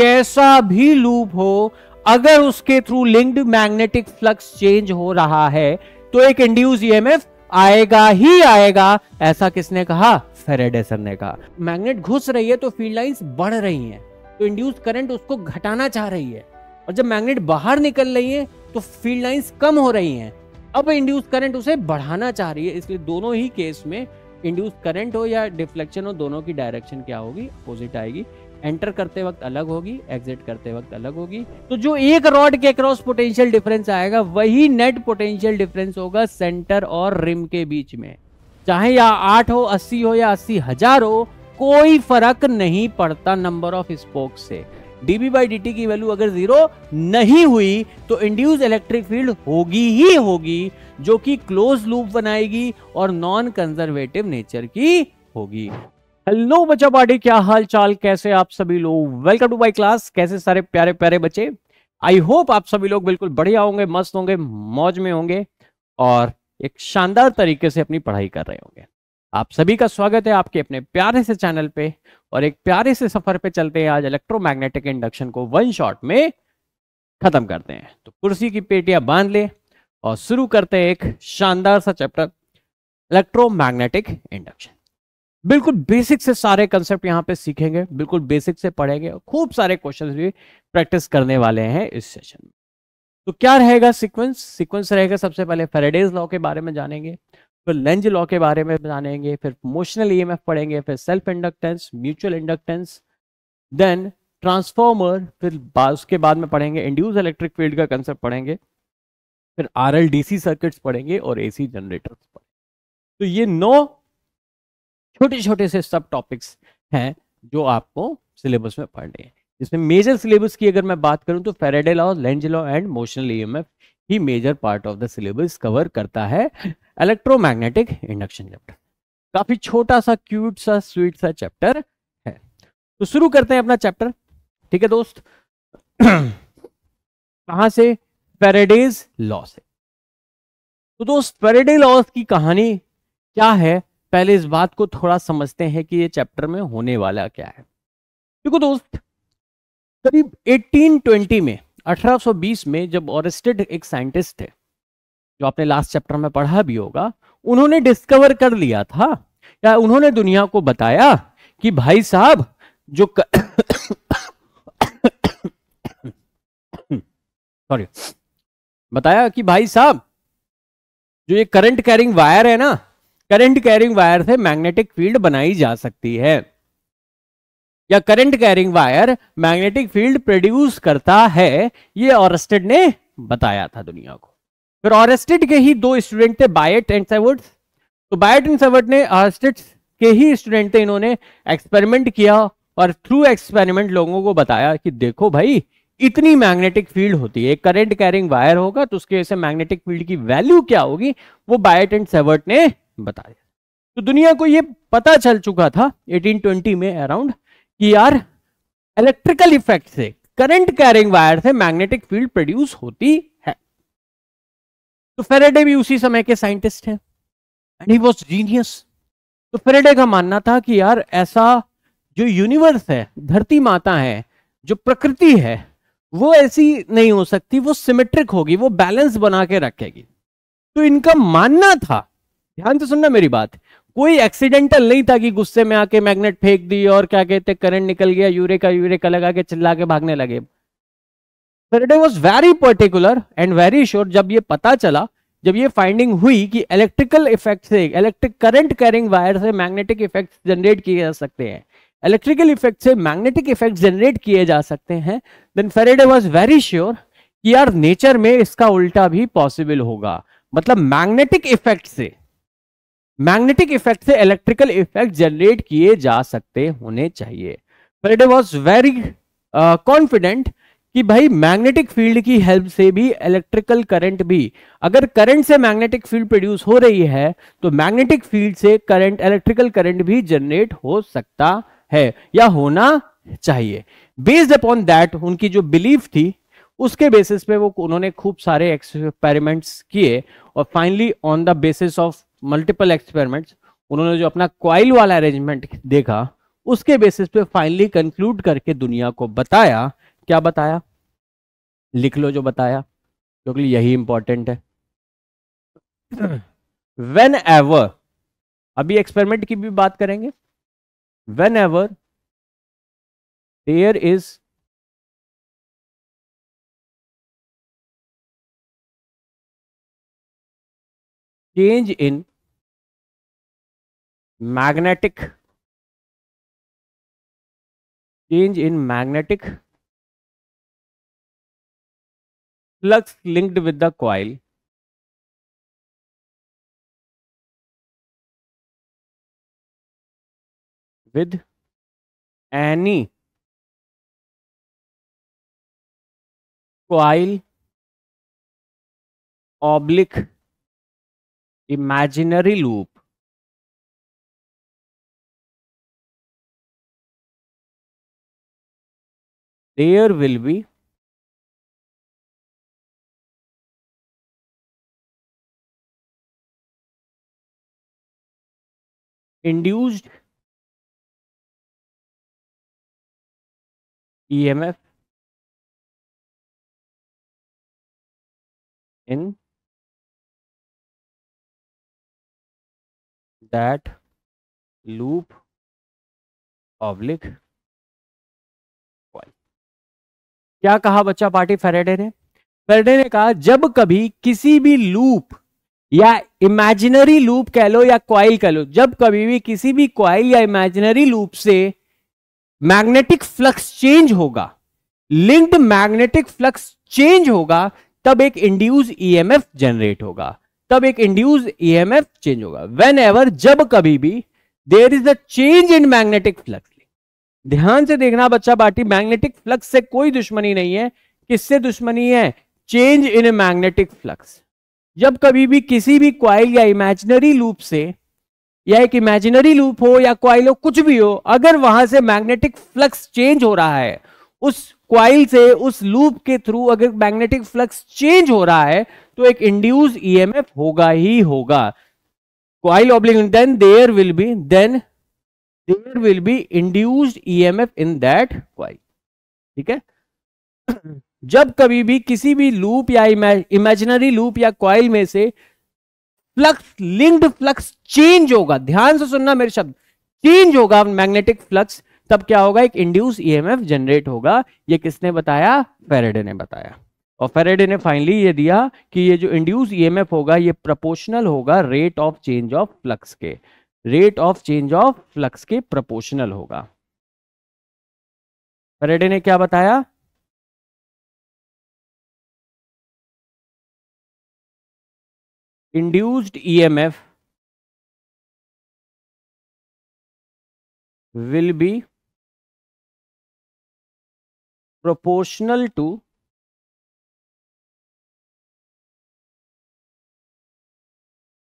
कैसा भी लूप हो अगर उसके through linked magnetic flux change हो रहा है तो एक इंड्यूस ईएमएफ आएगा ही आएगा ऐसा किसने कहा फेरेडे सर ने कहा मैग्नेट घुस रही है तो फील्ड लाइंस बढ़ रही हैं तो इंड्यूस करंट उसको घटाना चाह रही है और जब मैग्नेट बाहर निकल रही है तो फील्ड लाइंस कम हो रही हैं अब इंड्यूस करंट उसे बढ़ाना चाह रही है इसलिए दोनों ही केस में इंड्यूस करंट हो या डिफ्लेक्शन हो दोनों की डायरेक्शन क्या होगी अपोजिट आएगी एंटर करते वक्त अलग होगी एग्जिट करते वक्त अलग होगी तो जो एक रॉड के क्रॉस पोटेंशियल डिफरेंस आएगा वही नेट पोटेंशियल डिफरेंस होगा सेंटर और रिम के बीच में चाहे या आठ हो अस्सी हो या अस्सी हजार हो कोई फर्क नहीं पड़ता नंबर ऑफ स्पोक से डीबी बाई डी की वैल्यू अगर जीरो नहीं हुई तो इंड्यूस इलेक्ट्रिक फील्ड होगी ही होगी जो कि क्लोज लूप बनाएगी और नॉन कंजर्वेटिव नेचर की होगी हेलो बच्चा पार्टी क्या हाल चाल कैसे आप सभी लोग वेलकम टू माई क्लास कैसे सारे प्यारे प्यारे बच्चे आई होप आप सभी लोग बिल्कुल बढ़िया होंगे मस्त होंगे मौज में होंगे और एक शानदार तरीके से अपनी पढ़ाई कर रहे होंगे आप सभी का स्वागत है आपके अपने प्यारे से चैनल पे और एक प्यारे से सफर पे चलते हैं आज इलेक्ट्रोमैग्नेटिक इंडक्शन को वन शॉट में खत्म करते हैं तो कुर्सी की पेटियां बांध ले और शुरू करते हैं एक शानदार सा चैप्टर इलेक्ट्रोमैग्नेटिक इंडक्शन बिल्कुल बेसिक से सारे कंसेप्ट यहाँ पे सीखेंगे बिल्कुल बेसिक से पढ़ेंगे खूब सारे क्वेश्चंस भी प्रैक्टिस करने वाले हैं इस सेशन में तो क्या रहेगा सीक्वेंस सीक्वेंस रहेगा सबसे पहले फेरेडेज लॉ के बारे में जानेंगे फिर लेंज लॉ के बारे में जानेंगे फिर मोशनल ई e पढ़ेंगे फिर self inductance mutual inductance then transformer फिर उसके बाद में पढ़ेंगे इंड्यूस इलेक्ट्रिक फील्ड का कंसेप्ट पढ़ेंगे फिर आर सर्किट्स पढ़ेंगे और ए सी जनरेटर्स पढ़ेंगे तो ये नौ छोटे छोटे से सब टॉपिक्स हैं जो आपको सिलेबस में पढ़ने हैं जिसमें मेजर सिलेबस की अगर मैं बात करूं तो Faraday law Lenz law and motional EMF ही major part of the syllabus cover करता है इलेक्ट्रोमैग्नेटिक इंडक्शन चैप्टर काफी छोटा सा क्यूट सा स्वीट सा चैप्टर है तो शुरू करते हैं अपना चैप्टर ठीक है दोस्त कहां से फेरेडेज लॉ से तो दोस्त फेरेडे लॉस की कहानी क्या है पहले इस बात को थोड़ा समझते हैं कि ये चैप्टर में होने वाला क्या है देखो दोस्त करीब 1820 में 1820 में जब ऑरेस्टेड एक साइंटिस्ट थे जो आपने लास्ट चैप्टर में पढ़ा भी होगा उन्होंने डिस्कवर कर लिया था या उन्होंने दुनिया को बताया कि भाई साहब जो क... सॉरी बताया कि भाई साहब जो ये करंट कैरिंग वायर है ना करंट कैरिंग वायर से मैग्नेटिक फील्ड बनाई जा सकती है या current carrying wire magnetic field produce करता है ये ऑरेस्टेड ने बताया था दुनिया को फिर ऑरेस्टेड के ही दो स्टूडेंट थे बायट एंड सेवर्ट तो बायट एंड सेवर्ट ने ऑरेस्टेड के ही स्टूडेंट थे इन्होंने एक्सपेरिमेंट किया और थ्रू एक्सपेरिमेंट लोगों को बताया कि देखो भाई इतनी मैग्नेटिक फील्ड होती है करंट कैरिंग वायर होगा तो उसके वजह से मैग्नेटिक फील्ड की वैल्यू क्या होगी वो बायट एंड सेवर्ट ने बताया तो दुनिया को ये पता चल चुका था 1820 में अराउंड कि यार इलेक्ट्रिकल इफेक्ट से करंट कैरिंग वायर से मैग्नेटिक फील्ड प्रोड्यूस होती है तो फेरेडे भी उसी समय के साइंटिस्ट हैं एंड ही वाज जीनियस तो फेरेडे का मानना था कि यार ऐसा जो यूनिवर्स है धरती माता है जो प्रकृति है वो ऐसी नहीं हो सकती वो सिमेट्रिक होगी वो बैलेंस बना के रखेगी तो इनका मानना था ध्यान से सुनना मेरी बात कोई एक्सीडेंटल नहीं था कि गुस्से में आके मैग्नेट फेंक दी और क्या कहते करंट निकल गया यूरे का यूरे का लगा के चिल्ला के भागने लगे Faraday was very particular and very sure जब ये पता चला जब ये फाइंडिंग हुई कि इलेक्ट्रिकल इफेक्ट से इलेक्ट्रिक करंट कैरिंग वायर से मैग्नेटिक इफेक्ट जनरेट किए जा सकते हैं इलेक्ट्रिकल इफेक्ट से मैग्नेटिक इफेक्ट जनरेट किए जा सकते हैं then Faraday was very sure कि यार नेचर में इसका उल्टा भी पॉसिबल होगा मतलब मैग्नेटिक इफेक्ट से मैग्नेटिक इफेक्ट से इलेक्ट्रिकल इफेक्ट जनरेट किए जा सकते होने चाहिए फ्रेडे वॉज वेरी कॉन्फिडेंट कि भाई मैग्नेटिक फील्ड की हेल्प से भी इलेक्ट्रिकल करंट भी अगर करंट से मैग्नेटिक फील्ड प्रोड्यूस हो रही है तो मैग्नेटिक फील्ड से करंट इलेक्ट्रिकल करंट भी जनरेट हो सकता है या होना चाहिए बेस्ड अपॉन दैट उनकी जो बिलीफ थी उसके बेसिस पे वो उन्होंने खूब सारे एक्सपेरिमेंट्स किए और finally on the basis of multiple experiments उन्होंने जो अपना क्वाइल वाला अरेंजमेंट देखा उसके बेसिस पे फाइनली कंक्लूड करके दुनिया को बताया क्या बताया लिख लो जो बताया क्योंकि यही इंपॉर्टेंट है वेन एवर अभी एक्सपेरिमेंट की भी बात करेंगे whenever there is change in magnetic change in magnetic flux linked with the coil with any coil oblique imaginary loop there will be induced EMF in that loop oblique क्या कहा बच्चा party Faraday ने Faraday ने कहा जब कभी किसी भी लूप या इमेजिनरी लूप कह लो या क्वाइल कह लो जब कभी भी किसी भी क्वाइल या इमेजिनरी लूप से मैग्नेटिक फ्लक्स चेंज होगा लिंक्ड मैग्नेटिक फ्लक्स चेंज होगा तब एक इंड्यूस ईएमएफ जनरेट होगा तब एक इंड्यूज ईएमएफ चेंज होगा वेन एवर जब कभी भी there is a change in magnetic flux ध्यान से देखना बच्चा बाटी मैग्नेटिक फ्लक्स से कोई दुश्मनी नहीं है किससे दुश्मनी है चेंज इन मैग्नेटिक फ्लक्स जब कभी भी किसी भी क्वाइल या इमेजिनरी लूप से या एक इमेजिनरी लूप हो या क्वाइल हो कुछ भी हो अगर वहां से मैग्नेटिक फ्लक्स चेंज हो रहा है उस क्वाइल से उस लूप के थ्रू अगर मैग्नेटिक फ्लक्स चेंज हो रहा है तो एक इंड्यूस ईएमएफ e होगा ही होगा coil obliquely then there will be then there will be induced emf in that coil ठीक है जब कभी भी किसी भी लूप या इमेजिनरी लूप या क्वाइल में से फ्लक्स लिंक्ड फ्लक्स चेंज होगा ध्यान से सुनना मेरे शब्द चेंज होगा मैग्नेटिक फ्लक्स तब क्या होगा एक इंड्यूस ईएमएफ जनरेट होगा ये किसने बताया फेरेडे ने बताया और फेरेडे ने फाइनली ये दिया कि ये जो इंड्यूस ईएमएफ होगा ये प्रपोर्शनल होगा rate of change of flux के rate of change of flux के प्रपोर्शनल होगा फेरेडे ने क्या बताया induced EMF will be proportional to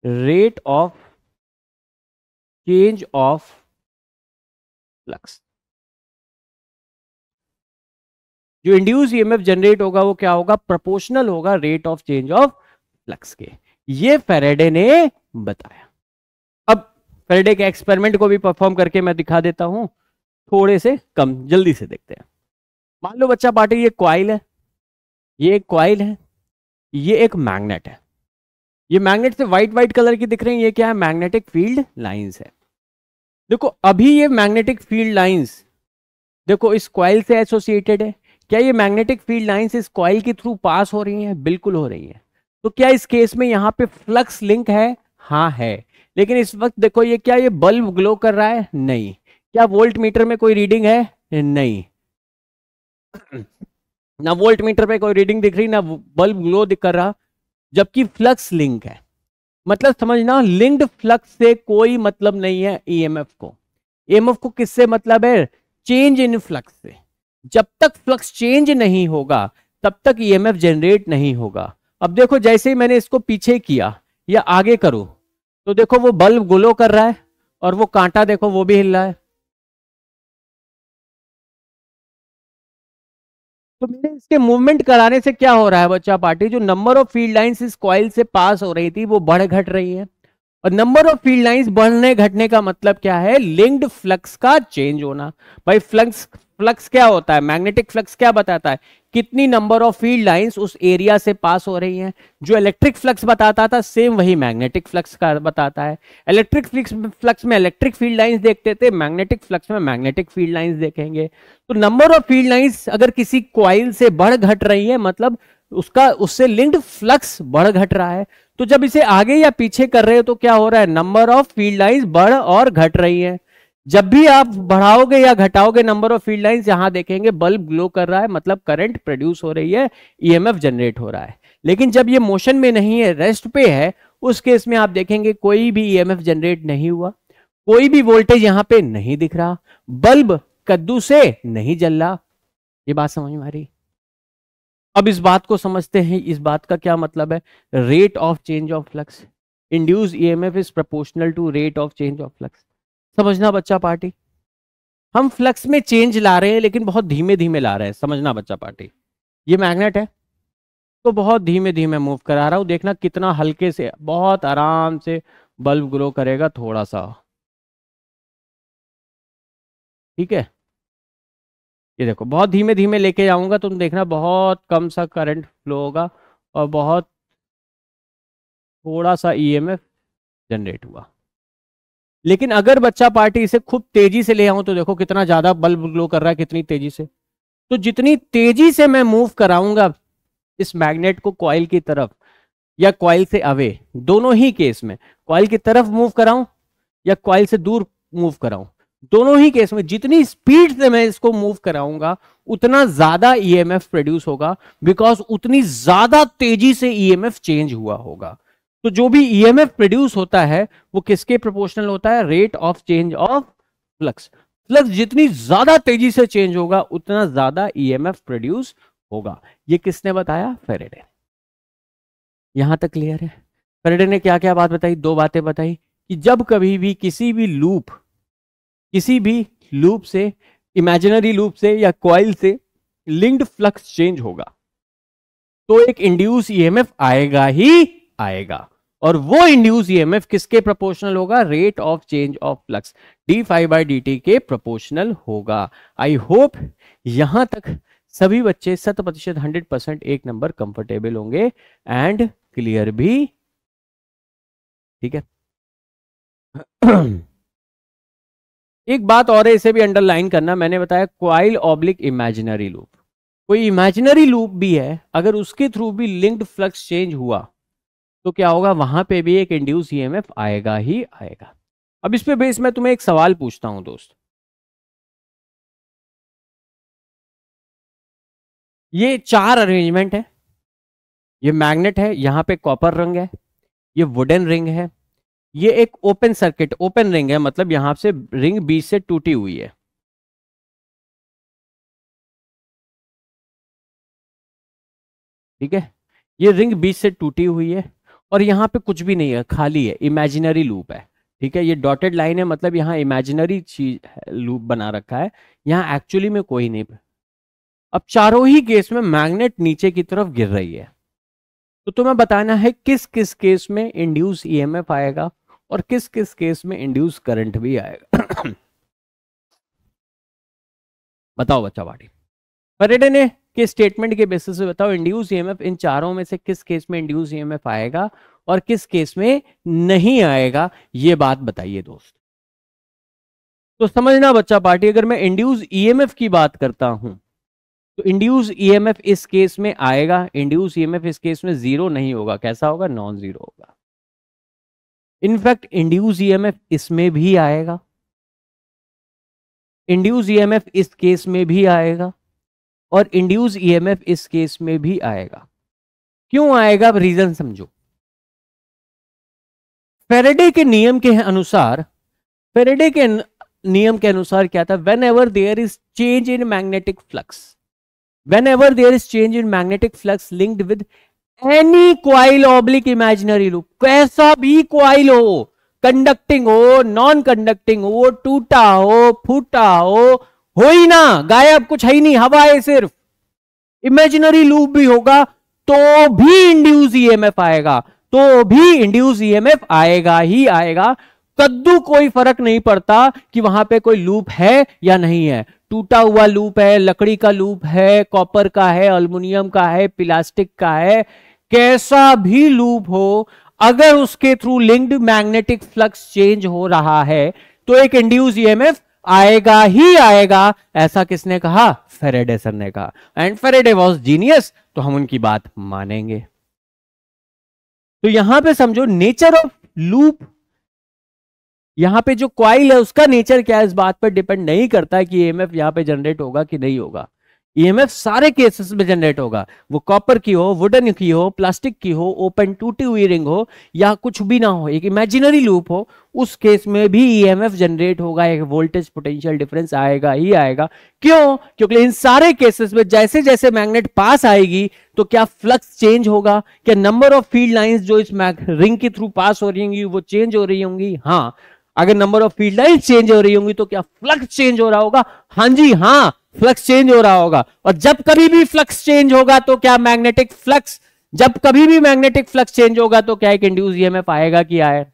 rate of change of flux जो इंड्यूस ईएमएफ जनरेट होगा वो क्या होगा प्रोपोर्शनल होगा rate of change of flux के ये फेरेडे ने बताया अब फेरेडे के एक्सपेरिमेंट को भी परफॉर्म करके मैं दिखा देता हूं थोड़े से कम जल्दी से देखते हैं मान लो बच्चा बाटे ये क्वाइल है ये एक क्वाइल है ये एक मैग्नेट है ये मैग्नेट से व्हाइट व्हाइट कलर की दिख रही है ये क्या है मैग्नेटिक फील्ड लाइंस है देखो अभी ये मैग्नेटिक फील्ड लाइंस देखो इस क्वाइल से एसोसिएटेड है क्या ये मैग्नेटिक फील्ड लाइंस इस क्वाइल के थ्रू पास हो रही है बिल्कुल हो रही है तो क्या इस केस में यहाँ पे फ्लक्स लिंक है हाँ है लेकिन इस वक्त देखो ये क्या ये बल्ब ग्लो कर रहा है नहीं क्या वोल्ट मीटर में कोई रीडिंग है नहीं ना वोल्ट मीटर पे कोई रीडिंग दिख रही ना बल्ब ग्लो दिख कर रहा जबकि फ्लक्स लिंक है मतलब समझना लिंक्ड फ्लक्स से कोई मतलब नहीं है ईएमएफ e को ईएमएफ e को किससे मतलब है चेंज इन फ्लक्स से जब तक फ्लक्स चेंज नहीं होगा तब तक ईएमएफ e जनरेट नहीं होगा अब देखो जैसे ही मैंने इसको पीछे किया या आगे करूं तो देखो वो बल्ब ग्लो कर रहा है और वो कांटा देखो वो भी हिल रहा है तो मैंने इसके मूवमेंट कराने से क्या हो रहा है बच्चा पार्टी जो नंबर ऑफ फील्ड लाइंस इस कॉइल से पास हो रही थी वो बढ़ घट रही है और नंबर ऑफ फील्ड लाइंस बढ़ने घटने का मतलब क्या है लिंक्ड फ्लक्स का चेंज होना भाई फ्लक्स फ्लक्स क्या होता है मैग्नेटिक फ्लक्स क्या बताता है कितनी नंबर ऑफ फील्ड लाइंस उस एरिया से पास हो रही हैं जो इलेक्ट्रिक फ्लक्स बताता था सेम वही मैग्नेटिक फ्लक्स का बताता है इलेक्ट्रिक फ्लक्स में इलेक्ट्रिक फील्ड लाइंस देखते थे मैग्नेटिक फ्लक्स में मैग्नेटिक फील्ड लाइंस देखेंगे तो नंबर ऑफ फील्ड लाइंस अगर किसी क्वाइल से बढ़ घट रही है मतलब उसका उससे लिंक्ड फ्लक्स बढ़ घट रहा है तो जब इसे आगे या पीछे कर रहे हो तो क्या हो रहा है नंबर ऑफ फील्ड लाइंस बढ़ और घट रही है जब भी आप बढ़ाओगे या घटाओगे नंबर ऑफ फील्ड लाइंस यहां देखेंगे बल्ब ग्लो कर रहा है मतलब करंट प्रोड्यूस हो रही है ईएमएफ e जनरेट हो रहा है लेकिन जब ये मोशन में नहीं है रेस्ट पे है उस केस में आप देखेंगे कोई भी ईएमएफ e जनरेट नहीं हुआ कोई भी वोल्टेज यहां पे नहीं दिख रहा बल्ब कद्दू से नहीं जल रहा ये बात समझ में आ रही अब इस बात को समझते हैं इस बात का क्या मतलब है rate of change of flux induce EMF is proportional to rate of change of flux समझना बच्चा पार्टी हम फ्लक्स में चेंज ला रहे हैं लेकिन बहुत धीमे धीमे ला रहे हैं समझना बच्चा पार्टी ये मैग्नेट है तो बहुत धीमे धीमे मूव करा रहा हूँ देखना कितना हल्के से बहुत आराम से बल्ब ग्लो करेगा थोड़ा सा ठीक है ये देखो बहुत धीमे धीमे लेके जाऊंगा तुम तो देखना बहुत कम सा करंट फ्लो होगा और बहुत थोड़ा सा ईएमएफ e जनरेट हुआ लेकिन अगर बच्चा पार्टी इसे खूब तेजी से ले आऊं तो देखो कितना ज्यादा बल्ब ग्लो कर रहा है कितनी तेजी से तो जितनी तेजी से मैं मूव कराऊंगा इस मैग्नेट को कॉइल की तरफ या कॉइल से अवे दोनों ही केस में कॉइल की तरफ मूव कराऊं या कॉइल से दूर मूव कराऊं दोनों ही केस में जितनी स्पीड से मैं इसको मूव कराऊंगा उतना ज्यादा ईएमएफ e प्रोड्यूस होगा बिकॉज उतनी ज्यादा तेजी से ईएमएफ e चेंज हुआ होगा तो जो भी ईएमएफ e प्रोड्यूस होता है वो किसके प्रोपोर्शनल होता है rate of change of flux flux जितनी ज्यादा तेजी से चेंज होगा उतना ज्यादा ईएमएफ e प्रोड्यूस होगा ये किसने बताया फेरेडे यहां तक क्लियर है फेरेडे ने क्या क्या बात बताई दो बातें बताई कि जब कभी भी किसी भी लूप किसी भी लूप से इमेजिनरी लूप से या कॉइल से लिंक्ड फ्लक्स चेंज होगा तो एक इंड्यूस ईएमएफ e आएगा ही आएगा और वो इंड्यूस ईएमएफ e किसके प्रोपोर्शनल होगा rate of change of flux D five by D T के प्रोपोर्शनल होगा आई होप यहां तक सभी बच्चे शत प्रतिशत हंड्रेड परसेंट एक नंबर कंफर्टेबल होंगे एंड क्लियर भी ठीक है एक बात और है इसे भी अंडरलाइन करना मैंने बताया क्वाइल ऑब्लिक इमेजिनरी लूप कोई इमेजिनरी लूप भी है अगर उसके थ्रू भी लिंक्ड फ्लक्स चेंज हुआ तो क्या होगा वहां पे भी एक इंड्यूस ईएमएफ e आएगा ही आएगा अब इस पे बेस मैं तुम्हें एक सवाल पूछता हूं दोस्त ये चार अरेंजमेंट है ये मैग्नेट है यहां पे कॉपर रंग है ये वुडन रिंग है ये एक ओपन सर्किट ओपन रिंग है मतलब यहां से रिंग बीच से टूटी हुई है ठीक है ये रिंग बीच से टूटी हुई है और यहाँ पे कुछ भी नहीं है खाली है इमेजिनरी लूप है ठीक है ये डॉटेड लाइन है मतलब यहाँ इमेजिनरी चीज लूप बना रखा है यहाँ एक्चुअली में कोई नहीं अब चारों ही केस में मैग्नेट नीचे की तरफ गिर रही है तो तुम्हें बताना है किस किस केस में इंड्यूस ई आएगा और किस किस केस में इंड्यूस करंट भी आएगा बताओ बच्चा बाटी पर ने कि स्टेटमेंट के बेसिस पे बताओ इंड्यूस ईएमएफ इन चारों में से किस केस में इंड्यूस ईएमएफ आएगा और किस केस में नहीं आएगा ये बात बताइए दोस्त तो समझना बच्चा पार्टी अगर मैं इंड्यूस ईएमएफ की बात करता हूं तो इंड्यूस ईएमएफ इस केस में आएगा इंड्यूस ईएमएफ इस केस में जीरो नहीं होगा कैसा होगा नॉन जीरो होगा इनफैक्ट इंड्यूस ईएमएफ इसमें भी आएगा इंड्यूस ईएमएफ इस केस में भी आएगा और इंड्यूस ईएमएफ e इस केस में भी आएगा क्यों आएगा रीजन समझो फेरेडे के नियम के अनुसार फेरेडे के नियम के अनुसार क्या था whenever there is change in magnetic flux whenever there is change in magnetic flux linked with any coil oblique imaginary loop कैसा भी क्वाइल हो कंडक्टिंग हो नॉन कंडक्टिंग हो टूटा हो फूटा हो हो ही ना गायब कुछ है ही नहीं हवा है सिर्फ इमेजिनरी लूप भी होगा तो भी इंड्यूस ईएमएफ e आएगा तो भी इंड्यूस ईएमएफ e आएगा ही आएगा कद्दू कोई फर्क नहीं पड़ता कि वहां पे कोई लूप है या नहीं है टूटा हुआ लूप है लकड़ी का लूप है कॉपर का है अल्मोनियम का है प्लास्टिक का है कैसा भी लूप हो अगर उसके through linked magnetic flux change हो रहा है तो एक इंड्यूस ईएमएफ e आएगा ही आएगा ऐसा किसने कहा फेरेडे सर ने कहा एंड फेरेडे वॉज जीनियस तो हम उनकी बात मानेंगे तो यहां पे समझो नेचर ऑफ लूप यहां पे जो क्वाइल है उसका नेचर क्या है इस बात पर डिपेंड नहीं करता है कि ईएमएफ यहां पर जनरेट होगा कि नहीं होगा ईएमएफ e सारे केसेस में जनरेट होगा वो कॉपर की हो वुडन की हो प्लास्टिक की हो ओपन टूटी हुई रिंग हो या कुछ भी ना हो एक इमेजिनरी लूप हो उस केस में भी ईएमएफ e जनरेट होगा एक वोल्टेज पोटेंशियल डिफरेंस आएगा ही आएगा क्यों क्योंकि इन सारे केसेस में जैसे जैसे मैग्नेट पास आएगी तो क्या फ्लक्स चेंज होगा क्या नंबर ऑफ फील्ड लाइन्स जो इस रिंग के थ्रू पास हो रही होंगी वो चेंज हो रही होंगी हाँ अगर number of field line change हो रही होंगी तो क्या फ्लक्स चेंज हो रहा होगा हाँ जी हाँ फ्लक्स चेंज हो रहा होगा और जब कभी भी फ्लक्स चेंज होगा तो क्या मैग्नेटिक फ्लक्स जब कभी भी मैग्नेटिक फ्लक्स चेंज होगा तो क्या एक इंड्यूस ईएमएफ आएगा कि आए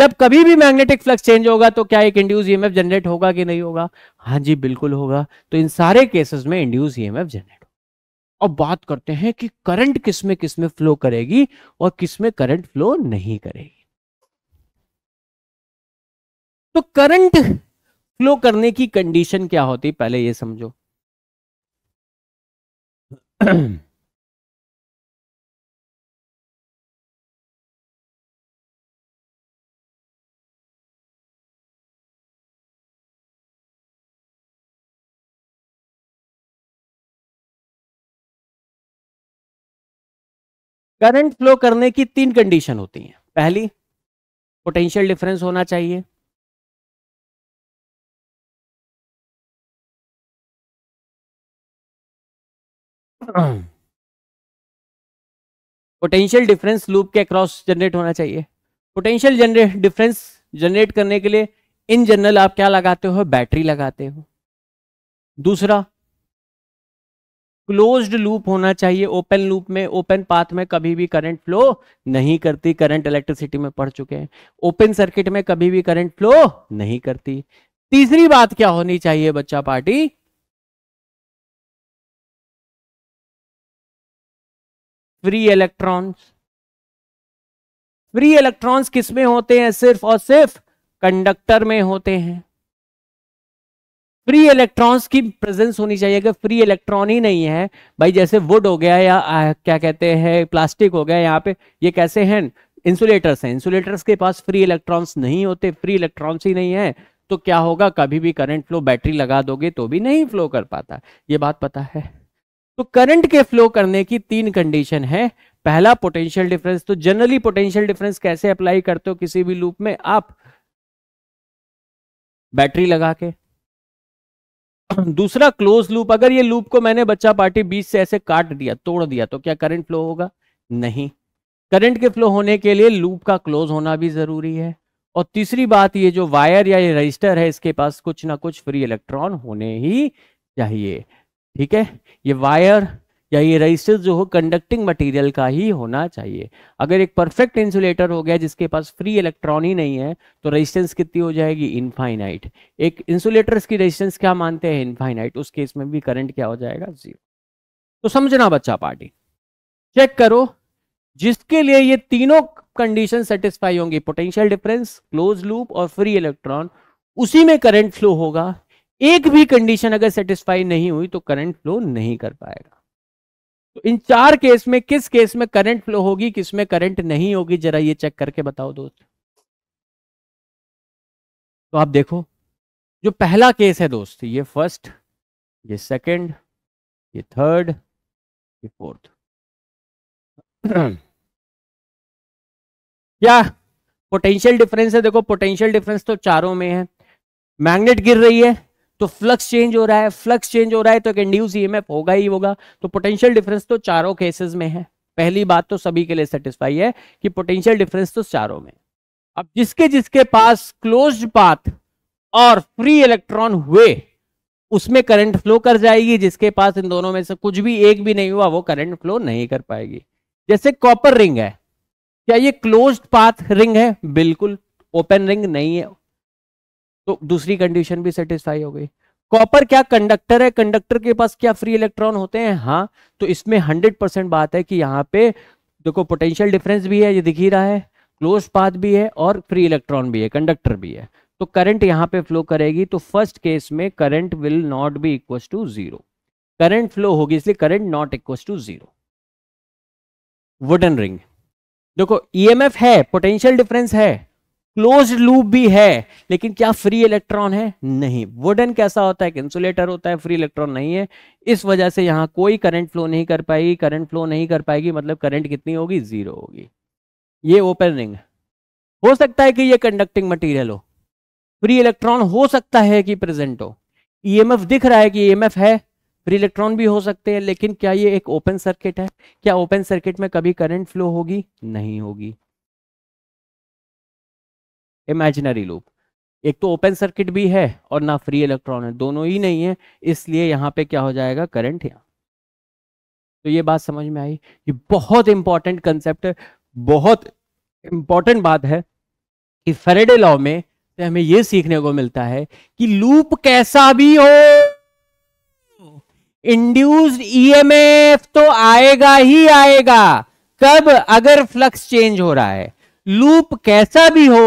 जब कभी भी मैग्नेटिक फ्लक्स चेंज होगा तो क्या एक इंड्यूस ईएमएफ जनरेट होगा कि नहीं होगा हाँ जी बिल्कुल होगा तो इन सारे केसेस में इंड्यूस ईएमएफ जनरेट होगा अब बात करते हैं कि करंट किसमें किसमें फ्लो करेगी और किसमें करंट फ्लो नहीं करेगी तो करंट फ्लो करने की कंडीशन क्या होती पहले ये समझो करंट फ्लो करने की तीन कंडीशन होती हैं पहली पोटेंशियल डिफरेंस होना चाहिए पोटेंशियल डिफरेंस लूप के अक्रॉस जनरेट होना चाहिए पोटेंशियल जनरेट डिफरेंस जनरेट करने के लिए इन जनरल आप क्या लगाते हो बैटरी लगाते हो दूसरा क्लोज्ड लूप होना चाहिए ओपन लूप में ओपन पाथ में कभी भी करंट फ्लो नहीं करती करंट इलेक्ट्रिसिटी में पड़ चुके हैं ओपन सर्किट में कभी भी करंट फ्लो नहीं करती तीसरी बात क्या होनी चाहिए बच्चा party free electrons free electrons किसमें होते हैं सिर्फ और सिर्फ कंडक्टर में होते हैं फ्री इलेक्ट्रॉन्स की प्रेजेंस होनी चाहिए अगर फ्री इलेक्ट्रॉन ही नहीं है भाई जैसे वुड हो गया या आ, क्या कहते हैं प्लास्टिक हो गया यहाँ पे ये कैसे हैं इंसुलेटर्स हैं इंसुलेटर्स के पास फ्री इलेक्ट्रॉन्स नहीं होते फ्री इलेक्ट्रॉन्स ही नहीं है तो क्या होगा कभी भी करंट फ्लो बैटरी लगा दोगे तो भी नहीं फ्लो कर पाता ये बात पता है तो करंट के फ्लो करने की तीन कंडीशन है पहला पोटेंशियल डिफरेंस तो जनरली पोटेंशियल डिफरेंस कैसे अप्लाई करते हो किसी भी लूप में आप बैटरी लगा के दूसरा क्लोज लूप अगर ये लूप को मैंने बच्चा पार्टी बीच से ऐसे काट दिया तोड़ दिया तो क्या करंट फ्लो होगा नहीं करंट के फ्लो होने के लिए लूप का क्लोज होना भी जरूरी है और तीसरी बात ये जो वायर या ये रजिस्टर है इसके पास कुछ ना कुछ फ्री इलेक्ट्रॉन होने ही चाहिए ठीक है ये वायर या ये रजिस्टर जो हो कंडक्टिंग मटेरियल का ही होना चाहिए अगर एक परफेक्ट इंसुलेटर हो गया जिसके पास फ्री इलेक्ट्रॉन ही नहीं है तो रेजिस्टेंस कितनी हो जाएगी इनफाइनाइट एक इंसुलेटर की रेजिस्टेंस क्या मानते हैं इनफाइनाइट उस केस में भी करंट क्या हो जाएगा जीरो तो समझना बच्चा पार्टी चेक करो जिसके लिए ये तीनों कंडीशन सेटिस्फाई होंगी पोटेंशियल डिफरेंस क्लोज लूप और फ्री इलेक्ट्रॉन उसी में करंट फ्लो होगा एक भी कंडीशन अगर सेटिस्फाई नहीं हुई तो करंट फ्लो नहीं कर पाएगा तो इन चार केस में किस केस में करंट फ्लो होगी किस में करंट नहीं होगी जरा ये चेक करके बताओ दोस्त तो आप देखो जो पहला केस है दोस्त ये फर्स्ट ये सेकंड ये थर्ड ये फोर्थ क्या पोटेंशियल डिफरेंस है देखो पोटेंशियल डिफरेंस तो चारों में है मैग्नेट गिर रही है तो फ्लक्स चेंज हो रहा है फ्लक्स चेंज हो रहा है तो एक इंड्यूस ईएमएफ e होगा ही होगा तो पोटेंशियल डिफरेंस तो चारों केसेस में है पहली बात तो सभी के लिए सेटिस्फाई है कि पोटेंशियल डिफरेंस तो चारों में अब जिसके जिसके पास क्लोज पाथ और फ्री इलेक्ट्रॉन हुए उसमें करंट फ्लो कर जाएगी जिसके पास इन दोनों में से कुछ भी एक भी नहीं हुआ वो करंट फ्लो नहीं कर पाएगी जैसे कॉपर रिंग है क्या ये क्लोज्ड पाथ रिंग है बिल्कुल ओपन रिंग नहीं है तो दूसरी कंडीशन भी सेटिस्फाई हो गई कॉपर क्या कंडक्टर है कंडक्टर के पास क्या फ्री इलेक्ट्रॉन होते हैं हाँ तो इसमें हंड्रेड परसेंट बात है कि यहाँ पे देखो पोटेंशियल डिफरेंस भी है ये दिख ही रहा है क्लोज पाथ भी है और फ्री इलेक्ट्रॉन भी है कंडक्टर भी है तो करंट यहाँ पे फ्लो करेगी तो फर्स्ट केस में current will not be equal to zero current flow होगी इसलिए current not equal to zero wooden ring देखो ईएमएफ e है पोटेंशियल डिफरेंस है क्लोज लूप भी है लेकिन क्या फ्री इलेक्ट्रॉन है नहीं वुडन कैसा होता है इंसुलेटर होता है फ्री इलेक्ट्रॉन नहीं है इस वजह से यहां कोई करंट फ्लो नहीं कर पाएगी करंट फ्लो नहीं कर पाएगी मतलब करंट कितनी होगी जीरो होगी ये ओपन रिंग हो सकता है कि ये कंडक्टिंग मटीरियल हो फ्री इलेक्ट्रॉन हो सकता है कि प्रेजेंट हो ईएमएफ e दिख रहा है कि ईएमएफ e है फ्री इलेक्ट्रॉन भी हो सकते हैं लेकिन क्या ये एक ओपन सर्किट है क्या ओपन सर्किट में कभी करंट फ्लो होगी नहीं होगी इमेजिनरी लूप एक तो ओपन सर्किट भी है और ना फ्री इलेक्ट्रॉन है दोनों ही नहीं है इसलिए यहाँ पे क्या हो जाएगा करंट यहाँ तो ये बात समझ में आई ये बहुत इंपॉर्टेंट कंसेप्ट है बहुत इंपॉर्टेंट बात है कि फेरेडे लॉ में से हमें यह सीखने को मिलता है कि लूप कैसा भी हो इंड्यूस्ड ईएमएफ e तो आएगा ही आएगा कब अगर फ्लक्स चेंज हो रहा है लूप कैसा भी हो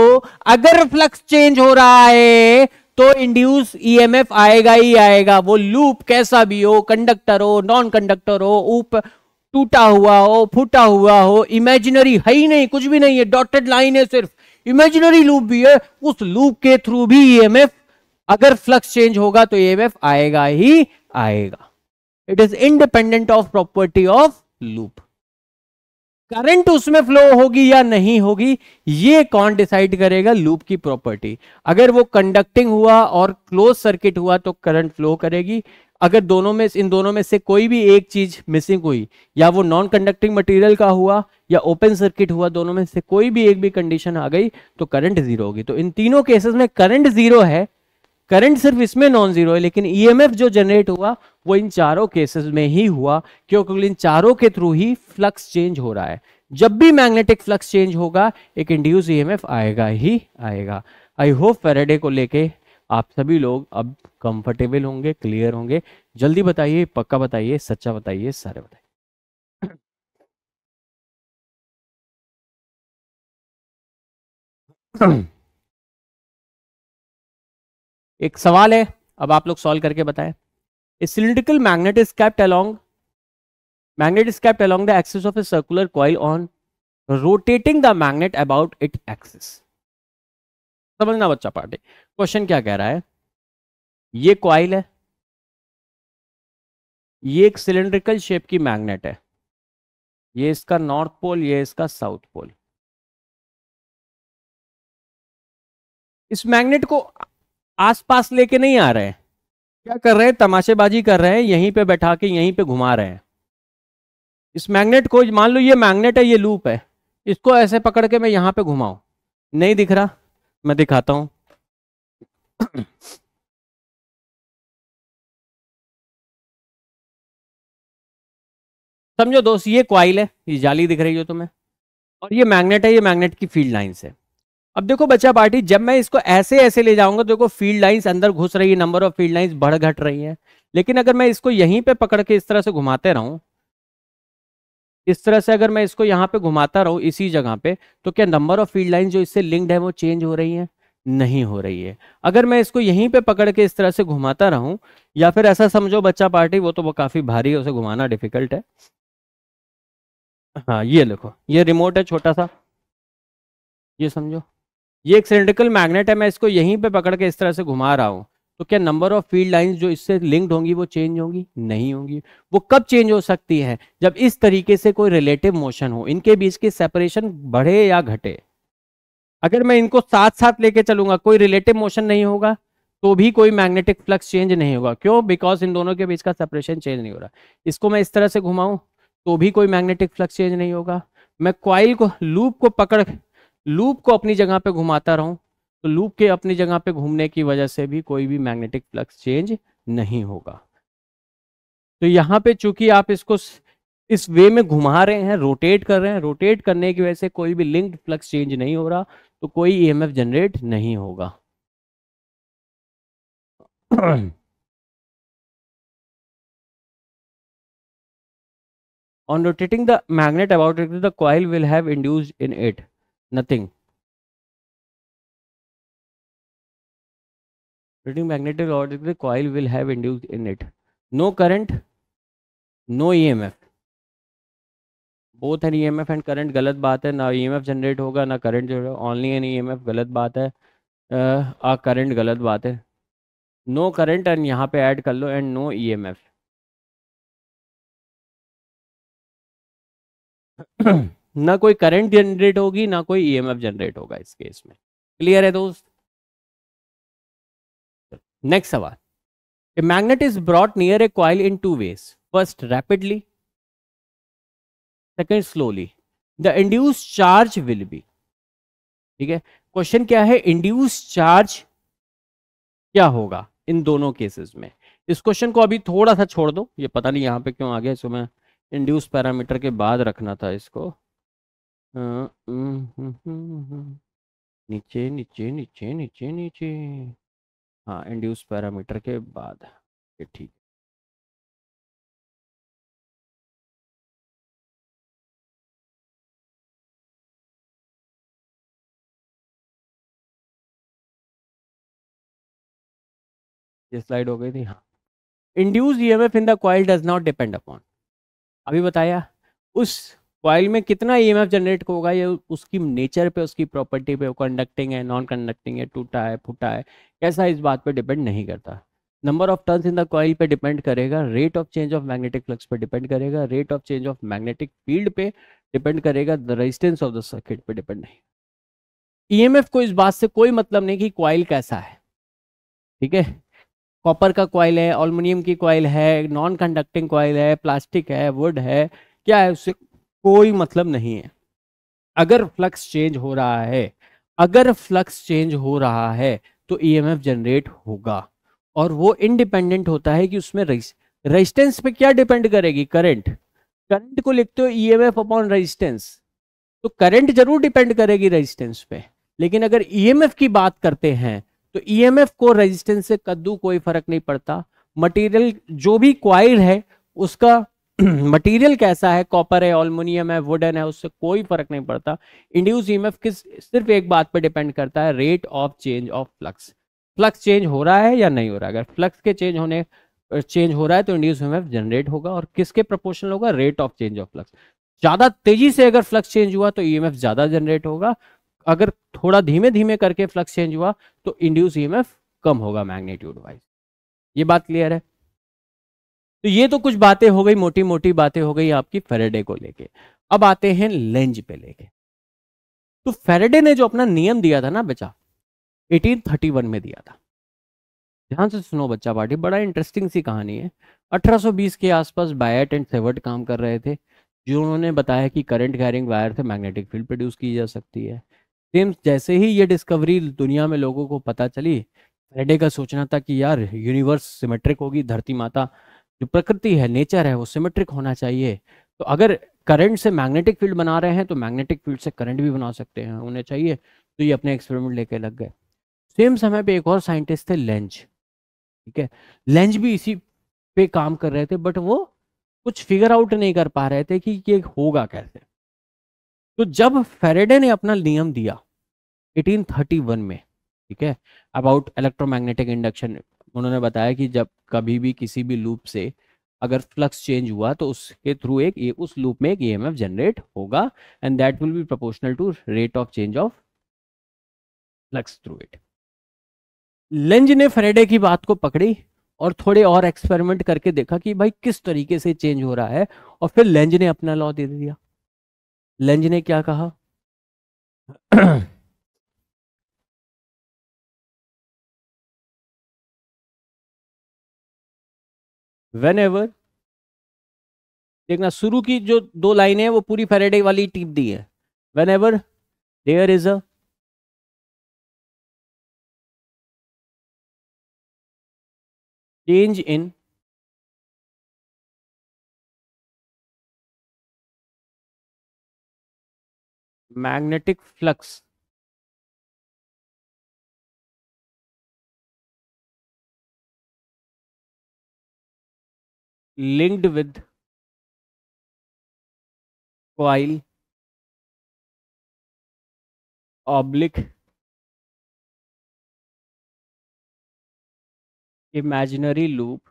अगर फ्लक्स चेंज हो रहा है तो इंड्यूस ईएमएफ e आएगा ही आएगा वो लूप कैसा भी हो कंडक्टर हो नॉन कंडक्टर हो ऊप टूटा हुआ हो फूटा हुआ हो इमेजिनरी है ही नहीं कुछ भी नहीं है डॉटेड लाइन है सिर्फ इमेजिनरी लूप भी है उस लूप के थ्रू भी ईएमएफ e अगर फ्लक्स चेंज होगा तो ईएमएफ e आएगा ही आएगा it is independent of property of loop current उसमें फ्लो होगी या नहीं होगी ये कौन डिसाइड करेगा लूप की प्रॉपर्टी अगर वो कंडक्टिंग हुआ और क्लोज सर्किट हुआ तो करंट फ्लो करेगी अगर दोनों में इन दोनों में से कोई भी एक चीज मिसिंग हुई या वो नॉन कंडक्टिंग मटेरियल का हुआ या ओपन सर्किट हुआ दोनों में से कोई भी एक भी कंडीशन आ गई तो करंट जीरो होगी तो इन तीनों केसेस में करंट जीरो है करंट सिर्फ इसमें नॉन जीरो है लेकिन ईएमएफ e जो जनरेट हुआ वो इन चारों केसेस में ही हुआ क्योंकि इन चारों के थ्रू ही फ्लक्स चेंज हो रहा है जब भी मैग्नेटिक फ्लक्स चेंज होगा एक इंड्यूस ईएमएफ e आएगा ही आएगा आई होप फेराडे को लेके आप सभी लोग अब कंफर्टेबल होंगे क्लियर होंगे जल्दी बताइए पक्का बताइए सच्चा बताइए सारे बताइए एक सवाल है अब आप लोग सॉल्व करके बताएं a cylindrical magnet is kept along magnet is kept along the axis of a circular coil on rotating the magnet about it axis समझना बच्चा पार्टी क्वेश्चन क्या कह रहा है ये कॉइल है ये एक सिलेंड्रिकल शेप की मैग्नेट है ये इसका नॉर्थ पोल ये इसका साउथ पोल इस मैग्नेट को आसपास लेके नहीं आ रहे क्या कर रहे हैं तमाशेबाजी कर रहे हैं यहीं पे बैठा के यहीं पे घुमा रहे हैं इस मैग्नेट को मान लो ये मैग्नेट है ये लूप है इसको ऐसे पकड़ के मैं यहां पे घुमाऊ नहीं दिख रहा मैं दिखाता हूं समझो दोस्त ये क्वाइल है ये जाली दिख रही हो तुम्हें और ये मैग्नेट है ये मैग्नेट की फील्ड लाइन्स है अब देखो बच्चा पार्टी जब मैं इसको ऐसे ऐसे ले जाऊंगा देखो फील्ड लाइंस अंदर घुस रही है नंबर ऑफ फील्ड लाइंस बढ़ घट रही है लेकिन अगर मैं इसको यहीं पे पकड़ के इस तरह से घुमाते रहूं इस तरह से अगर मैं इसको यहाँ पे घुमाता रहूं इसी जगह पे तो क्या नंबर ऑफ फील्ड लाइन जो इससे लिंक्ड है वो चेंज हो रही है नहीं हो रही है अगर मैं इसको यहीं पे पकड़ के इस तरह से घुमाता रहूं या फिर ऐसा समझो बच्चा पार्टी वो तो वो काफी भारी है उसे घुमाना डिफिकल्ट है हाँ ये लिखो ये रिमोट है छोटा सा ये समझो ये एक सिलेंड्रिकल मैग्नेट है मैं इसको यहीं पे पकड़ के इस तरह से घुमा रहा हूँ तो क्या नंबर ऑफ फील्ड लाइंस जो इससे लिंक्ड होंगी वो चेंज होंगी नहीं होंगी वो कब चेंज हो सकती है जब इस तरीके से कोई रिलेटिव मोशन हो इनके बीच की सेपरेशन बढ़े या घटे अगर मैं इनको साथ साथ लेके चलूंगा कोई रिलेटिव मोशन नहीं होगा तो भी कोई मैग्नेटिक फ्लक्स चेंज नहीं होगा क्यों बिकॉज इन दोनों के बीच का सेपरेशन चेंज नहीं हो रहा इसको मैं इस तरह से घुमाऊं तो भी कोई मैग्नेटिक फ्लक्स चेंज नहीं होगा मैं क्वाइल को लूप को पकड़ लूप को अपनी जगह पे घुमाता रहूं तो लूप के अपनी जगह पे घूमने की वजह से भी कोई भी मैग्नेटिक फ्लक्स चेंज नहीं होगा तो यहाँ पे चूंकि आप इसको इस वे में घुमा रहे हैं रोटेट कर रहे हैं रोटेट करने की वजह से कोई भी लिंक्ड फ्लक्स चेंज नहीं हो रहा तो कोई ई e जनरेट नहीं होगा on rotating the magnet about it the coil will have induced in it nothing rotating magnetic rod the coil will have induced in it no current no emf both an E M F and current गलत बात है ना ई M F generate होगा ना current जो है only an E M F गलत बात है आ करंट गलत बात है नो करंट एंड यहाँ पे ऐड कर लो and no E M F ना कोई करंट जनरेट होगी ना कोई ईएमएफ e जनरेट होगा इस केस में क्लियर है दोस्त नेक्स्ट सवाल a magnet is brought near a coil in two ways first rapidly second slowly the induce charge will be ठीक है क्वेश्चन क्या है इंड्यूस चार्ज क्या होगा इन दोनों केसेस में इस क्वेश्चन को अभी थोड़ा सा छोड़ दो ये पता नहीं यहाँ पे क्यों आ गया इसको मैं इंड्यूस पैरामीटर के बाद रखना था इसको नीचे नीचे नीचे नीचे नीचे हाँ इंड्यूस पैरामीटर के बाद ये ठीक ये स्लाइड हो गई थी हाँ induce E M F in the coil does not depend upon अभी बताया उस कॉइल में कितना ई e जनरेट होगा ये उसकी नेचर पे उसकी प्रॉपर्टी पे कंडक्टिंग है नॉन कंडक्टिंग है टूटा है फूटा है कैसा इस बात पे डिपेंड नहीं करता number of turns in the coil पे डिपेंड करेगा rate of change of magnetic flux पे डिपेंड करेगा rate of change of magnetic field पे डिपेंड करेगा the resistance of the circuit पर डिपेंड नहीं ई e को इस बात से कोई मतलब नहीं कि कॉइल कैसा है ठीक है कॉपर का कॉइल है एलुमिनियम की कॉइल है नॉन कंडक्टिंग कॉइल है प्लास्टिक है वुड है क्या है उससे कोई मतलब नहीं है अगर फ्लक्स चेंज हो रहा है अगर फ्लक्स चेंज हो रहा है तो ईएमएफ e जनरेट होगा और वो इंडिपेंडेंट होता है कि उसमें रेजिस्टेंस पे क्या डिपेंड करेगी करंट करंट को लिखते हो ईएमएफ अपॉन रेजिस्टेंस तो करंट जरूर डिपेंड करेगी रेजिस्टेंस पे लेकिन अगर ईएमएफ e की बात करते हैं तो ईएमएफ e को रेजिस्टेंस से कद्दू कोई फर्क नहीं पड़ता मटेरियल जो भी क्वाइर है उसका मटेरियल कैसा है कॉपर है ऑलमोनियम है वुडन है उससे कोई फर्क नहीं पड़ता इंड्यूस ईएमएफ किस सिर्फ एक बात पर डिपेंड करता है rate of change of flux flux change हो रहा है या नहीं हो रहा है अगर फ्लक्स के चेंज होने चेंज हो रहा है तो इंड्यूस ईएमएफ जनरेट होगा और किसके प्रपोर्शनल होगा rate of change of flux ज्यादा तेजी से अगर फ्लक्स चेंज हुआ तो ई ज्यादा जनरेट होगा अगर थोड़ा धीमे धीमे करके फ्लक्स चेंज हुआ तो इंड्यूस ई कम होगा मैग्नीट्यूड वाइज ये बात क्लियर है तो ये तो कुछ बातें हो गई मोटी मोटी बातें हो गई आपकी फेरेडे को लेके अब आते हैं लेंज पे लेके तो फेरेडे ने जो अपना नियम दिया था ना बच्चा 1831 में दिया था ध्यान से सुनो बच्चा पार्टी बड़ा इंटरेस्टिंग सी कहानी है 1820 के आसपास बायट एंड सेवर्ट काम कर रहे थे जो उन्होंने बताया कि करंट कैरिंग वायर से मैग्नेटिक फील्ड प्रोड्यूस की जा सकती है सेम जैसे ही ये डिस्कवरी दुनिया में लोगों को पता चली फेरेडे का सोचना था कि यार यूनिवर्स सिमेट्रिक होगी धरती माता जो प्रकृति है नेचर है वो सिमेट्रिक होना चाहिए तो अगर करंट से मैग्नेटिक फील्ड बना रहे हैं तो मैग्नेटिक फील्ड से करंट भी बना सकते हैं उन्हें चाहिए तो ये अपने एक्सपेरिमेंट लेके लग गए सेम समय पे एक और साइंटिस्ट थे लेंज ठीक है लेंज भी इसी पे काम कर रहे थे बट वो कुछ फिगर आउट नहीं कर पा रहे थे कि ये होगा कैसे तो जब फेरेडे ने अपना नियम दिया 1831 में ठीक है अबाउट इलेक्ट्रोमैग्नेटिक इंडक्शन उन्होंने बताया कि जब कभी भी किसी भी लूप से अगर फ्लक्स चेंज हुआ तो उसके थ्रू एक ये उस लूप में एक ईएमएफ e जनरेट होगा and that will be proportional to rate of change of flux through it Lenz ने फ्रेडे की बात को पकड़ी और थोड़े और एक्सपेरिमेंट करके देखा कि भाई किस तरीके से चेंज हो रहा है और फिर लेंज ने अपना लॉ दे दिया लेंज ने क्या कहा वेन एवर देखना शुरू की जो दो लाइनें हैं वो पूरी फेरेडे वाली टीप दी है whenever there is a change in magnetic flux linked with coil oblique imaginary loop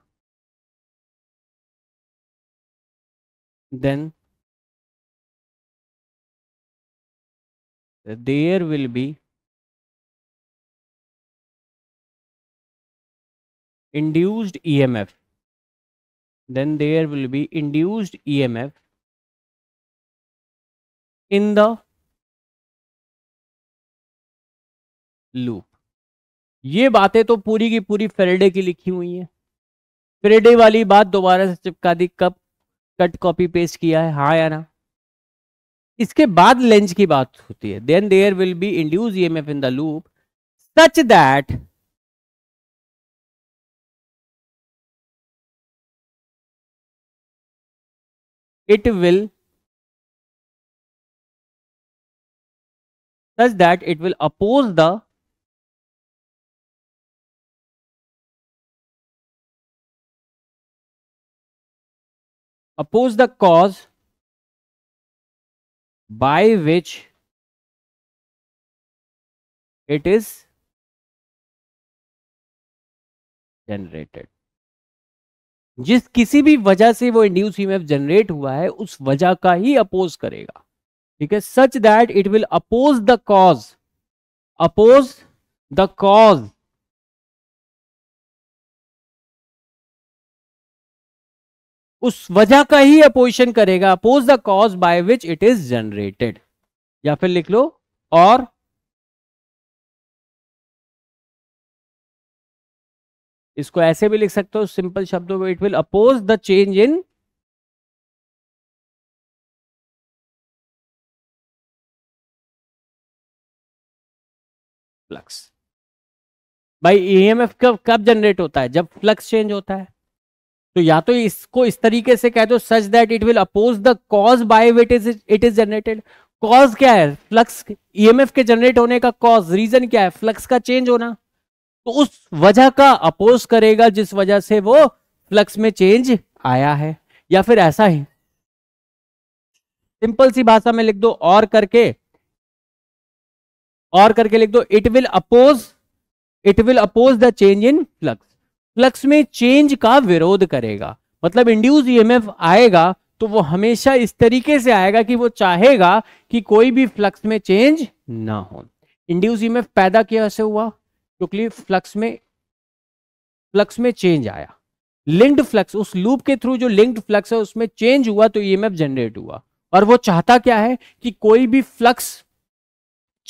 then there will be induced EMF then there will be induced emf in the loop ये बातें तो पूरी की पूरी फ्रेडे की लिखी हुई है फ्रेडे वाली बात दोबारा से चिपका दी कब कट कॉपी पेस्ट किया है हाँ या ना इसके बाद लेंज की बात होती है then there will be induce E M F in the loop such that it will such that it will oppose the oppose the cause by which it is generated. जिस किसी भी वजह से वो इंड्यूस ईएमएफ जनरेट हुआ है उस वजह का ही अपोज करेगा ठीक है such that it will oppose the cause oppose the cause उस वजह का ही अपोजिशन करेगा oppose the cause by which it is generated या फिर लिख लो और इसको ऐसे भी लिख सकते हो सिंपल शब्दों में it will oppose the change in flux भाई ईएमएफ e कब कब जनरेट होता है जब फ्लक्स चेंज होता है तो या तो इसको इस तरीके से कह दो such that it will oppose the cause by it is it is generated cause क्या है फ्लक्स ईएमएफ e के जनरेट होने का कॉज रीजन क्या है फ्लक्स का चेंज होना तो उस वजह का अपोज करेगा जिस वजह से वो फ्लक्स में चेंज आया है या फिर ऐसा ही सिंपल सी भाषा में लिख दो और करके और करके लिख दो it will oppose it will oppose the change in flux flux में चेंज का विरोध करेगा मतलब इंड्यूस ईएमएफ e आएगा तो वो हमेशा इस तरीके से आएगा कि वो चाहेगा कि कोई भी फ्लक्स में चेंज ना हो इंड्यूस ईएमएफ e पैदा कैसे हुआ क्योंकि फ्लक्स में फ्लक्स में चेंज आया लिंक्ड फ्लक्स उस लूप के थ्रू जो लिंक्ड फ्लक्स है उसमें चेंज हुआ तो ईएमएफ e जनरेट हुआ और वो चाहता क्या है कि कोई भी फ्लक्स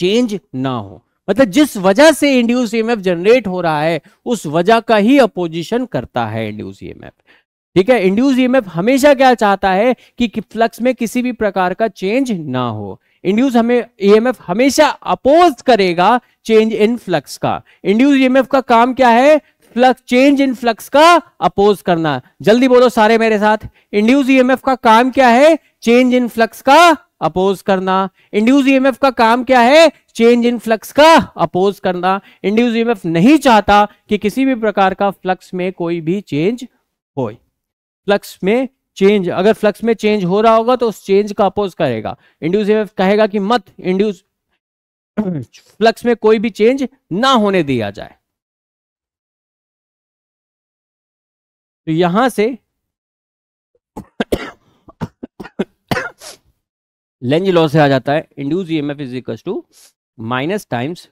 चेंज ना हो मतलब जिस वजह से इंड्यूस ईएमएफ जनरेट हो रहा है उस वजह का ही अपोजिशन करता है इंड्यूस ईएमएफ e ठीक है इंड्यूस ईएमएफ e हमेशा क्या चाहता है कि, कि फ्लक्स में किसी भी प्रकार का चेंज ना हो इंड्यूस हमें ईएमएफ e हमेशा अपोज करेगा चेंज इन फ्लक्स का इंड्यूस ईएमएफ e का काम क्या है फ्लक्स चेंज इन फ्लक्स का अपोज करना जल्दी बोलो सारे मेरे साथ इंड्यूस ईएमएफ e का काम क्या है चेंज इन फ्लक्स का अपोज करना इंड्यूस ईएमएफ का काम क्या है चेंज इन फ्लक्स का अपोज करना इंड्यूस ईएमएफ नहीं चाहता कि किसी भी प्रकार का फ्लक्स में कोई भी चेंज हो फ्लक्स में चेंज अगर फ्लक्स में चेंज हो रहा होगा तो उस चेंज का अपोज करेगा इंड्यूस ईएमएफ कहेगा कि मत इंड्यूस फ्लक्स में कोई भी चेंज ना होने दिया जाए तो यहां से लेंज लॉ से आ जाता है induce EMF is equal to minus times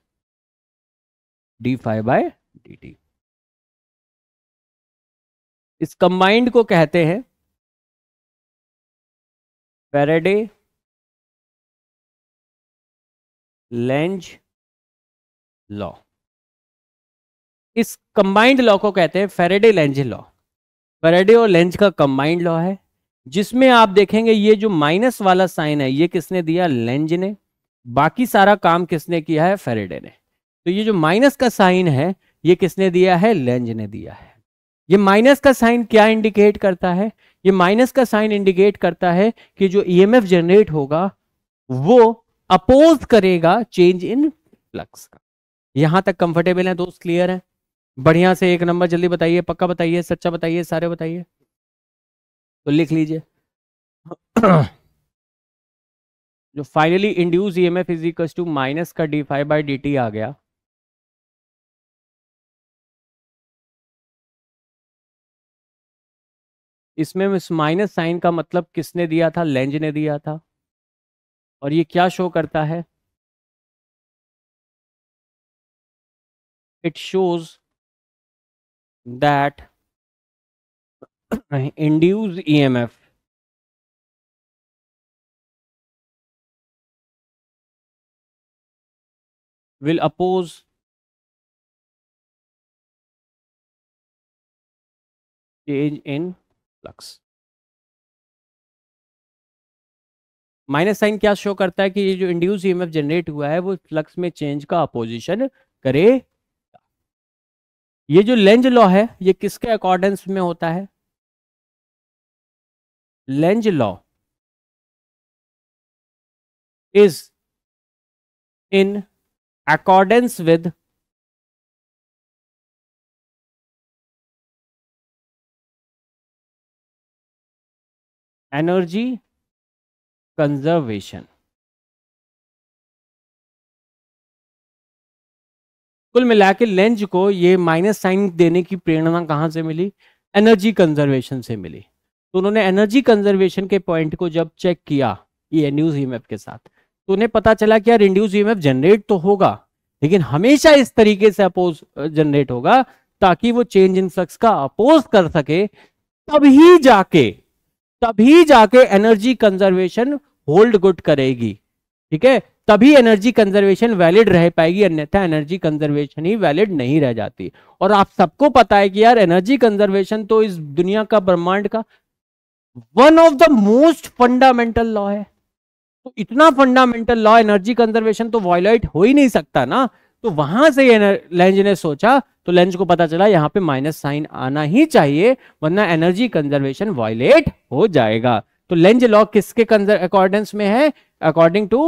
D phi by D t इस कंबाइंड को कहते हैं फेरेडे लेंज लॉ इस कंबाइंड लॉ को कहते हैं फेरेडे लेंज लॉ फेरेडे और लेंज का कंबाइंड लॉ है जिसमें आप देखेंगे ये जो माइनस वाला साइन है ये किसने दिया लेंज ने बाकी सारा काम किसने किया है फेरेडे ने तो ये जो माइनस का साइन है ये किसने दिया है लेंज ने दिया है ये माइनस का साइन क्या इंडिकेट करता है ये माइनस का साइन इंडिकेट करता है कि जो ईएमएफ e जनरेट होगा वो अपोज करेगा चेंज इन फ्लक्स का यहां तक कंफर्टेबल है दोस्त क्लियर है बढ़िया से एक नंबर जल्दी बताइए पक्का बताइए सच्चा बताइए सारे बताइए तो लिख लीजिए जो finally induce EMF is equal to minus का डी फाइव बाई डी आ गया इसमें माइनस साइन का मतलब किसने दिया था लेंज ने दिया था और ये क्या शो करता है it shows that induce EMF will oppose change in flux minus sign क्या शो करता है कि ये जो इंड्यूस ईएमएफ जनरेट हुआ है वो फ्लक्स में चेंज का अपोजिशन करे ये जो लेंज लॉ है ये किसके अकॉर्डेंस में होता है Lenz law is in accordance with energy conservation कुल मिला के लेंज को ये माइनस साइन देने की प्रेरणा कहां से मिली एनर्जी कंजर्वेशन से मिली तो उन्होंने एनर्जी कंजर्वेशन के पॉइंट को जब चेक किया ये न्यूज के साथ तो उन्हें पता चला कि यार इंड्यूस ईएमएफ जनरेट तो होगा लेकिन हमेशा इस तरीके से अपोज जनरेट होगा ताकि वो चेंज इन फ्लक्स का अपोज कर सके तभी जाके तभी जाके एनर्जी कंजर्वेशन होल्ड गुड करेगी ठीक है तभी एनर्जी कंजर्वेशन वैलिड रह पाएगी अन्यथा एनर्जी कंजर्वेशन ही वैलिड नहीं रह जाती और आप सबको पता है कि यार एनर्जी कंजर्वेशन तो इस दुनिया का ब्रह्मांड का one of the most fundamental law है तो इतना फंडामेंटल लॉ एनर्जी कंजर्वेशन तो वॉयलाइट हो ही नहीं सकता ना तो वहां से लेंज ने सोचा तो लेंज को पता चला यहां पे माइनस साइन आना ही चाहिए वरना एनर्जी कंजर्वेशन वायलेट हो जाएगा तो लेंज लॉ किसके अकॉर्डेंस में है according to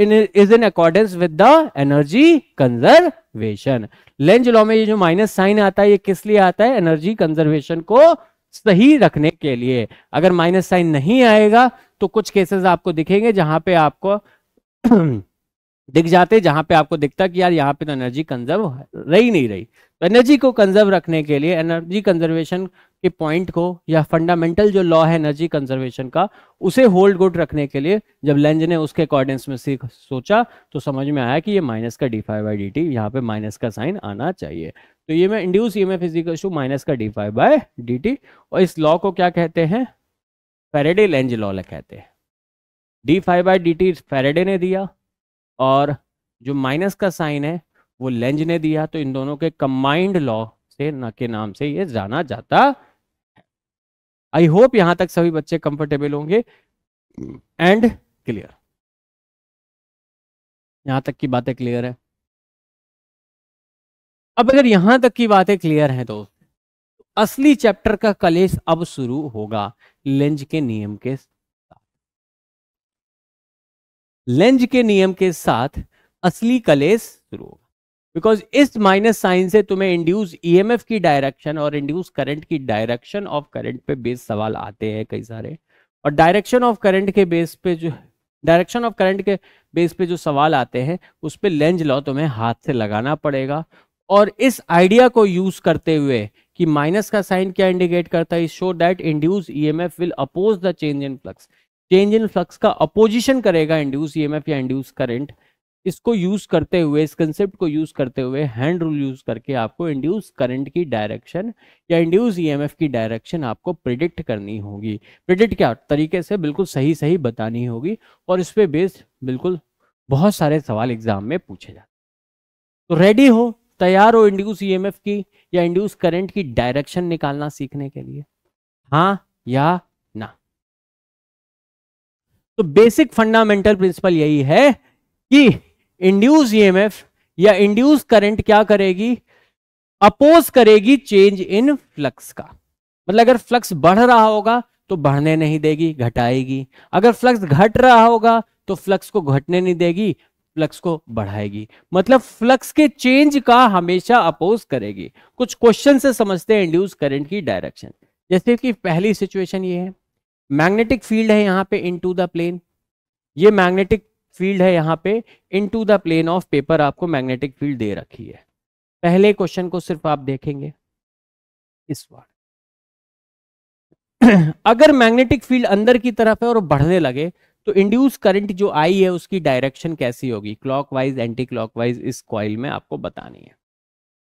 in is in accordance with the energy conservation Lenz law में ये जो माइनस साइन आता है ये किस लिए आता है एनर्जी कंजर्वेशन को सही रखने के लिए अगर माइनस साइन नहीं आएगा तो कुछ केसेस आपको दिखेंगे जहां पे आपको दिख जाते जहां पे आपको दिखता कि यार यहाँ पे तो एनर्जी कंजर्व रही नहीं रही तो एनर्जी को कंजर्व रखने के लिए एनर्जी कंजर्वेशन के पॉइंट को या फंडामेंटल जो लॉ है एनर्जी कंजर्वेशन का उसे होल्ड गुड रखने के लिए जब लेंज ने उसके अकॉर्डेंस में सोचा तो समझ में आया कि ये माइनस का D five by D t यहाँ पे माइनस का साइन आना चाहिए तो ये मैं इंड्यूस ये फिजिकल शू माइनस का D phi by D t और इस लॉ को क्या कहते हैं फेरेडे लेंज लॉ कहते हैं d five by D t Faraday ने दिया और जो माइनस का साइन है वो लेंज ने दिया तो इन दोनों के कंबाइंड लॉ से ना के नाम से ये जाना जाता है आई होप यहां तक सभी बच्चे कंफर्टेबल होंगे एंड क्लियर यहां तक की बातें क्लियर है अब अगर यहां तक की बातें क्लियर हैं तो असली चैप्टर का कलेश अब शुरू होगा लेंज के नियम के लेंज के नियम के साथ असली कलेस शुरू होगा बिकॉज इस माइनस साइन से तुम्हें इंड्यूस ईएमएफ e की डायरेक्शन और इंड्यूस करंट की डायरेक्शन ऑफ करंट पे बेस सवाल आते हैं कई सारे और डायरेक्शन ऑफ करंट के बेस पे जो डायरेक्शन ऑफ करंट के बेस पे जो सवाल आते हैं उस पर लेंज लॉ तुम्हें हाथ से लगाना पड़ेगा और इस आइडिया को यूज करते हुए कि माइनस का साइन क्या इंडिकेट करता है show that induce EMF will oppose the change in flux change in flux का अपोजिशन करेगा इंड्यूस ईएमएफ या इंड्यूस करंट इसको यूज करते हुए इस कंसेप्ट को यूज करते हुए हैंड रूल यूज करके आपको इंड्यूस करंट की डायरेक्शन या इंड्यूस ईएमएफ की डायरेक्शन आपको प्रिडिक्ट करनी होगी प्रिडिक्ट क्या तरीके से बिल्कुल सही सही बतानी होगी और इस पर बेस्ड बिल्कुल बहुत सारे सवाल एग्जाम में पूछे जाते तो रेडी हो तैयार हो इंड्यूस ई की या इंड्यूस करंट की डायरेक्शन निकालना सीखने के लिए हाँ या तो बेसिक फंडामेंटल प्रिंसिपल यही है कि इंड्यूस ईएमएफ e या इंड्यूस करंट क्या करेगी अपोज करेगी चेंज इन फ्लक्स का मतलब अगर फ्लक्स बढ़ रहा होगा तो बढ़ने नहीं देगी घटाएगी अगर फ्लक्स घट रहा होगा तो फ्लक्स को घटने नहीं देगी फ्लक्स को बढ़ाएगी मतलब फ्लक्स के चेंज का हमेशा अपोज करेगी कुछ क्वेश्चन से समझते हैं इंड्यूस करंट की डायरेक्शन जैसे कि पहली सिचुएशन ये है मैग्नेटिक फील्ड है यहाँ पे इनटू द प्लेन ये मैग्नेटिक फील्ड है यहाँ पे into the plane of paper आपको मैग्नेटिक फील्ड दे रखी है पहले क्वेश्चन को सिर्फ आप देखेंगे इस बार अगर मैग्नेटिक फील्ड अंदर की तरफ है और बढ़ने लगे तो इंड्यूस करंट जो आई है उसकी डायरेक्शन कैसी होगी क्लॉकवाइज एंटी क्लॉकवाइज इस कॉइल में आपको बतानी है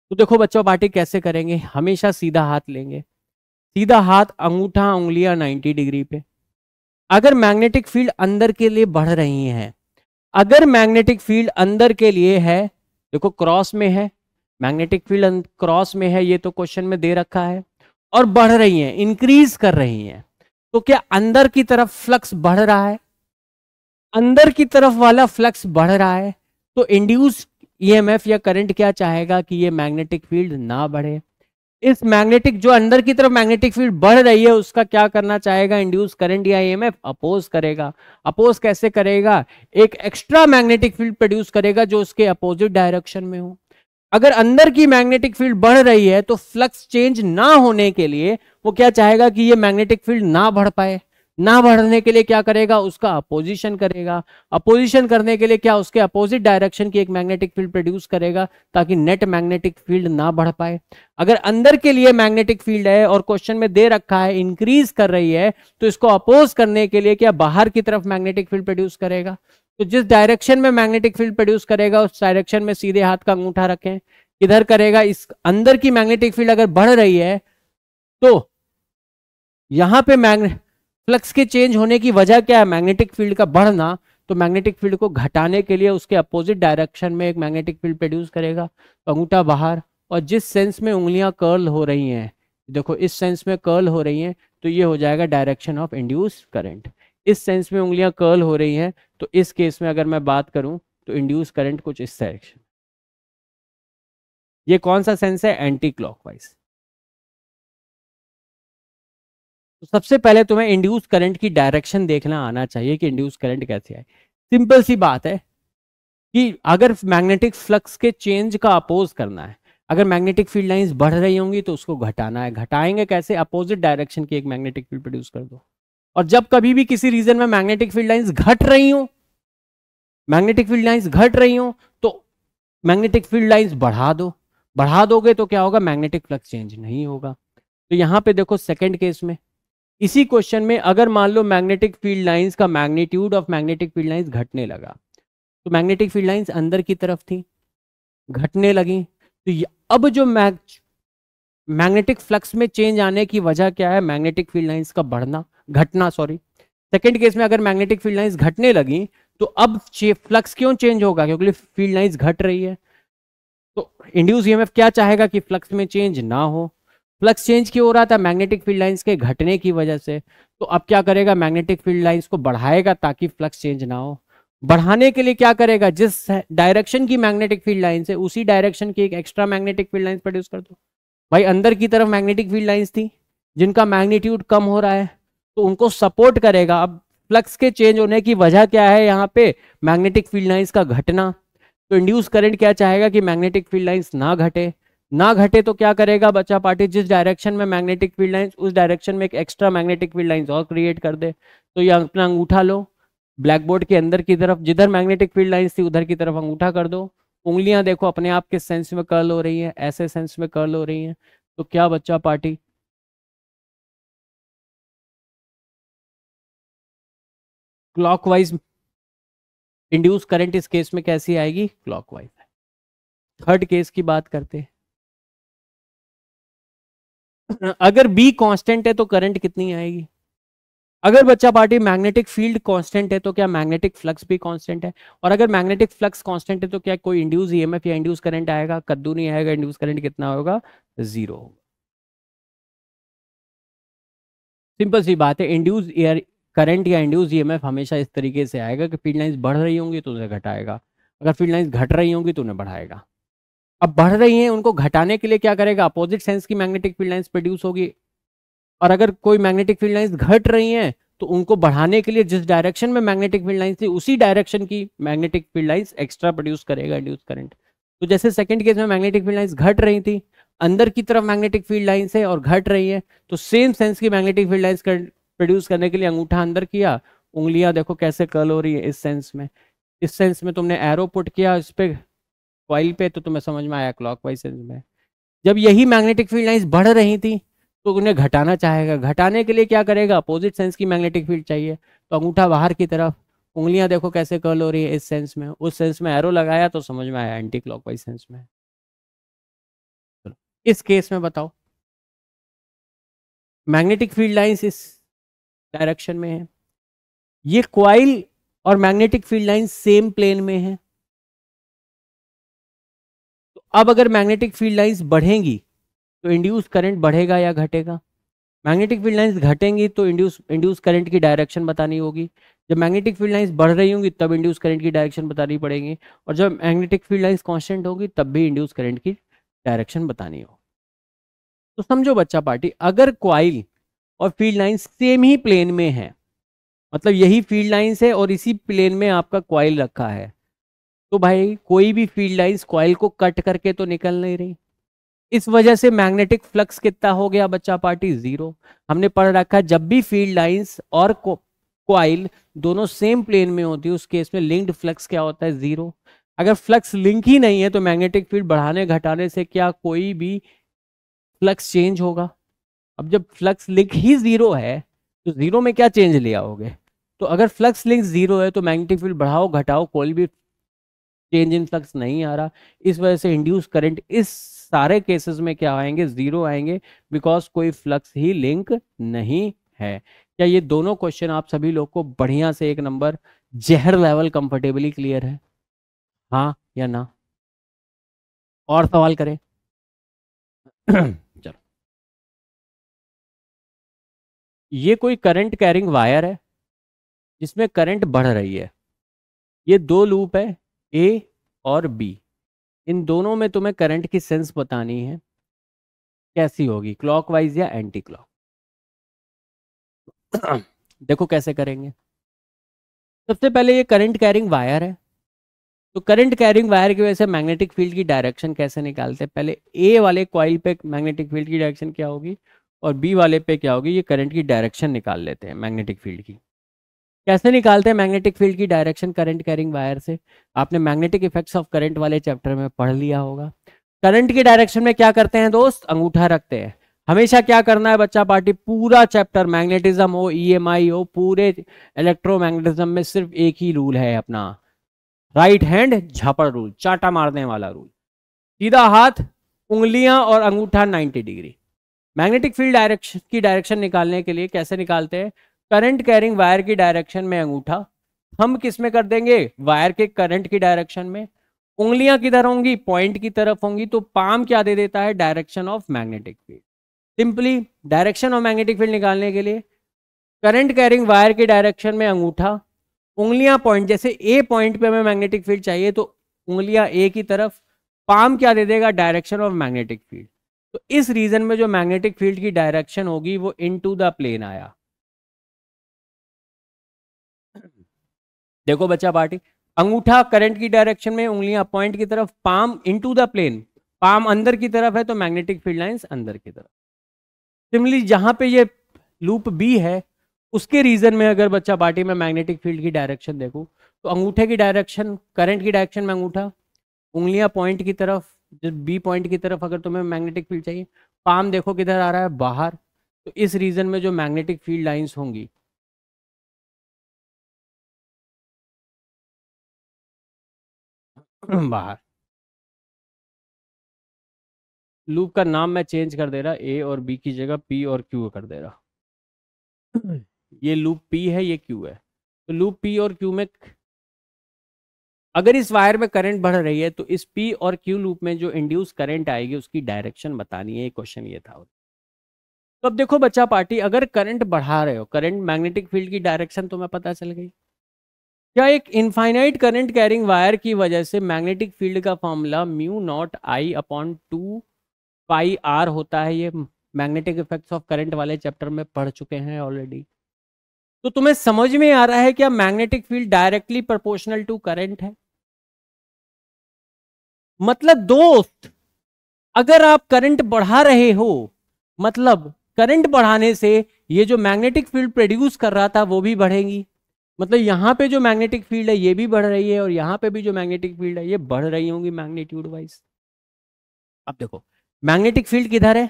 तो देखो बच्चों पार्टी कैसे करेंगे हमेशा सीधा हाथ लेंगे सीधा हाथ अंगूठा उंगलियां 90 डिग्री पे अगर मैग्नेटिक फील्ड अंदर के लिए बढ़ रही है अगर मैग्नेटिक फील्ड अंदर के लिए है देखो क्रॉस में है मैग्नेटिक फील्ड अं-, क्रॉस में है ये तो क्वेश्चन में दे रखा है और बढ़ रही है इंक्रीज कर रही है तो क्या अंदर की तरफ फ्लक्स बढ़ रहा है अंदर की तरफ वाला फ्लक्स बढ़ रहा है तो इंड्यूस ईएमएफ e या करंट क्या चाहेगा कि ये मैग्नेटिक फील्ड ना बढ़े इस मैग्नेटिक जो अंदर की तरफ मैग्नेटिक फील्ड बढ़ रही है उसका क्या करना चाहेगा इंड्यूस करंट या ईएमएफ e अपोज करेगा अपोज कैसे करेगा एक एक्स्ट्रा मैग्नेटिक फील्ड प्रोड्यूस करेगा जो उसके अपोजिट डायरेक्शन में हो अगर अंदर की मैग्नेटिक फील्ड बढ़ रही है तो फ्लक्स चेंज ना होने के लिए वो क्या चाहेगा कि ये मैग्नेटिक फील्ड ना बढ़ पाए ना बढ़ने के लिए क्या करेगा उसका अपोजिशन करेगा अपोजिशन करने के लिए क्या उसके अपोजिट डायरेक्शन की एक मैग्नेटिक फील्ड प्रोड्यूस करेगा ताकि नेट मैग्नेटिक फील्ड ना बढ़ पाए अगर अंदर के लिए मैग्नेटिक फील्ड है और क्वेश्चन में दे रखा है इंक्रीज कर रही है तो इसको अपोज करने के लिए क्या बाहर की तरफ मैग्नेटिक फील्ड प्रोड्यूस करेगा तो जिस डायरेक्शन में मैग्नेटिक फील्ड प्रोड्यूस करेगा उस डायरेक्शन में सीधे हाथ का अंगूठा रखें किधर करेगा इस अंदर की मैग्नेटिक फील्ड अगर बढ़ रही है तो यहां पे मैग्नेट फ्लक्स के चेंज होने की वजह क्या है मैग्नेटिक फील्ड का बढ़ना तो मैग्नेटिक फील्ड को घटाने के लिए उसके अपोजिट डायरेक्शन में एक मैग्नेटिक फील्ड प्रोड्यूस करेगा अंगूठा बाहर और जिस सेंस में उंगलियां कर्ल हो रही हैं देखो इस सेंस में कर्ल हो रही हैं तो ये हो जाएगा डायरेक्शन ऑफ इंड्यूस करंट इस सेंस में उंगलियां कर्ल हो रही हैं तो इस केस में अगर मैं बात करूं तो इंड्यूस करंट कुछ इस डायरेक्शन ये कौन सा सेंस है एंटी क्लॉकवाइज तो सबसे पहले तुम्हें इंड्यूस करंट की डायरेक्शन देखना आना चाहिए कि इंड्यूस करंट कैसे आए सिंपल सी बात है कि अगर मैग्नेटिक फ्लक्स के चेंज का अपोज करना है अगर मैग्नेटिक फील्ड लाइंस बढ़ रही होंगी तो उसको घटाना है घटाएंगे कैसे अपोजिट डायरेक्शन की एक मैग्नेटिक फील्ड प्रोड्यूस कर दो और जब कभी भी किसी रीजन में मैग्नेटिक फील्ड लाइंस घट रही हो मैग्नेटिक फील्ड लाइंस घट रही हो तो मैग्नेटिक फील्ड लाइंस बढ़ा दो बढ़ा दोगे तो क्या होगा मैग्नेटिक फ्लक्स चेंज नहीं होगा तो यहां पे देखो सेकेंड केस में इसी क्वेश्चन में अगर मान लो मैग्नेटिक फील्ड लाइंस का magnitude of magnetic field lines घटने लगा तो मैग्नेटिक फील्ड लाइंस अंदर की तरफ थी घटने लगी तो अब जो मैग मैग्नेटिक फ्लक्स में चेंज आने की वजह क्या है मैग्नेटिक फील्ड लाइंस का बढ़ना घटना सॉरी सेकेंड केस में अगर मैग्नेटिक फील्ड लाइन्स घटने लगी तो अब फ्लक्स क्यों चेंज होगा क्योंकि फील्ड लाइन्स घट रही है तो इंड्यूस ईएमएफ क्या चाहेगा कि फ्लक्स में चेंज ना हो फ्लक्स चेंज क्यों हो रहा था मैग्नेटिक फील्ड लाइंस के घटने की वजह से तो अब क्या करेगा मैग्नेटिक फील्ड लाइंस को बढ़ाएगा ताकि फ्लक्स चेंज ना हो बढ़ाने के लिए क्या करेगा जिस डायरेक्शन की मैग्नेटिक फील्ड लाइंस है उसी डायरेक्शन की एक extra magnetic field lines produce कर दो भाई अंदर की तरफ मैग्नेटिक फील्ड लाइन्स थी जिनका मैग्नीट्यूड कम हो रहा है तो उनको सपोर्ट करेगा अब फ्लक्स के चेंज होने की वजह क्या है यहाँ पे मैग्नेटिक फील्ड लाइन्स का घटना तो इंड्यूस करंट क्या चाहेगा कि मैग्नेटिक फील्ड लाइन्स ना घटे ना घटे तो क्या करेगा बच्चा पार्टी जिस डायरेक्शन में मैग्नेटिक फील्ड लाइंस उस डायरेक्शन में एक एक्स्ट्रा मैग्नेटिक फील्ड लाइंस और क्रिएट कर दे तो ये अपना अंगूठा लो ब्लैक बोर्ड के अंदर की तरफ जिधर मैग्नेटिक फील्ड लाइंस थी उधर की तरफ अंगूठा कर दो उंगलियां देखो अपने आप किस सेंस में कर्ल हो रही है ऐसे सेंस में कर्ल हो रही है तो क्या बच्चा पार्टी क्लॉकवाइज इंड्यूस करंट इस केस में कैसी आएगी क्लॉकवाइज थर्ड केस की बात करते हैं अगर बी कांस्टेंट है तो करंट कितनी आएगी अगर बच्चा पार्टी मैग्नेटिक फील्ड कांस्टेंट है तो क्या मैग्नेटिक फ्लक्स भी कांस्टेंट है और अगर मैग्नेटिक फ्लक्स कांस्टेंट है तो क्या कोई इंड्यूस ईएमएफ या इंड्यूस करंट आएगा कद्दू नहीं आएगा इंड्यूस करंट कितना होगा जीरो होगा सिंपल सी बात है इंड्यूस एयर करंट या इंड्यूस ईएमएफ हमेशा इस तरीके से आएगा कि फील्ड लाइन्स बढ़ रही होंगी तो उन्हें घटाएगा अगर फील्ड लाइन्स घट रही होंगी तो उन्हें बढ़ाएगा अब बढ़ रही हैं उनको घटाने के लिए क्या करेगा अपोजिट सेंस की मैग्नेटिक फील्ड लाइंस प्रोड्यूस होगी और अगर कोई मैग्नेटिक फील्ड लाइंस घट रही हैं तो उनको बढ़ाने के लिए जिस डायरेक्शन में मैग्नेटिक फील्ड लाइंस थी उसी डायरेक्शन की magnetic field lines extra produce करेगा इंड्यूस करंट तो जैसे सेकंड केस में मैग्नेटिक फील्ड लाइंस घट रही थी अंदर की तरफ मैग्नेटिक फील्ड लाइंस है और घट रही है तो सेम सेंस की मैग्नेटिक फील्ड लाइंस प्रोड्यूस करने के लिए अंगूठा अंदर किया उंगलियां देखो कैसे कर्ल हो रही है इस सेंस में इस सेंस में तुमने एरो पुट किया इस पर कॉइल पे तो तुम्हें समझ में आया क्लॉक वाइज सेंस में जब यही मैग्नेटिक फील्ड लाइन्स बढ़ रही थी तो उन्हें घटाना चाहेगा घटाने के लिए क्या करेगा अपोजिट सेंस की मैग्नेटिक फील्ड चाहिए तो अंगूठा बाहर की तरफ उंगलियां देखो कैसे कर्ल हो रही है इस सेंस में उस सेंस में एरो लगाया तो समझ में आया एंटी क्लॉक वाइज सेंस में इस केस में बताओ मैग्नेटिक फील्ड लाइन्स इस डायरेक्शन में है ये क्वाइल और magnetic field line same plane में है अब अगर मैग्नेटिक फील्ड लाइंस बढ़ेंगी तो इंड्यूस करंट बढ़ेगा या घटेगा मैग्नेटिक फील्ड लाइंस घटेंगी तो इंड्यूस इंड्यूस करंट की डायरेक्शन बतानी होगी जब मैग्नेटिक फील्ड लाइंस बढ़ रही होंगी तब इंड्यूस करंट की डायरेक्शन बतानी पड़ेगी और जब मैग्नेटिक फील्ड लाइंस कॉन्स्टेंट होगी तब भी इंड्यूस करेंट की डायरेक्शन बतानी होगी तो समझो बच्चा पार्टी अगर क्वाइल और फील्ड लाइन्स सेम ही प्लेन में है मतलब यही फील्ड लाइन्स है और इसी प्लेन में आपका क्वाइल रखा है तो भाई कोई भी फील्ड लाइन्स कॉयल को कट करके तो निकल नहीं रही इस वजह से मैग्नेटिक फ्लक्स कितना हो गया बच्चा पार्टी जीरो हमने पढ़ रखा जब भी फील्ड लाइन्स और क्वाइल दोनों सेम प्लेन में होती है उस केस में लिंक्ड फ्लक्स क्या होता है जीरो अगर फ्लक्स लिंक ही नहीं है तो मैग्नेटिक फील्ड बढ़ाने घटाने से क्या कोई भी फ्लक्स चेंज होगा अब जब फ्लक्स लिंक ही जीरो है तो जीरो में क्या चेंज ले आओगे तो अगर फ्लक्स लिंक जीरो है तो मैग्नेटिक फील्ड बढ़ाओ घटाओ कोई भी चेंज इन फ्लक्स नहीं आ रहा इस वजह से इंड्यूस करंट इस सारे केसेस में क्या आएंगे जीरो आएंगे बिकॉज कोई फ्लक्स ही लिंक नहीं है क्या ये दोनों क्वेश्चन आप सभी लोग को बढ़िया से एक नंबर जहर लेवल कंफर्टेबली क्लियर है हाँ या ना और सवाल करें चलो ये कोई करंट कैरिंग वायर है जिसमें करंट बढ़ रही है ये दो लूप है ए और बी इन दोनों में तुम्हें करंट की सेंस बतानी है कैसी होगी क्लॉकवाइज या एंटी क्लॉक देखो कैसे करेंगे सबसे पहले ये करंट कैरिंग वायर है तो करंट कैरिंग वायर की वजह से मैग्नेटिक फील्ड की डायरेक्शन कैसे निकालते हैं पहले ए वाले कॉइल पे मैग्नेटिक फील्ड की डायरेक्शन क्या होगी और बी वाले पे क्या होगी ये करंट की डायरेक्शन निकाल लेते हैं मैग्नेटिक फील्ड की कैसे निकालते हैं मैग्नेटिक फील्ड की डायरेक्शन करंट कैरिंग वायर से आपने मैग्नेटिक इफेक्ट्स ऑफ करंट वाले चैप्टर में पढ़ लिया होगा करंट की डायरेक्शन में क्या करते हैं दोस्त अंगूठा रखते हैं हमेशा क्या करना है बच्चा पार्टी पूरा चैप्टर मैग्नेटिज्म हो ईएमआई e हो पूरे इलेक्ट्रोमैग्नेटिज्म में सिर्फ एक ही रूल है अपना राइट हैंड झापड़ रूल चाटा मारने वाला रूल सीधा हाथ उंगलियां और अंगूठा ninety degree magnetic field direction की डायरेक्शन निकालने के लिए कैसे निकालते हैं करंट कैरिंग वायर की डायरेक्शन में अंगूठा हम किस में कर देंगे वायर के करंट की डायरेक्शन में उंगलियां किधर होंगी पॉइंट की तरफ होंगी तो पाम क्या दे देता है direction of magnetic field simply direction of magnetic field निकालने के लिए करंट कैरिंग वायर के डायरेक्शन में अंगूठा उंगलियां पॉइंट जैसे ए पॉइंट पे हमें मैग्नेटिक फील्ड चाहिए तो उंगलियां ए की तरफ पाम क्या दे देगा डायरेक्शन ऑफ मैग्नेटिक फील्ड तो इस रीजन में जो मैग्नेटिक फील्ड की डायरेक्शन होगी वो इन टू द प्लेन आया देखो बच्चा पार्टी अंगूठा करंट की डायरेक्शन में उंगलियां पॉइंट की तरफ palm into the plane palm अंदर की तरफ है तो मैग्नेटिक फील्ड लाइंस अंदर की तरफ सिमिलरली जहां पे ये लूप बी है उसके रीजन में अगर बच्चा पार्टी में मैग्नेटिक फील्ड की डायरेक्शन देखू तो अंगूठे की डायरेक्शन करंट की डायरेक्शन में अंगूठा उंगलियां पॉइंट की तरफ जब बी पॉइंट की तरफ अगर तुम्हें मैग्नेटिक फील्ड चाहिए पाम देखो किधर आ रहा है बाहर तो इस रीजन में जो मैग्नेटिक फील्ड लाइंस होंगी बाहर लूप का नाम मैं चेंज कर दे रहा ए और बी की जगह पी और क्यू कर दे रहा ये लूप पी है ये क्यू है तो लूप पी और क्यू में अगर इस वायर में करंट बढ़ रही है तो इस पी और क्यू लूप में जो इंड्यूस करंट आएगी उसकी डायरेक्शन बतानी है क्वेश्चन ये था तो अब देखो बच्चा पार्टी अगर करंट बढ़ा रहे हो करंट मैग्नेटिक फील्ड की डायरेक्शन तो मैं पता चल गई या एक इनफाइनाइट करंट कैरिंग वायर की वजह से मैग्नेटिक फील्ड का formula mu naught I upon two pi R होता है ये मैग्नेटिक इफेक्ट्स ऑफ करंट वाले चैप्टर में पढ़ चुके हैं ऑलरेडी तो तुम्हें समझ में आ रहा है क्या magnetic field directly proportional to current है मतलब दोस्त अगर आप करंट बढ़ा रहे हो मतलब करंट बढ़ाने से ये जो मैग्नेटिक फील्ड प्रोड्यूस कर रहा था वो भी बढ़ेगी मतलब यहाँ पे जो मैग्नेटिक फील्ड है ये भी बढ़ रही है और यहाँ पे भी जो मैग्नेटिक फील्ड है ये बढ़ रही होंगी मैग्नेट्यूड वाइज अब देखो मैग्नेटिक फील्ड किधर है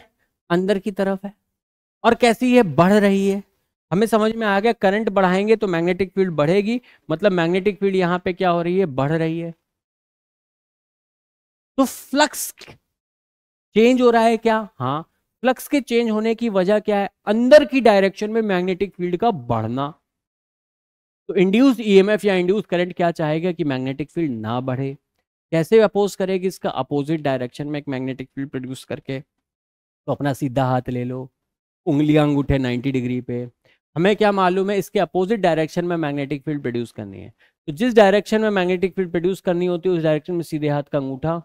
अंदर की तरफ है और कैसी ये बढ़ रही है हमें समझ में आ गया करंट बढ़ाएंगे तो मैग्नेटिक फील्ड बढ़ेगी मतलब मैग्नेटिक फील्ड यहाँ पे क्या हो रही है बढ़ रही है तो फ्लक्स चेंज हो रहा है क्या हाँ फ्लक्स के चेंज होने की वजह क्या है अंदर की डायरेक्शन में मैग्नेटिक फील्ड का बढ़ना तो इंड्यूस ईएमएफ e या इंड्यूस करंट क्या चाहेगा कि मैग्नेटिक फील्ड ना बढ़े कैसे अपोज करेगी इसका अपोजिट डायरेक्शन में एक मैग्नेटिक फील्ड प्रोड्यूस करके तो अपना सीधा हाथ ले लो उंगलियां अंगूठे 90 डिग्री पे हमें क्या मालूम है इसके अपोजिट डायरेक्शन में मैग्नेटिक फील्ड प्रोड्यूस करनी है तो जिस डायरेक्शन में मैग्नेटिक फील्ड प्रोड्यूस करनी होती है उस डायरेक्शन में सीधे हाथ का अंगूठा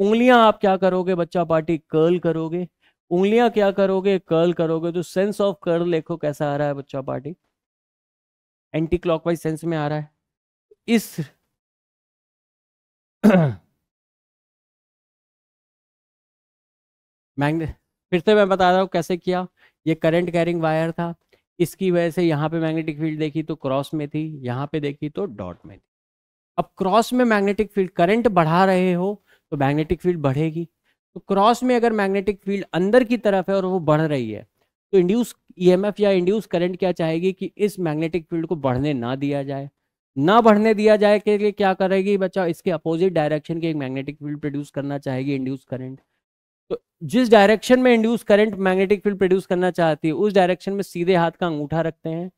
उंगलियां आप क्या करोगे बच्चा पार्टी कर्ल करोगे उंगलियां क्या करोगे कर्ल करोगे तो सेंस ऑफ कर्ल देखो कैसा आ रहा है बच्चा पार्टी एंटी क्लॉकवाइज सेंस में आ रहा है इस मैग्नेट फिर से मैं बता रहा हूँ कैसे किया ये करंट कैरिंग वायर था इसकी वजह से यहाँ पे मैग्नेटिक फील्ड देखी तो क्रॉस में थी यहाँ पे देखी तो डॉट में थी अब क्रॉस में मैग्नेटिक फील्ड करंट बढ़ा रहे हो तो मैग्नेटिक फील्ड बढ़ेगी तो क्रॉस में अगर मैग्नेटिक फील्ड अंदर की तरफ है और वो बढ़ रही है तो इंड्यूस ईएमएफ e या इंड्यूस करंट क्या चाहेगी कि इस मैग्नेटिक फील्ड को बढ़ने ना दिया जाए ना बढ़ने दिया जाए के लिए क्या करेगी बच्चा इसके अपोजिट डायरेक्शन के एक मैग्नेटिक फील्ड प्रोड्यूस करना चाहेगी इंड्यूस करंट तो जिस डायरेक्शन में induce current magnetic field produce करना चाहती है उस डायरेक्शन में सीधे हाथ का अंगूठा रखते हैं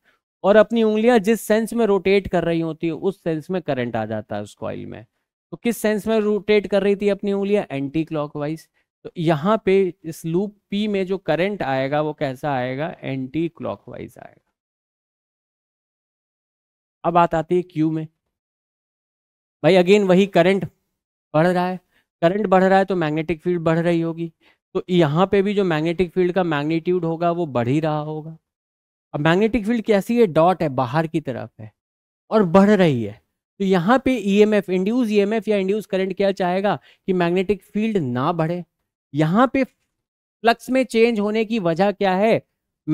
और अपनी उंगलियां जिस सेंस में रोटेट कर रही होती है उस सेंस में करंट आ जाता है उस कॉइल में तो किस सेंस में रोटेट कर रही थी अपनी उंगलियां एंटी क्लॉकवाइज तो यहाँ पे इस लूप पी में जो करंट आएगा वो कैसा आएगा एंटी क्लॉकवाइज आएगा अब बात आती है क्यू में भाई अगेन वही करंट बढ़ रहा है करंट बढ़ रहा है तो मैग्नेटिक फील्ड बढ़ रही होगी तो यहाँ पे भी जो मैग्नेटिक फील्ड का मैग्नीट्यूड होगा वो बढ़ ही रहा होगा अब मैग्नेटिक फील्ड कैसी है डॉट है बाहर की तरफ है और बढ़ रही है तो यहाँ पे ईएमएफ इंड्यूस ईएमएफ या इंड्यूस करंट क्या चाहेगा कि मैग्नेटिक फील्ड ना बढ़े यहाँ पे फ्लक्स में चेंज होने की वजह क्या है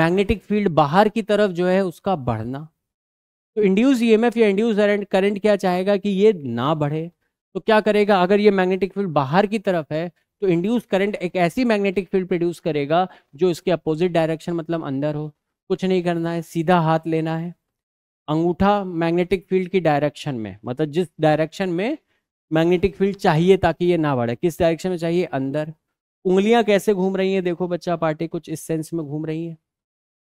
मैग्नेटिक फील्ड बाहर की तरफ जो है उसका बढ़ना तो इंड्यूस ईएमएफ e या इंड्यूस करंट क्या चाहेगा कि ये ना बढ़े तो क्या करेगा अगर ये मैग्नेटिक फील्ड बाहर की तरफ है तो इंड्यूस करंट एक ऐसी मैग्नेटिक फील्ड प्रोड्यूस करेगा जो इसके अपोजिट डायरेक्शन मतलब अंदर हो कुछ नहीं करना है सीधा हाथ लेना है अंगूठा मैग्नेटिक फील्ड की डायरेक्शन में मतलब जिस डायरेक्शन में मैग्नेटिक फील्ड चाहिए ताकि ये ना बढ़े किस डायरेक्शन में चाहिए अंदर उंगलियां कैसे घूम रही हैं देखो बच्चा पार्टी कुछ इस सेंस में घूम रही है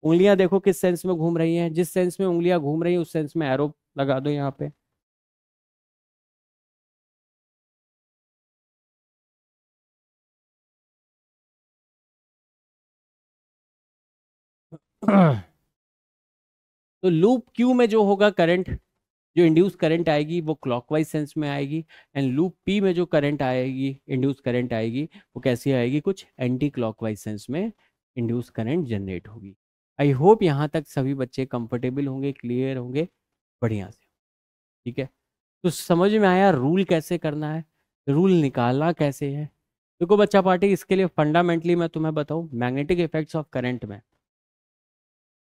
उंगलियां देखो किस सेंस में घूम रही हैं जिस सेंस में उंगलियां घूम रही हैं उस सेंस में एरो लगा दो यहाँ पे तो लूप क्यू में जो होगा करंट जो इंड्यूस करंट आएगी वो क्लॉकवाइज सेंस में आएगी एंड लूप पी में जो करंट आएगी इंड्यूस करंट आएगी वो कैसी आएगी कुछ एंटी क्लॉकवाइज सेंस में इंड्यूस करंट जनरेट होगी आई होप यहाँ तक सभी बच्चे कंफर्टेबल होंगे क्लियर होंगे बढ़िया से ठीक है तो समझ में आया रूल कैसे करना है रूल निकालना कैसे है देखो तो बच्चा पार्टी इसके लिए फंडामेंटली मैं तुम्हें बताऊँ मैग्नेटिक इफेक्ट्स ऑफ करंट में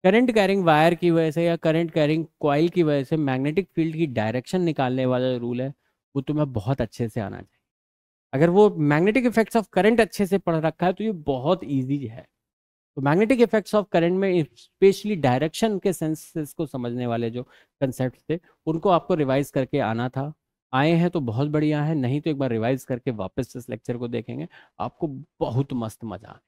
करंट कैरिंग वायर की वजह से या करंट कैरिंग कॉयल की वजह से मैग्नेटिक फील्ड की डायरेक्शन निकालने वाला रूल है वो तुम्हें बहुत अच्छे से आना चाहिए अगर वो मैग्नेटिक इफेक्ट्स ऑफ करंट अच्छे से पढ़ रखा है तो ये बहुत ईजी है तो मैग्नेटिक इफेक्ट्स ऑफ करंट में स्पेशली डायरेक्शन के सेंसेस को समझने वाले जो कंसेप्ट थे उनको आपको रिवाइज करके आना था आए हैं तो बहुत बढ़िया है नहीं तो एक बार रिवाइज करके वापस इस लेक्चर को देखेंगे आपको बहुत मस्त मजा आए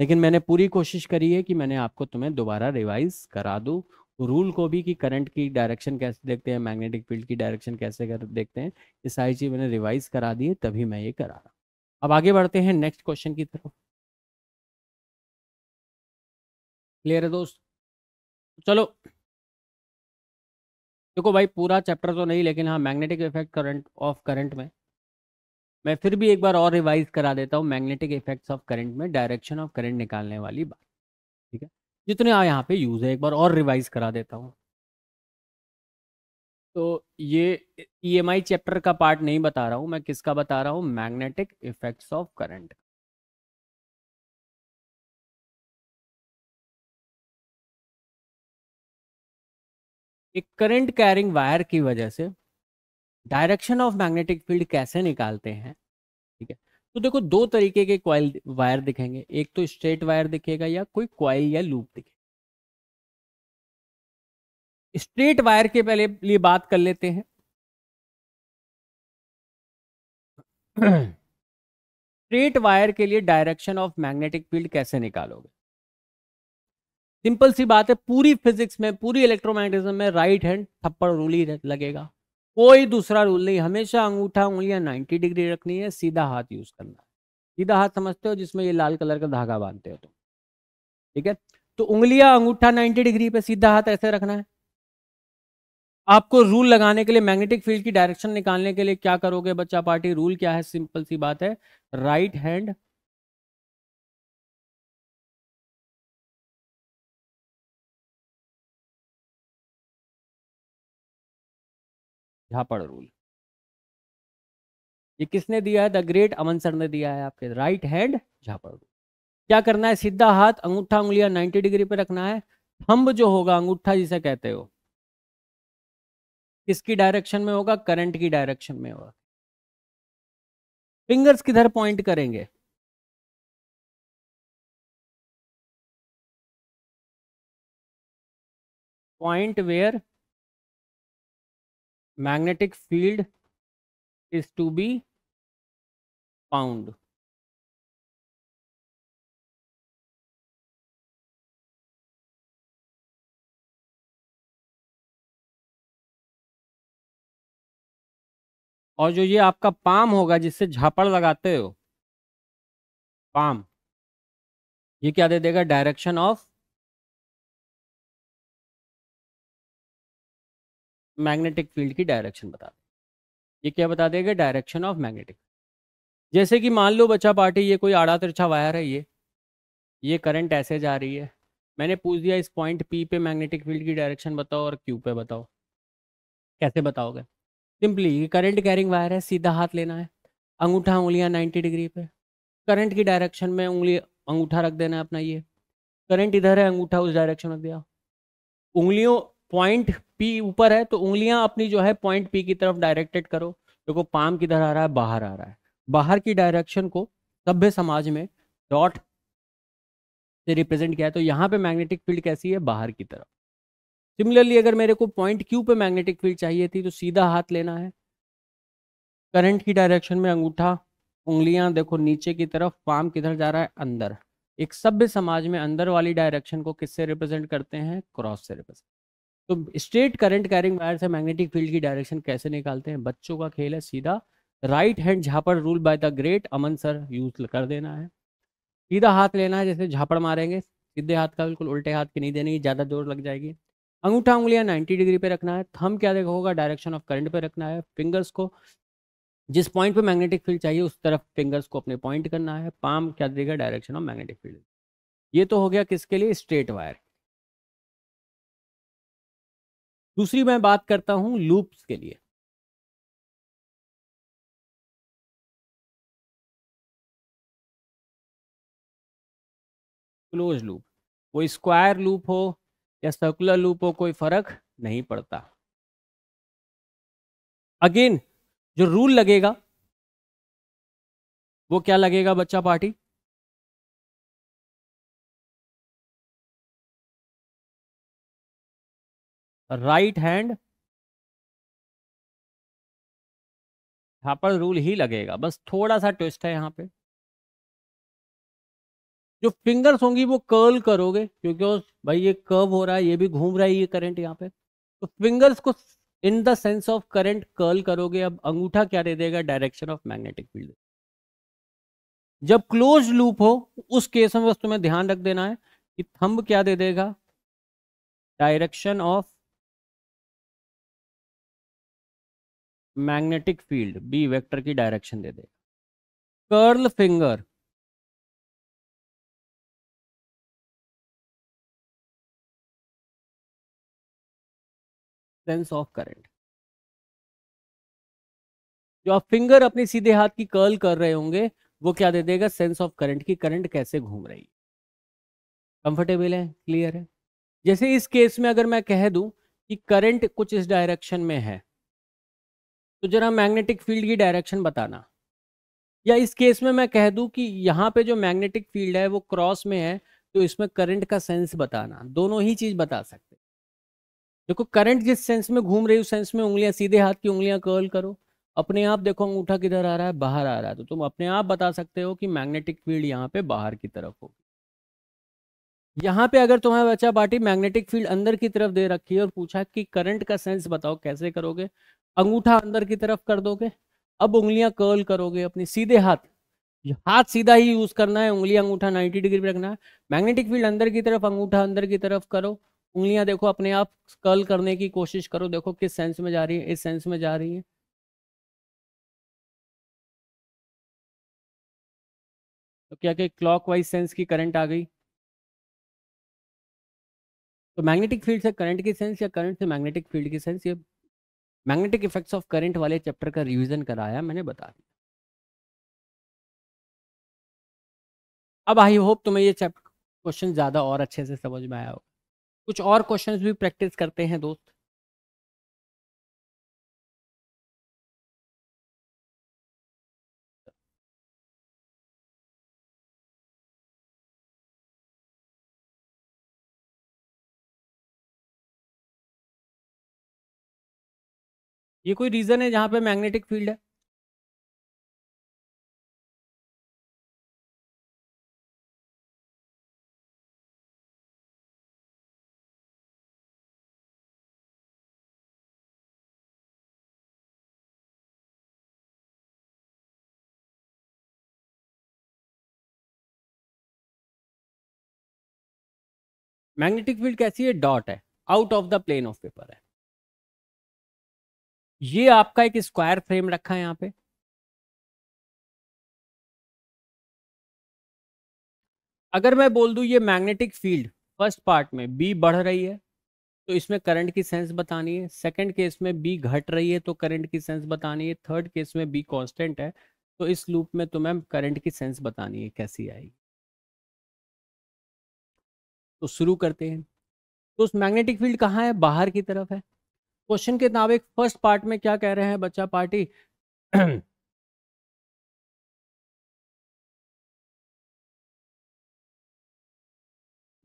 लेकिन मैंने पूरी कोशिश करी है कि मैंने आपको तुम्हें दोबारा रिवाइज करा दूँ रूल को भी कि करंट की डायरेक्शन कैसे देखते हैं मैग्नेटिक फील्ड की डायरेक्शन कैसे कर देखते हैं ये सारी चीज़ मैंने रिवाइज करा दी है तभी मैं ये करा रहा हूँ अब आगे बढ़ते हैं नेक्स्ट क्वेश्चन की तरफ क्लियर है दोस्त चलो देखो भाई पूरा चैप्टर तो नहीं लेकिन हाँ magnetic effect current of current में मैं फिर भी एक बार और रिवाइज करा देता हूँ मैग्नेटिक इफेक्ट्स ऑफ करंट में डायरेक्शन ऑफ करंट निकालने वाली बात ठीक है जितने आ यहाँ पे यूज़ है एक बार और रिवाइज करा देता हूँ तो ये ई e चैप्टर का पार्ट नहीं बता रहा हूँ मैं किसका बता रहा हूँ मैग्नेटिक इफेक्ट्स ऑफ करंट एक करंट कैरिंग वायर की वजह से डायरेक्शन ऑफ मैग्नेटिक फील्ड कैसे निकालते हैं ठीक है तो देखो दो तरीके के क्वाइल वायर दिखेंगे एक तो स्ट्रेट वायर दिखेगा या कोई क्वाइल या लूप दिखेगा स्ट्रेट वायर के पहले लिए बात कर लेते हैं स्ट्रेट वायर के लिए डायरेक्शन ऑफ मैग्नेटिक फील्ड कैसे निकालोगे सिंपल सी बात है पूरी फिजिक्स में पूरी इलेक्ट्रोमैग्नेटिज्म में राइट हैंड थप्पड़ रूली लगेगा कोई दूसरा रूल नहीं हमेशा अंगूठा उंगलियां नाइन्टी डिग्री रखनी है सीधा हाथ यूज करना है सीधा हाथ समझते हो जिसमें ये लाल कलर का धागा बांधते हो तुम ठीक है तो उंगलियां अंगूठा 90 डिग्री पे सीधा हाथ ऐसे रखना है आपको रूल लगाने के लिए मैग्नेटिक फील्ड की डायरेक्शन निकालने के लिए क्या करोगे बच्चा पार्टी रूल क्या है सिंपल सी बात है राइट हैंड झापड़ रूल ये किसने दिया है द ग्रेट अमन सर ने दिया है आपके राइट हैंड झापड़ रूल क्या करना है सीधा हाथ अंगूठा उंगलियां 90 डिग्री पे रखना है थम्ब जो होगा अंगूठा जिसे कहते हो किसकी डायरेक्शन में होगा करंट की डायरेक्शन में होगा फिंगर्स किधर पॉइंट करेंगे point where magnetic field is to be found और जो ये आपका पाम होगा जिससे झापड़ लगाते हो पाम ये क्या दे देगा डायरेक्शन ऑफ मैग्नेटिक फील्ड की डायरेक्शन बता दें ये क्या बता देगा डायरेक्शन ऑफ मैग्नेटिक जैसे कि मान लो बच्चा पार्टी ये कोई आड़ा तिरछा वायर है ये ये करंट ऐसे जा रही है मैंने पूछ दिया इस पॉइंट पी पे मैग्नेटिक फील्ड की डायरेक्शन बताओ और क्यू पे बताओ कैसे बताओगे सिंपली ये करंट कैरिंग वायर है सीधा हाथ लेना है अंगूठा उंगलियां नाइन्टी डिग्री पे करंट की डायरेक्शन में उंगली अंगूठा रख देना है अपना ये करंट इधर है अंगूठा उस डायरेक्शन रख दिया उंगलियों पॉइंट पी ऊपर है तो उंगलियां अपनी जो है पॉइंट पी की तरफ डायरेक्टेड करो देखो पाम किधर आ रहा है बाहर आ रहा है बाहर की डायरेक्शन को सभ्य समाज में डॉट से रिप्रेजेंट किया है तो यहाँ पे मैग्नेटिक फील्ड कैसी है बाहर की तरफ सिमिलरली अगर मेरे को पॉइंट क्यू पे मैग्नेटिक फील्ड चाहिए थी तो सीधा हाथ लेना है करंट की डायरेक्शन में अंगूठा उंगलियां देखो नीचे की तरफ पाम किधर जा रहा है अंदर एक सभ्य समाज में अंदर वाली डायरेक्शन को किससे रिप्रेजेंट करते हैं क्रॉस से रिप्रेजेंट तो स्ट्रेट करंट कैरिंग वायर से मैग्नेटिक फील्ड की डायरेक्शन कैसे निकालते हैं बच्चों का खेल है सीधा राइट हैंड झापड़ rule by the great Aman sir use कर देना है सीधा हाथ लेना है जैसे झापड़ मारेंगे सीधे हाथ का बिल्कुल उल्टे हाथ की नहीं देनी ज़्यादा जोर लग जाएगी अंगूठा उंगलियां 90 डिग्री पे रखना है थम क्या देखा होगा डायरेक्शन ऑफ करंट पे रखना है फिंगर्स को जिस पॉइंट पे मैग्नेटिक फील्ड चाहिए उस तरफ फिंगर्स को अपने पॉइंट करना है पाम क्या देगा डायरेक्शन ऑफ मैग्नेटिक फील्ड ये तो हो गया किसके लिए स्ट्रेट वायर दूसरी मैं बात करता हूं लूप्स के लिए क्लोज लूप कोई स्क्वायर लूप हो या सर्कुलर लूप हो कोई फर्क नहीं पड़ता अगेन जो रूल लगेगा वो क्या लगेगा बच्चा पार्टी राइट हैंड पर रूल ही लगेगा बस थोड़ा सा ट्विस्ट है यहां पे जो फिंगर्स होंगी वो कर्ल करोगे क्योंकि भाई ये कर्व हो रहा है ये भी घूम रहा है ये करंट यहाँ पे तो फिंगर्स को in the sense of current curl करोगे अब अंगूठा क्या दे देगा डायरेक्शन ऑफ मैग्नेटिक फील्ड जब क्लोज लूप हो उस केस में बस तुम्हें ध्यान रख देना है कि थंब क्या दे देगा direction of magnetic field B vector की डायरेक्शन दे देगा curl finger sense of current जो आप फिंगर अपने सीधे हाथ की कर्ल कर रहे होंगे वो क्या दे देगा सेंस ऑफ करंट की करंट कैसे घूम रही कंफर्टेबल है क्लियर है जैसे इस केस में अगर मैं कह दूं कि करंट कुछ इस डायरेक्शन में है तो जरा मैग्नेटिक फील्ड की डायरेक्शन बताना या इस केस में मैं कह दूं कि यहाँ पे जो मैग्नेटिक फील्ड है वो क्रॉस में है तो इसमें करंट का सेंस बताना दोनों ही चीज बता सकते देखो करंट जिस सेंस में घूम रही उस सेंस में उंगलियां सीधे हाथ की उंगलियां कर्ल करो अपने आप देखो अंगूठा किधर आ रहा है बाहर आ रहा है तो तुम अपने आप बता सकते हो कि मैग्नेटिक फील्ड यहाँ पे बाहर की तरफ होगी यहाँ पे अगर तुम्हारा बच्चा बाटी मैग्नेटिक फील्ड अंदर की तरफ दे रखी है और पूछा कि करंट का सेंस बताओ कैसे करोगे अंगूठा अंदर की तरफ कर दोगे अब उंगलियां कर्ल करोगे अपने सीधे हाथ हाथ सीधा ही यूज करना है उंगली अंगूठा 90 डिग्री पर रखना है मैग्नेटिक फील्ड अंदर की तरफ अंगूठा अंदर की तरफ करो उंगलियां देखो अपने आप कर्ल करने की कोशिश करो देखो किस सेंस में जा रही है इस सेंस में जा रही है तो क्या क्या क्लॉक वाइज सेंस की करंट आ गई तो मैग्नेटिक फील्ड से करंट की सेंस या करंट से मैग्नेटिक फील्ड की सेंस ये मैग्नेटिक इफेक्ट्स ऑफ करंट वाले चैप्टर का रिवीजन कराया मैंने बता दिया अब आई होप तुम्हें ये चैप्टर क्वेश्चन ज़्यादा और अच्छे से समझ में आया होगा कुछ और क्वेश्चंस भी प्रैक्टिस करते हैं दोस्त ये कोई रीज़न है जहां पे मैग्नेटिक फील्ड है मैग्नेटिक फील्ड कैसी है डॉट है out of the plane of paper है ये आपका एक स्क्वायर फ्रेम रखा है यहाँ पे अगर मैं बोल दू ये मैग्नेटिक फील्ड फर्स्ट पार्ट में बी बढ़ रही है तो इसमें करंट की सेंस बतानी है सेकंड केस में बी घट रही है तो करंट की सेंस बतानी है थर्ड केस में बी कांस्टेंट है तो इस लूप में तुम्हें तो करंट की सेंस बतानी है कैसी आएगी तो शुरू करते हैं तो उस मैग्नेटिक फील्ड कहाँ है बाहर की तरफ है क्वेश्चन के नाविक फर्स्ट पार्ट में क्या कह रहे हैं बच्चा पार्टी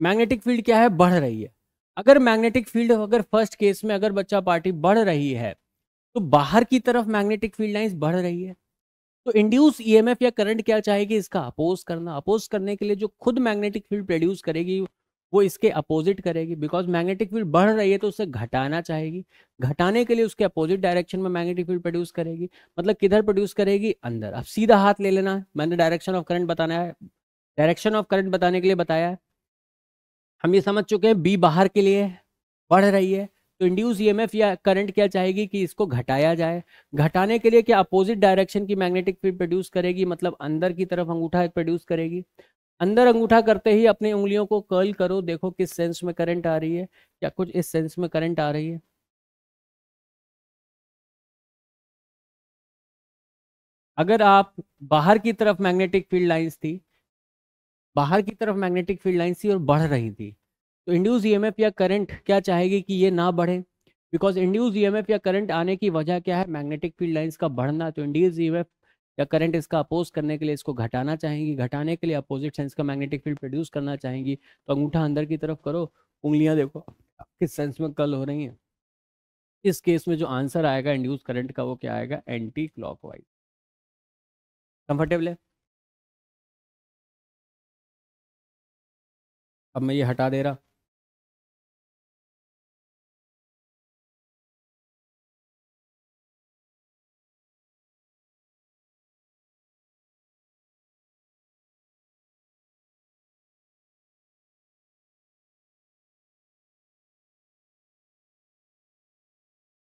मैग्नेटिक फील्ड क्या है बढ़ रही है अगर मैग्नेटिक फील्ड अगर फर्स्ट केस में अगर बच्चा पार्टी बढ़ रही है तो बाहर की तरफ मैग्नेटिक फील्ड लाइंस बढ़ रही है तो इंड्यूस ईएमएफ e या करंट क्या चाहेगी इसका अपोज करना अपोज करने के लिए जो खुद मैग्नेटिक फील्ड प्रोड्यूस करेगी वो इसके अपोजिट करेगी बिकॉज मैग्नेटिक फील्ड बढ़ रही है तो उसे घटाना चाहेगी घटाने के लिए उसके अपोजिट डायरेक्शन में मैग्नेटिक फील्ड प्रोड्यूस करेगी मतलब किधर प्रोड्यूस करेगी अंदर अब सीधा हाथ ले लेना है मैंने डायरेक्शन ऑफ करंट बताना है डायरेक्शन ऑफ करंट बताने के लिए बताया है हम ये समझ चुके हैं बी बाहर के लिए बढ़ रही है तो इंड्यूस ईएमएफ या करंट क्या चाहेगी कि इसको घटाया जाए घटाने के लिए क्या अपोजिट डायरेक्शन की मैग्नेटिक फील्ड प्रोड्यूस करेगी मतलब अंदर की तरफ अंगूठा प्रोड्यूस करेगी अंदर अंगूठा करते ही अपनी उंगलियों को कर्ल करो देखो किस सेंस में करंट आ रही है या कुछ इस सेंस में करंट आ रही है अगर आप बाहर की तरफ मैग्नेटिक फील्ड लाइंस थी बाहर की तरफ मैग्नेटिक फील्ड लाइंस थी और बढ़ रही थी तो इंड्यूस ईएमएफ या करंट क्या चाहेगी कि ये ना बढ़े बिकॉज इंड्यूस ईएमएफ या करंट आने की वजह क्या है मैग्नेटिक फील्ड लाइन्स का बढ़ना तो इंड्यूस ई या करंट इसका अपोज करने के लिए इसको घटाना चाहेंगी घटाने के लिए अपोजिट सेंस का मैग्नेटिक फील्ड प्रोड्यूस करना चाहेंगी तो अंगूठा अंदर की तरफ करो उंगलियां देखो किस सेंस में कल हो रही हैं इस केस में जो आंसर आएगा इंड्यूस करंट का वो क्या आएगा एंटी वाइज कंफर्टेबल है अब मैं ये हटा दे रहा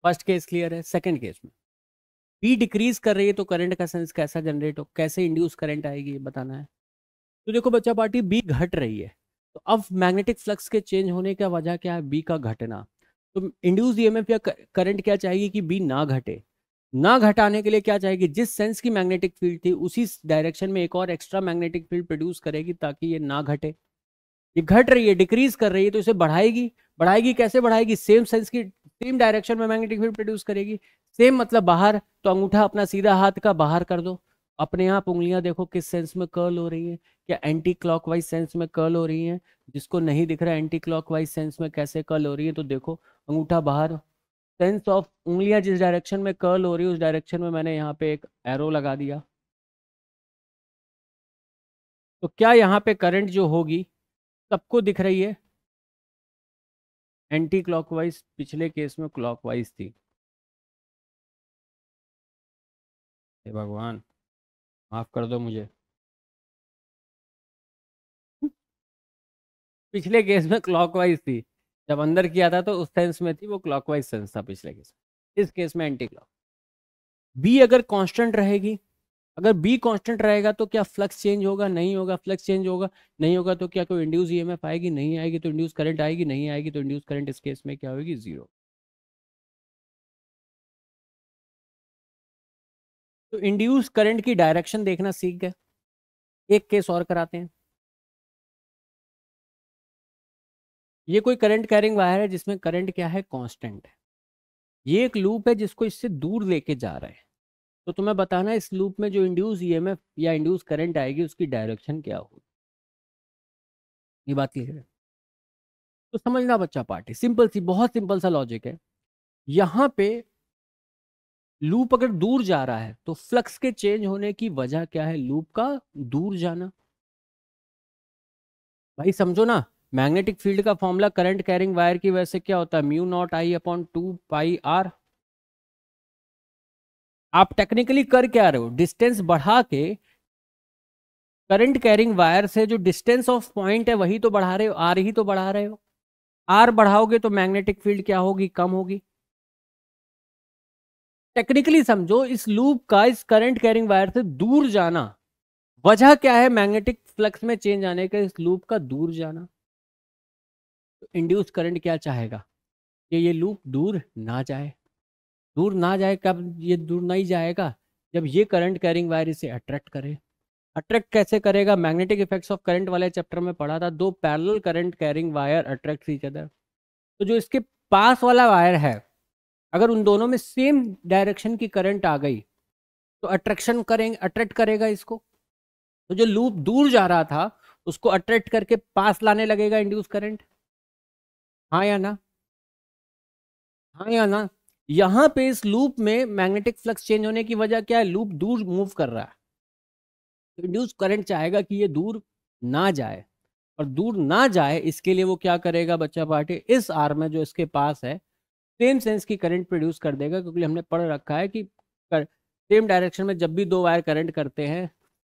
फर्स्ट केस क्लियर है सेकेंड केस में पी डिक्रीज कर रही है तो करंट का सेंस कैसा जनरेट हो कैसे इंड्यूस करंट आएगी ये बताना है तो देखो बच्चा पार्टी बी घट रही है तो अब मैग्नेटिक फ्लक्स के चेंज होने का वजह क्या है बी का घटना तो इंड्यूस ई या करंट क्या चाहिए कि बी ना घटे ना घटाने के लिए क्या चाहेगी जिस सेंस की मैग्नेटिक फील्ड थी उसी डायरेक्शन में एक और एक्स्ट्रा मैग्नेटिक फील्ड प्रोड्यूस करेगी ताकि ये ना घटे ये घट रही है डिक्रीज कर रही है तो इसे बढ़ाएगी बढ़ाएगी कैसे बढ़ाएगी सेम सेंस की सेम डायरेक्शन में मैग्नेटिक फील्ड प्रोड्यूस करेगी सेम मतलब बाहर तो अंगूठा अपना सीधा हाथ का बाहर कर दो अपने आप उंगलियां देखो किस सेंस में कर्ल हो रही है क्या एंटी वाइज सेंस में कर्ल हो रही है जिसको नहीं दिख रहा है एंटी वाइज सेंस में कैसे कर्ल हो रही है तो देखो अंगूठा बाहर सेंस ऑफ उंगलियां जिस डायरेक्शन में कर्ल हो रही है उस डायरेक्शन में मैंने यहाँ पे एक एरो लगा दिया तो क्या यहाँ पे करंट जो होगी सबको दिख रही है एंटी क्लॉकवाइज पिछले केस में क्लॉकवाइज थी हे भगवान माफ कर दो मुझे पिछले केस में क्लॉकवाइज थी जब अंदर किया था तो उस सेंस में थी वो क्लॉकवाइज सेंस था पिछले केस इस केस में एंटी क्लॉक बी अगर कांस्टेंट रहेगी अगर बी कांस्टेंट रहेगा तो क्या फ्लक्स चेंज होगा नहीं होगा फ्लक्स चेंज होगा नहीं होगा तो क्या कोई इंड्यूस ईएमएफ आएगी नहीं आएगी तो इंड्यूस करंट आएगी नहीं आएगी तो इंड्यूस करंट इस केस में क्या होगी जीरो तो इंड्यूस करंट की डायरेक्शन देखना सीख गए एक केस और कराते हैं ये कोई करंट कैरिंग वायर है जिसमें करंट क्या है कांस्टेंट है ये एक लूप है जिसको इससे दूर लेके जा रहा है तो तुम्हें बताना इस लूप में जो इंड्यूस ईएमएफ या इंड्यूस करंट आएगी उसकी डायरेक्शन क्या होगी ये बात क्लियर है तो समझना बच्चा पार्टी सिंपल सी बहुत सिंपल सा लॉजिक है यहाँ पे लूप अगर दूर जा रहा है तो फ्लक्स के चेंज होने की वजह क्या है लूप का दूर जाना भाई समझो ना मैग्नेटिक फील्ड का फॉर्मूला करंट कैरिंग वायर की वजह से क्या होता है mu naught I upon two pi R आप टेक्निकली कर क्या रहे हो डिस्टेंस बढ़ा के करंट कैरिंग वायर से जो डिस्टेंस ऑफ पॉइंट है वही तो बढ़ा रहे हो आर ही तो बढ़ा रहे हो आर बढ़ाओगे तो मैग्नेटिक फील्ड क्या होगी कम होगी टेक्निकली समझो इस लूप का इस करंट कैरिंग वायर से दूर जाना वजह क्या है मैग्नेटिक फ्लक्स में चेंज आने का इस लूप का दूर जाना इंड्यूस तो करंट क्या चाहेगा कि ये लूप दूर ना जाए दूर ना जाए कब ये दूर नहीं जाएगा जब ये करंट कैरिंग वायर इसे अट्रैक्ट करे अट्रैक्ट कैसे करेगा मैग्नेटिक इफेक्ट्स ऑफ करंट वाले चैप्टर में पढ़ा था दो parallel current carrying wire attract each other तो जो इसके पास वाला वायर है अगर उन दोनों में सेम डायरेक्शन की करंट आ गई तो अट्रैक्शन करेंगे अट्रैक्ट करेगा इसको तो जो लूप दूर जा रहा था उसको अट्रैक्ट करके पास लाने लगेगा इंड्यूस करंट हाँ या ना हाँ या ना यहां पे इस लूप में मैग्नेटिक फ्लक्स चेंज होने की वजह क्या है लूप दूर मूव कर रहा है इंड्यूस तो करंट चाहेगा कि ये दूर ना जाए और दूर ना जाए इसके लिए वो क्या करेगा बच्चा पार्टी इस आर में जो इसके पास है सेम सेंस की करंट प्रोड्यूस कर देगा क्योंकि हमने पढ़ रखा है कि कर, सेम डायरेक्शन में जब भी दो वायर करंट करते हैं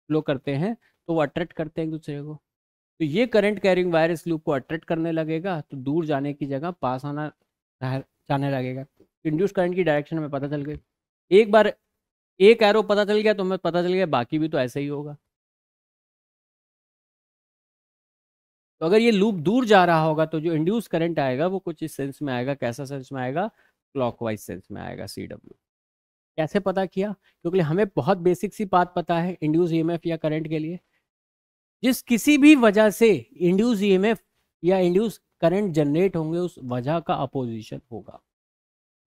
फ्लो करते हैं तो वो अट्रैक्ट करते हैं एक दूसरे को तो ये करंट कैरिंग वायर इस लूप को अट्रैक्ट करने लगेगा तो दूर जाने की जगह पास आना जाने लगेगा इंड्यूस करंट की डायरेक्शन में पता चल गई एक बार एक एरो पता चल गया तो हमें पता चल गया बाकी भी तो ऐसे ही होगा तो अगर ये लूप दूर जा रहा होगा तो जो इंड्यूस करंट आएगा वो कुछ इस सेंस में आएगा कैसा सेंस में आएगा क्लॉकवाइज सेंस में आएगा सी डब्ल्यू कैसे पता किया क्योंकि हमें बहुत बेसिक सी बात पता है इंड्यूस ई या करंट के लिए जिस किसी भी वजह से इंड्यूस ई या इंड्यूस करंट जनरेट होंगे उस वजह का अपोजिशन होगा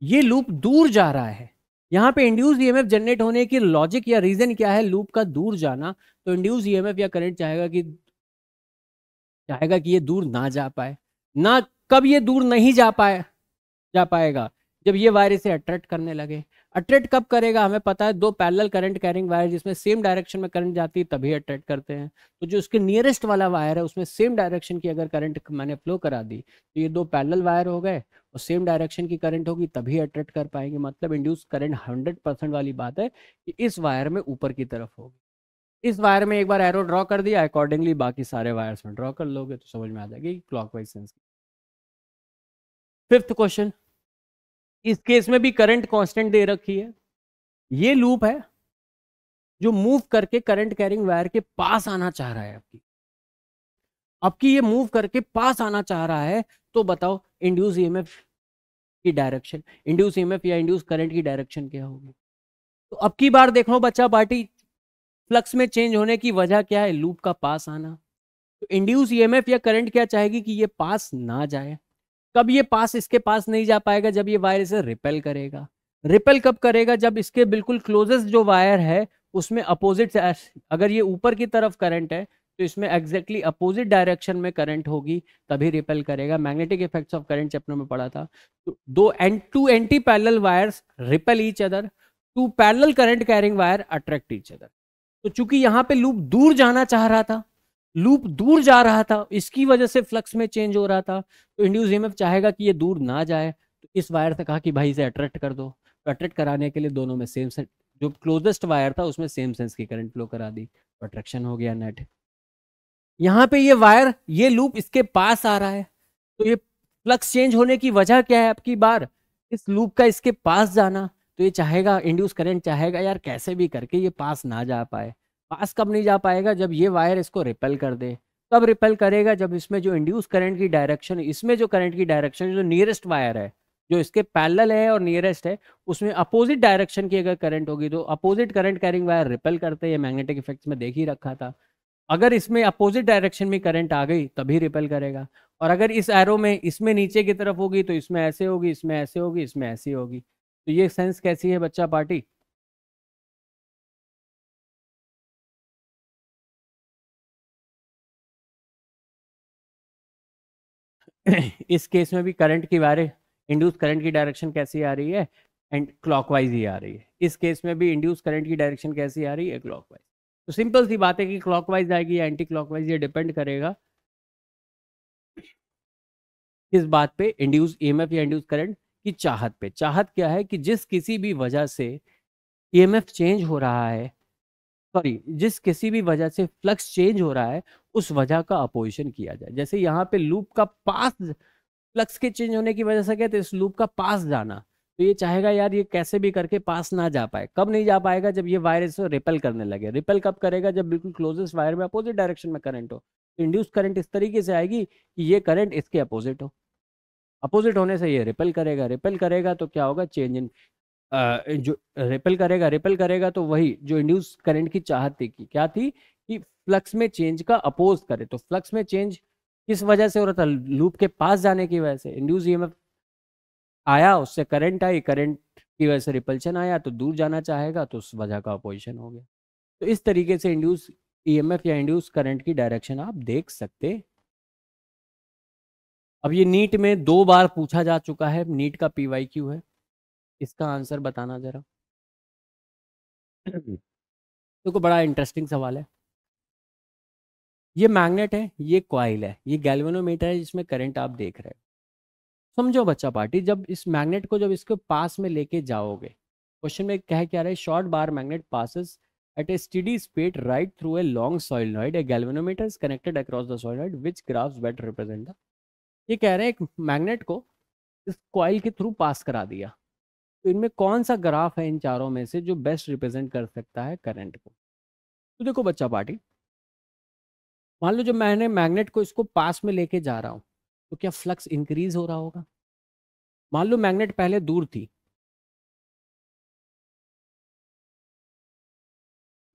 ये लूप दूर जा रहा है यहाँ पे इंड्यूस ई जनरेट होने की लॉजिक या रीजन क्या है लूप का दूर जाना तो इंड्यूस ई या करंट चाहेगा कि चाहेगा कि ये दूर ना जा पाए ना कब ये दूर नहीं जा पाए जा पाएगा जब ये वायरस से अट्रैक्ट करने लगे अट्रैक्ट कब करेगा हमें पता है दो पैरेलल करंट कैरिंग वायर जिसमें सेम डायरेक्शन में करंट जाती है तभी अट्रैक्ट करते हैं तो जो उसके नियरेस्ट वाला वायर है उसमें सेम डायरेक्शन की अगर करंट मैंने फ्लो करा दी तो ये दो पैरेलल वायर हो गए और सेम डायरेक्शन की करंट होगी तभी अट्रैक्ट कर पाएंगे मतलब इंड्यूस करंट हंड्रेड परसेंट वाली बात है कि इस वायर में ऊपर की तरफ होगी इस वायर में एक बार एरो ड्रॉ कर दिया अकॉर्डिंगली बाकी सारे वायर्स में ड्रॉ कर लोगे तो समझ में आ जाएगी clockwise sense fifth question इस केस में भी करंट कांस्टेंट दे रखी है ये लूप है जो मूव करके करंट कैरिंग वायर के पास आना चाह रहा है आपकी आपकी ये मूव करके पास आना चाह रहा है तो बताओ इंड्यूस ईएमएफ e की डायरेक्शन इंड्यूस ईएमएफ या इंड्यूस करंट की डायरेक्शन क्या होगी तो अब की बार देख लो बच्चा पार्टी फ्लक्स में चेंज होने की वजह क्या है लूप का पास आना तो इंड्यूस ईएमएफ e या करंट क्या चाहेगी कि ये पास ना जाए कब ये पास इसके पास नहीं जा पाएगा जब ये वायर इसे रिपेल करेगा रिपेल कब करेगा जब इसके बिल्कुल क्लोजेस्ट जो वायर है उसमें अपोजिट अगर ये ऊपर की तरफ करंट है तो इसमें एग्जैक्टली अपोजिट डायरेक्शन में करंट होगी तभी रिपेल करेगा magnetic effects of current chapter में पढ़ा था तो दो and two anti parallel wires repel each other two parallel current carrying wire attract each other तो चूंकि यहाँ पे लूप दूर जाना चाह रहा था लूप दूर जा रहा था इसकी वजह से फ्लक्स में चेंज हो रहा था तो इंड्यूस ईएमएफ चाहेगा कि ये दूर ना जाए तो इस वायर से कहा कि भाई इसे अट्रैक्ट कर दो तो अट्रैक्ट कराने के लिए दोनों में सेम सेंस जो क्लोजेस्ट वायर था उसमें सेम सेंस की करंट फ्लो करा दी तो अट्रैक्शन हो गया नेट यहाँ पे ये वायर ये लूप इसके पास आ रहा है तो ये फ्लक्स चेंज होने की वजह क्या है आपकी बार इस लूप का इसके पास जाना तो ये चाहेगा इंड्यूस करंट चाहेगा यार कैसे भी करके ये पास ना जा पाए पास कब नहीं जा पाएगा जब ये वायर इसको रिपेल कर दे कब रिपेल करेगा जब इसमें जो इंड्यूस करंट की डायरेक्शन इसमें जो करंट की डायरेक्शन जो नियरेस्ट वायर है जो इसके पैलल है और नियरेस्ट है उसमें अपोजिट डायरेक्शन की अगर करंट होगी तो opposite current carrying wire repel करते हैं मैग्नेटिक इफेक्ट्स में देख ही रखा था अगर इसमें अपोजिट डायरेक्शन में करंट आ गई तभी रिपेल करेगा और अगर इस एरो में इसमें नीचे की तरफ होगी तो इसमें ऐसे होगी इसमें ऐसे होगी इसमें ऐसी होगी तो ये सेंस कैसी है बच्चा पार्टी इस केस में भी करंट की बारे इंड्यूस करंट की डायरेक्शन कैसी आ रही है एंड क्लॉकवाइज ही आ रही है इस केस में भी इंड्यूस करंट की डायरेक्शन कैसी आ रही है क्लॉकवाइज तो सिंपल सी बात है कि क्लॉकवाइज आएगी या एंटी क्लॉकवाइज ये डिपेंड करेगा किस बात पे इंड्यूस ईएमएफ e या इंड्यूस करंट की चाहत पे चाहत क्या है कि जिस किसी भी वजह से ईएमएफ e चेंज हो रहा है सॉरी जिस किसी भी वजह से फ्लक्स चेंज हो रहा है उस वजह का अपोजिशन किया जाए जैसे यहाँ पे लूप का पास फ्लक्स के चेंज होने की वजह से कहते इस लूप का पास जाना तो ये चाहेगा यार ये कैसे भी करके पास ना जा पाए कब नहीं जा पाएगा जब ये वायर इसे रिपेल करने लगे रिपेल कब करेगा जब बिल्कुल क्लोजेस्ट वायर में अपोजिट डायरेक्शन में करंट हो इंड्यूस करंट इस तरीके से आएगी कि ये करंट इसके अपोजिट हो अपोजिट होने से ये रिपेल करेगा रिपेल करेगा तो क्या होगा चेंज इन जो रिपेल करेगा रिपेल करेगा तो वही जो इंड्यूस करंट की चाहत थी क्या थी फ्लक्स में चेंज का अपोज करे तो फ्लक्स में चेंज किस वजह से हो रहा था लूप के पास जाने की वजह से इंड्यूस ईएमएफ आया उससे करंट आई करंट की वजह से रिपल्शन आया तो दूर जाना चाहेगा तो उस वजह का अपोजिशन हो गया तो इस तरीके से इंड्यूस ईएमएफ या इंड्यूस करंट की डायरेक्शन आप देख सकते अब ये नीट में दो बार पूछा जा चुका है नीट का पी क्यू है इसका आंसर बताना जरा देखो तो बड़ा इंटरेस्टिंग सवाल है ये मैग्नेट है ये क्वाइल है ये गैल्वेनोमीटर है जिसमें करंट आप देख रहे हो समझो बच्चा पार्टी जब इस मैग्नेट को जब इसके पास में लेके जाओगे क्वेश्चन में कह क्या रहा है short bar magnet passes at a steady speed right through a long solenoid a galvanometer is connected across the solenoid which graphs better represent the ये कह रहे हैं एक मैग्नेट को इस क्वाइल के थ्रू पास करा दिया तो इनमें कौन सा ग्राफ है इन चारों में से जो बेस्ट रिप्रेजेंट कर सकता है करंट को तो देखो बच्चा पार्टी मान लो जब मैंने मैग्नेट को इसको पास में लेके जा रहा हूँ तो क्या फ्लक्स इंक्रीज हो रहा होगा मान लो मैग्नेट पहले दूर थी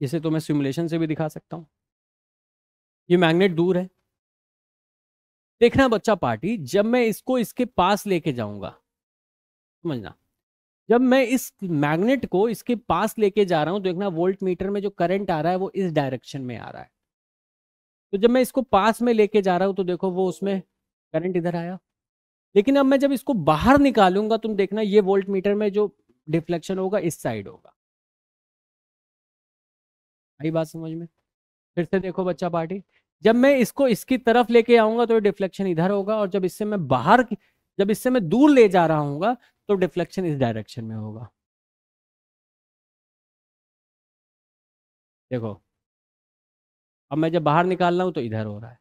इसे तो मैं सिमुलेशन से भी दिखा सकता हूँ ये मैग्नेट दूर है देखना बच्चा पार्टी जब मैं इसको इसके पास लेके जाऊंगा समझना जब मैं इस मैग्नेट को इसके पास लेके जा रहा हूं तो देखना वोल्ट मीटर में जो करंट आ रहा है वो इस डायरेक्शन में आ रहा है तो जब मैं इसको पास में लेके जा रहा हूँ तो देखो वो उसमें करंट इधर आया लेकिन अब मैं जब इसको बाहर निकालूंगा तुम देखना ये वोल्ट मीटर में जो डिफ्लेक्शन होगा इस साइड होगा आई बात समझ में फिर से देखो बच्चा पार्टी जब मैं इसको इसकी तरफ लेके आऊंगा तो डिफ्लेक्शन इधर होगा और जब इससे मैं बाहर जब इससे मैं दूर ले जा रहा हूँ तो डिफ्लेक्शन इस डायरेक्शन में होगा देखो अब मैं जब बाहर निकाल रहा हूं तो इधर हो रहा है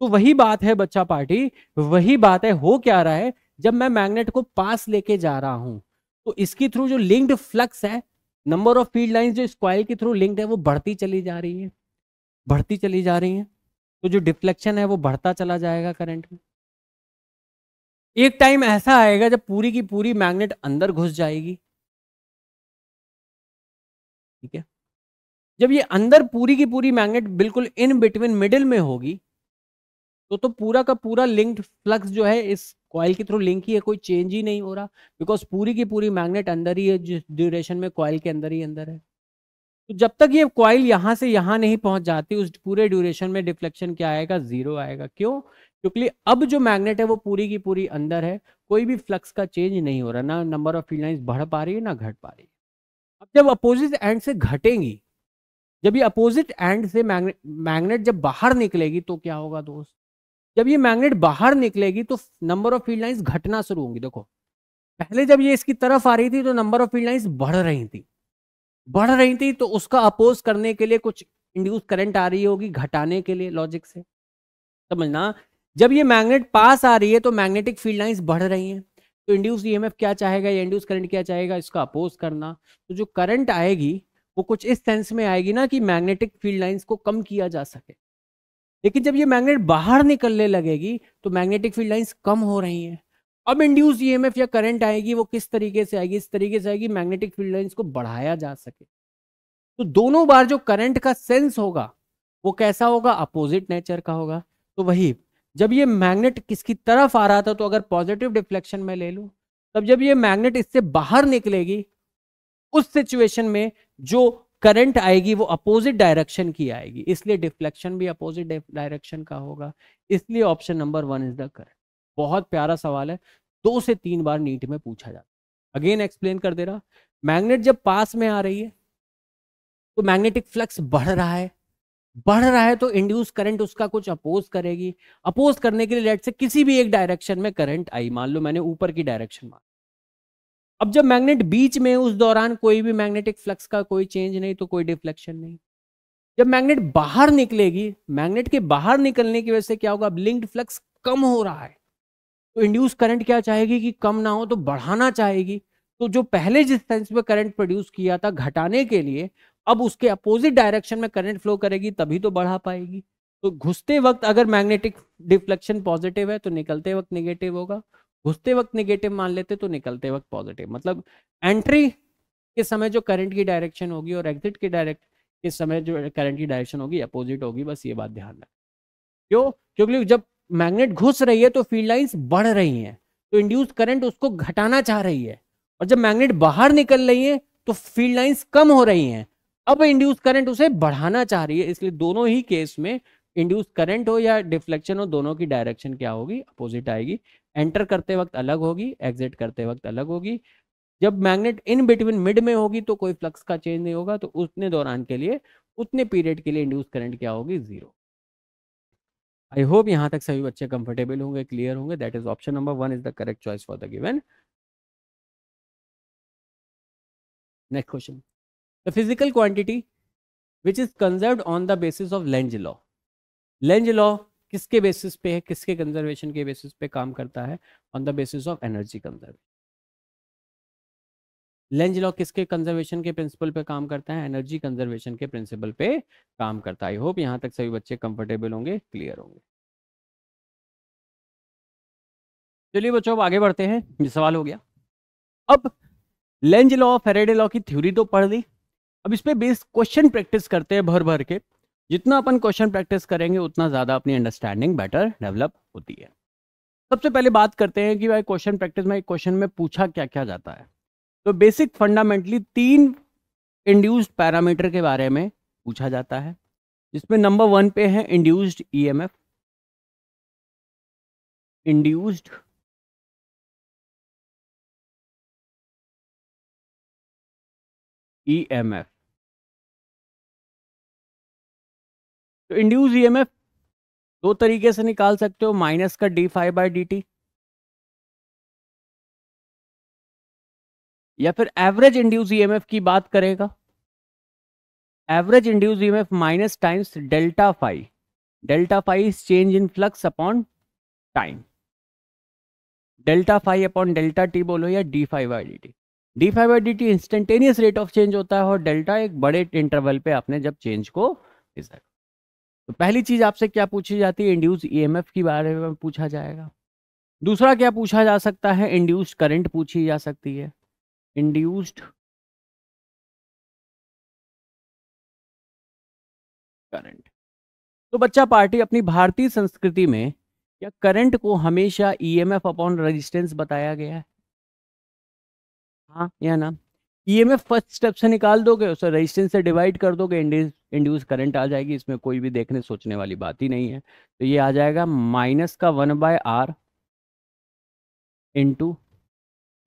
तो वही बात है बच्चा पार्टी वही बात है हो क्या रहा है जब मैं मैग्नेट को पास लेके जा रहा हूं तो इसके थ्रू जो लिंक्ड फ्लक्स है नंबर ऑफ फील्ड लाइन जो स्क्वायर के थ्रू लिंक्ड है वो बढ़ती चली जा रही है बढ़ती चली जा रही है तो जो डिफ्लेक्शन है वो बढ़ता चला जाएगा करंट में एक टाइम ऐसा आएगा जब पूरी की पूरी मैग्नेट अंदर घुस जाएगी ठीक है जब ये अंदर पूरी की पूरी मैग्नेट बिल्कुल इन बिटवीन मिडिल में होगी तो तो पूरा का पूरा लिंक्ड फ्लक्स जो है इस कॉयल के थ्रू लिंक ही है कोई चेंज ही नहीं हो रहा बिकॉज पूरी की पूरी मैग्नेट अंदर ही है जिस ड्यूरेशन में कॉयल के अंदर ही अंदर है तो जब तक ये कॉयल यहाँ से यहाँ नहीं पहुँच जाती उस पूरे ड्यूरेशन में डिफ्लेक्शन क्या आएगा जीरो आएगा क्यों क्योंकि अब जो मैग्नेट है वो पूरी की पूरी अंदर है कोई भी फ्लक्स का चेंज नहीं हो रहा ना नंबर ऑफ फील्ड लाइन्स बढ़ पा रही है ना घट पा रही है अब जब अपोजिट एंड से घटेंगी जब ये अपोजिट एंड से मैग्नेट मैग्नेट जब बाहर निकलेगी तो क्या होगा दोस्त जब ये मैग्नेट बाहर निकलेगी तो नंबर ऑफ फील्ड लाइंस घटना शुरू होंगी देखो पहले जब ये इसकी तरफ आ रही थी तो नंबर ऑफ फील्ड लाइंस बढ़ रही थी बढ़ रही थी तो उसका अपोज करने के लिए कुछ इंड्यूस करंट आ रही होगी घटाने के लिए लॉजिक से समझना जब ये मैग्नेट पास आ रही है तो मैग्नेटिक फील्ड लाइंस बढ़ रही हैं तो इंड्यूस ईएमएफ क्या चाहेगा या इंड्यूस करंट क्या चाहेगा इसका अपोज करना तो जो करंट आएगी वो कुछ इस सेंस में आएगी ना कि मैग्नेटिक फील्ड लाइंस को कम किया जा सके लेकिन जब ये मैग्नेट बाहर निकलने लगेगी तो मैग्नेटिक फील्ड लाइंस कम हो रही हैं अब इंड्यूस ईएमएफ या करंट आएगी वो किस तरीके से आएगी इस तरीके से आएगी मैग्नेटिक फील्ड लाइंस को बढ़ाया जा सके तो दोनों बार जो करंट का सेंस होगा वो कैसा होगा अपोजिट नेचर का होगा तो वही जब ये मैग्नेट किसकी तरफ आ रहा था तो अगर पॉजिटिव डिफ्लेक्शन में ले लूँ तब जब ये मैग्नेट इससे बाहर निकलेगी उस सिचुएशन में जो करंट आएगी वो अपोजिट डायरेक्शन की आएगी इसलिए डिफ्लेक्शन भी अपोजिट डायरेक्शन का होगा इसलिए option number one is the current बहुत प्यारा सवाल है दो से तीन बार नीट में पूछा जाता है अगेन एक्सप्लेन कर दे रहा मैग्नेट जब पास में आ रही है तो मैग्नेटिक फ्लक्स बढ़ रहा है बढ़ रहा है तो इंड्यूस करंट उसका कुछ अपोज करेगी अपोज करने के लिए लेट से किसी भी एक डायरेक्शन में करंट आई मान लो मैंने ऊपर की डायरेक्शन मान अब जब मैग्नेट बीच में उस दौरान कोई भी मैग्नेटिक फ्लक्स का कोई चेंज नहीं तो कोई डिफ्लेक्शन नहीं जब मैग्नेट बाहर निकलेगी मैग्नेट के बाहर निकलने की वजह से क्या होगा अब लिंक्ड फ्लक्स कम हो रहा है तो इंड्यूस करंट क्या चाहेगी कि कम ना हो तो बढ़ाना चाहेगी तो जो पहले जिस सेंस में करंट प्रोड्यूस किया था घटाने के लिए अब उसके अपोजिट डायरेक्शन में करंट फ्लो करेगी तभी तो बढ़ा पाएगी तो घुसते वक्त अगर मैग्नेटिक डिफ्लेक्शन पॉजिटिव है तो निकलते वक्त निगेटिव होगा घुसते वक्त नेगेटिव मान लेते तो निकलते वक्त पॉजिटिव मतलब एंट्री के समय जो करंट की डायरेक्शन होगी और एग्जिट के डायरेक्ट के समय जो करंट की डायरेक्शन होगी अपोजिट होगी बस ये बात ध्यान रखें क्यों क्योंकि जब मैग्नेट घुस रही है तो फील्ड लाइंस बढ़ रही हैं तो इंड्यूस करंट उसको घटाना चाह रही है और जब मैग्नेट बाहर निकल रही है तो फील्ड लाइंस कम हो रही हैं अब इंड्यूस करंट उसे बढ़ाना चाह रही है इसलिए दोनों ही केस में इंड्यूस करंट हो या डिफ्लेक्शन हो दोनों की डायरेक्शन क्या होगी अपोजिट आएगी एंटर करते वक्त अलग होगी एग्जिट करते वक्त अलग होगी जब मैग्नेट इन बिटवीन मिड में होगी तो कोई फ्लक्स का चेंज नहीं होगा तो उतने दौरान के लिए उतने पीरियड के लिए इंड्यूस करंट क्या होगी जीरो आई होप यहाँ तक सभी बच्चे कंफर्टेबल होंगे क्लियर होंगे that is option number one is the correct choice for the given next question the physical quantity which is conserve on the basis of Lenz law Lenz law किसके basis पे है किसके conservation के basis पे काम करता है on the basis of energy conservation Lenz law किसके कंजर्वेशन के प्रिंसिपल पे काम करता है एनर्जी कंजर्वेशन के प्रिंसिपल पे काम करता है आई होप यहां तक सभी बच्चे कंफर्टेबल होंगे क्लियर होंगे चलिए बच्चों अब आगे बढ़ते हैं ये सवाल हो गया अब लेंज लॉ फेरेडे लॉ की थ्योरी तो पढ़ ली अब इस पे बेस्ड क्वेश्चन प्रैक्टिस करते हैं भर भर के जितना अपन क्वेश्चन प्रैक्टिस करेंगे उतना ज़्यादा अपनी अंडरस्टैंडिंग बेटर डेवलप होती है सबसे पहले बात करते हैं कि भाई क्वेश्चन प्रैक्टिस में क्वेश्चन में पूछा क्या क्या जाता है तो बेसिक फंडामेंटली तीन इंड्यूस्ड पैरामीटर के बारे में पूछा जाता है जिसमें नंबर वन पे है induced E M F induced E M F तो इंड्यूज ईएमएफ e दो तरीके से निकाल सकते हो माइनस का D five by D T या फिर एवरेज इंड्यूस ईएमएफ की बात करेगा average induce EMF minus times delta phi delta phi is change in flux upon time delta five upon delta T बोलो या D five by D T D five by D T instantaneous rate of change होता है और delta एक बड़े interval पे आपने जब चेंज को डिसाइड तो पहली चीज आपसे क्या पूछी जाती है इंड्यूस ईएमएफ के बारे में पूछा जाएगा दूसरा क्या पूछा जा सकता है इंड्यूस्ड करंट पूछी जा सकती है इंड्यूस्ड करंट तो बच्चा पार्टी अपनी भारतीय संस्कृति में या करंट को हमेशा ईएमएफ अपॉन रेजिस्टेंस बताया गया है हाँ या ना ई फर्स्ट स्टेप से निकाल दोगे उसे रेजिस्टेंस से डिवाइड कर दोगे इंड्यूस करंट आ जाएगी इसमें कोई भी देखने सोचने वाली बात ही नहीं है तो ये आ जाएगा माइनस का one by R into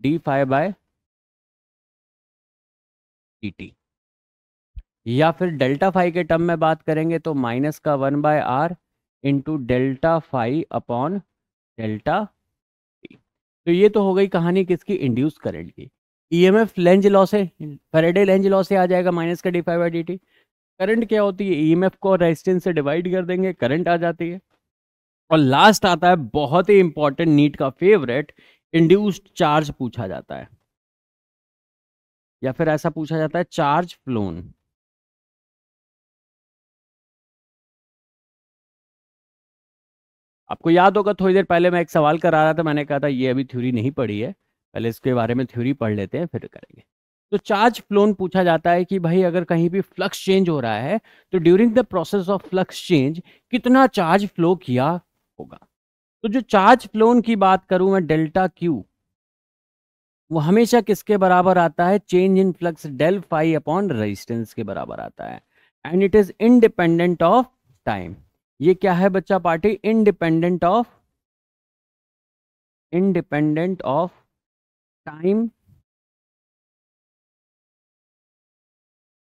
D phi by D T या फिर डेल्टा फाइव के टर्म में बात करेंगे तो माइनस का one by R into delta five upon delta तो ये तो हो गई कहानी किसकी इंड्यूस करंट की E M F Lenz law से फेरेडे लेंज लॉ से आ जाएगा माइनस का D five by D T current क्या होती है ई एम एफ को रेजिस्टेंस से डिवाइड कर देंगे करंट आ जाती है और लास्ट आता है बहुत ही इंपॉर्टेंट नीट का फेवरेट इंड्यूस्ड चार्ज पूछा जाता है या फिर ऐसा पूछा जाता है चार्ज फ्लोन आपको याद होगा थोड़ी देर पहले मैं एक सवाल करा रहा था मैंने कहा था ये अभी थ्योरी नहीं पढ़ी है पहले इसके बारे में थ्योरी पढ़ लेते हैं फिर करेंगे तो चार्ज फ्लोन पूछा जाता है कि भाई अगर कहीं भी फ्लक्स चेंज हो रहा है तो during the process of flux change कितना चार्ज फ्लो किया होगा तो जो चार्ज फ्लोन की बात करूं मैं डेल्टा क्यू वो हमेशा किसके बराबर आता है change in flux del five upon resistance के बराबर आता है and it is independent of time ये क्या है बच्चा party independent of independent of time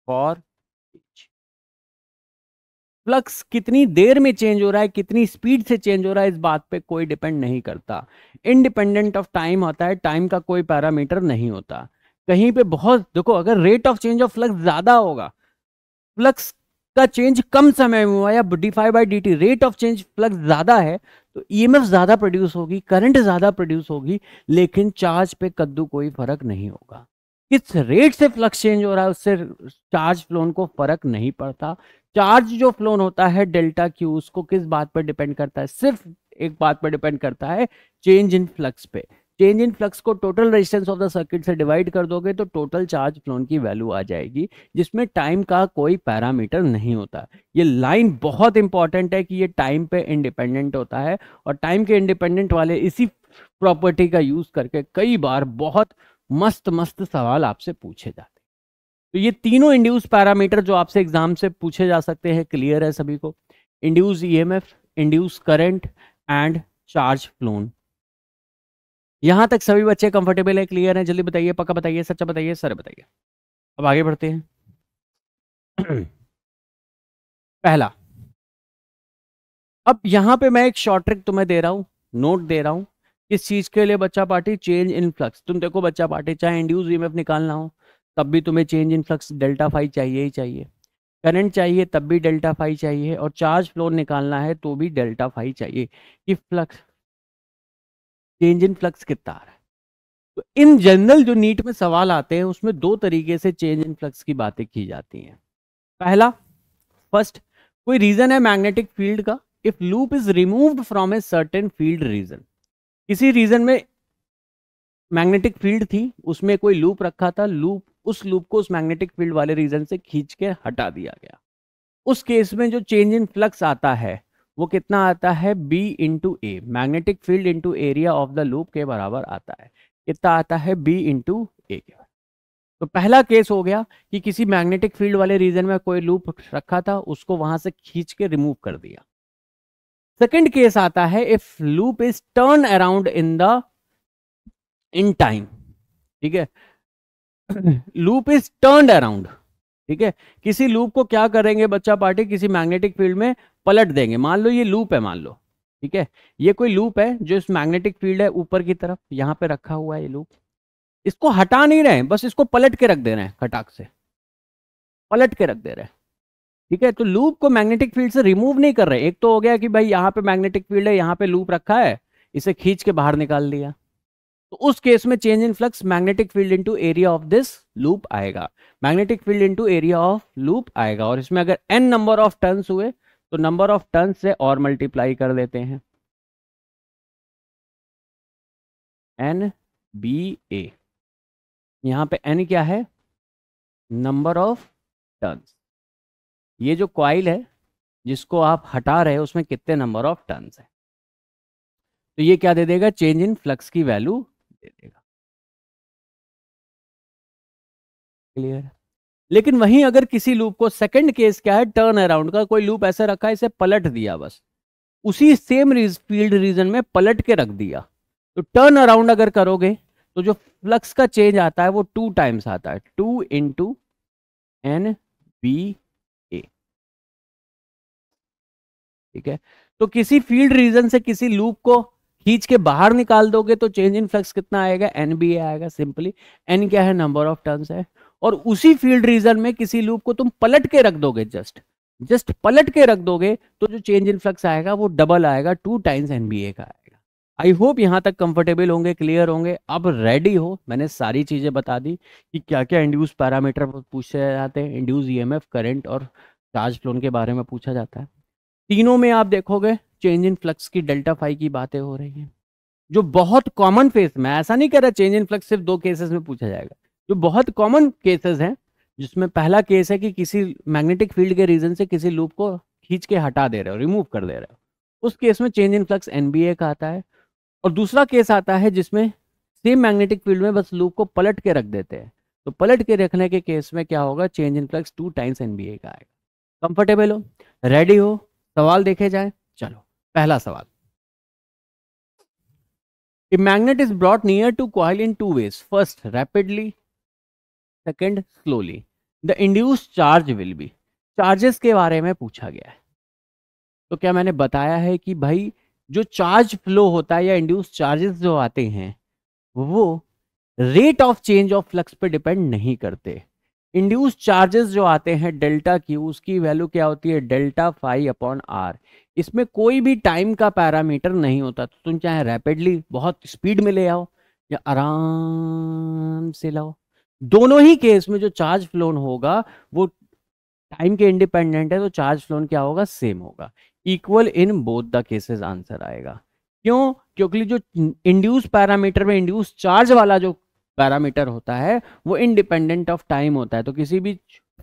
for flux कितनी देर में चेंज हो रहा है कितनी स्पीड से चेंज हो रहा है इस बात पे कोई डिपेंड नहीं करता इनडिपेंडेंट ऑफ टाइम होता है टाइम का कोई पैरामीटर नहीं होता कहीं पे बहुत देखो अगर rate of change of flux ज्यादा होगा फ्लक्स का चेंज कम समय में हुआ या D five by D T rate of change flux ज्यादा है तो ई ज़्यादा प्रोड्यूस होगी करंट ज़्यादा प्रोड्यूस होगी लेकिन चार्ज पे कद्दू कोई फर्क नहीं होगा किस रेट से फ्लक्स चेंज हो रहा है उससे चार्ज फ्लोन को फर्क नहीं पड़ता चार्ज जो फ्लोन होता है डेल्टा क्यू उसको किस बात पर डिपेंड करता है सिर्फ एक बात पर डिपेंड करता है चेंज इन फ्लक्स पे चेंज इन फ्लक्स को total resistance of the circuit से डिवाइड कर दोगे तो टोटल चार्ज फ्लोन की वैल्यू आ जाएगी जिसमें टाइम का कोई पैरामीटर नहीं होता ये लाइन बहुत इंपॉर्टेंट है कि ये टाइम पे इंडिपेंडेंट होता है और टाइम के इंडिपेंडेंट वाले इसी प्रॉपर्टी का यूज करके कई बार बहुत मस्त मस्त सवाल आपसे पूछे जाते तो ये तीनों इंड्यूस पैरामीटर जो आपसे एग्जाम से पूछे जा सकते हैं क्लियर है सभी को induce E induce current and charge flown यहां तक सभी बच्चे कंफर्टेबल है क्लियर है जल्दी बताइए पक्का बताइए सच्चा बताइए सर बताइए अब आगे बढ़ते हैं पहला अब यहां पे मैं एक शॉर्ट ट्रिक तुम्हें दे रहा हूं नोट दे रहा हूं किस चीज के लिए बच्चा पार्टी चेंज इन फ्लक्स तुम देखो बच्चा पार्टी चाहे इंड्यूज ईएमएफ निकालना हो तब भी तुम्हें change in flux delta phi चाहिए ही चाहिए करंट चाहिए तब भी डेल्टा फाइव चाहिए और चार्ज फ्लोर निकालना है तो भी डेल्टा फाइव चाहिए कि फ्लक्स चेंज इन फ्लक्स कितना आ रहा है तो इन जनरल जो नीट में सवाल आते हैं उसमें दो तरीके से चेंज इन फ्लक्स की बातें की जाती हैं पहला फर्स्ट कोई रीजन है मैग्नेटिक फील्ड का if loop is removed from a certain field region किसी रीजन में मैग्नेटिक फील्ड थी उसमें कोई लूप रखा था लूप उस लूप को उस मैग्नेटिक फील्ड वाले रीजन से खींच के हटा दिया गया उस केस में जो चेंज इन फ्लक्स आता है वो कितना आता है B into A magnetic field into area of the loop के बराबर आता है कितना आता है बी इंटू ए के तो पहला केस हो गया कि किसी मैग्नेटिक फील्ड वाले रीजन में कोई लूप रखा था उसको वहां से खींच के रिमूव कर दिया सेकेंड केस आता है if loop is turn around in the in time ठीक है लूप इज टर्न अराउंड ठीक है किसी लूप को क्या करेंगे बच्चा पार्टी किसी मैग्नेटिक फील्ड में पलट देंगे मान लो ये लूप है मान लो ठीक है ये कोई लूप है जो इस मैग्नेटिक फील्ड है ऊपर की तरफ यहाँ पे रखा हुआ है ये लूप इसको हटा नहीं रहे बस इसको पलट के रख दे रहे हैं खटाक से पलट के रख दे रहे हैं ठीक है तो लूप को मैग्नेटिक फील्ड से रिमूव नहीं कर रहे एक तो हो गया कि भाई यहाँ पे मैग्नेटिक फील्ड है यहाँ पे लूप रखा है इसे खींच के बाहर निकाल दिया तो उस केस में change in flux magnetic field into area of this loop आएगा magnetic field into area of loop आएगा और इसमें अगर एन नंबर ऑफ टर्न्स हुए तो नंबर ऑफ टर्न्स से और मल्टीप्लाई कर देते हैं एन बी ए यहां पे एन क्या है नंबर ऑफ टर्न्स ये जो क्वाइल है जिसको आप हटा रहे हो उसमें कितने नंबर ऑफ टर्न्स है तो ये क्या दे देगा चेंज इन फ्लक्स की वैल्यू दे देगा क्लियर लेकिन वहीं अगर किसी लूप को सेकंड केस क्या है टर्न अराउंड का कोई लूप ऐसा रखा है इसे पलट दिया बस उसी सेम फील्ड रीजन में पलट के रख दिया तो टर्न अराउंड अगर करोगे तो जो फ्लक्स का चेंज आता है वो टू टाइम्स आता है two into N B A ठीक है तो किसी फील्ड रीजन से किसी लूप को खींच के बाहर निकाल दोगे तो चेंज इन फ्लक्स कितना आएगा एन बी आएगा सिंपली एन क्या है नंबर ऑफ टर्न्स है और उसी फील्ड रीजन में किसी लूप को तुम पलट के रख दोगे जस्ट जस्ट पलट के रख दोगे तो जो चेंज इन फ्लक्स आएगा वो डबल आएगा two times N B A का आएगा आई होप यहाँ तक कंफर्टेबल होंगे क्लियर होंगे अब रेडी हो मैंने सारी चीज़ें बता दी कि क्या क्या इंड्यूस पैरामीटर पूछे जाते हैं induce E M F current और चार्ज फ्लोन के बारे में पूछा जाता है तीनों में आप देखोगे चेंज इन फ्लक्स की डेल्टा फाइव की बातें हो रही हैं जो बहुत कॉमन फेस में ऐसा नहीं कह रहा चेंज इन फ्लक्स सिर्फ दो केसेस में पूछा जाएगा जो बहुत कॉमन केसेस हैं जिसमें पहला केस है कि किसी मैग्नेटिक फील्ड के रीजन से किसी लूप को खींच के हटा दे रहे हो रिमूव कर दे रहे हो उस केस में चेंज इन फ्लक्स एन का आता है और दूसरा केस आता है जिसमें सेम मैग्नेटिक फील्ड में बस लूप को पलट के रख देते हैं तो पलट के रखने के केस में क्या होगा change in flux two times N का आएगा कंफर्टेबल हो रेडी हो सवाल देखे जाए चलो पहला सवाल magnet is brought near to to in two two ways. First, rapidly. Second, slowly. The induced charge will charges के बारे में पूछा गया है तो क्या मैंने बताया है कि भाई जो चार्ज फ्लो होता है या इंड्यूस चार्जेस जो आते हैं वो rate of change of flux पे डिपेंड नहीं करते इंड्यूस चार्जेस जो आते हैं डेल्टा की उसकी वैल्यू क्या होती है डेल्टा फाइव अपॉन आर इसमें कोई भी टाइम का पैरामीटर नहीं होता तो तुम चाहे रैपिडली बहुत स्पीड में ले आओ या आराम से लाओ दोनों ही केस में जो चार्ज फ्लोन होगा वो टाइम के इंडिपेंडेंट है तो चार्ज फ्लोन क्या होगा सेम होगा equal in both the cases answer आएगा क्यों क्योंकि जो इंड्यूस पैरामीटर में इंड्यूस चार्ज वाला जो पैरामीटर होता है वो इंडिपेंडेंट ऑफ टाइम होता है तो किसी भी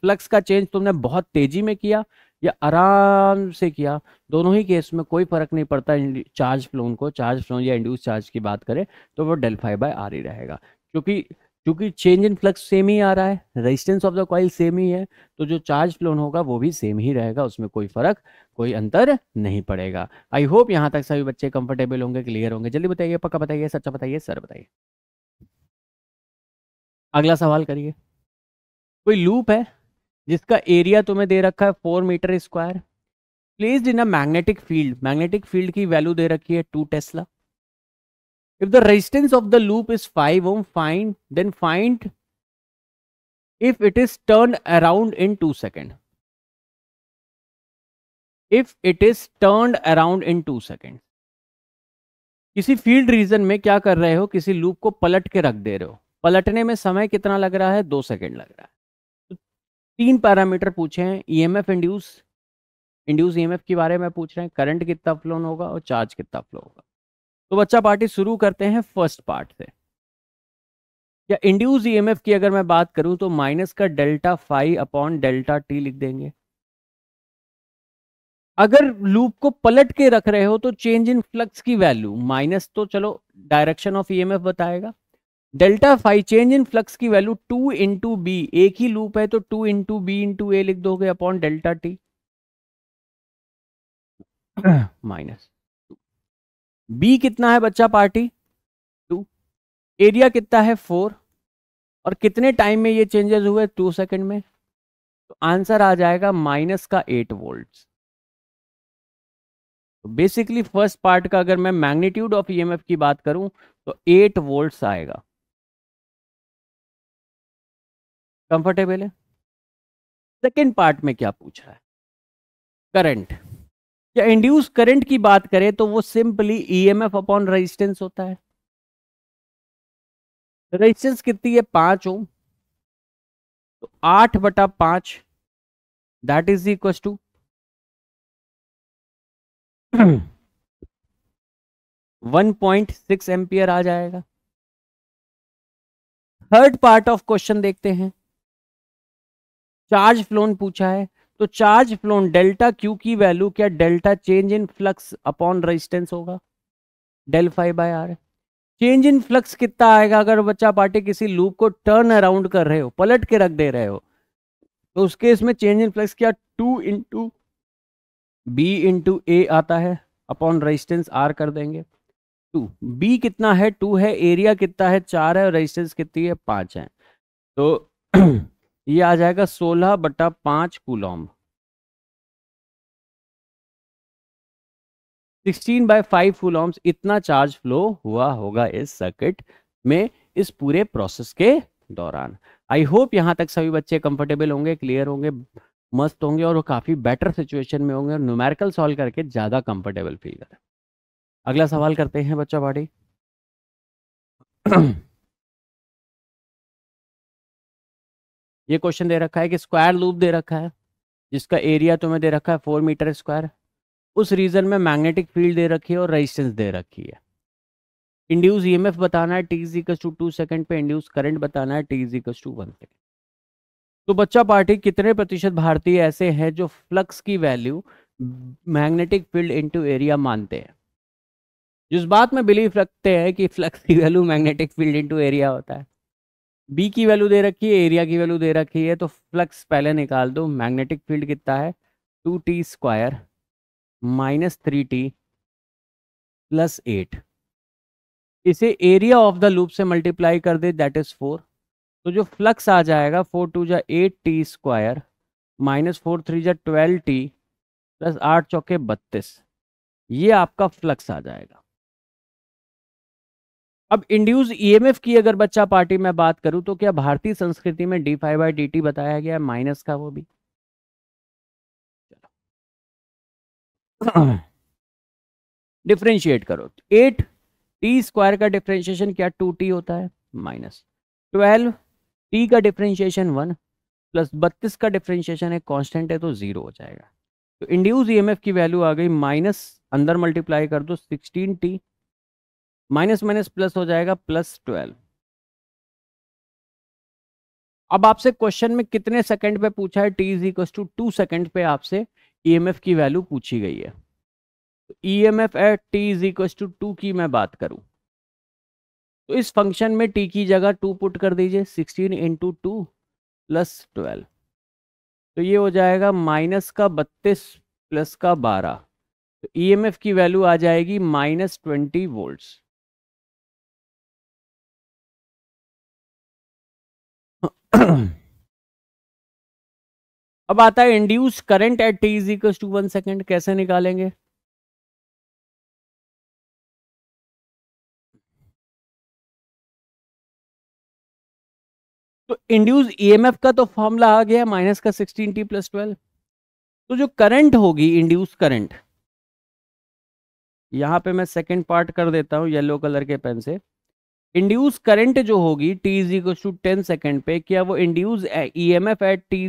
फ्लक्स का चेंज तुमने बहुत तेजी में किया या आराम से किया दोनों ही केस में कोई फर्क नहीं पड़ता चार्ज फ्लोन को चार्ज फ्लोन या इंड्यूस चार्ज की बात करें तो वो डेल्फाई बाय आ आर ही रहेगा क्योंकि क्योंकि चेंज इन फ्लक्स सेम ही आ रहा है resistance of the coil same ही है तो जो चार्ज फ्लोन होगा वो भी सेम ही रहेगा उसमें कोई फर्क कोई अंतर नहीं पड़ेगा आई होप यहाँ तक सभी बच्चे कंफर्टेबल होंगे क्लियर होंगे जल्दी बताइए पक्का बताइए सच्चा बताइए सर बताइए अगला सवाल करिए कोई लूप है जिसका एरिया तुम्हें दे रखा है four metre square place in a magnetic field magnetic field की वैल्यू दे रखी है two tesla if the resistance of the loop is five ohm find then find if it is turn around in two second if it is turn around in two second किसी field region में क्या कर रहे हो किसी loop को पलट के रख दे रहे हो पलटने में समय कितना लग रहा है दो सेकेंड लग रहा है तो तीन पैरामीटर पूछे हैं E M F induce induce E के बारे में पूछ रहे हैं करंट कितना फ्लो होगा और चार्ज कितना फ्लो होगा तो बच्चा पार्टी शुरू करते हैं फर्स्ट पार्ट से या इंड्यूस ई e की अगर मैं बात करूं तो माइनस का delta five upon delta T लिख देंगे अगर लूप को पलट के रख रहे हो तो चेंज इन फ्लक्स की वैल्यू माइनस तो चलो डायरेक्शन ऑफ ईएमएफ बताएगा delta phi change in flux की वैल्यू टू इंटू बी एक ही लूप है तो two into B into A लिख दोगे upon delta T minus B कितना है बच्चा पार्टी टू एरिया कितना है फोर और कितने टाइम में ये चेंजेस हुए टू सेकंड में तो आंसर आ जाएगा माइनस का एट वोल्ट्स तो बेसिकली फर्स्ट पार्ट का अगर मैं मैग्नीट्यूड ऑफ ईएमएफ की बात करूं तो एट वोल्ट्स आएगा कंफर्टेबल है सेकेंड पार्ट में क्या पूछ रहा है करंट या इंड्यूस करंट की बात करें तो वो सिंपली ईएमएफ अपॉन रेजिस्टेंस होता है रेजिस्टेंस कितनी है पांच ओम तो आठ बटा पांच that is equal to one point six ampere आ जाएगा थर्ड पार्ट ऑफ क्वेश्चन देखते हैं चार्ज फ्लोन पूछा है तो चार्ज फ्लोन डेल्टा क्यू की वैल्यू क्या delta change in flux upon resistance होगा del phi by R change in flux कितना आएगा अगर बच्चा पार्टी किसी लूप को टर्न अराउंड कर रहे हो पलट के रख दे रहे हो तो उसके इसमें चेंज इन फ्लक्स क्या two into B into A आता है अपॉन रेजिस्टेंस आर कर देंगे टू बी कितना है टू है एरिया कितना है चार है और रेजिस्टेंस कितनी है पाँच है तो ये आ जाएगा सोलह बटा पांच coulomb sixteen by five coulombs इतना चार्ज फ्लो हुआ होगा इस सर्किट में इस पूरे प्रोसेस के दौरान आई होप यहां तक सभी बच्चे कंफर्टेबल होंगे क्लियर होंगे मस्त होंगे और वो काफ़ी बेटर सिचुएशन में होंगे और न्यूमेरिकल सॉल्व करके ज़्यादा कंफर्टेबल फील करें अगला सवाल करते हैं बच्चा पार्टी ये क्वेश्चन दे रखा है कि स्क्वायर लूप दे रखा है जिसका एरिया तुम्हें दे रखा है फोर मीटर स्क्वायर उस रीजन में मैग्नेटिक फील्ड दे रखी है और रेजिस्टेंस दे रखी है इंड्यूस ईएमएफ बताना है टी इजिकल्स टू टू सेकेंड पर इंड्यूस करंट बताना है टी इजिकल्स टू वन सेकेंड तो बच्चा पार्टी कितने प्रतिशत भारतीय ऐसे हैं जो फ्लक्स की value magnetic field into area मानते हैं जिस बात में बिलीव रखते हैं कि फ्लक्स की value magnetic field into area होता है बी की वैल्यू दे रखी है एरिया की वैल्यू दे रखी है तो फ्लक्स पहले निकाल दो मैग्नेटिक फील्ड कितना है two T square minus three T plus eight इसे एरिया ऑफ द लूप से मल्टीप्लाई कर दे दैट इज फोर तो जो फ्लक्स आ जाएगा फोर टू जा eight T square minus four three जा ट्वेल्व टी प्लस आठ चौके बत्तीस ये आपका फ्लक्स आ जाएगा अब इंड्यूस ईएमएफ e की अगर बच्चा पार्टी में बात करूं तो क्या भारतीय संस्कृति में डी फाइव बाई डी बताया गया है माइनस का वो भी डिफ्रेंशिएट करो एट टी स्क्वायर का डिफ्रेंशिएशन क्या टू टी होता है माइनस ट्वेल्व टी का डिफ्रेंशिएशन वन प्लस बत्तीस का डिफ्रेंशिएशन एक कांस्टेंट है तो जीरो हो जाएगा तो इंड्यूस ईएमएफ e की वैल्यू आ गई माइनस अंदर मल्टीप्लाई कर दो sixteen T minus minus plus हो जाएगा प्लस ट्वेल्व अब आपसे क्वेश्चन में कितने सेकंड पे पूछा है T is equal to two second पे आपसे ईएमएफ e की वैल्यू पूछी गई है E M F at T is equal to two की मैं बात करूं तो इस फंक्शन में टी की जगह टू पुट कर दीजिए sixteen into two plus twelve तो ये हो जाएगा माइनस का बत्तीस प्लस का बारह तो ई एम एफ की वैल्यू आ जाएगी माइनस ट्वेंटी वोल्ट्स अब आता है induce current at T is equal to one second कैसे निकालेंगे तो इंड्यूस ईएमएफ e का तो फॉर्मूला आ गया माइनस का सिक्सटीन टी प्लस ट्वेल्व तो जो करंट होगी इंड्यूस करंट यहां पे मैं सेकंड पार्ट कर देता हूं येलो कलर के पेन से इंड्यूस करंट जो होगी T is equal to ten second पे क्या वो induce E M F at T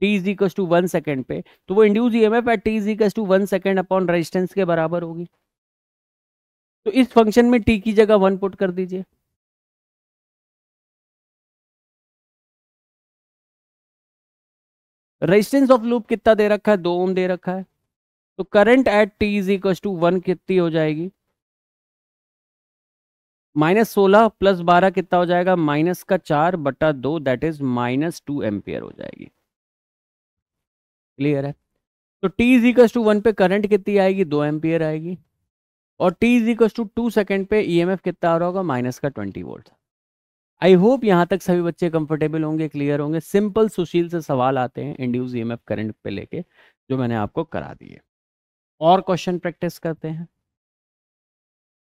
T is equal to one second पे तो वो induce E M F at T is equal to one second upon resistance के बराबर होगी तो इस फंक्शन में टी की जगह वन पुट कर दीजिए रेजिस्टेंस ऑफ लूप कितना दे रखा है दो ओम दे रखा है तो current at T is equal to one कितनी हो जाएगी माइनस सोलह प्लस बारह कितना हो जाएगा माइनस का चार बटा दो that is minus two ampere हो जाएगी क्लियर है तो T is equal to one पे करंट कितनी आएगी दो एम्पियर आएगी और T is equal to two second पे ई एम एफ कितना आ रहा होगा माइनस का ट्वेंटी वोल्ट आई होप यहाँ तक सभी बच्चे कंफर्टेबल होंगे क्लियर होंगे सिंपल सुशील से सवाल आते हैं इंड्यूस ई एम करंट पे लेके जो मैंने आपको करा दिए और क्वेश्चन प्रैक्टिस करते हैं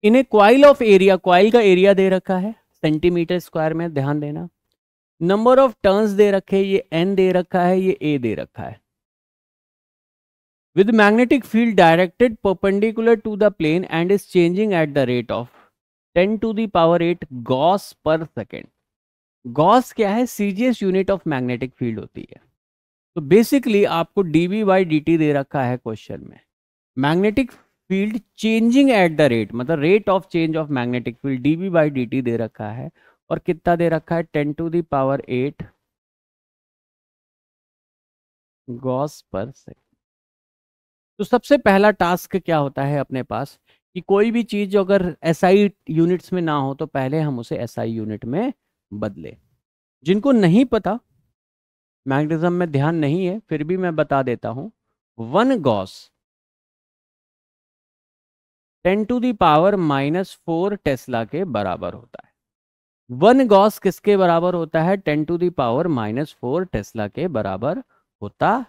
इन्हें क्वाइल ऑफ एरिया क्वाइल का एरिया दे रखा है सेंटीमीटर स्क्वायर में ध्यान देना नंबर ऑफ टर्न्स दे रखे ये एन दे रखा है ये ए दे रखा है with magnetic field directed perpendicular to the plane and is changing at the rate of 10 to the power eight 8 gauss per second gauss क्या है CGS unit of magnetic field होती है तो बेसिकली आपको डीवी बाई डी दे रखा है question में magnetic field changing at the rate मतलब rate of change of magnetic field D B by D T दे रखा है और कितना दे रखा है ten to the power eight gauss per second तो सबसे पहला टास्क क्या होता है अपने पास कि कोई भी चीज़ अगर एस आई यूनिट्स में ना हो तो पहले हम उसे एस आई यूनिट में बदले जिनको नहीं पता मैग्नेटिज्म में ध्यान नहीं है फिर भी मैं बता देता हूं one gauss ten to the power minus four tesla के बराबर होता है वन गॉस किसके बराबर होता है ten to the power minus four tesla के बराबर होता है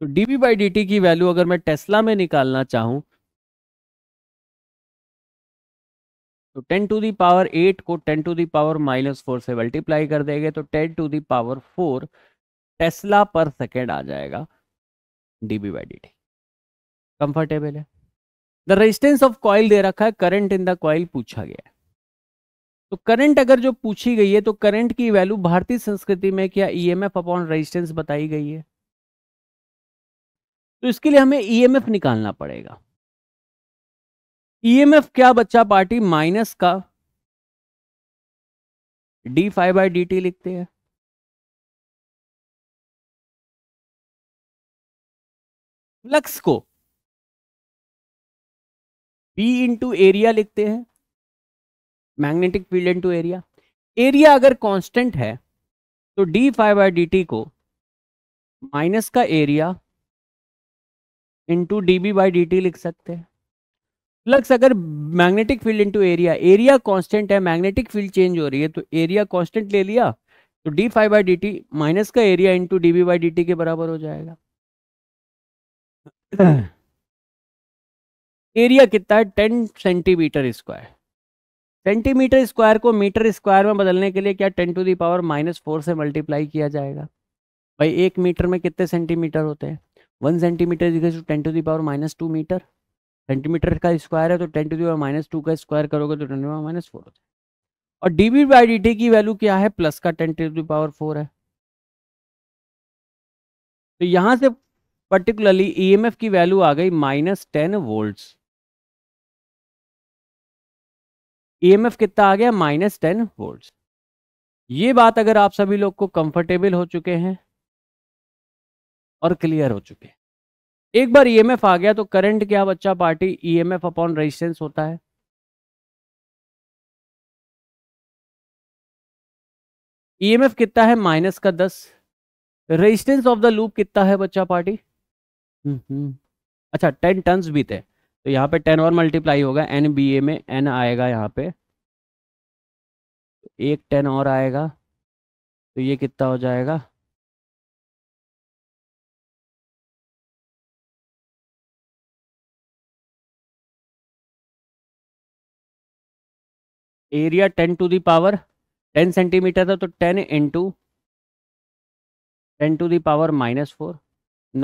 तो डीबी बाई डी की वैल्यू अगर मैं टेस्ला में निकालना चाहूं तो ten to the power eight को ten to the power minus four से मल्टीप्लाई कर देंगे तो ten to the power four tesla per second आ जाएगा डीबी बाई डी कंफर्टेबल है द रेजिस्टेंस ऑफ कॉइल दे रखा है करंट इन द कॉइल पूछा गया है तो करंट अगर जो पूछी गई है तो करंट की वैल्यू भारतीय संस्कृति में क्या E M F upon resistance बताई गई है तो इसके लिए हमें ई एम एफ निकालना पड़ेगा ई एम एफ क्या बच्चा पार्टी माइनस का D five by D T लिखते हैं फ्लक्स को बी इंटू एरिया लिखते हैं magnetic field into area area अगर कांस्टेंट है तो D five by D T को माइनस का area into D B by D T लिख सकते हैं प्लस अगर magnetic field into area area constant है मैग्नेटिक फील्ड चेंज हो रही है तो एरिया कांस्टेंट ले लिया तो D five by D T minus का area into D B by D T के बराबर हो जाएगा एरिया कितना है ten centimetre square centimetre square को मीटर स्क्वायर में बदलने के लिए क्या ten to the power minus four से मल्टीप्लाई किया जाएगा भाई एक मीटर में कितने सेंटीमीटर होते हैं one centimetre is to ten to power minus two metre centimetre का स्क्वायर है तो ten to the power minus two का स्क्वायर करोगे तो टेन पावर माइनस फोर होता है और D B by D T की वैल्यू क्या है प्लस का ten to the power four है तो यहाँ से पर्टिकुलरली ई एम एफ की वैल्यू आ गई minus ten volts E e कितना आ गया माइनस टेन वोल्ट ये बात अगर आप सभी लोग को कंफर्टेबल हो चुके हैं और क्लियर हो चुके हैं एक बार ईएमएफ e आ गया तो करंट क्या बच्चा पार्टी ईएमएफ e अपॉन रेजिस्टेंस होता है ईएमएफ कितना है माइनस का दस रेजिस्टेंस ऑफ द लूप कितना है बच्चा पार्टी हम्म, हम्म। अच्छा टेन टन्स भी थे तो यहाँ पे टेन और मल्टीप्लाई होगा एन बी ए में एन आएगा यहाँ पे एक टेन और आएगा तो ये कितना हो जाएगा area ten to the power ten centimetre था तो ten into ten to the power minus four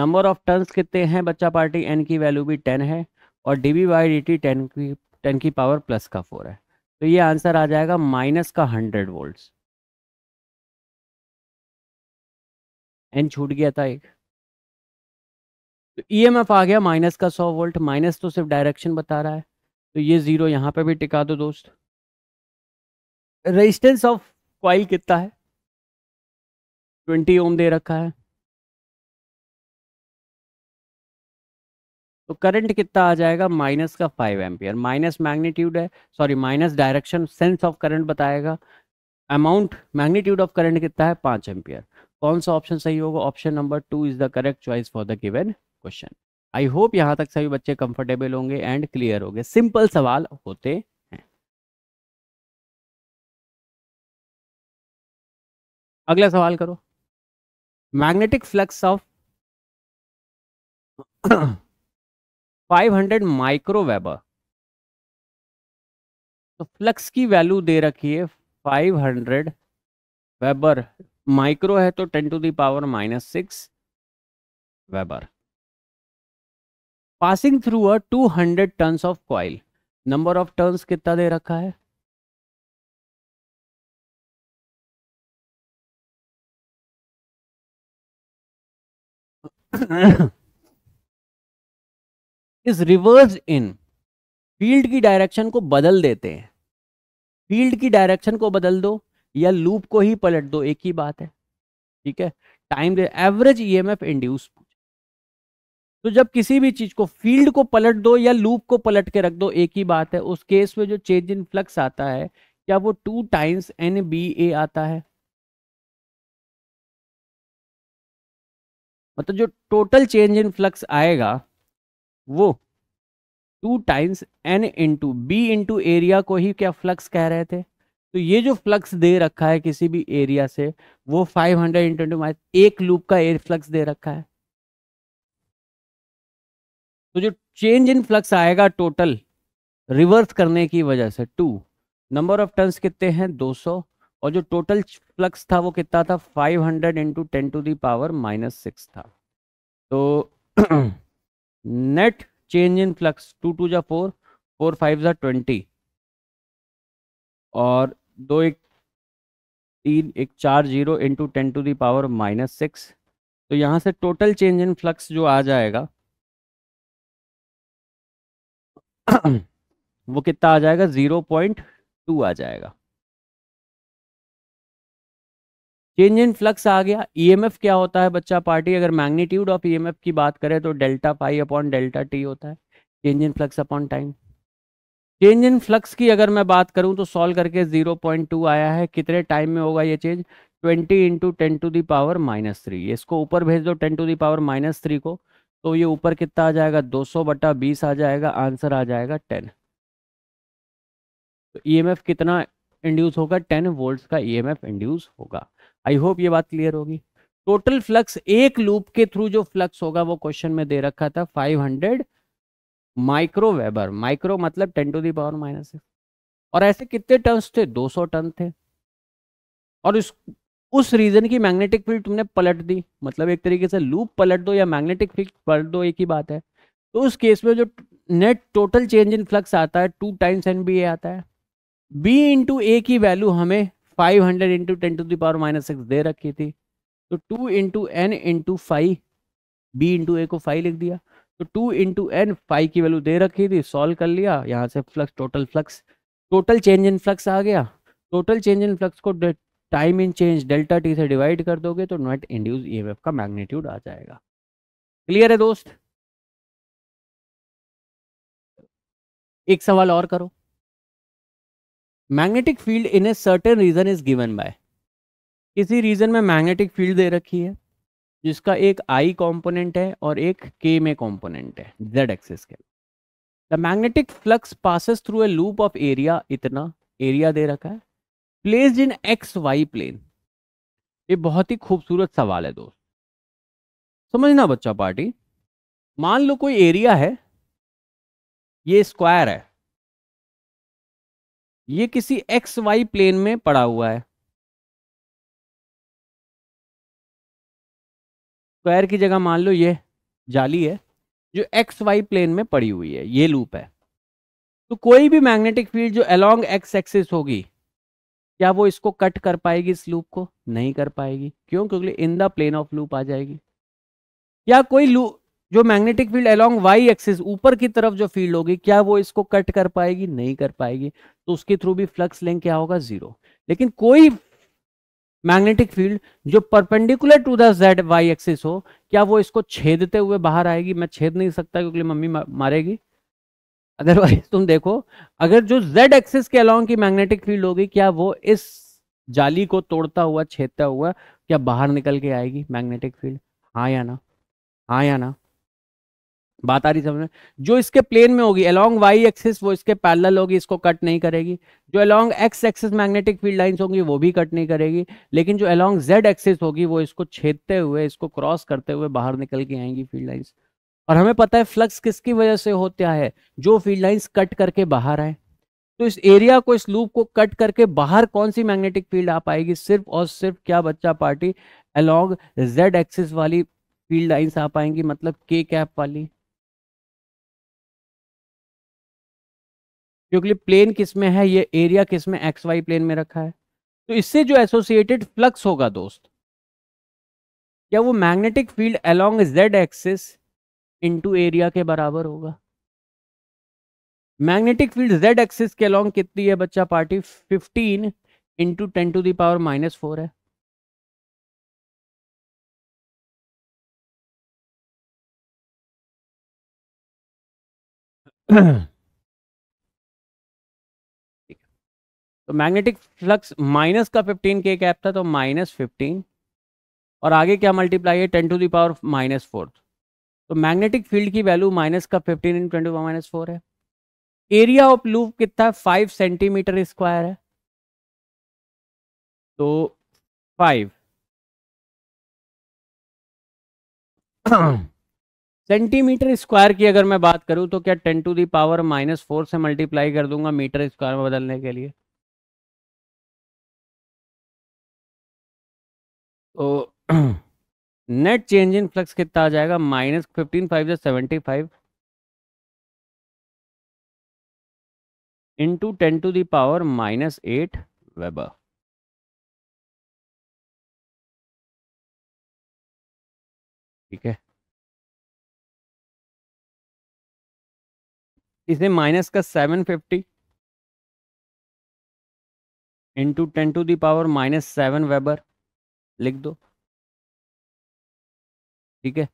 number of turns कितने हैं बच्चा पार्टी एन की वैल्यू भी टेन है और D B by D T ten की टेन की पावर प्लस का फोर है तो ये आंसर आ जाएगा माइनस का हंड्रेड वोल्ट्स एन छूट गया था एक तो ईएमएफ e आ गया माइनस का सौ वोल्ट माइनस तो सिर्फ डायरेक्शन बता रहा है तो ये जीरो यहाँ पे भी टिका दो दोस्त रेजिस्टेंस ऑफ कॉइल कितना है ट्वेंटी ओम दे रखा है तो करंट कितना आ जाएगा माइनस का फाइव एम्पियर माइनस मैग्नीट्यूड है sorry minus direction sense of current बताएगा अमाउंट मैग्नीट्यूड ऑफ करंट कितना है पाँच एम्पियर कौन सा ऑप्शन सही होगा option number two is the correct choice for the given question I hope यहाँ तक सभी बच्चे कंफर्टेबल होंगे एंड क्लियर होंगे सिंपल सवाल होते हैं अगला सवाल करो मैग्नेटिक फ्लक्स ऑफ 500 वेबर तो फ्लक्स की वैल्यू दे रखी है 500 वेबर माइक्रो है तो 10 to the power minus six weber passing through a 200 turns of coil number of turns कितना दे रखा है इज रिवर्स इन फील्ड की डायरेक्शन को बदल देते हैं फील्ड की डायरेक्शन को बदल दो या लूप को ही पलट दो एक ही बात है ठीक है time average E M F induce तो जब किसी भी चीज को फील्ड को पलट दो या लूप को पलट के रख दो एक ही बात है उस केस में जो चेंज इन फ्लक्स आता है क्या वो two times N B A आता है मतलब जो टोटल चेंज इन फ्लक्स आएगा वो two times N into B into area को ही क्या फ्लक्स कह रहे थे तो ये जो फ्लक्स दे रखा है किसी भी एरिया से वो 500 हंड्रेड इंटू इंटू माइनस एक लूप का एयर फ्लक्स दे रखा है तो जो चेंज इन फ्लक्स आएगा टोटल रिवर्स करने की वजह से टू नंबर ऑफ टर्न्स कितने हैं 200 और जो टोटल फ्लक्स था वो कितना था 500 hundred into ten to the power minus six था तो net change in flux two two जा फोर फोर फाइव जा ट्वेंटी और दो एक तीन एक चार जीरो into ten to the power minus six तो यहाँ से टोटल चेंज इन फ्लक्स जो आ जाएगा वो कितना आ जाएगा ज़ीरो पॉइंट टू आ जाएगा चेंज इन फ्लक्स आ गया ईएमएफ e क्या होता है बच्चा पार्टी अगर मैग्नीट्यूड ऑफ ईएमएफ की बात करें तो delta phi upon delta T होता है change in flux upon time change in flux की अगर मैं बात करूं तो सॉल्व करके 0.2 आया है कितने टाइम में होगा ये change 20 into ten to the power minus three इसको ऊपर भेज दो 10 टू दावर माइनस थ्री को तो ये ऊपर कितना आ जाएगा 200 बटा बीस आ जाएगा आंसर आ जाएगा 10 तो ईएमएफ e कितना इंड्यूस होगा 10 वोल्ट्स का ईएमएफ e इंड्यूस होगा आई होप ये बात क्लियर होगी टोटल फ्लक्स एक लूप के थ्रू जो फ्लक्स होगा वो क्वेश्चन में दे रखा था 500 माइक्रो वेबर माइक्रो मतलब 10 टू दावर माइनस और ऐसे कितने टर्न्स थे 200 टन थे और इस उस रीजन की मैग्नेटिक फील्ड तुमने पलट दी मतलब एक तरीके से लूप पलट दो या मैग्नेटिक फील्ड पलट दो एक ही बात है तो उस केस में जो net total change in flux आता है two times N B A आता है बी इंटू ए की वैल्यू हमें five hundred into ten to the power minus six दे रखी थी तो two into N into five B into A को फाइव लिख दिया तो टू इंटू एन फाइव की वैल्यू दे रखी थी सॉल्व कर लिया यहाँ से flux total flux total change in flux आ गया टोटल चेंज इन फ्लक्स को time in change delta T से डिवाइड कर दोगे तो नेट इंड्यूस ईएमएफ का मैग्नीट्यूड आ जाएगा क्लियर है दोस्त एक सवाल और करो magnetic field in a certain region is given by किसी रीजन में मैग्नेटिक फील्ड दे रखी है जिसका एक आई कॉम्पोनेंट है और एक के में कॉम्पोनेंट है जेड एक्सिस के the magnetic flux passes through a loop of area इतना एरिया दे रखा है placed in X Y plane ये बहुत ही खूबसूरत सवाल है दोस्त समझना बच्चा पार्टी मान लो कोई एरिया है ये स्क्वायर है ये किसी एक्स वाई प्लेन में पड़ा हुआ है स्क्वायर की जगह मान लो ये जाली है जो एक्स वाई प्लेन में पड़ी हुई है ये लूप है तो कोई भी मैग्नेटिक फील्ड जो अलोंग एक्स एक्सिस होगी क्या वो इसको कट कर पाएगी इस लूप को नहीं कर पाएगी क्यों क्योंकि in the plane of loop आ जाएगी या कोई लू जो magnetic field along Y axis ऊपर की तरफ जो फील्ड होगी क्या वो इसको कट कर पाएगी नहीं कर पाएगी तो उसके थ्रू भी फ्लक्स लिंक क्या होगा जीरो लेकिन कोई मैग्नेटिक फील्ड जो perpendicular to the Z Y axis हो क्या वो इसको छेदते हुए बाहर आएगी मैं छेद नहीं सकता क्योंकि मम्मी मारेगी अदरवाइज तुम देखो अगर जो जेड एक्सिस के अलॉन्ग की मैग्नेटिक फील्ड होगी क्या वो इस जाली को तोड़ता हुआ छेदता हुआ क्या बाहर निकल के आएगी मैग्नेटिक फील्ड हाँ या ना हाँ या ना बात आ रही समझ में जो इसके प्लेन में होगी अलोंग वाई एक्सिस वो इसके पैरल होगी इसको कट नहीं करेगी जो along X axis magnetic field lines होंगी वो भी कट नहीं करेगी लेकिन जो अलोंग जेड एक्सिस होगी वो इसको छेदते हुए इसको क्रॉस करते हुए बाहर निकल के आएंगी फील्ड लाइन्स और हमें पता है फ्लक्स किसकी वजह से होता है जो फील्ड लाइन्स कट करके बाहर आए तो इस एरिया को इस लूप को कट करके बाहर कौन सी मैग्नेटिक फील्ड आ पाएगी सिर्फ और सिर्फ क्या बच्चा पार्टी अलोंग जेड एक्सिस वाली फील्ड लाइन्स आ पाएंगी मतलब के कैप वाली क्योंकि प्लेन किस में है ये एरिया किस में एक्स वाई प्लेन में रखा है तो इससे जो एसोसिएटेड फ्लक्स होगा दोस्त क्या वो magnetic field along Z axis into area के बराबर होगा मैग्नेटिक फील्ड जेड एक्सिस के अलोंग कितनी है बच्चा party 15 into ten to the power minus four है तो मैग्नेटिक फ्लक्स माइनस का फिफ्टीन के कैप था तो माइनस फिफ्टीन और आगे क्या मल्टीप्लाई है ten to the power minus fourth तो मैग्नेटिक फील्ड की वैल्यू माइनस का fifteen in twenty minus four है एरिया ऑफ लूप कितना है फाइव सेंटीमीटर स्क्वायर है तो फाइव सेंटीमीटर स्क्वायर की अगर मैं बात करूं तो क्या ten to the power minus four से मल्टीप्लाई कर दूंगा मीटर स्क्वायर में बदलने के लिए तो नेट चेंज इन फ्लक्स कितना आ जाएगा माइनस फिफ्टीन फाइव या seventy five into ten to the power minus eight weber ठीक है इसे माइनस का seven fifty into ten to the power minus seven weber लिख दो ठीक है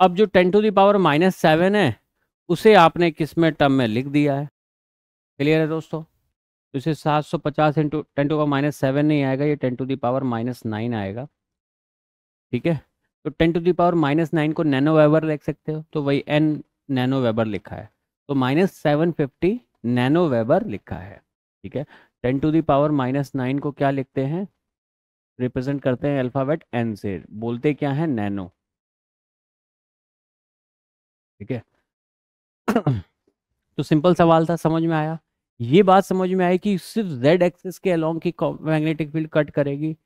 अब जो ten to the power minus seven है उसे आपने किस में टर्म में लिख दिया है क्लियर है दोस्तों तो इसे सात सौ पचास into ten to power minus seven नहीं आएगा ये ten to the power minus nine आएगा ठीक है तो ten to the power minus nine को नैनो वेबर लिख सकते हो तो वही एन नैनो वेबर लिखा है तो minus seven fifty nano weber लिखा है ठीक है ten to the power minus nine को क्या लिखते हैं रिप्रेजेंट करते हैं अल्फ़ाबेट एन से बोलते क्या है नैनो ठीक है तो सिंपल सवाल था समझ में आया ये बात समझ में आई कि सिर्फ जेड एक्सिस के अलोंग की मैग्नेटिक फील्ड कट करेगी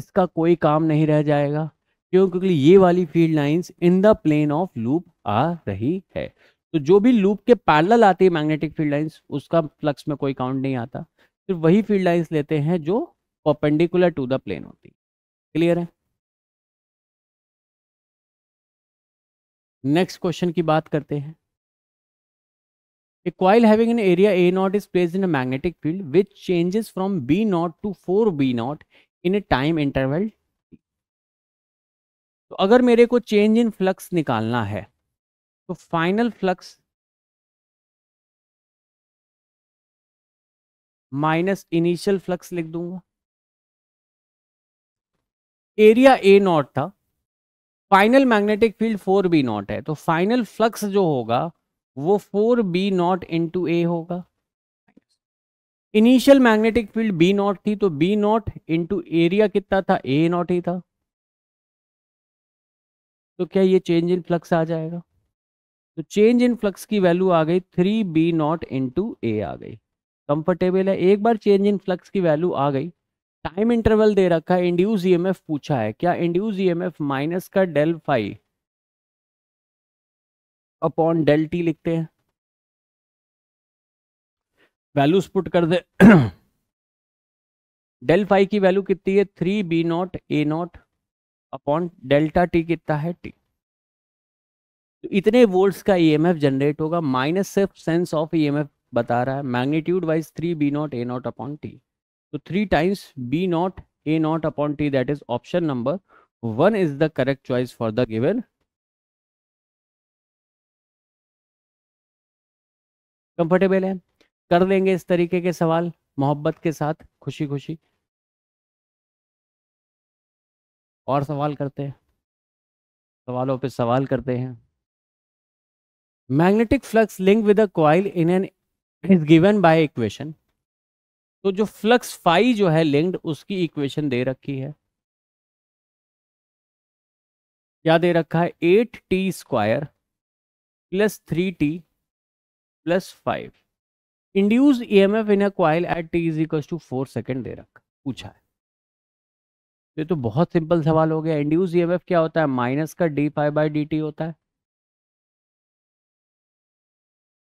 इसका कोई काम नहीं रह जाएगा क्यों क्योंकि ये वाली field lines in the plane of loop आ रही है तो जो भी लूप के पैरल आती है मैग्नेटिक फील्ड लाइंस उसका फ्लक्स में कोई काउंट नहीं आता सिर्फ वही फील्ड लाइंस लेते हैं जो परपेंडिकुलर टू द प्लेन होती क्लियर है नेक्स्ट क्वेश्चन की बात करते हैं a coil having an area A naught is place in a magnetic field which changes from B naught to four B naught in a time interval तो अगर मेरे को चेंज इन फ्लक्स निकालना है तो final flux minus initial flux लिख दूंगा area A naught था final magnetic field four B naught है तो फाइनल फ्लक्स जो होगा वो four B naught into A होगा initial magnetic field B naught थी तो बी नॉट इंटू एरिया कितना था ए नॉट ही था तो क्या ये चेंज इन फ्लक्स आ जाएगा तो चेंज इन फ्लक्स की वैल्यू आ गई three B naught into A आ गई कंफर्टेबल है एक बार चेंज इन फ्लक्स की वैल्यू आ गई टाइम इंटरवल दे रखा है इंड्यूस ईएमएफ पूछा है क्या इंड्यूस ईएमएफ माइनस का del five upon del T लिखते हैं वैल्यूज पुट कर दे डेल फाइव की वैल्यू कितनी है three B naught A naught upon delta T कितना है टी तो इतने वोल्ट्स का ईएमएफ जनरेट होगा माइनस सिर्फ सेंस ऑफ ईएमएफ बता रहा है magnitude wise three B naught A naught upon T तो three times B naught A naught upon T that is option number one is the correct choice for the given comfortable है कर देंगे इस तरीके के सवाल मोहब्बत के साथ खुशी खुशी और सवाल करते हैं सवालों पे सवाल करते हैं magnetic flux link with a coil in an is given by equation तो जो फ्लक्स फाइ जो है लिंक्ड उसकी इक्वेशन दे रखी है क्या दे रखा है eight T square plus three T plus five induce E M F in a coil at T is equal to four second दे रखा पूछा है ये तो बहुत सिंपल सवाल हो गया इंड्यूस ई e क्या होता है माइनस का D five by D T होता है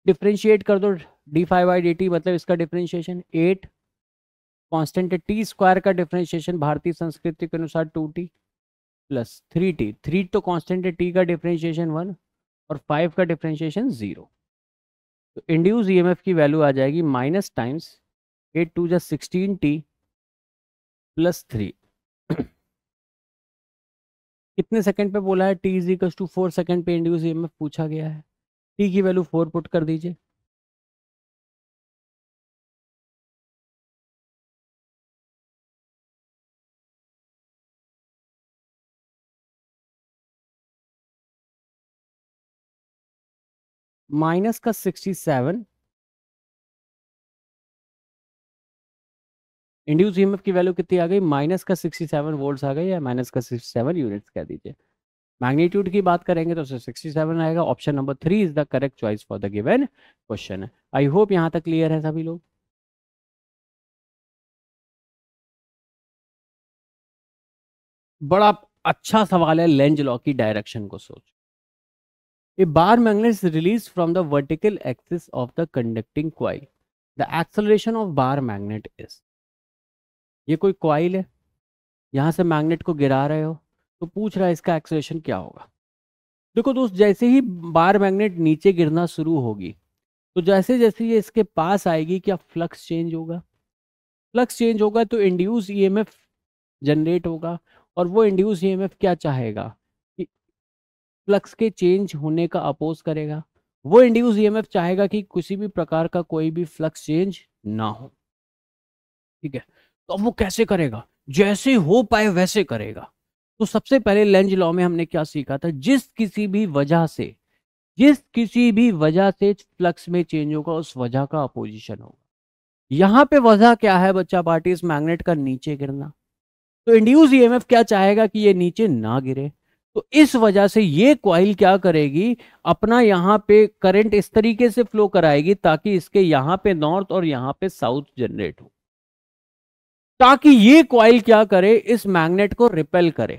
डिफ्रेंशिएट कर दो D five by D T मतलब इसका डिफ्रेंशिएशन एट कांस्टेंट है टी स्क्वायर का डिफ्रेंशिएशन भारतीय संस्कृति के अनुसार two T plus three T three तो कांस्टेंट है टी का डिफ्रेंशिएशन वन और फाइव का डिफ्रेंशिएशन जीरो तो इंड्यूज ईएमएफ e की वैल्यू आ जाएगी माइनस टाइम्स एट टू जा सिक्सटीन टी प्लस थ्री कितने सेकंड पे बोला है T is equal to four second पे इंड्यूस एफ e पूछा गया है टी की वैल्यू फोर पुट कर दीजिए माइनस का सिक्सटी सेवन इंड्यूस ईएमएफ की वैल्यू कितनी आ गई माइनस का 67 वोल्ट्स आ गई या माइनस का 67 यूनिट्स कह दीजिए मैग्नीट्यूड की बात करेंगे तो उसे 67 आएगा option number three is the correct choice for the given question I hope यहां तक क्लियर है सभी लोग बड़ा अच्छा सवाल है लेंज लॉ की डायरेक्शन को सोच A bar magnet is released from the vertical axis of the conducting coil. The acceleration of bar magnet is. ये कोई क्वाइल है यहां से मैग्नेट को गिरा रहे हो तो पूछ रहा है इसका एक्सलेशन क्या होगा देखो दोस्त जैसे ही बार मैग्नेट नीचे गिरना शुरू होगी तो जैसे जैसे ये इसके पास आएगी क्या फ्लक्स चेंज होगा फ्लक्स चेंज होगा तो इंड्यूस ईएमएफ जनरेट होगा और वो इंड्यूस ईएमएफ क्या चाहेगा फ्लक्स के चेंज होने का अपोज करेगा वो इंड्यूस ईएमएफ चाहेगा कि किसी भी प्रकार का कोई भी फ्लक्स चेंज ना हो ठीक है तो अब वो कैसे करेगा जैसे हो पाए वैसे करेगा तो सबसे पहले लेंज लॉ में हमने क्या सीखा था जिस किसी भी वजह से जिस किसी भी वजह से फ्लक्स में चेंज होगा उस वजह का अपोजिशन होगा यहां पे वजह क्या है बच्चा पार्टी इस मैग्नेट का नीचे गिरना तो इंड्यूस ईएमएफ क्या चाहेगा कि ये नीचे ना गिरे तो इस वजह से ये क्वाइल क्या करेगी अपना यहाँ पे करंट इस तरीके से फ्लो कराएगी ताकि इसके यहाँ पे नॉर्थ और यहाँ पे साउथ जनरेट हो ताकि ये क्वाइल क्या करे इस मैग्नेट को रिपेल करे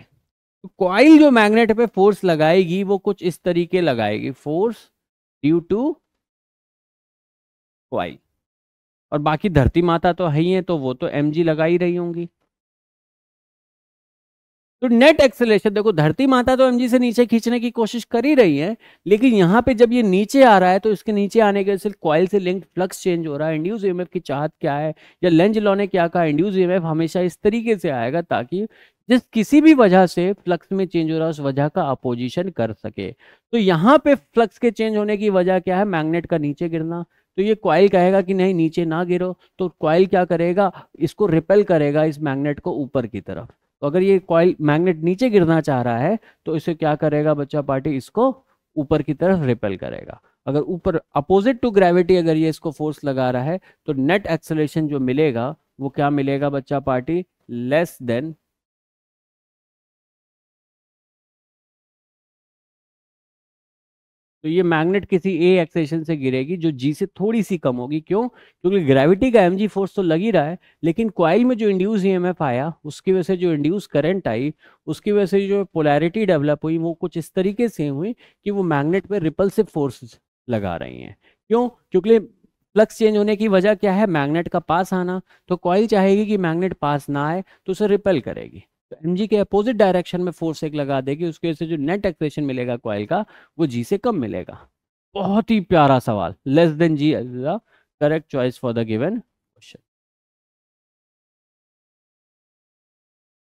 तो क्वाइल जो मैग्नेट पे फोर्स लगाएगी वो कुछ इस तरीके लगाएगी फोर्स ड्यू टू क्वाइल और बाकी धरती माता तो है ही है तो वो तो एम लगा ही रही होंगी तो नेट एक्सेलेशन देखो धरती माता तो एम से नीचे खींचने की कोशिश कर ही रही है लेकिन यहाँ पे जब ये नीचे आ रहा है तो इसके नीचे आने के सिर्फ कॉयल से लिंक फ्लक्स चेंज हो रहा है इंड्यूस ई की चाहत क्या है या लेंज लॉ ने क्या कहा इंड्यूस ई हमेशा इस तरीके से आएगा ताकि जिस किसी भी वजह से फ्लक्स में चेंज हो रहा है उस वजह का अपोजिशन कर सके तो यहाँ पे फ्लक्स के चेंज होने की वजह क्या है मैग्नेट का नीचे गिरना तो ये क्वाइल कहेगा कि नहीं नीचे ना गिरो तो क्वाइल क्या करेगा इसको रिपेल करेगा इस मैग्नेट को ऊपर की तरफ तो अगर ये कॉइल मैग्नेट नीचे गिरना चाह रहा है तो इसे क्या करेगा बच्चा पार्टी इसको ऊपर की तरफ रिपेल करेगा अगर ऊपर अपोजिट टू ग्रेविटी अगर ये इसको फोर्स लगा रहा है तो नेट एक्सलेशन जो मिलेगा वो क्या मिलेगा बच्चा पार्टी लेस देन तो ये मैग्नेट किसी ए एक्सेशन से गिरेगी जो जी से थोड़ी सी कम होगी क्यों क्योंकि ग्रेविटी का एम फोर्स तो लग ही रहा है लेकिन क्वाइल में जो इंड्यूस ई आया उसकी वजह से जो इंड्यूस करंट आई उसकी वजह से जो पोलैरिटी डेवलप हुई वो कुछ इस तरीके से हुई कि वो मैग्नेट पर रिपल्सिव फोर्स लगा रही हैं क्यों क्योंकि फ्लक्स चेंज होने की वजह क्या है मैग्नेट का पास आना तो कॉइल चाहेगी कि मैग्नेट पास ना आए तो उसे रिपेल करेगी तो एम के अपोजिट डायरेक्शन में फोर्स एक लगा देगी उसकी वजह से जो नेट एक्सप्रेशन मिलेगा कॉयल का वो जी से कम मिलेगा बहुत ही प्यारा सवाल less than G is the correct choice for the given question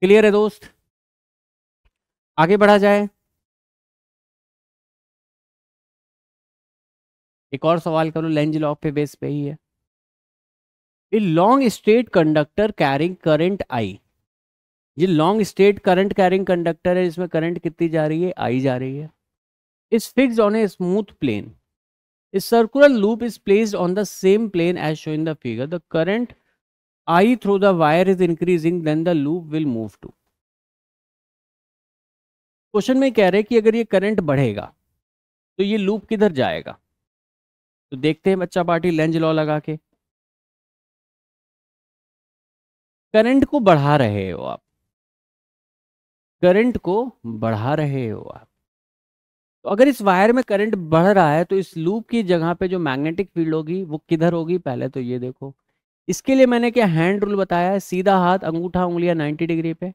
clear है दोस्त आगे बढ़ा जाए एक और सवाल करो लेंज लॉक पे बेस पे ही है a long straight conductor carrying current I ये long state current carrying conductor है इसमें करंट कितनी जा रही है आई जा रही है is fix on a smooth plane is circular loop is placed on the same plane as show in the figure the current I through the wire is increasing then the loop will move to question में कह रहे हैं कि अगर ये current बढ़ेगा तो ये लूप किधर जाएगा तो देखते हैं बच्चा पार्टी लेंज लॉ लगा के करंट को बढ़ा रहे हो आप करंट को बढ़ा रहे हो आप तो अगर इस वायर में करंट बढ़ रहा है तो इस लूप की जगह पे जो मैग्नेटिक फील्ड होगी वो किधर होगी पहले तो ये देखो इसके लिए मैंने क्या हैंड रूल बताया है सीधा हाथ अंगूठा उंगलियां नाइन्टी डिग्री पे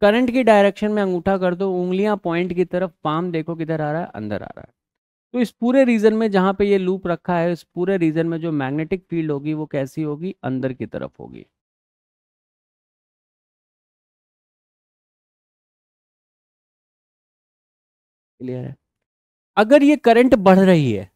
करंट की डायरेक्शन में अंगूठा कर दो उंगलियां पॉइंट की तरफ पाम देखो किधर आ रहा है अंदर आ रहा है तो इस पूरे रीजन में जहाँ पे ये लूप रखा है इस पूरे रीजन में जो मैग्नेटिक फील्ड होगी वो कैसी होगी अंदर की तरफ होगी क्लियर है अगर ये करंट बढ़ रही है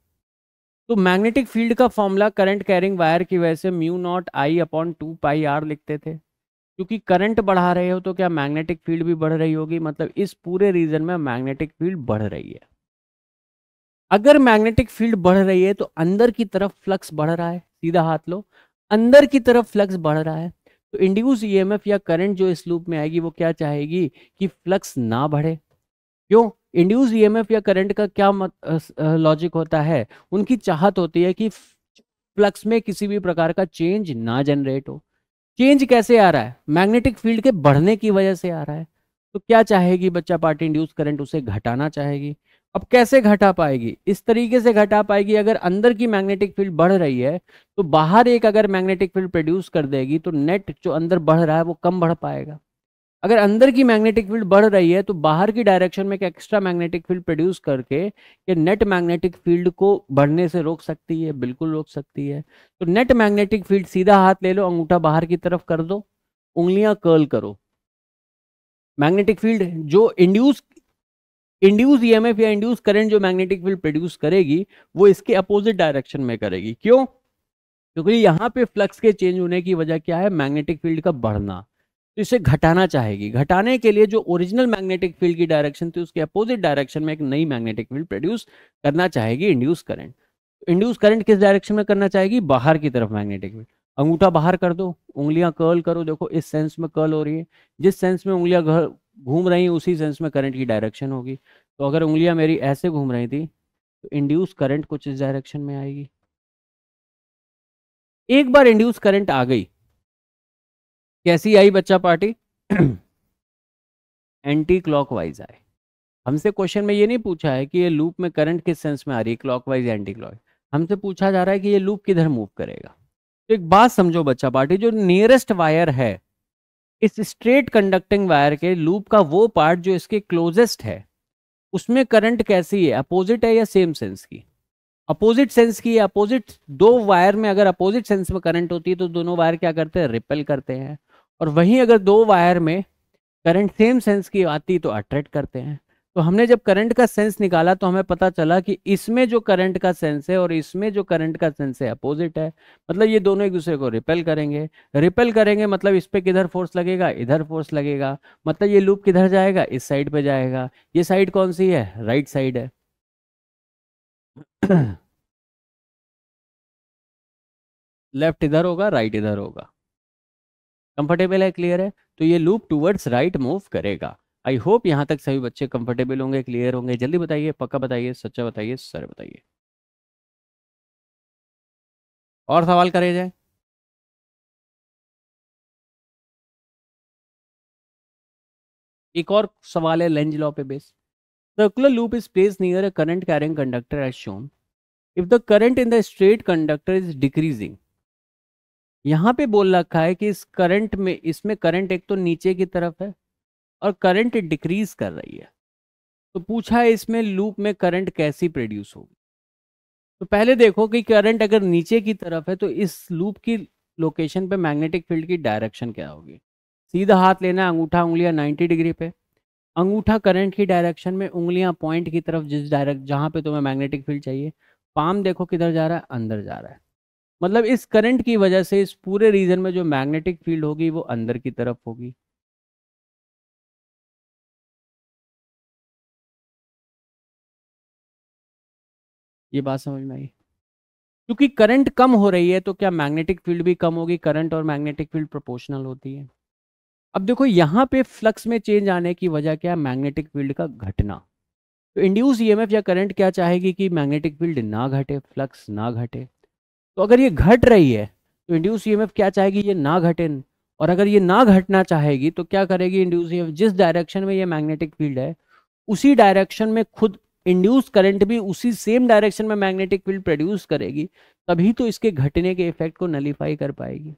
तो मैग्नेटिक फील्ड का फॉर्मूला करंट कैरिंग वायर की वजह से mu naught I upon two pi R लिखते थे क्योंकि करंट बढ़ा रहे हो तो क्या मैग्नेटिक फील्ड भी बढ़ रही होगी मतलब इस पूरे रीजन में मैग्नेटिक फील्ड बढ़ रही है अगर मैग्नेटिक फील्ड बढ़ रही है तो अंदर की तरफ फ्लक्स बढ़ रहा है सीधा हाथ लो अंदर की तरफ फ्लक्स बढ़ रहा है तो इंड्यूस ईएमएफ e या करंट जो इस लूप में आएगी वो क्या चाहेगी कि फ्लक्स ना बढ़े क्यों इंड्यूस ईएमएफ e या करंट का क्या लॉजिक होता है उनकी चाहत होती है कि फ्लक्स में किसी भी प्रकार का चेंज ना जनरेट हो चेंज कैसे आ रहा है मैग्नेटिक फील्ड के बढ़ने की वजह से आ रहा है तो क्या चाहेगी बच्चा पार्टी इंड्यूस करंट उसे घटाना चाहेगी अब कैसे घटा पाएगी इस तरीके से घटा पाएगी अगर अंदर की मैग्नेटिक फील्ड बढ़ रही है तो बाहर एक अगर मैग्नेटिक फील्ड प्रोड्यूस कर देगी तो नेट जो अंदर बढ़ रहा है वो कम बढ़ पाएगा अगर अंदर की मैग्नेटिक फील्ड बढ़ रही है तो बाहर की डायरेक्शन में एक एक्स्ट्रा मैग्नेटिक फील्ड प्रोड्यूस करके ये नेट मैग्नेटिक फील्ड को बढ़ने से रोक सकती है बिल्कुल रोक सकती है तो नेट मैग्नेटिक फील्ड सीधा हाथ ले लो अंगूठा बाहर की तरफ कर दो उंगलियां कर्ल करो मैग्नेटिक फील्ड जो इंड्यूस इंड्यूस ईएमएफ या इंड्यूस करंट जो मैग्नेटिक फील्ड प्रोड्यूस करेगी वो इसके अपोजिट डायरेक्शन में करेगी क्यों क्योंकि यहां पे फ्लक्स के चेंज होने की वजह क्या है मैग्नेटिक फील्ड का बढ़ना तो इसे घटाना चाहेगी घटाने के लिए जो ओरिजिनल मैग्नेटिक फील्ड की डायरेक्शन थी उसके अपोजिट डायरेक्शन में एक नई मैग्नेटिक फील्ड प्रोड्यूस करना चाहेगी इंड्यूस करंट इंड्यूस करंट किस डायरेक्शन में करना चाहेगी बाहर की तरफ मैग्नेटिक फील्ड अंगूठा बाहर कर दो उंगलियां कर्ल करो देखो इस सेंस में कर्ल हो रही है जिस सेंस में उंगलियां घूम रही हैं उसी सेंस में करंट की डायरेक्शन होगी तो अगर उंगलियां मेरी ऐसे घूम रही थी तो इंड्यूस करंट कुछ इस डायरेक्शन में आएगी एक बार इंड्यूस करंट आ गई कैसी आई बच्चा पार्टी एंटी क्लॉकवाइज आए हमसे क्वेश्चन में ये नहीं पूछा है कि ये लूप में करंट किस सेंस में आ रही है क्लॉकवाइज एंटी क्लॉक हमसे पूछा जा रहा है कि ये लूप किधर मूव करेगा तो एक बात समझो बच्चा पार्टी जो नियरेस्ट वायर है इस स्ट्रेट कंडक्टिंग वायर के लूप का वो पार्ट जो इसके क्लोजेस्ट है उसमें करंट कैसी है अपोजिट है या सेम सेंस की अपोजिट सेंस की अपोजिट दो वायर में अगर अपोजिट सेंस में करंट होती है तो दोनों वायर क्या करते हैं रिपेल करते हैं और वहीं अगर दो वायर में करंट सेम सेंस की आती तो अट्रैक्ट करते हैं तो हमने जब करंट का सेंस निकाला तो हमें पता चला कि इसमें जो करंट का सेंस है और इसमें जो करंट का सेंस है अपोजिट है मतलब ये दोनों एक दूसरे को रिपेल करेंगे रिपेल करेंगे मतलब इस पर किधर फोर्स लगेगा इधर फोर्स लगेगा मतलब ये लूप किधर जाएगा इस साइड पर जाएगा ये साइड कौन सी है राइट साइड है लेफ्ट इधर होगा राइट इधर होगा कंफर्टेबल है क्लियर है तो ये लूप टूवर्ड्स राइट मूव करेगा आई होप यहाँ तक सभी बच्चे कंफर्टेबल होंगे क्लियर होंगे जल्दी बताइए पक्का बताइए सच्चा बताइए सर बताइए और सवाल करे जाए एक और सवाल है लेंज लॉ पे base circular loop is place near a current carrying conductor as shown if the current in the straight conductor is decreasing यहाँ पे बोल रखा है कि इस करंट में इसमें करंट एक तो नीचे की तरफ है और करंट डिक्रीज कर रही है तो पूछा है इसमें लूप में करंट कैसी प्रोड्यूस होगी तो पहले देखो कि करंट अगर नीचे की तरफ है तो इस लूप की लोकेशन पे मैग्नेटिक फील्ड की डायरेक्शन क्या होगी सीधा हाथ लेना अंगूठा उंगलियां नाइन्टी डिग्री पे अंगूठा करंट की डायरेक्शन में उंगलियां पॉइंट की तरफ जिस डायरेक्ट जहाँ पे तुम्हें मैग्नेटिक फील्ड चाहिए पाम देखो किधर जा रहा है अंदर जा रहा है मतलब इस करंट की वजह से इस पूरे रीजन में जो मैग्नेटिक फील्ड होगी वो अंदर की तरफ होगी ये बात समझ में आई क्योंकि करंट कम हो रही है तो क्या मैग्नेटिक फील्ड भी कम होगी करंट और मैग्नेटिक फील्ड प्रोपोर्शनल होती है अब देखो यहाँ पे फ्लक्स में चेंज आने की वजह क्या है मैग्नेटिक फील्ड का घटना तो इंड्यूस ईएमएफ या करंट क्या चाहेगी कि मैग्नेटिक फील्ड ना घटे फ्लक्स ना घटे तो अगर ये घट रही है तो इंड्यूस ई क्या चाहेगी ये ना घटे और अगर ये ना घटना चाहेगी तो क्या करेगी इंड्यूस ई जिस डायरेक्शन में ये मैग्नेटिक फील्ड है उसी डायरेक्शन में खुद इंड्यूस करंट भी उसी सेम डायरेक्शन में मैग्नेटिक फील्ड प्रोड्यूस करेगी तभी तो इसके घटने के इफेक्ट को नलीफाई कर पाएगी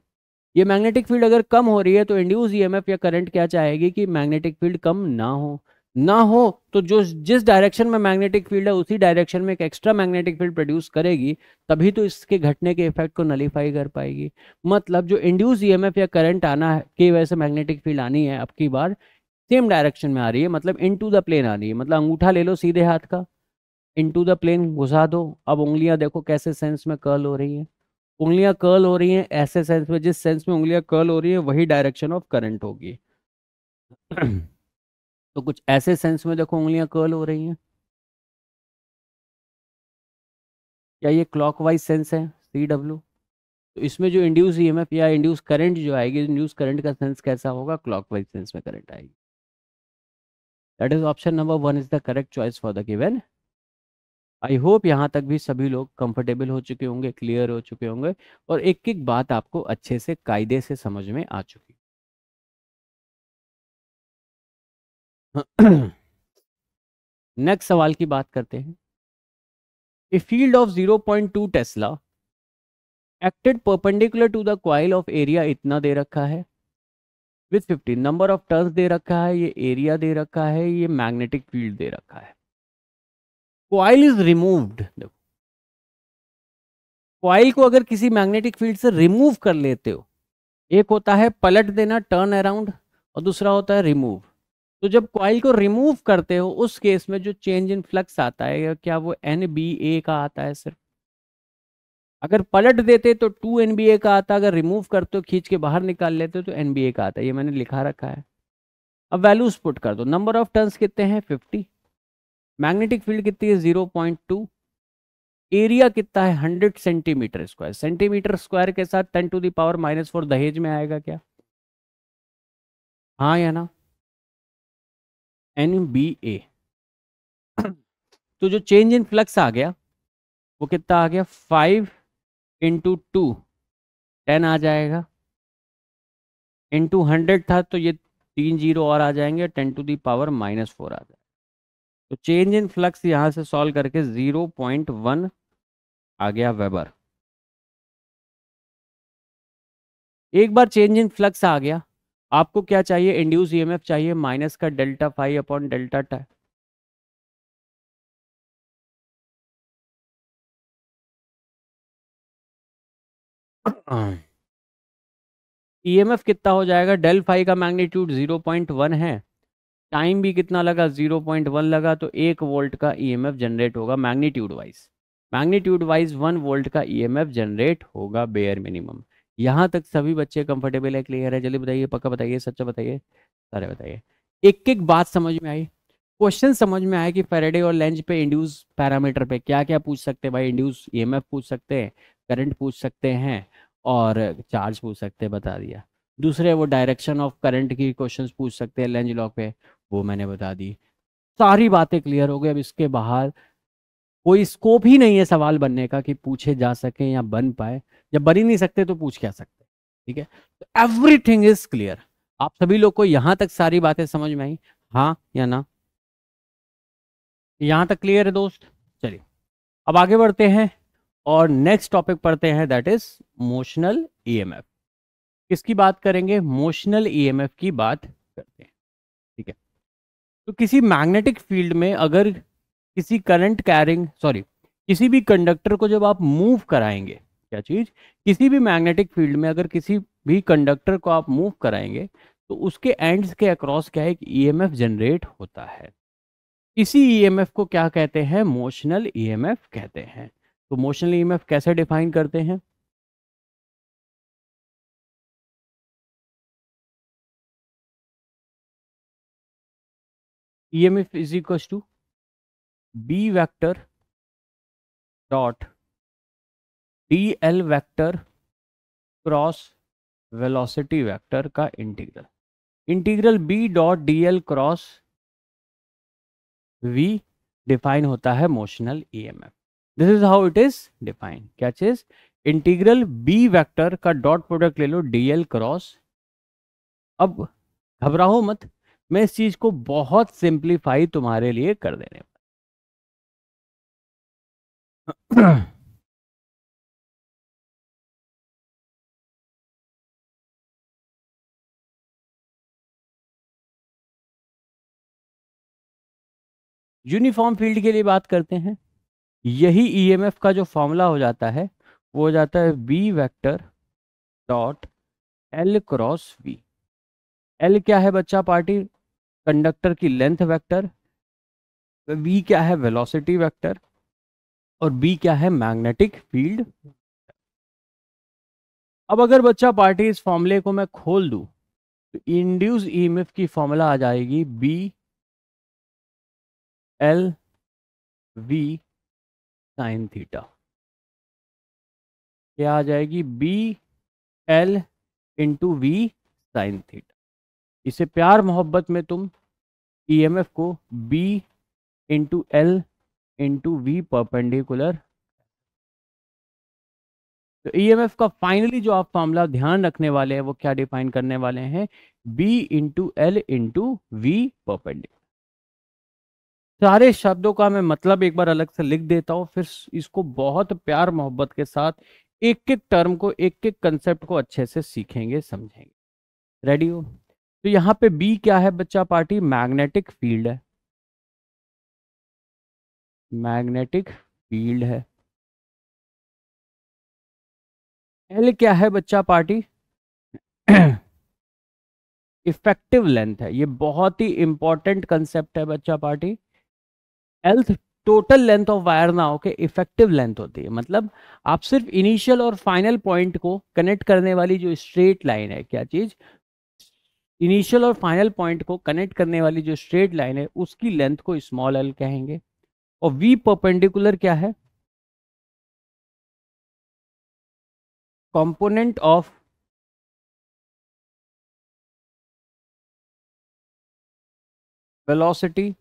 ये मैग्नेटिक फील्ड अगर कम हो रही है तो इंड्यूस ईएमएफ या करंट क्या चाहेगी कि मैग्नेटिक फील्ड कम ना हो ना हो तो जो जिस डायरेक्शन में मैग्नेटिक फील्ड है उसी डायरेक्शन में एक एक्स्ट्रा मैग्नेटिक फील्ड प्रोड्यूस करेगी तभी तो इसके घटने के इफेक्ट को नलीफाई कर पाएगी मतलब जो इंड्यूस ईएमएफ e या करंट आना है की वजह से मैग्नेटिक फील्ड आनी है अब की बार सेम डायरेक्शन में आ रही है मतलब इन टू द प्लेन आ रही है मतलब अंगूठा ले लो सीधे हाथ का इन टू द प्लेन घुसा दो अब उंगलियां देखो कैसे सेंस में कर्ल हो रही है उंगलियां कर्ल हो रही हैं ऐसे सेंस में जिस सेंस में उंगलियां कर्ल हो रही है वही डायरेक्शन ऑफ करंट होगी तो कुछ ऐसे सेंस में देखो उंगलियां कर्ल हो रही हैं या ये क्लॉकवाइज सेंस है सी डब्ल्यू तो इसमें जो इंड्यूस ई एम या इंड्यूस करंट जो आएगी इंड्यूस करंट का सेंस कैसा होगा क्लॉकवाइज सेंस में करंट आएगी that is option number one is the correct choice for the given I hope यहाँ तक भी सभी लोग कंफर्टेबल हो चुके होंगे क्लियर हो चुके होंगे और एक एक बात आपको अच्छे से कायदे से समझ में आ चुकी नेक्स्ट सवाल की बात करते हैं a field of 0.2 tesla acted perpendicular to the coil of area इतना दे रखा है विथ 15 नंबर ऑफ टर्न्स दे रखा है ये एरिया दे रखा है ये मैग्नेटिक फील्ड दे रखा है क्वाइल इज रिमूव्ड देखो क्वाइल को अगर किसी मैग्नेटिक फील्ड से रिमूव कर लेते हो एक होता है पलट देना टर्न अराउंड और दूसरा होता है रिमूव तो जब क्वाइल को रिमूव करते हो उस केस में जो चेंज इन फ्लक्स आता है क्या वो एन बी ए का आता है सिर्फ अगर पलट देते तो टू एन बी ए का आता अगर रिमूव करते हो खींच के बाहर निकाल लेते तो एन बी ए का आता है ये मैंने लिखा रखा है अब वैल्यूज पुट कर दो नंबर ऑफ टर्न्स कितने हैं फिफ्टी मैग्नेटिक फील्ड कितनी है जीरो पॉइंट टू एरिया कितना है hundred centimetre square centimetre square के साथ ten to the power minus four दहेज में आएगा क्या हाँ या ना एन बी ए तो जो चेंज इन फ्लक्स आ गया वो कितना आ गया फाइव इंटू टू टेन आ जाएगा इंटू हंड्रेड था तो ये तीन जीरो और आ जाएंगे ten to the power minus four आ जाएगा तो चेंज इन फ्लक्स यहाँ से सॉल्व करके जीरो पॉइंट वन आ गया वेबर एक बार चेंज इन फ्लक्स आ गया आपको क्या चाहिए इंड्यूस ईएमएफ e चाहिए माइनस का delta five upon delta time EMF e कितना हो जाएगा डेल फाइव का मैग्नीट्यूड जीरो पॉइंट वन है टाइम भी कितना लगा जीरो पॉइंट वन लगा तो एक वोल्ट का ईएमएफ e जनरेट होगा magnitude wise magnitude wise one volt का ईएमएफ जनरेट होगा बेयर मिनिमम यहाँ तक सभी बच्चे कंफर्टेबल है क्लियर है जल्दी बताइए पक्का बताइए सच्चा बताइए सारे बताइए एक एक बात समझ में आई क्वेश्चन समझ में आया कि फेरेडे और लेंज पे इंड्यूस पैरामीटर पे क्या क्या पूछ सकते हैं भाई इंड्यूस ईएमएफ e पूछ सकते हैं करंट पूछ सकते हैं और चार्ज पूछ सकते हैं बता दिया दूसरे वो डायरेक्शन ऑफ करंट की क्वेश्चंस पूछ सकते हैं लेंज लॉक पे वो मैंने बता दी सारी बातें क्लियर हो गई अब इसके बाहर कोई स्कोप ही नहीं है सवाल बनने का कि पूछे जा सके या बन पाए जब बन ही नहीं सकते तो पूछ क्या सकते ठीक है तो एवरीथिंग इज क्लियर आप सभी लोग को यहां तक सारी बातें समझ में आई हाँ या ना यहां तक क्लियर है दोस्त चलिए अब आगे बढ़ते हैं और नेक्स्ट टॉपिक पढ़ते हैं दैट इज मोशनल ईएमएफ किसकी बात करेंगे मोशनल ईएमएफ e की बात करते हैं ठीक है तो किसी मैग्नेटिक फील्ड में अगर किसी करंट कैरिंग सॉरी किसी भी कंडक्टर को जब आप मूव कराएंगे क्या चीज किसी भी मैग्नेटिक फील्ड में अगर किसी भी कंडक्टर को आप मूव कराएंगे तो उसके एंड्स के अक्रॉस क्या है एम एफ जनरेट होता है इसी एफ e को क्या कहते हैं मोशनल एफ e कहते हैं तो मोशनल एफ e कैसे डिफाइन करते हैं E M F is equal to B vector dot D L vector cross velocity vector का integral integral B dot D L cross V define होता है motional EMF this is how it is define क्या चीज integral B vector का dot product ले लो DL cross अब घबराओ मत मैं इस चीज को बहुत सिंप्लीफाई तुम्हारे लिए कर दे देने यूनिफॉर्म फील्ड के लिए बात करते हैं यही ईएमएफ e का जो फॉर्मूला हो जाता है वो हो जाता है B vector dot L cross V L क्या है बच्चा पार्टी कंडक्टर की लेंथ वेक्टर वी क्या है वेलोसिटी वेक्टर और बी क्या है मैग्नेटिक फील्ड अब अगर बच्चा पार्टी इस फॉर्मूले को मैं खोल दू तो इंड्यूस ईएमएफ की फॉर्मूला आ जाएगी B L V sine theta क्या आ जाएगी B L into V sine theta इसे प्यार मोहब्बत में तुम ईएमएफ e को B into L into V perpendicular तो ईएमएफ e का फाइनली जो आप फॉर्मूला ध्यान रखने वाले हैं वो क्या डिफाइन करने वाले हैं B into L into V perpendicular सारे शब्दों का मैं मतलब एक बार अलग से लिख देता हूं फिर इसको बहुत प्यार मोहब्बत के साथ एक एक टर्म को एक एक कंसेप्ट को अच्छे से सीखेंगे समझेंगे रेडी हो तो यहाँ पे बी क्या है बच्चा पार्टी मैग्नेटिक फील्ड है मैग्नेटिक फील्ड है एल क्या है बच्चा पार्टी इफेक्टिव लेंथ है ये बहुत ही इंपॉर्टेंट कंसेप्ट है बच्चा पार्टी एल्थ टोटल लेंथ ऑफ वायर ना होके इफेक्टिव लेंथ होती है मतलब आप सिर्फ इनिशियल और फाइनल पॉइंट को कनेक्ट करने वाली जो स्ट्रेट लाइन है क्या चीज इनिशियल और फाइनल पॉइंट को कनेक्ट करने वाली जो स्ट्रेट लाइन है उसकी लेंथ को स्मॉल एल कहेंगे और वी परपेंडिकुलर क्या है component of velocity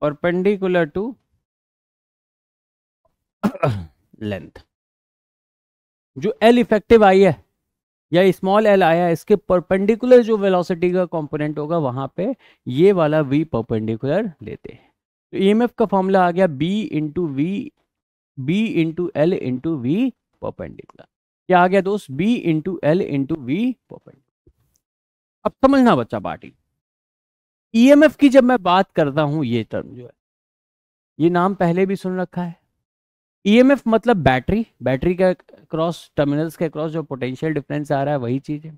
perpendicular to length जो एल इफेक्टिव आई है या स्मॉल एल आया इसके परपेंडिकुलर जो वेलोसिटी का कंपोनेंट होगा वहां पे ये वाला वी परपेंडिकुलर लेते हैं तो ई e का फॉर्मूला आ गया B into V B into L into V perpendicular क्या आ गया दोस्त B into L into V perpendicular अब समझना बच्चा पार्टी ई e की जब मैं बात करता हूं ये टर्म जो है ये नाम पहले भी सुन रखा है ई e मतलब बैटरी बैटरी का क्रॉस टर्मिनल्स के क्रॉस जो पोटेंशियल डिफरेंस आ रहा है वही चीज है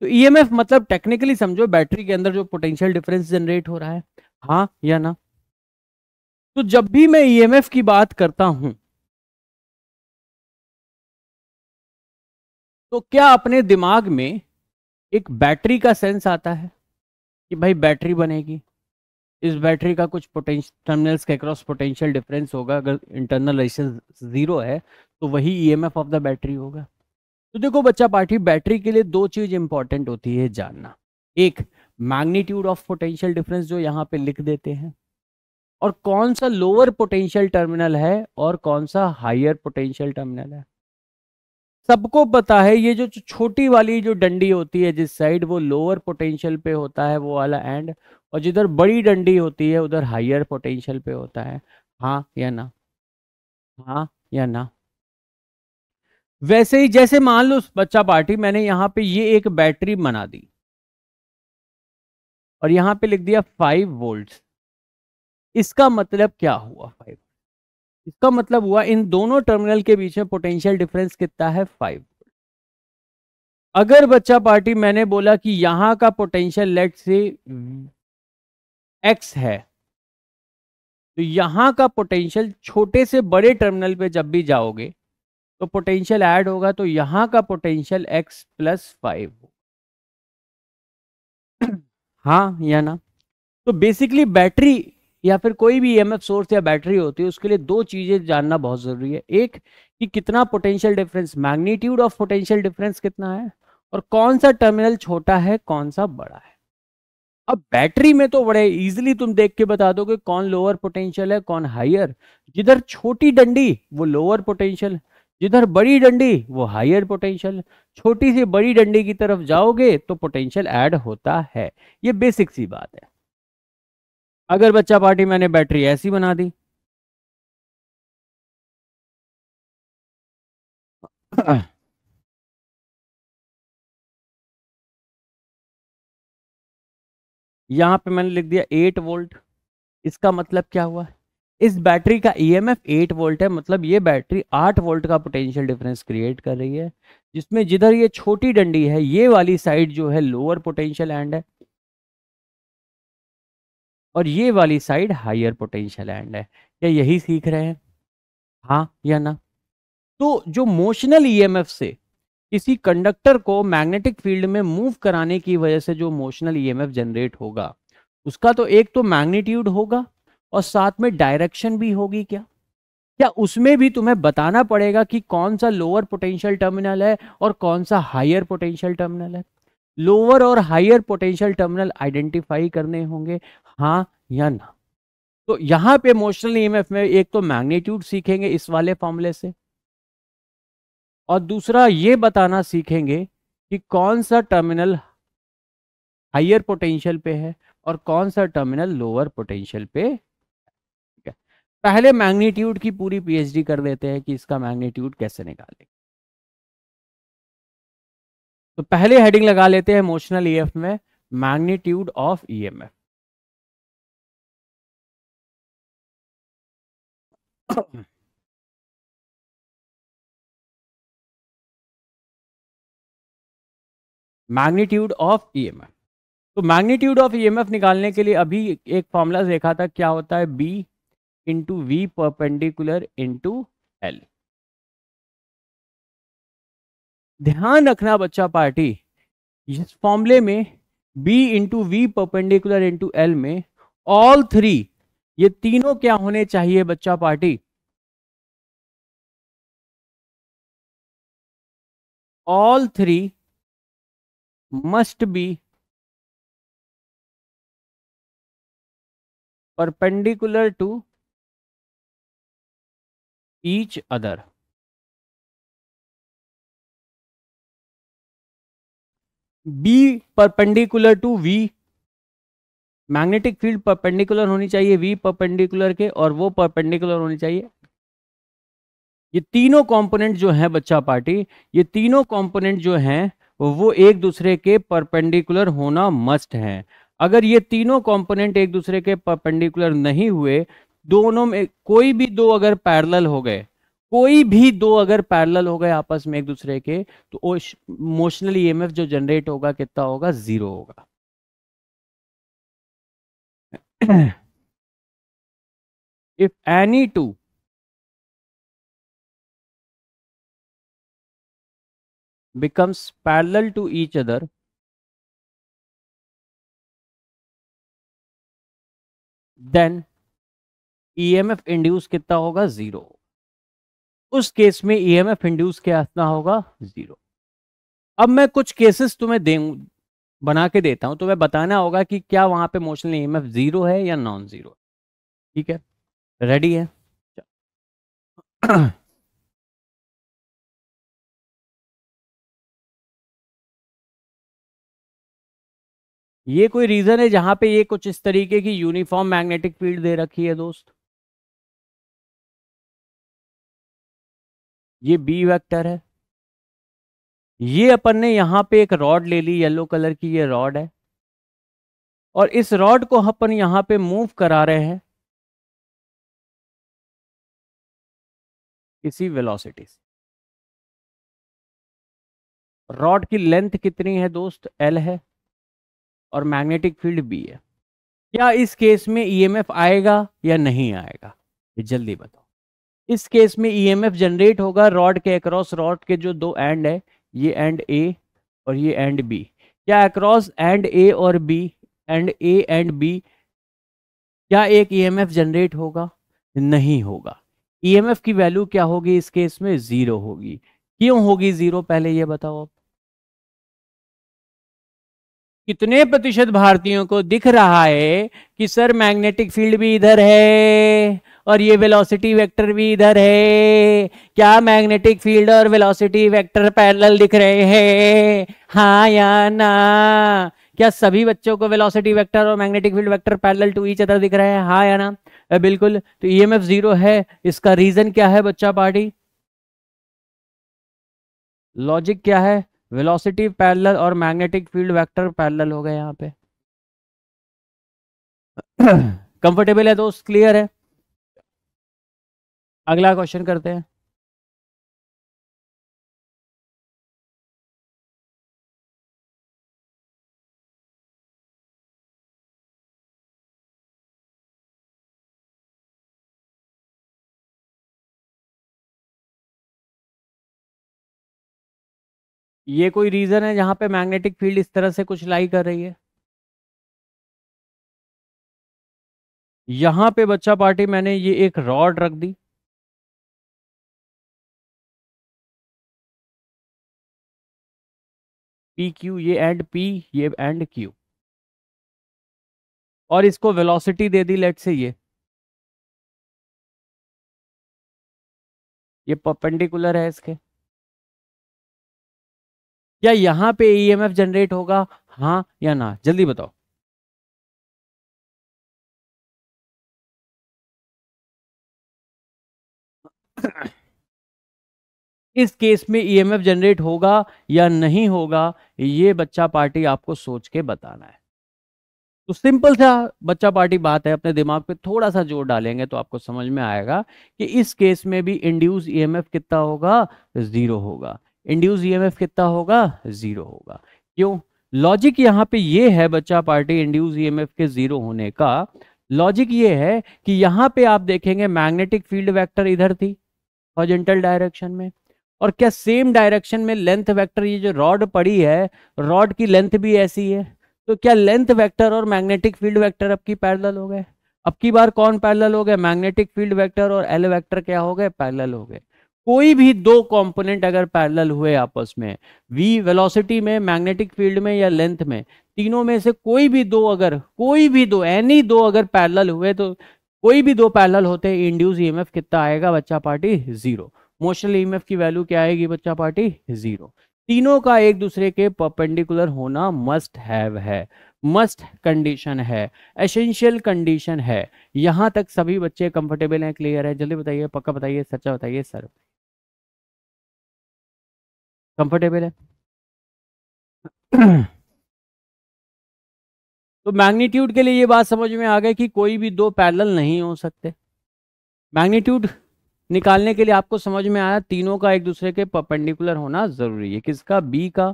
तो ई मतलब टेक्निकली समझो बैटरी के अंदर जो पोटेंशियल डिफरेंस जनरेट हो रहा है हाँ या ना तो जब भी मैं ईएमएफ e की बात करता हूं तो क्या अपने दिमाग में एक बैटरी का सेंस आता है कि भाई बैटरी बनेगी इस बैटरी का कुछ पोटेंशियल टर्मिनल्स के अक्रॉस पोटेंशियल डिफरेंस होगा अगर इंटरनल रेजिस्टेंस जीरो है तो वही ईएमएफ ऑफ द बैटरी होगा तो देखो बच्चा पार्टी बैटरी के लिए दो चीज इंपॉर्टेंट होती है जानना एक मैग्नीट्यूड ऑफ पोटेंशियल डिफरेंस जो यहाँ पे लिख देते हैं और कौन सा लोअर पोटेंशियल टर्मिनल है और कौन सा हायर पोटेंशियल टर्मिनल है सबको पता है ये जो छोटी वाली जो डंडी होती है जिस साइड वो लोअर पोटेंशियल पे होता है वो वाला एंड और जिधर बड़ी डंडी होती है उधर हायर पोटेंशियल पे होता है हाँ या ना हाँ या ना वैसे ही जैसे मान लो बच्चा पार्टी मैंने यहाँ पे ये एक बैटरी बना दी और यहाँ पे लिख दिया फाइव वोल्ट्स इसका मतलब क्या हुआ फाइव इसका मतलब हुआ इन दोनों टर्मिनल के बीच में पोटेंशियल डिफरेंस कितना है फाइव अगर बच्चा पार्टी मैंने बोला कि यहां का पोटेंशियल लेट से एक्स है तो यहां का पोटेंशियल छोटे से बड़े टर्मिनल पे जब भी जाओगे तो पोटेंशियल ऐड होगा तो यहां का पोटेंशियल एक्स प्लस फाइव हाँ या ना तो बेसिकली बैटरी या फिर कोई भी ईएमएफ e सोर्स या बैटरी होती है उसके लिए दो चीज़ें जानना बहुत ज़रूरी है एक कि कितना potential difference magnitude of potential difference कितना है और कौन सा टर्मिनल छोटा है कौन सा बड़ा है अब बैटरी में तो बड़े इजिली तुम देख के बता दो कौन लोअर पोटेंशियल है कौन हायर जिधर छोटी डंडी वो लोअर पोटेंशियल जिधर बड़ी डंडी वो हायर पोटेंशियल छोटी से बड़ी डंडी की तरफ जाओगे तो पोटेंशियल ऐड होता है ये बेसिक सी बात है अगर बच्चा पार्टी मैंने बैटरी ऐसी बना दी यहां पे मैंने लिख दिया एट वोल्ट इसका मतलब क्या हुआ इस बैटरी का ईएमएफ एट वोल्ट है मतलब ये बैटरी आठ वोल्ट का पोटेंशियल डिफरेंस क्रिएट कर रही है जिसमें जिधर ये छोटी डंडी है ये वाली साइड जो है लोअर पोटेंशियल एंड है और ये वाली साइड हायर पोटेंशियल एंड है क्या यही सीख रहे हैं हाँ या ना तो जो मोशनल ईएमएफ e से किसी कंडक्टर को मैग्नेटिक फील्ड में मूव कराने की वजह से जो मोशनल ईएमएफ e जनरेट होगा उसका तो एक तो मैग्नीट्यूड होगा और साथ में डायरेक्शन भी होगी क्या क्या उसमें भी तुम्हें बताना पड़ेगा कि कौन सा लोअर पोटेंशियल टर्मिनल है और कौन सा हायर पोटेंशियल टर्मिनल है लोअर और हायर पोटेंशियल टर्मिनल आइडेंटिफाई करने होंगे हाँ या ना तो यहां पे इमोशनल ईएमएफ में एक तो मैग्नीट्यूड सीखेंगे इस वाले फॉर्मूले से और दूसरा ये बताना सीखेंगे कि कौन सा टर्मिनल हायर पोटेंशियल पे है और कौन सा टर्मिनल लोअर पोटेंशियल पे है पहले मैग्नीट्यूड की पूरी पीएचडी कर देते हैं कि इसका मैग्नीट्यूड कैसे निकाले तो पहले हेडिंग लगा लेते हैं इमोशनल ईएफ में magnitude of EMF magnitude of EMF तो मैग्नीट्यूड ऑफ ईएमएफ निकालने के लिए अभी एक फॉर्मूला देखा था क्या होता है B into V perpendicular into L ध्यान रखना बच्चा पार्टी इस फॉर्मूले में B into V perpendicular into L में ऑल थ्री ये तीनों क्या होने चाहिए बच्चा party all three must be perpendicular to each other B perpendicular to V magnetic field perpendicular होनी चाहिए वी परपेंडिकुलर के और वो परपेंडिकुलर होनी चाहिए ये तीनों कंपोनेंट जो है बच्चा पार्टी ये तीनों कंपोनेंट जो है वो एक दूसरे के परपेंडिकुलर होना मस्ट है अगर ये तीनों कंपोनेंट एक दूसरे के परपेंडिकुलर नहीं हुए दोनों में कोई भी दो अगर पैरल हो गए कोई भी दो अगर पैरल हो गए आपस में एक दूसरे के तो मोशनली ईएमएफ e जो जनरेट होगा कितना होगा जीरो होगा if any two becomes parallel to each other then EMF induce कितना होगा जीरो उस केस में ईएमएफ e इंड्यूस कितना होगा जीरो अब मैं कुछ केसेस तुम्हें बना के देता हूं तो वह बताना होगा कि क्या वहां पे motional E e M zero है या नॉन ज़ीरो ठीक है रेडी है ये कोई रीज़न है जहां पे ये कुछ इस तरीके की यूनिफॉर्म मैग्नेटिक फील्ड दे रखी है दोस्त ये बी वेक्टर है ये अपन ने यहाँ पे एक रॉड ले ली येलो कलर की ये रॉड है और इस रॉड को अपन यहाँ पे मूव करा रहे हैं इसी वेलोसिटी से रॉड की लेंथ कितनी है दोस्त एल है और मैग्नेटिक फील्ड बी है क्या इस केस में ईएमएफ e आएगा या नहीं आएगा ये जल्दी बताओ इस केस में ईएमएफ e जनरेट होगा रॉड के अक्रॉस रॉड के जो दो एंड है ये एंड ए और ये एंड बी क्या अक्रॉस एंड ए और B end A and B क्या एक ईएमएफ e जनरेट होगा नहीं होगा ईएमएफ e की वैल्यू क्या होगी इस केस में जीरो होगी क्यों होगी जीरो पहले ये बताओ आप कितने प्रतिशत भारतीयों को दिख रहा है कि सर मैग्नेटिक फील्ड भी इधर है और ये वेलोसिटी वेक्टर भी इधर है क्या मैग्नेटिक फील्ड और वेलोसिटी वेक्टर पैरेलल दिख रहे हैं हाँ या ना क्या सभी बच्चों को वेलोसिटी वेक्टर और magnetic field vector parallel to each other दिख रहे हैं हाँ या ना बिल्कुल तो एफ e जीरो है इसका रीजन क्या है बच्चा पार्टी लॉजिक क्या है वेलोसिटी पैरेलल और मैग्नेटिक फील्ड वेक्टर पैरेलल हो गए यहाँ पे कंफर्टेबल है दोस्त क्लियर है अगला क्वेश्चन करते हैं ये कोई रीज़न है जहां पे मैग्नेटिक फील्ड इस तरह से कुछ लाई कर रही है यहां पे बच्चा पार्टी मैंने ये एक रॉड रख दी पी क्यू ये एंड पी ये एंड क्यू और इसको वेलोसिटी दे दी लेट से ये ये परपेंडिकुलर है इसके या यहां पे ईएमएफ e जनरेट होगा हां या ना जल्दी बताओ हाँ, इस केस में ईएमएफ e जनरेट होगा या नहीं होगा ये बच्चा पार्टी आपको सोच के बताना है तो सिंपल सा बच्चा पार्टी बात है अपने दिमाग पे थोड़ा सा जोर डालेंगे तो आपको समझ में आएगा कि इस केस में भी इंड्यूस ईएमएफ e कितना होगा जीरो होगा इंड्यूस ईएमएफ e कितना होगा जीरो होगा क्यों लॉजिक यहाँ पे ये है बच्चा पार्टी इंड्यूस ईएमएफ के जीरो होने का लॉजिक ये है कि यहाँ पे आप देखेंगे मैग्नेटिक फील्ड वैक्टर इधर थी हॉजेंटल डायरेक्शन में और क्या सेम डायरेक्शन में लेंथ वेक्टर ये जो रॉड पड़ी है रॉड की लेंथ भी ऐसी है तो क्या लेंथ वेक्टर और मैग्नेटिक फील्ड वेक्टर अब की पैरल हो गए अब की बार कौन पैरल हो गए मैग्नेटिक फील्ड वेक्टर और एल वेक्टर क्या हो गए पैरल हो गए कोई भी दो कंपोनेंट अगर पैरल हुए आपस में वी वेलोसिटी में मैग्नेटिक फील्ड में या लेंथ में तीनों में से कोई भी दो अगर कोई भी दो एनी दो अगर पैरल हुए तो कोई भी दो पैरल होते इंड्यूस ईएमएफ e कितना आएगा बच्चा party zero motional E e की वैल्यू क्या आएगी बच्चा पार्टी जीरो तीनों का एक दूसरे के परपेंडिकुलर होना मस्ट हैव है मस्ट कंडीशन है एसेंशियल कंडीशन है यहां तक सभी बच्चे कंफर्टेबल हैं क्लियर है जल्दी बताइए पक्का बताइए सच्चा बताइए सर कंफर्टेबल है तो मैग्नीट्यूड के लिए ये बात समझ में आ गई कि कोई भी दो पैरल नहीं हो सकते मैग्नीट्यूड निकालने के लिए आपको समझ में आया तीनों का एक दूसरे के परपेंडिकुलर होना जरूरी है किसका बी का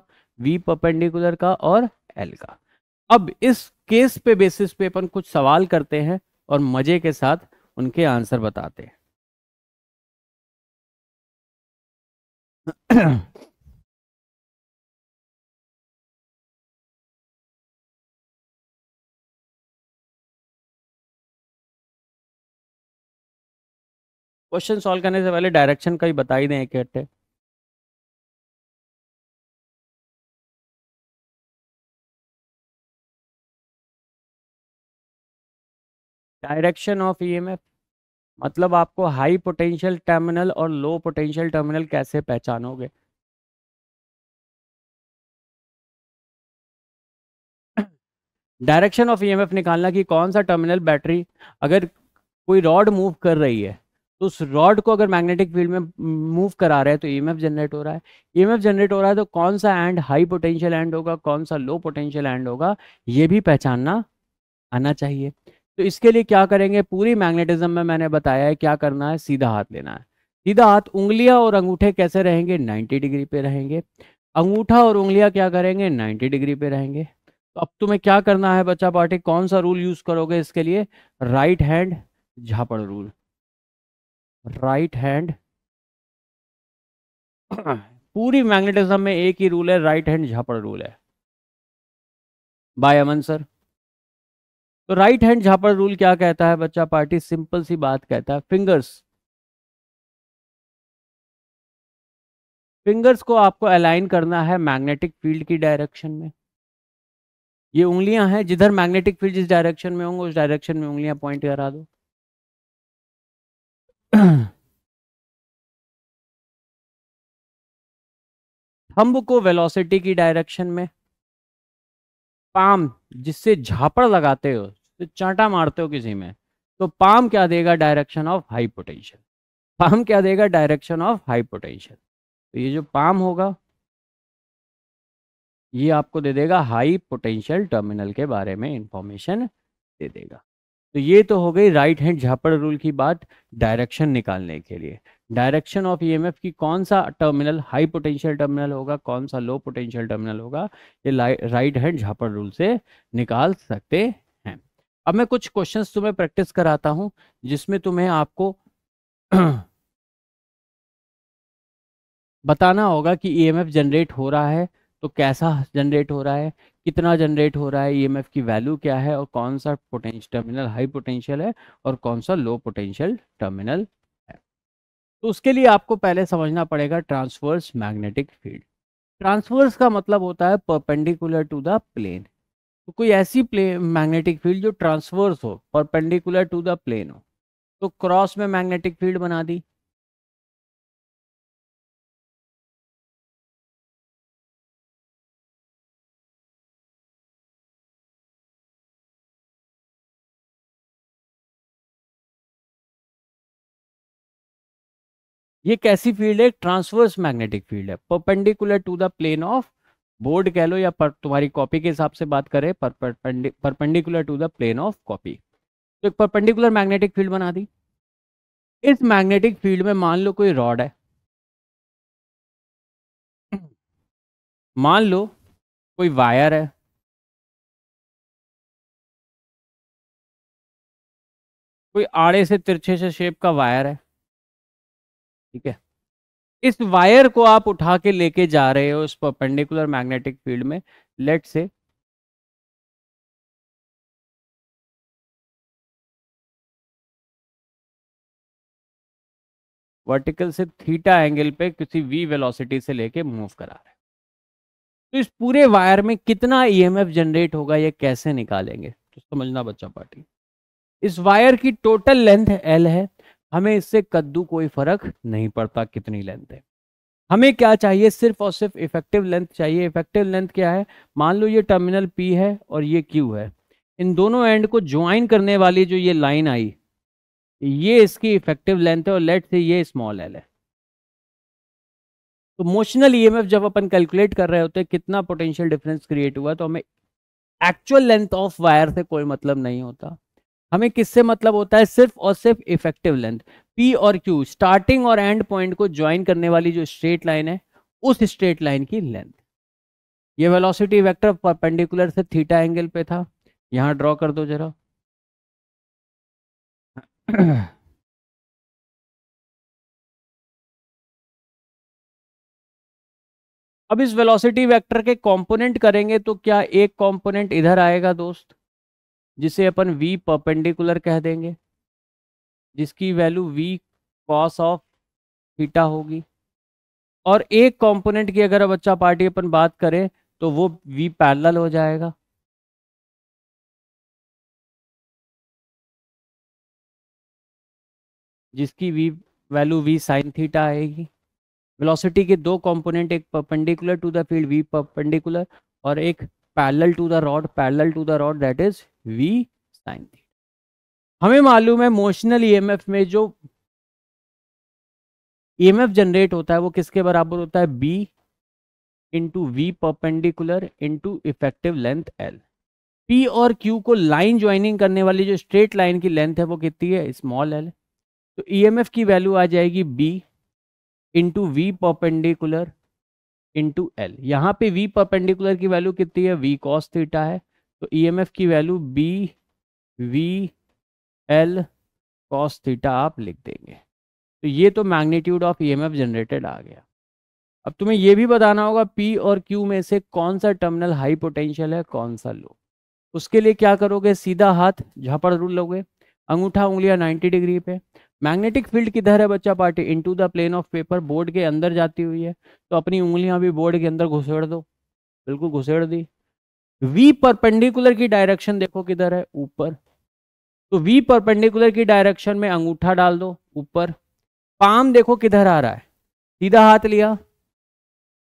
वी परपेंडिकुलर का और एल का अब इस केस पे बेसिस पे अपन कुछ सवाल करते हैं और मजे के साथ उनके आंसर बताते हैं क्वेश्चन सॉल्व करने से पहले डायरेक्शन का ही बता ही दें एक हट्टे डायरेक्शन ऑफ ईएमएफ e मतलब आपको हाई पोटेंशियल टर्मिनल और लो पोटेंशियल टर्मिनल कैसे पहचानोगे डायरेक्शन ऑफ ईएमएफ e निकालना कि कौन सा टर्मिनल बैटरी अगर कोई रॉड मूव कर रही है तो उस रॉड को अगर मैग्नेटिक फील्ड में मूव करा रहे हैं तो ईएमएफ e जनरेट हो रहा है ईएमएफ e जनरेट हो रहा है तो कौन सा एंड हाई पोटेंशियल एंड होगा कौन सा लो पोटेंशियल एंड होगा ये भी पहचानना आना चाहिए तो इसके लिए क्या करेंगे पूरी मैग्नेटिज्म में मैंने बताया है क्या करना है सीधा हाथ लेना है सीधा हाथ उंगलियां और अंगूठे कैसे रहेंगे नाइन्टी डिग्री पे रहेंगे अंगूठा और उंगलियां क्या करेंगे नाइन्टी डिग्री पे रहेंगे तो अब तुम्हें क्या करना है बच्चा पार्टी कौन सा रूल यूज करोगे इसके लिए राइट हैंड झापड़ रूल राइट हैंड पूरी मैग्नेटिज्म में एक ही रूल है राइट हैंड झापड़ रूल है बाय अमन सर तो राइट हैंड झापड़ रूल क्या कहता है बच्चा पार्टी सिंपल सी बात कहता है फिंगर्स फिंगर्स को आपको अलाइन करना है मैग्नेटिक फील्ड की डायरेक्शन में ये उंगलियां हैं जिधर मैग्नेटिक फील्ड जिस डायरेक्शन में होंगे उस डायरेक्शन में उंगलियां पॉइंट करा दो थंब को वेलोसिटी की डायरेक्शन में पाम जिससे झापड़ लगाते हो तो चांटा मारते हो किसी में तो पाम क्या देगा direction of high potential palm क्या देगा डायरेक्शन ऑफ हाई पोटेंशियल तो ये जो पाम होगा ये आपको दे देगा हाई पोटेंशियल टर्मिनल के बारे में इंफॉर्मेशन दे देगा तो ये तो हो गई राइट हैंड झापड़ रूल की बात डायरेक्शन निकालने के लिए डायरेक्शन ऑफ ईएमएफ की कौन सा टर्मिनल हाई पोटेंशियल टर्मिनल होगा कौन सा लो पोटेंशियल टर्मिनल होगा ये राइट हैंड झापड़ रूल से निकाल सकते हैं अब मैं कुछ क्वेश्चंस तुम्हें प्रैक्टिस कराता हूं जिसमें तुम्हें आपको बताना होगा कि ईएमएफ e जनरेट हो रहा है तो कैसा जनरेट हो रहा है कितना जनरेट हो रहा है ई e की वैल्यू क्या है और कौन सा पोटेंशियल टर्मिनल हाई पोटेंशियल है और कौन सा लो पोटेंशियल टर्मिनल है तो उसके लिए आपको पहले समझना पड़ेगा ट्रांसवर्स मैग्नेटिक फील्ड ट्रांसवर्स का मतलब होता है परपेंडिकुलर टू द प्लेन तो कोई ऐसी मैग्नेटिक फील्ड जो ट्रांसवर्स हो परपेंडिकुलर टू द प्लेन हो तो क्रॉस में मैग्नेटिक फील्ड बना दी ये कैसी फील्ड है ट्रांसवर्स मैग्नेटिक फील्ड है perpendicular to the plane of board कह लो या पर, तुम्हारी कॉपी के हिसाब से बात करें perpendicular to the plane of copy तो एक परपेंडिकुलर मैग्नेटिक फील्ड बना दी इस मैग्नेटिक फील्ड में मान लो कोई रॉड है मान लो कोई वायर है कोई आड़े से तिरछे से शेप का वायर है ठीक है इस वायर को आप उठा के लेके जा रहे हो उस परपेंडिकुलर मैग्नेटिक फील्ड में लेट से वर्टिकल से थीटा एंगल पे किसी वी वेलोसिटी से लेके मूव करा रहे हैं तो इस पूरे वायर में कितना ईएमएफ e जनरेट होगा ये कैसे निकालेंगे तो समझना बच्चा पार्टी इस वायर की टोटल लेंथ एल है हमें इससे कद्दू कोई फर्क नहीं पड़ता कितनी लेंथ है हमें क्या चाहिए सिर्फ और सिर्फ इफेक्टिव लेंथ चाहिए इफेक्टिव लेंथ क्या है मान लो ये टर्मिनल पी है और ये क्यू है इन दोनों एंड को ज्वाइन करने वाली जो ये लाइन आई ये इसकी इफेक्टिव लेंथ है और लेट से ये स्मॉल एल है तो मोशनल ईएमएफ जब अपन कैलकुलेट कर रहे होते हैं कितना पोटेंशियल डिफरेंस क्रिएट हुआ तो हमें एक्चुअल लेंथ ऑफ वायर से कोई मतलब नहीं होता हमें किससे मतलब होता है सिर्फ और सिर्फ इफेक्टिव लेंथ पी और क्यू स्टार्टिंग और एंड पॉइंट को ज्वाइन करने वाली जो स्ट्रेट लाइन है उस स्ट्रेट लाइन की लेंथ ये वेलोसिटी वेक्टर परपेंडिकुलर से थीटा एंगल पे था यहां ड्रॉ कर दो जरा अब इस वेलोसिटी वेक्टर के कंपोनेंट करेंगे तो क्या एक कंपोनेंट इधर आएगा दोस्त जिसे अपन v परपेंडिकुलर कह देंगे जिसकी value v cos of theta होगी और एक कंपोनेंट की अगर बच्चा पार्टी अपन बात करें तो वो v पैरेलल हो जाएगा जिसकी v value v sine theta आएगी वेलोसिटी के दो कंपोनेंट एक perpendicular to the field v perpendicular और एक parallel to the rod parallel to the rod that is V sine theta हमें मालूम है मोशनल ईएमएफ e में जो ईएमएफ e जनरेट होता है वो किसके बराबर होता है B into V perpendicular into effective length L P और क्यू को लाइन ज्वाइनिंग करने वाली जो स्ट्रेट लाइन की लेंथ है वो कितनी है स्मॉल एल तो ईएमएफ e की वैल्यू आ जाएगी B into V perpendicular into L यहाँ पे वी परपेंडिकुलर की वैल्यू कितनी है वी कॉस थीटा है तो ईएमएफ e की value B V L cos theta आप लिख देंगे तो ये तो मैग्नीट्यूड ऑफ ईएमएफ जनरेटेड आ गया अब तुम्हें ये भी बताना होगा पी और क्यू में से कौन सा टर्मिनल हाई पोटेंशियल है कौन सा लो उसके लिए क्या करोगे सीधा हाथ झापड़ रूल लोगे अंगूठा उंगलियां 90 डिग्री पे मैग्नेटिक फील्ड किधर है बच्चा party into the plane of paper board के अंदर जाती हुई है तो अपनी उंगलियां भी बोर्ड के अंदर घुसेड़ दो बिल्कुल घुसेड़ दी वी परपेंडिकुलर की डायरेक्शन देखो किधर है ऊपर तो वी परपेंडिकुलर की डायरेक्शन में अंगूठा डाल दो ऊपर पाम देखो किधर आ रहा है सीधा हाथ लिया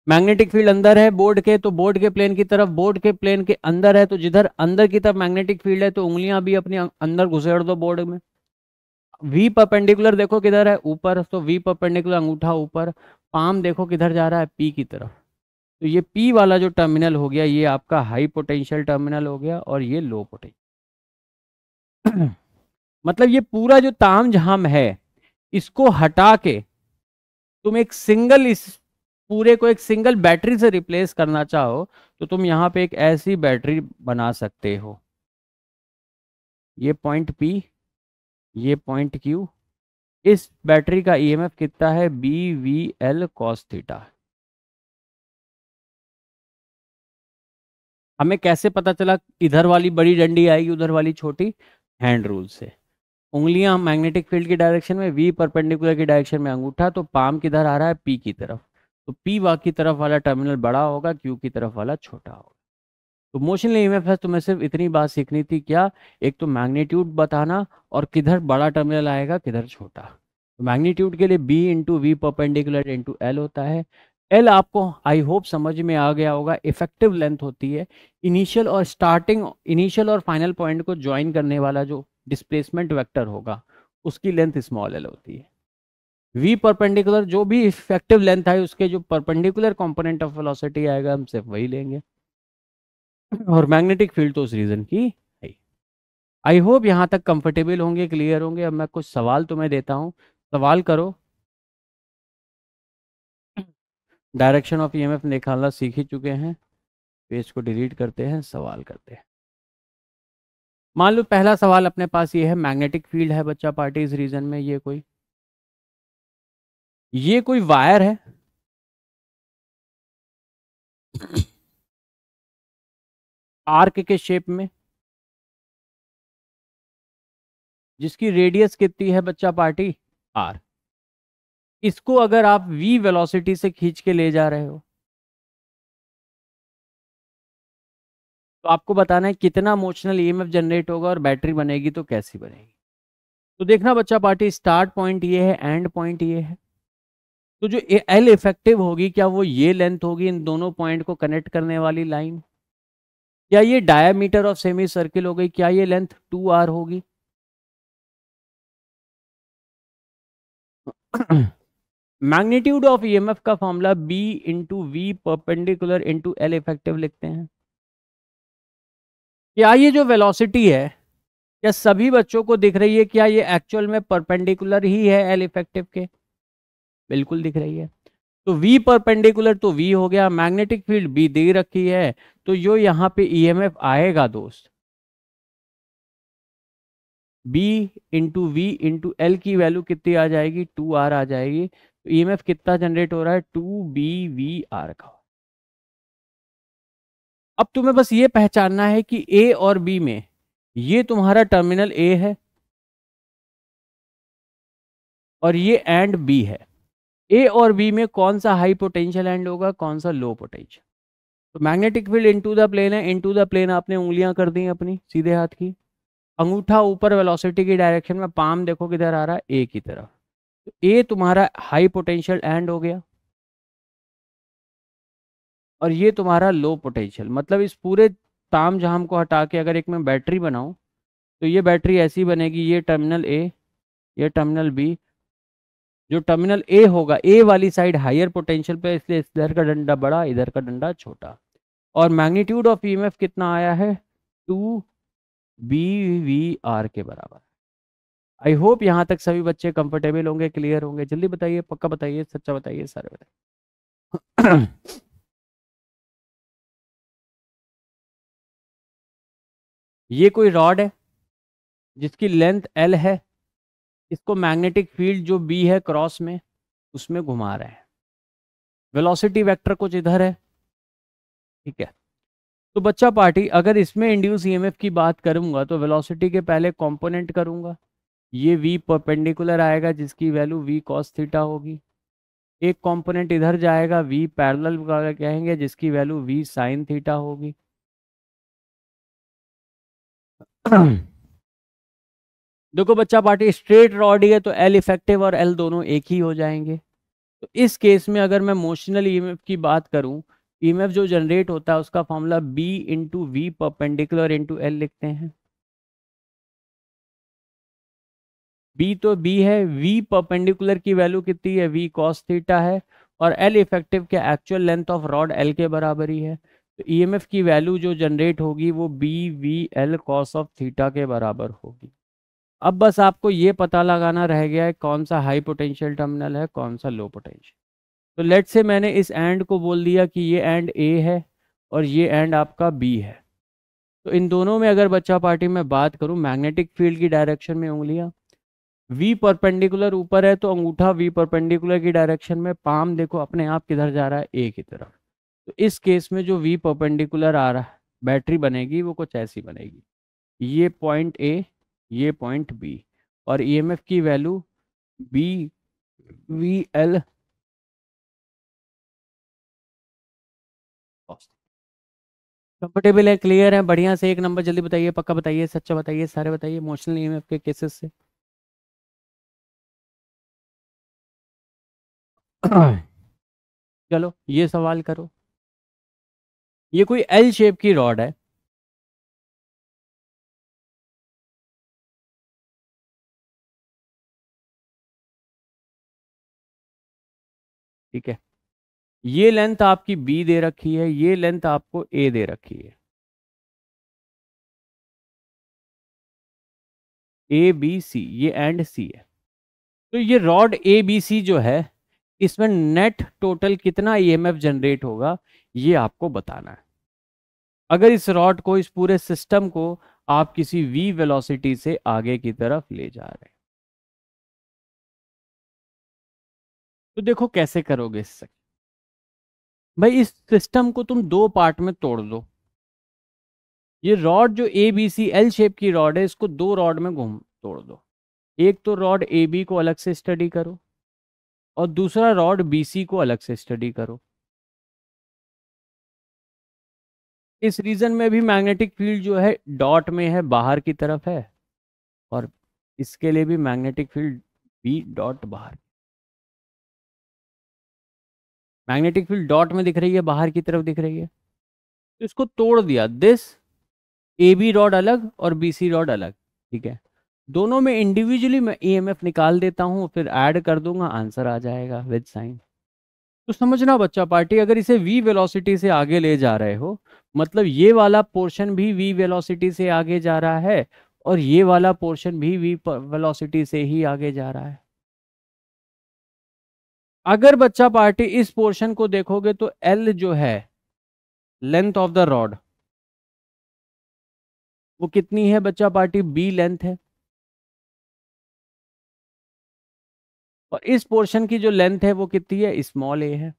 मैग्नेटिक फील्ड अंदर है बोर्ड के तो बोर्ड के प्लेन की तरफ बोर्ड के प्लेन के अंदर है तो जिधर अंदर की तरफ मैग्नेटिक फील्ड है तो उंगलियां भी अपनी अंदर घुसेड़ दो बोर्ड में वी परपेंडिकुलर देखो किधर है ऊपर तो वी परपेंडिकुलर अंगूठा ऊपर पाम देखो किधर जा रहा है पी की तरफ तो ये पी वाला जो टर्मिनल हो गया ये आपका हाई पोटेंशियल टर्मिनल हो गया और ये लो पोटेंशियल मतलब ये पूरा जो ताम झाम है इसको हटा के तुम एक सिंगल इस पूरे को एक सिंगल बैटरी से रिप्लेस करना चाहो तो तुम यहां पे एक ऐसी बैटरी बना सकते हो ये पॉइंट पी ये पॉइंट क्यू इस बैटरी का ईएमएफ e कितना है B V L cos theta हमें कैसे पता चला इधर वाली बड़ी डंडी आएगी उधर वाली छोटी हैंड रूल से उंगलियां मैग्नेटिक फील्ड की डायरेक्शन में वी परपेंडिकुलर की डायरेक्शन में अंगूठा तो पाम किधर आ रहा है पी की तरफ तो पी वा की तरफ वाला टर्मिनल बड़ा होगा क्यू की तरफ वाला छोटा होगा तो मोशन ईएमएफ है सिर्फ इतनी बात सीखनी थी क्या एक तो मैग्नीट्यूड बताना और किधर बड़ा टर्मिनल आएगा किधर छोटा तो मैग्नीट्यूड के लिए B into V perpendicular into L होता है एल आपको आई होप समझ में आ गया होगा इफेक्टिव लेंथ होती है इनिशियल और स्टार्टिंग इनिशियल और फाइनल पॉइंट को ज्वाइन करने वाला जो डिस्प्लेसमेंट वेक्टर होगा उसकी लेंथ स्मॉल एल होती है वी परपेंडिकुलर जो भी इफेक्टिव लेंथ है उसके जो परपेंडिकुलर कंपोनेंट ऑफ वेलोसिटी आएगा हम सिर्फ वही लेंगे और मैग्नेटिक फील्ड तो उस रीजन की है आई होप यहाँ तक कंफर्टेबल होंगे क्लियर होंगे अब मैं कुछ सवाल तुम्हें देता हूँ सवाल करो डायरेक्शन ऑफ ईएमएफ निकालना सीख ही चुके हैं पेज को डिलीट करते हैं सवाल करते हैं मान लो पहला सवाल अपने पास ये है मैग्नेटिक फील्ड है बच्चा पार्टी इस रीजन में ये कोई ये कोई वायर है आर्क के शेप में जिसकी रेडियस कितनी है बच्चा पार्टी आर इसको अगर आप वी वेलोसिटी से खींच के ले जा रहे हो तो आपको बताना है कितना मोशनल ईएमएफ जनरेट होगा और बैटरी बनेगी तो कैसी बनेगी तो देखना बच्चा पार्टी स्टार्ट पॉइंट ये है एंड पॉइंट ये है तो जो एल इफेक्टिव होगी क्या वो ये लेंथ होगी इन दोनों पॉइंट को कनेक्ट करने वाली लाइन या ये डायामीटर ऑफ सेमी सर्किल हो गई क्या ये लेंथ टू आर होगी मैग्नीट्यूड ऑफ ईएमएफ का formula B into V perpendicular into L effective लिखते हैं क्या ये जो वेलोसिटी है क्या सभी बच्चों को दिख रही है क्या ये एक्चुअल में परपेंडिकुलर ही है एल इफेक्टिव के बिल्कुल दिख रही है तो वी परपेंडिकुलर तो वी हो गया मैग्नेटिक फील्ड बी दे रखी है तो जो यहां पे ईएमएफ e आएगा दोस्त B into V into L की वैल्यू कितनी आ जाएगी टू आर आ जाएगी तो ई e कितना जनरेट हो रहा है टू बी वी आर का अब तुम्हें बस ये पहचानना है कि ए और बी में ये तुम्हारा टर्मिनल ए है और ये एंड बी है ए और बी में कौन सा हाई पोटेंशियल एंड होगा कौन सा लो पोटेंशियल तो magnetic field into the plane है इनटू द प्लेन आपने उंगलियां कर दी अपनी सीधे हाथ की अंगूठा ऊपर वेलोसिटी की डायरेक्शन में पाम देखो किधर आ रहा है ए की तरफ तो ए तुम्हारा हाई पोटेंशियल एंड हो गया और ये तुम्हारा लो पोटेंशियल मतलब इस पूरे ताम जहाम को हटा के अगर एक मैं बैटरी बनाऊं तो ये बैटरी ऐसी बनेगी ये टर्मिनल ए ये टर्मिनल बी जो टर्मिनल ए होगा ए वाली साइड हायर पोटेंशियल पे इसलिए इधर का डंडा बड़ा इधर का डंडा छोटा और मैग्नीट्यूड ऑफ ई कितना आया है टू बी वी आर के बराबर आई होप यहाँ तक सभी बच्चे कंफर्टेबल होंगे क्लियर होंगे जल्दी बताइए पक्का बताइए सच्चा बताइए सारे बताइए ये कोई रॉड है जिसकी लेंथ एल है इसको मैग्नेटिक फील्ड जो बी है क्रॉस में उसमें घुमा रहे हैं वेलोसिटी वेक्टर कुछ इधर है ठीक है तो बच्चा पार्टी अगर इसमें इंड्यूस ईएमएफ की बात करूंगा तो वेलोसिटी के पहले कंपोनेंट करूंगा ये वी परपेंडिकुलर आएगा जिसकी वैल्यू वी कॉस थीटा होगी एक कंपोनेंट इधर जाएगा वी पैरल कहेंगे जिसकी वैल्यू वी साइन थीटा होगी देखो बच्चा पार्टी स्ट्रेट रॉड ही है तो एल इफेक्टिव और एल दोनों एक ही हो जाएंगे तो इस केस में अगर मैं मोशनल ई e की बात करूं ई e जो जनरेट होता है उसका formula B into V perpendicular into L लिखते हैं बी तो बी है वी परपेंडिकुलर की वैल्यू कितनी है वी कॉस थीटा है और एल इफेक्टिव के actual length of rod L के बराबर ही है तो ई e की वैल्यू जो जनरेट होगी वो B V L cos of theta के बराबर होगी अब बस आपको ये पता लगाना रह गया है कौन सा हाई पोटेंशियल टर्मिनल है कौन सा लो पोटेंशियल तो लेट से मैंने इस एंड को बोल दिया कि ये एंड ए है और ये एंड आपका बी है तो इन दोनों में अगर बच्चा पार्टी में बात करूं मैग्नेटिक फील्ड की डायरेक्शन में उंगलियां वी परपेंडिकुलर ऊपर है तो अंगूठा वी परपेंडिकुलर की डायरेक्शन में पाम देखो अपने आप किधर जा रहा है ए की तरफ तो इस केस में जो वी परपेंडिकुलर आ रहा है बैटरी बनेगी वो कुछ ऐसी बनेगी ये पॉइंट ए ये पॉइंट बी और ईएमएफ e की value B V L comfortable है क्लियर है बढ़िया से एक नंबर जल्दी बताइए पक्का बताइए सच्चा बताइए सारे बताइए इमोशनल ईएमएफ e के केसेस से चलो ये सवाल करो ये कोई एल शेप की रॉड है ठीक है ये लेंथ आपकी बी दे रखी है ये लेंथ आपको ए दे रखी है ए बी सी ये एंड सी है तो ये रॉड ए बी सी जो है इसमें नेट टोटल कितना ईएमएफ e जनरेट होगा ये आपको बताना है अगर इस रॉड को इस पूरे सिस्टम को आप किसी वी वेलोसिटी से आगे की तरफ ले जा रहे हैं तो देखो कैसे करोगे इससे भाई इस सिस्टम को तुम दो पार्ट में तोड़ दो ये रॉड जो A B C L shape की रॉड है इसको दो रॉड में घूम तोड़ दो एक तो रॉड ए बी को अलग से स्टडी करो और दूसरा रॉड बी सी को अलग से स्टडी करो इस रीजन में भी मैग्नेटिक फील्ड जो है डॉट में है बाहर की तरफ है और इसके लिए भी मैग्नेटिक फील्ड बी डॉट बाहर मैग्नेटिक फील्ड डॉट में दिख रही है बाहर की तरफ दिख रही है तो इसको तोड़ दिया दिस ए बी रॉड अलग और बी सी रॉड अलग ठीक है दोनों में इंडिविजुअली मैं एफ e निकाल देता हूँ फिर ऐड कर दूंगा आंसर आ जाएगा विद साइन तो समझना बच्चा पार्टी अगर इसे वी वेलोसिटी से आगे ले जा रहे हो मतलब ये वाला पोर्शन भी वी वेलोसिटी से आगे जा रहा है और ये वाला पोर्शन भी वी वेलोसिटी से ही आगे जा रहा है अगर बच्चा पार्टी इस पोर्शन को देखोगे तो एल जो है लेंथ ऑफ द रॉड वो कितनी है बच्चा पार्टी बी लेंथ है और इस पोर्शन की जो लेंथ है वो कितनी है स्मॉल ए है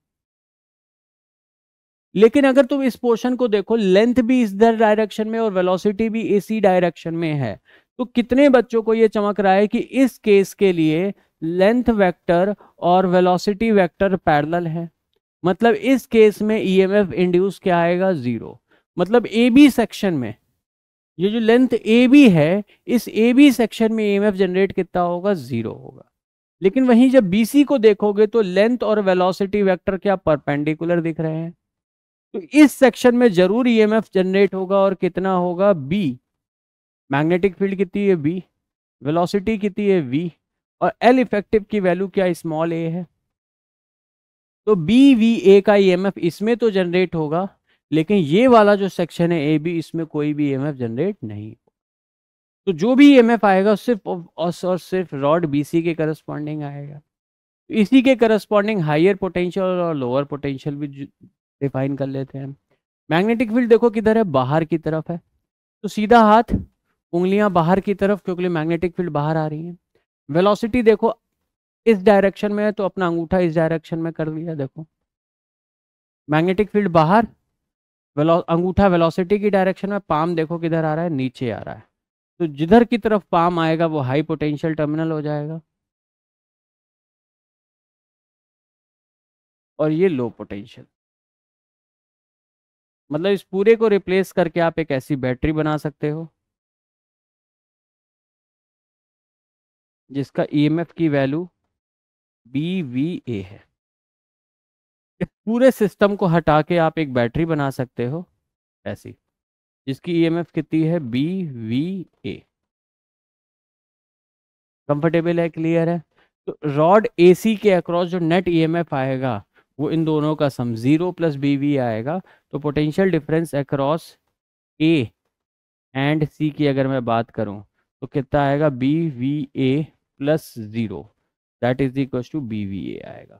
लेकिन अगर तुम इस पोर्शन को देखो लेंथ भी इस दर डायरेक्शन में और वेलोसिटी भी इसी डायरेक्शन में है तो कितने बच्चों को ये चमक रहा है कि इस केस के लिए लेंथ वेक्टर और वेलोसिटी वेक्टर पैरेलल है मतलब इस केस में ईएमएफ e इंड्यूस क्या आएगा जीरो मतलब ए बी सेक्शन में ये जो लेंथ ए बी है इस ए बी सेक्शन में ईएमएफ e जनरेट कितना होगा जीरो होगा लेकिन वहीं जब बी सी को देखोगे तो लेंथ और वेलोसिटी वेक्टर क्या परपेंडिकुलर दिख रहे हैं तो इस सेक्शन में जरूर ईएमएफ e जनरेट होगा और कितना होगा बी मैग्नेटिक फील्ड कितनी है बी वेलोसिटी कितनी है वी और एल इफेक्टिव की वैल्यू क्या स्मॉल ए है तो बी वी ए का ई e इसमें तो जनरेट होगा लेकिन ये वाला जो सेक्शन है ए बी इसमें कोई भी ई e जनरेट नहीं तो जो भी ई e आएगा सिर्फ और सिर्फ रॉड बी सी के करस्पॉन्डिंग आएगा तो इसी के करस्पॉन्डिंग हायर पोटेंशियल और लोअर पोटेंशियल भी डिफाइन कर लेते हैं मैग्नेटिक फील्ड देखो किधर है बाहर की तरफ है तो सीधा हाथ उंगलियां बाहर की तरफ क्योंकि मैग्नेटिक फील्ड बाहर आ रही हैं वेलोसिटी देखो इस डायरेक्शन में है तो अपना अंगूठा इस डायरेक्शन में कर लिया देखो मैग्नेटिक फील्ड बाहर वेलो अंगूठा वेलोसिटी की डायरेक्शन में पाम देखो किधर आ रहा है नीचे आ रहा है तो जिधर की तरफ पाम आएगा वो हाई पोटेंशियल टर्मिनल हो जाएगा और ये लो पोटेंशियल मतलब इस पूरे को रिप्लेस करके आप एक ऐसी बैटरी बना सकते हो जिसका ईएमएफ e की वैल्यू बी वी ए है इस पूरे सिस्टम को हटा के आप एक बैटरी बना सकते हो ऐसी जिसकी ईएमएफ e कितनी है बी वी ए कंफर्टेबल है क्लियर है तो रॉड एसी के अक्रॉस जो नेट ईएमएफ e आएगा वो इन दोनों का sum zero plus B V आएगा तो potential difference across A and C की अगर मैं बात करूं तो कितना आएगा B V A plus zero that is equal to B V A आएगा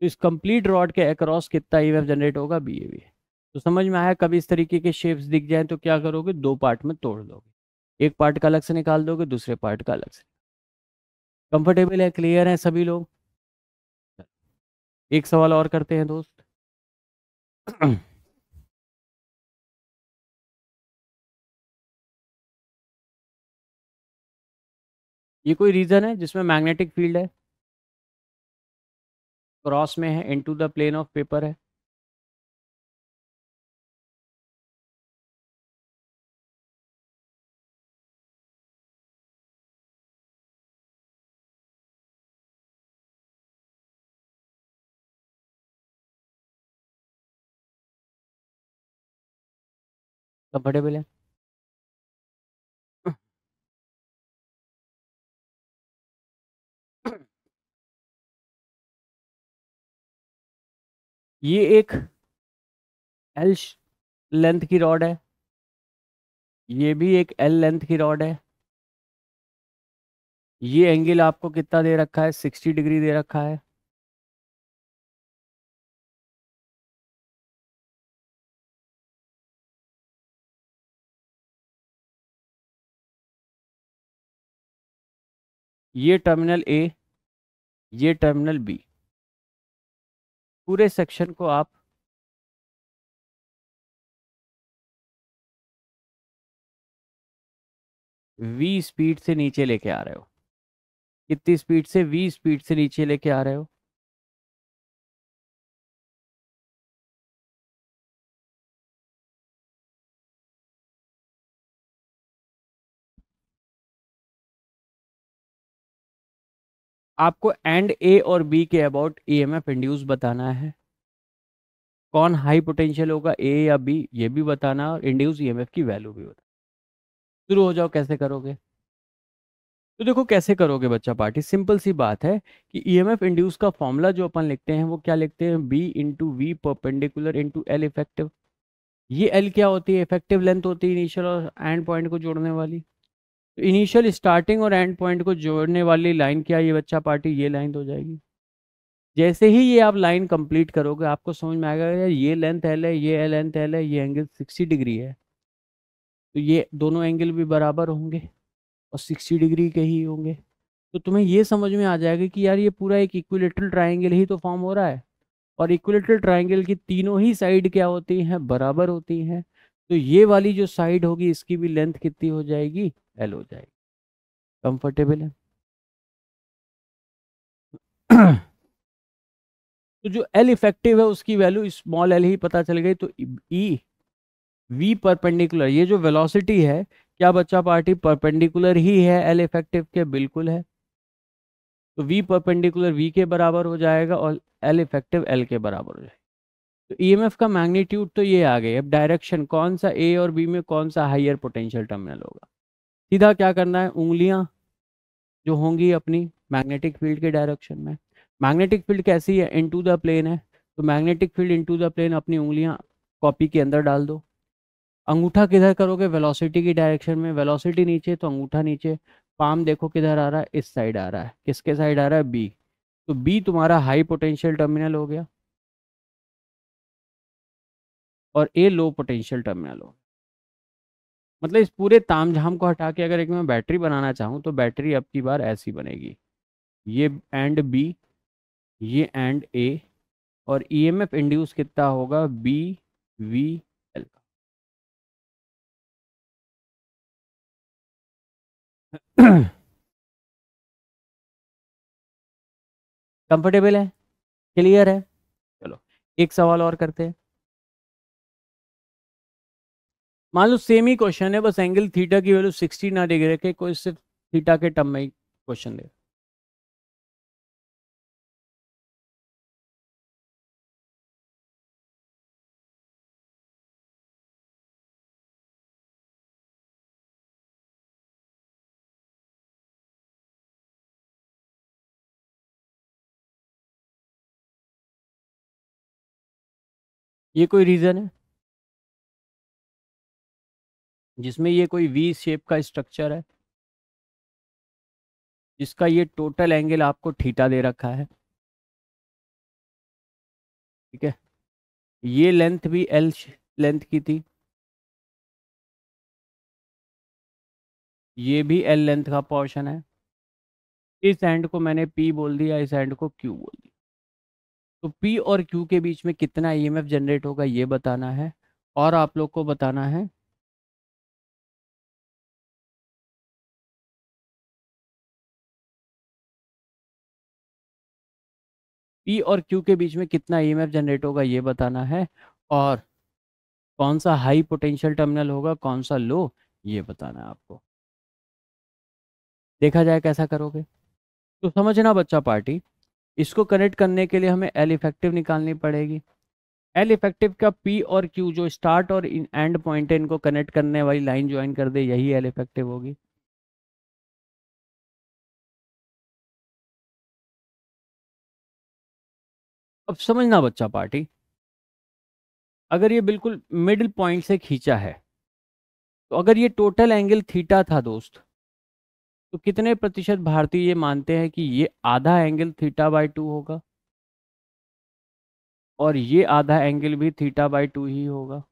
तो इस कंप्लीट रॉड के अक्रॉस कितना ईवीएफ e जनरेट होगा बी ए वी तो समझ में आया कभी इस तरीके के शेप्स दिख जाए तो क्या करोगे दो पार्ट में तोड़ दोगे एक पार्ट का अलग से निकाल दोगे दूसरे पार्ट का अलग से कंफर्टेबल है क्लियर है सभी लोग एक सवाल और करते हैं दोस्त ये कोई रीज़न है जिसमें मैग्नेटिक फील्ड है क्रॉस में है into the plane of paper है कंफर्टेबल है ये एक एल लेंथ की रॉड है ये भी एक एल लेंथ की रॉड है ये एंगल आपको कितना दे रखा है सिक्सटी डिग्री दे रखा है ये टर्मिनल ए ये टर्मिनल बी पूरे सेक्शन को आप वी स्पीड से नीचे लेके आ रहे हो कितनी स्पीड से वी स्पीड से नीचे लेके आ रहे हो आपको एंड ए और बी के about E e M F induce बताना है कौन हाई पोटेंशियल होगा ए या बी ये भी बताना और इंड्यूस ई e की वैल्यू भी बताना शुरू हो जाओ कैसे करोगे तो देखो कैसे करोगे बच्चा पार्टी सिंपल सी बात है कि E e M F induce का फॉर्मूला जो अपन लिखते हैं वो क्या लिखते हैं B into V perpendicular into L effective ये एल क्या होती है इफेक्टिव लेंथ होती है इनिशियल और एंड पॉइंट को जोड़ने वाली इनिशियल स्टार्टिंग और एंड पॉइंट को जोड़ने वाली लाइन क्या ये बच्चा पार्टी ये लाइन तो हो जाएगी जैसे ही ये आप लाइन कंप्लीट करोगे आपको समझ में आएगा यार ये लेंथ एल है ये लेंथ एल है ये एंगल सिक्सटी डिग्री है तो ये दोनों एंगल भी बराबर होंगे और सिक्सटी डिग्री के ही होंगे तो तुम्हें ये समझ में आ जाएगा कि यार ये पूरा एक इक्विलेटरल ट्राइंगल ही तो फॉर्म हो रहा है और इक्विलेटरल ट्राइंगल की तीनों ही साइड क्या होती हैं बराबर होती हैं तो ये वाली जो साइड होगी इसकी भी लेंथ कितनी हो जाएगी एल हो जाएगी कंफर्टेबल है तो जो एल इफेक्टिव है उसकी वैल्यू स्मॉल एल ही पता चल गई तो ई वी परपेंडिकुलर ये जो वेलोसिटी है क्या बच्चा पार्टी परपेंडिकुलर ही है एल इफेक्टिव के बिल्कुल है तो वी परपेंडिकुलर वी के बराबर हो जाएगा और एल इफेक्टिव एल के बराबर हो जाएगा तो ईएमएफ e का मैग्नीट्यूड तो ये आ गई अब डायरेक्शन कौन सा ए और बी में कौन सा हाइयर पोटेंशियल टर्मिनल होगा सीधा क्या करना है उंगलियां जो होंगी अपनी मैग्नेटिक फील्ड के डायरेक्शन में मैग्नेटिक फील्ड कैसी है इनटू द प्लेन है तो magnetic field into the plane अपनी उंगलियां कॉपी के अंदर डाल दो अंगूठा किधर करोगे वेलोसिटी की डायरेक्शन में वेलोसिटी नीचे तो अंगूठा नीचे पाम देखो किधर आ रहा है इस साइड आ रहा है किसके साइड आ रहा है बी तो बी तुम्हारा हाई पोटेंशियल टर्मिनल हो गया और ए लो पोटेंशियल टर्मिनल हो मतलब इस पूरे ताम झाम को हटा के अगर एक मैं बैटरी बनाना चाहूँ तो बैटरी अब की बार ऐसी बनेगी ये एंड बी ये एंड ए और ई एम एफ इंड्यूस कितना होगा बी वी एल कंफर्टेबल है क्लियर है चलो एक सवाल और करते हैं मान लो सेम ही क्वेश्चन है बस एंगल थीटा की वैल्यू सिक्सटी ना डिग्री रखे कोई सिर्फ थीटा के टर्म में ही क्वेश्चन दे ये कोई रीज़न है जिसमें ये कोई वी शेप का स्ट्रक्चर है जिसका ये टोटल एंगल आपको ठीटा दे रखा है ठीक है ये लेंथ भी एल लेंथ की थी ये भी एल लेंथ का पोर्शन है इस एंड को मैंने पी बोल दिया इस एंड को क्यू बोल दिया तो पी और क्यू के बीच में कितना ईएमएफ e जनरेट होगा ये बताना है और आप लोग को बताना है पी और क्यू के बीच में कितना ई e जनरेट होगा ये बताना है और कौन सा हाई पोटेंशियल टर्मिनल होगा कौन सा लो ये बताना है आपको देखा जाए कैसा करोगे तो समझना बच्चा पार्टी इसको कनेक्ट करने के लिए हमें एल इफेक्टिव निकालनी पड़ेगी एल इफेक्टिव का पी और क्यू जो स्टार्ट और एंड पॉइंट है इनको कनेक्ट करने वाली लाइन ज्वाइन कर दे यही एल इफेक्टिव होगी अब समझना बच्चा पार्टी अगर ये बिल्कुल मिडिल पॉइंट से खींचा है तो अगर ये टोटल एंगल थीटा था दोस्त तो कितने प्रतिशत भारतीय ये मानते हैं कि ये आधा एंगल थीटा बाय टू होगा और ये आधा एंगल भी थीटा बाय टू ही होगा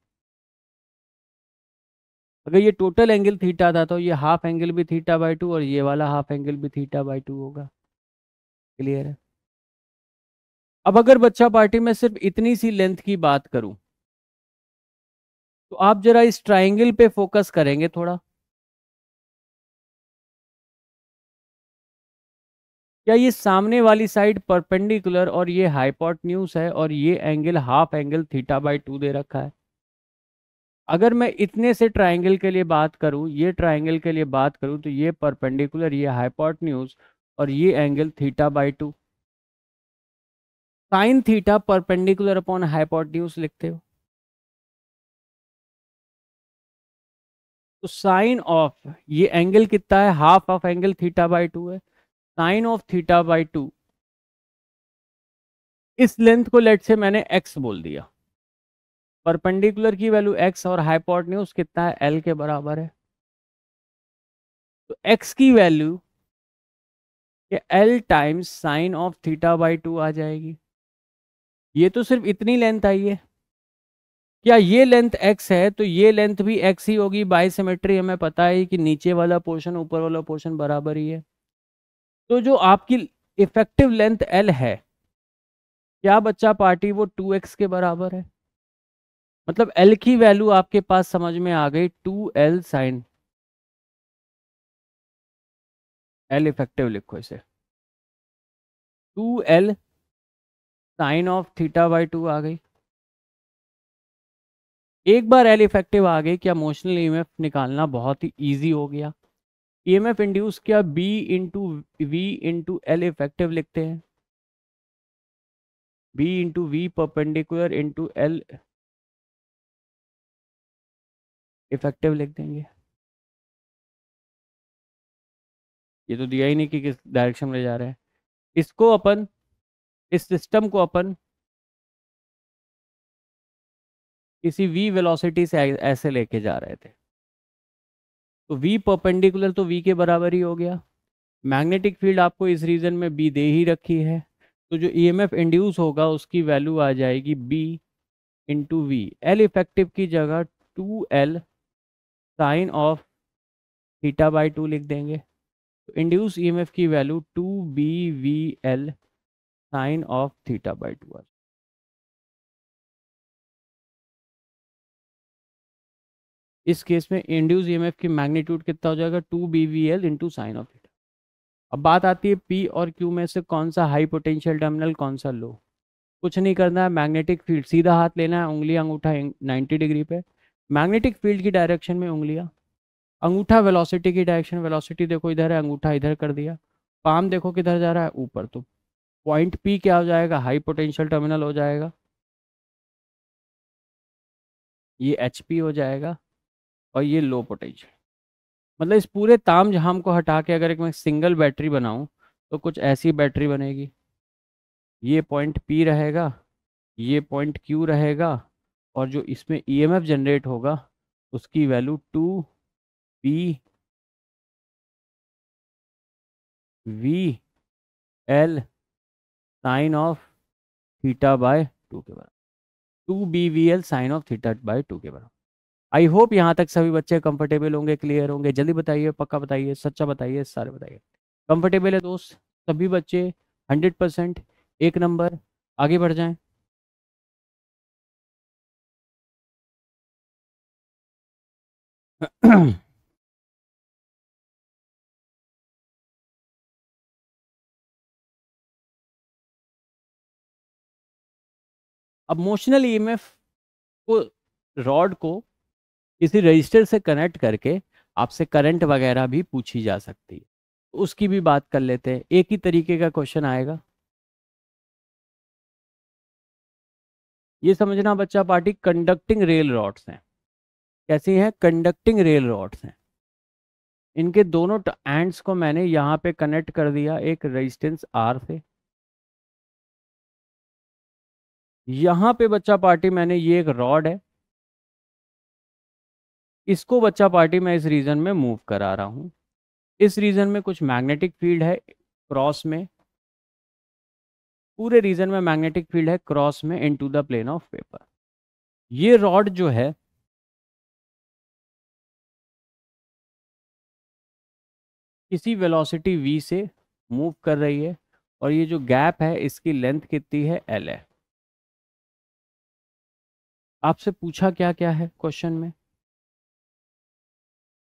अगर ये टोटल एंगल थीटा था तो ये हाफ एंगल भी थीटा बाय टू और ये वाला हाफ एंगल भी थीटा बाय टू होगा क्लियर है अब अगर बच्चा पार्टी में सिर्फ इतनी सी लेंथ की बात करूं तो आप जरा इस ट्राइंगल पे फोकस करेंगे थोड़ा क्या ये सामने वाली साइड परपेंडिकुलर और ये न्यूज है और ये angle half angle theta by two दे रखा है अगर मैं इतने से ट्राइंगल के लिए बात करूं ये ट्राइंगल के लिए बात करूं तो ये परपेंडिकुलर ये न्यूज और ये angle theta by two sine theta perpendicular upon hypotenuse लिखते हो तो साइन ऑफ ये एंगल कितना है half of angle theta by two है sine of theta by two इस लेंथ को लेट से मैंने एक्स बोल दिया परपेंडिकुलर की वैल्यू एक्स और हाइपोटन्यूज कितना है एल के बराबर है तो एक्स की value L times sine of theta by two आ जाएगी ये तो सिर्फ इतनी लेंथ आई है क्या ये लेंथ एक्स है तो ये लेंथ भी एक्स ही होगी बाई सिमेट्री हमें पता है कि नीचे वाला पोर्शन ऊपर वाला पोर्शन बराबर ही है तो जो आपकी इफेक्टिव लेंथ एल है क्या बच्चा पार्टी वो टू एक्स के बराबर है मतलब एल की वैल्यू आपके पास समझ में आ गई two L sine L effective लिखो इसे two L sine of theta by two आ गई एक बार एल इफेक्टिव आ गई क्या मोशनल ई e निकालना बहुत ही ईजी हो गया ईएमएफ e इंड्यूस किया B into V into L effective लिखते हैं B into V perpendicular into L effective लिख देंगे ये तो दिया ही नहीं कि किस डायरेक्शन में ले जा रहे हैं इसको अपन इस सिस्टम को अपन किसी v वेलोसिटी से ऐसे लेके जा रहे थे तो v परपेंडिकुलर तो v के बराबर ही हो गया मैग्नेटिक फील्ड आपको इस रीजन में b दे ही रखी है तो जो ईएमएफ e इंड्यूस होगा उसकी वैल्यू आ जाएगी b into V L effective की जगह two L sine of theta by two लिख देंगे तो इंड्यूस ईएमएफ e की value two B V L sine of theta by two or इस केस में इंड्यूस ईएमएफ e की मैग्नीट्यूड कितना हो जाएगा two B V L into sine of theta अब बात आती है पी और क्यू में से कौन सा हाई पोटेंशियल टर्मिनल कौन सा लो कुछ नहीं करना है मैग्नेटिक फील्ड सीधा हाथ लेना है उंगली अंगूठा 90 डिग्री पे मैग्नेटिक फील्ड की डायरेक्शन में उंगलियाँ अंगूठा वेलोसिटी की डायरेक्शन वेलोसिटी देखो इधर है अंगूठा इधर कर दिया पाम देखो किधर जा रहा है ऊपर तो पॉइंट पी क्या हो जाएगा हाई पोटेंशियल टर्मिनल हो जाएगा ये एच पी हो जाएगा और ये लो पोटेंशियल मतलब इस पूरे ताम झाम को हटा के अगर एक मैं सिंगल बैटरी बनाऊं तो कुछ ऐसी बैटरी बनेगी ये पॉइंट पी रहेगा ये पॉइंट क्यू रहेगा और जो इसमें ईएमएफ e जनरेट होगा उसकी value two P V L sine of theta by two के बराबर two B V L sine of theta by two के बराबर आई होप यहाँ तक सभी बच्चे कंफर्टेबल होंगे क्लियर होंगे जल्दी बताइए पक्का बताइए सच्चा बताइए सारे बताइए कंफर्टेबल है दोस्त सभी बच्चे हंड्रेड परसेंट एक नंबर आगे बढ़ जाएं अब मोशनल ई e को रॉड को किसी रजिस्टर से कनेक्ट करके आपसे करंट वगैरह भी पूछी जा सकती है तो उसकी भी बात कर लेते हैं एक ही तरीके का क्वेश्चन आएगा ये समझना बच्चा पार्टी कंडक्टिंग रेल रॉड्स हैं कैसी हैं कंडक्टिंग रेल रॉड्स हैं इनके दोनों एंड्स को मैंने यहाँ पे कनेक्ट कर दिया एक रेजिस्टेंस आर से यहां पे बच्चा पार्टी मैंने ये एक रॉड है इसको बच्चा पार्टी मैं इस रीजन में मूव करा रहा हूं इस रीजन में कुछ मैग्नेटिक फील्ड है क्रॉस में पूरे रीजन में मैग्नेटिक फील्ड है क्रॉस में into the plane of paper ये रॉड जो है किसी वेलोसिटी वी से मूव कर रही है और ये जो गैप है इसकी लेंथ कितनी है एल है आपसे पूछा क्या क्या है क्वेश्चन में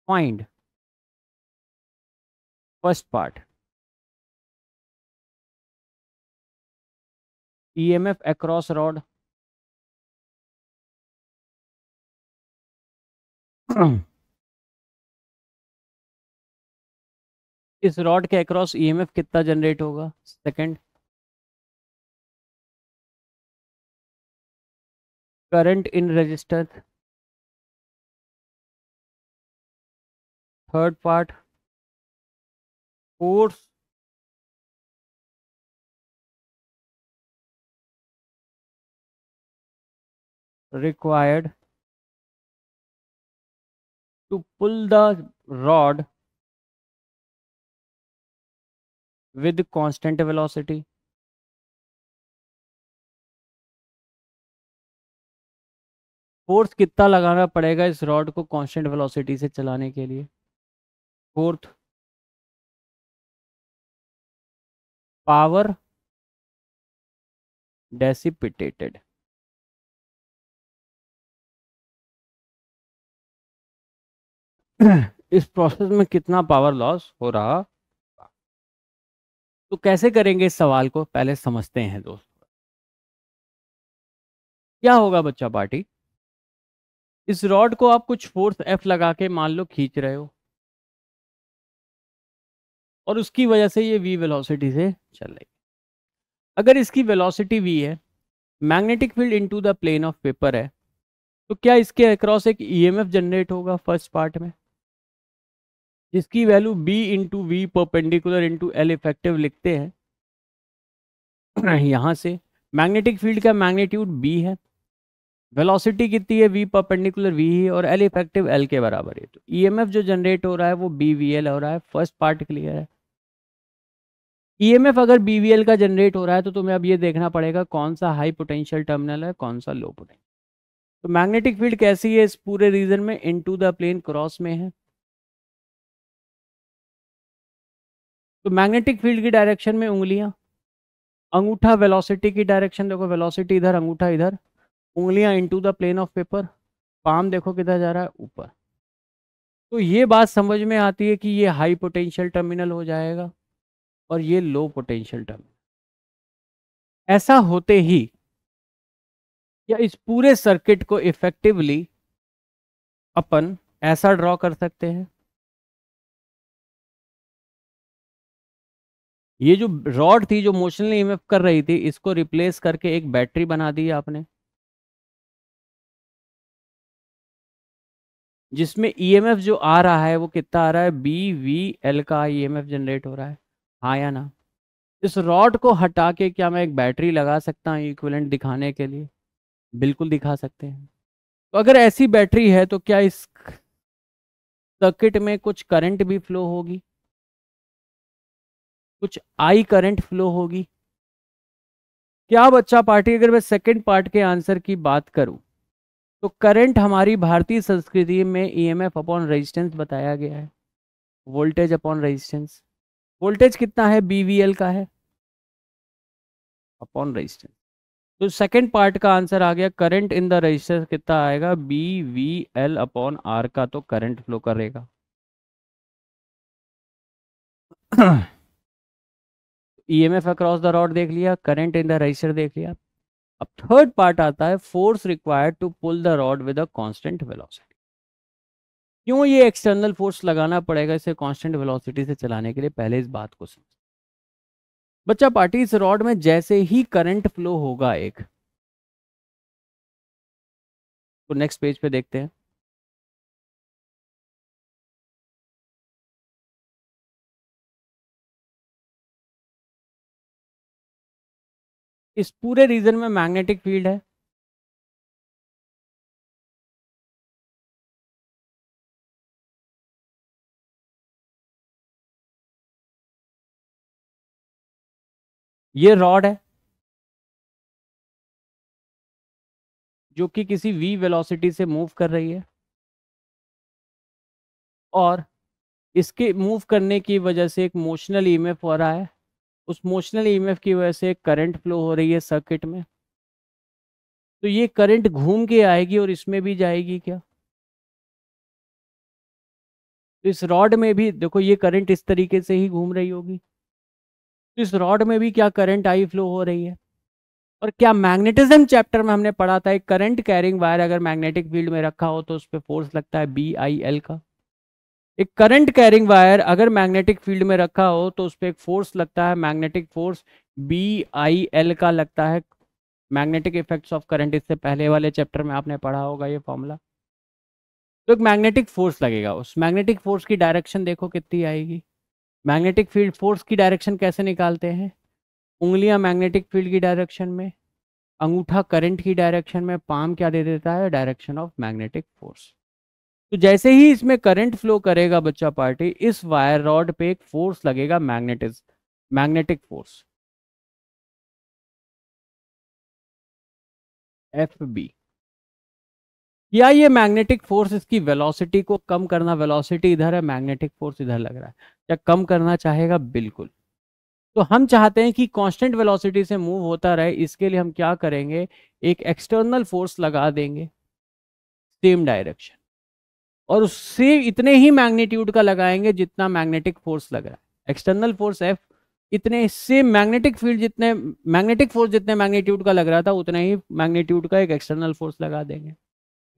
find first part EMF across rod इस रॉड के अक्रॉस ईएमएफ e कितना जनरेट होगा second current in resistance. third part force required to pull the rod with constant velocity force कितना लगाना पड़ेगा इस रॉड को कांस्टेंट वेलोसिटी से चलाने के लिए फोर्थ पावर डेसिपिटेटेड इस प्रोसेस में कितना पावर लॉस हो रहा तो कैसे करेंगे इस सवाल को पहले समझते हैं दोस्तों क्या होगा बच्चा पार्टी इस रॉड को आप कुछ फोर्स एफ लगा के मान लो खींच रहे हो और उसकी वजह से ये वी वेलोसिटी से चल रही अगर इसकी वेलोसिटी वी है magnetic field into the plane of paper है तो क्या इसके अक्रॉस एक ईएमएफ e जनरेट होगा फर्स्ट पार्ट में जिसकी value B into V perpendicular into L effective लिखते हैं यहाँ से मैग्नेटिक फील्ड का मैग्नीट्यूड बी है वेलोसिटी कितनी है वी परपेंडिकुलर वी ही और एल इफेक्टिव एल के बराबर है तो ईएमएफ e जो जनरेट हो रहा है वो बी वी एल हो रहा है फर्स्ट पार्ट क्लियर है ईएमएफ e अगर बी वी एल का जनरेट हो रहा है तो तुम्हें अब ये देखना पड़ेगा कौन सा हाई पोटेंशियल टर्मिनल है कौन सा लो पोटेंशियल तो मैग्नेटिक फील्ड कैसी है इस पूरे रीजन में इन द प्लेन क्रॉस में है तो मैग्नेटिक फील्ड की डायरेक्शन में उंगलियां अंगूठा वेलोसिटी की डायरेक्शन देखो वेलोसिटी इधर अंगूठा इधर उंगलियां into the plane of paper palm देखो किधर जा रहा है ऊपर तो ये बात समझ में आती है कि ये हाई पोटेंशियल टर्मिनल हो जाएगा और ये लो पोटेंशियल टर्मिनल ऐसा होते ही या इस पूरे सर्किट को इफेक्टिवली अपन ऐसा ड्रॉ कर सकते हैं ये जो रॉड थी जो मोशनली इमेफ कर रही थी इसको रिप्लेस करके एक बैटरी बना दी आपने जिसमें ईएमएफ e जो आ रहा है वो कितना आ रहा है बी वी एल का ईएमएफ e जनरेट हो रहा है हाँ या ना इस रॉड को हटा के क्या मैं एक बैटरी लगा सकता हूँ इक्विलेंट दिखाने के लिए बिल्कुल दिखा सकते हैं तो अगर ऐसी बैटरी है तो क्या इस सर्किट में कुछ करंट भी फ्लो होगी कुछ आई करंट फ्लो होगी क्या बच्चा पार्टी अगर मैं सेकंड पार्ट के आंसर की बात करूं तो करंट हमारी भारतीय संस्कृति में E M F upon resistance बताया गया है वोल्टेज अपॉन रजिस्टेंस वोल्टेज कितना है बीवीएल का है अपॉन रेजिस्टेंस तो सेकंड पार्ट का आंसर आ गया करंट इन द रजिस्टर कितना आएगा B V L upon R का तो करंट फ्लो करेगा E M F across the rod देख लिया करंट इन द रजिस्टर देख लिया अब थर्ड पार्ट आता है force required to pull the rod with a constant velocity क्यों ये एक्सटर्नल फोर्स लगाना पड़ेगा इसे कांस्टेंट वेलोसिटी से चलाने के लिए पहले इस बात को समझ बच्चा पार्टी इस रॉड में जैसे ही करंट फ्लो होगा एक तो नेक्स्ट पेज पे देखते हैं इस पूरे रीजन में मैग्नेटिक फील्ड है ये रॉड है जो कि किसी वी वेलोसिटी से मूव कर रही है और इसके मूव करने की वजह से एक मोशनल ईमेफ e हो रहा है उस मोशनल ई की वजह से करंट फ्लो हो रही है सर्किट में तो ये करंट घूम के आएगी और इसमें भी जाएगी क्या तो इस रॉड में भी देखो ये करंट इस तरीके से ही घूम रही होगी तो इस रॉड में भी क्या करंट आई फ्लो हो रही है और क्या मैग्नेटिज्म चैप्टर में हमने पढ़ा था एक करंट कैरिंग वायर अगर मैग्नेटिक फील्ड में रखा हो तो उस पर फोर्स लगता है बी आई एल का एक करंट कैरिंग वायर अगर मैग्नेटिक फील्ड में रखा हो तो उस पर एक फोर्स लगता है magnetic force B I L का लगता है मैग्नेटिक इफेक्ट्स ऑफ करंट इससे पहले वाले चैप्टर में आपने पढ़ा होगा ये फॉर्मूला तो एक मैग्नेटिक फोर्स लगेगा उस मैग्नेटिक फोर्स की डायरेक्शन देखो कितनी आएगी मैग्नेटिक फील्ड फोर्स की डायरेक्शन कैसे निकालते हैं उंगलियां मैग्नेटिक फील्ड की डायरेक्शन में अंगूठा करंट की डायरेक्शन में पाम क्या दे देता है डायरेक्शन ऑफ मैग्नेटिक फोर्स तो जैसे ही इसमें करंट फ्लो करेगा बच्चा पार्टी इस वायर रॉड पे एक फोर्स लगेगा magnetic magnetic force F B या ये मैग्नेटिक फोर्स इसकी वेलोसिटी को कम करना वेलोसिटी इधर है मैग्नेटिक फोर्स इधर लग रहा है या कम करना चाहेगा बिल्कुल तो हम चाहते हैं कि कांस्टेंट वेलोसिटी से मूव होता रहे इसके लिए हम क्या करेंगे एक एक्सटर्नल फोर्स लगा देंगे सेम डायरेक्शन और उससे इतने ही मैग्नीट्यूड का लगाएंगे जितना मैग्नेटिक फोर्स लग रहा है एक्सटर्नल फोर्स एफ इतने से मैग्नेटिक फील्ड जितने मैग्नेटिक फोर्स जितने मैग्नीट्यूड का लग रहा था उतना ही मैग्नीट्यूड का एक एक्सटर्नल फोर्स लगा देंगे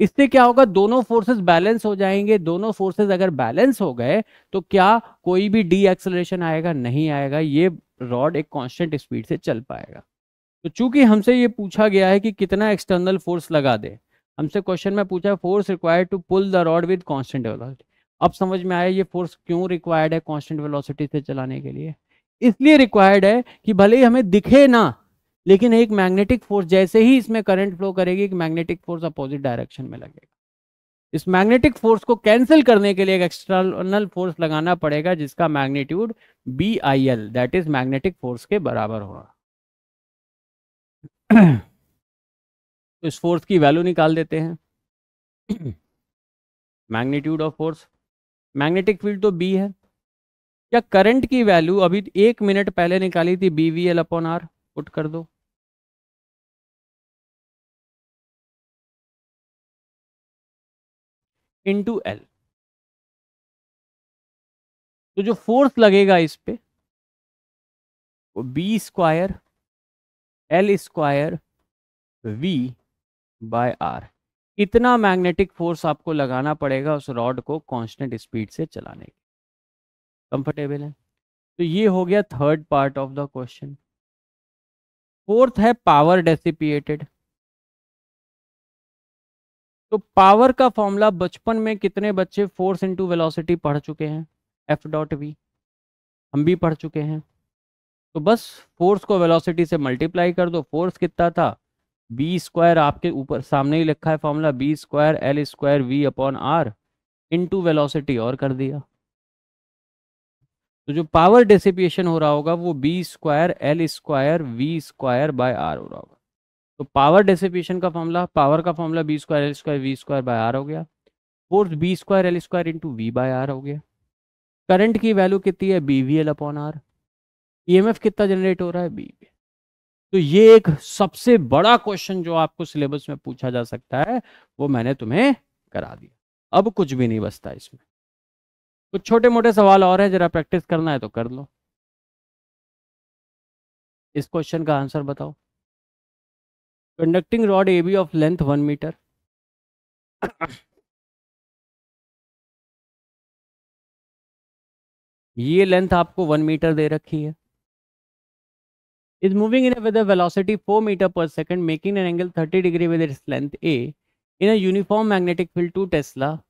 इससे क्या होगा दोनों फोर्सेस बैलेंस हो जाएंगे दोनों फोर्सेस अगर बैलेंस हो गए तो क्या कोई भी डी एक्सलेशन आएगा नहीं आएगा ये रॉड एक कॉन्स्टेंट स्पीड से चल पाएगा तो चूंकि हमसे ये पूछा गया है कि कितना एक्सटर्नल फोर्स लगा दें हमसे क्वेश्चन में पूछा force required to pull the rod with constant velocity अब समझ में आया ये फोर्स क्यों रिक्वायर्ड है कांस्टेंट वेलोसिटी से चलाने के लिए इसलिए रिक्वायर्ड है कि भले ही हमें दिखे ना लेकिन एक मैग्नेटिक फोर्स जैसे ही इसमें करंट फ्लो करेगी एक मैग्नेटिक फोर्स अपोजिट डायरेक्शन में लगेगा इस मैग्नेटिक फोर्स को कैंसिल करने के लिए एक एक्सटर्नल फोर्स लगाना पड़ेगा जिसका magnitude B I L that is magnetic force के बराबर होगा तो इस फोर्स की वैल्यू निकाल देते हैं magnitude of force magnetic field तो बी है या करंट की वैल्यू अभी एक मिनट पहले निकाली थी B V L upon R put कर दो इंटू एल तो जो फोर्स लगेगा इस पे वो B square L square V by R इतना मैग्नेटिक फोर्स आपको लगाना पड़ेगा उस रॉड को कांस्टेंट स्पीड से चलाने के कंफर्टेबल है तो ये हो गया third part of the question fourth है पावर डेसिपिएटेड तो पावर का फॉर्मूला बचपन में कितने बच्चे फोर्स इंटू वेलोसिटी पढ़ चुके हैं एफ डॉट वी हम भी पढ़ चुके हैं तो बस फोर्स को वेलोसिटी से मल्टीप्लाई कर दो फोर्स कितना था बी स्क्वायर आपके ऊपर सामने ही लिखा है formula B square L square V upon R into velocity और कर दिया तो जो पावर डिसिपिएशन हो रहा होगा वो B square L square V square by R हो रहा होगा तो पावर डिसिपिएशन का फॉर्मूला पावर का formula B square L square V square by R हो गया fourth B square L square into V by R हो गया करंट की वैल्यू कितनी है B V L upon R E कितना जनरेट हो रहा है बी वी तो ये एक सबसे बड़ा क्वेश्चन जो आपको सिलेबस में पूछा जा सकता है वो मैंने तुम्हें करा दिया अब कुछ भी नहीं बचता इसमें कुछ छोटे मोटे सवाल और हैं जरा प्रैक्टिस करना है तो कर लो इस क्वेश्चन का आंसर बताओ conducting rod A B of length one metre ये लेंथ आपको वन मीटर दे रखी है is moving in a, with a velocity 4 meter per second, making an angle 30 degree with its length A in a uniform magnetic field 2 Tesla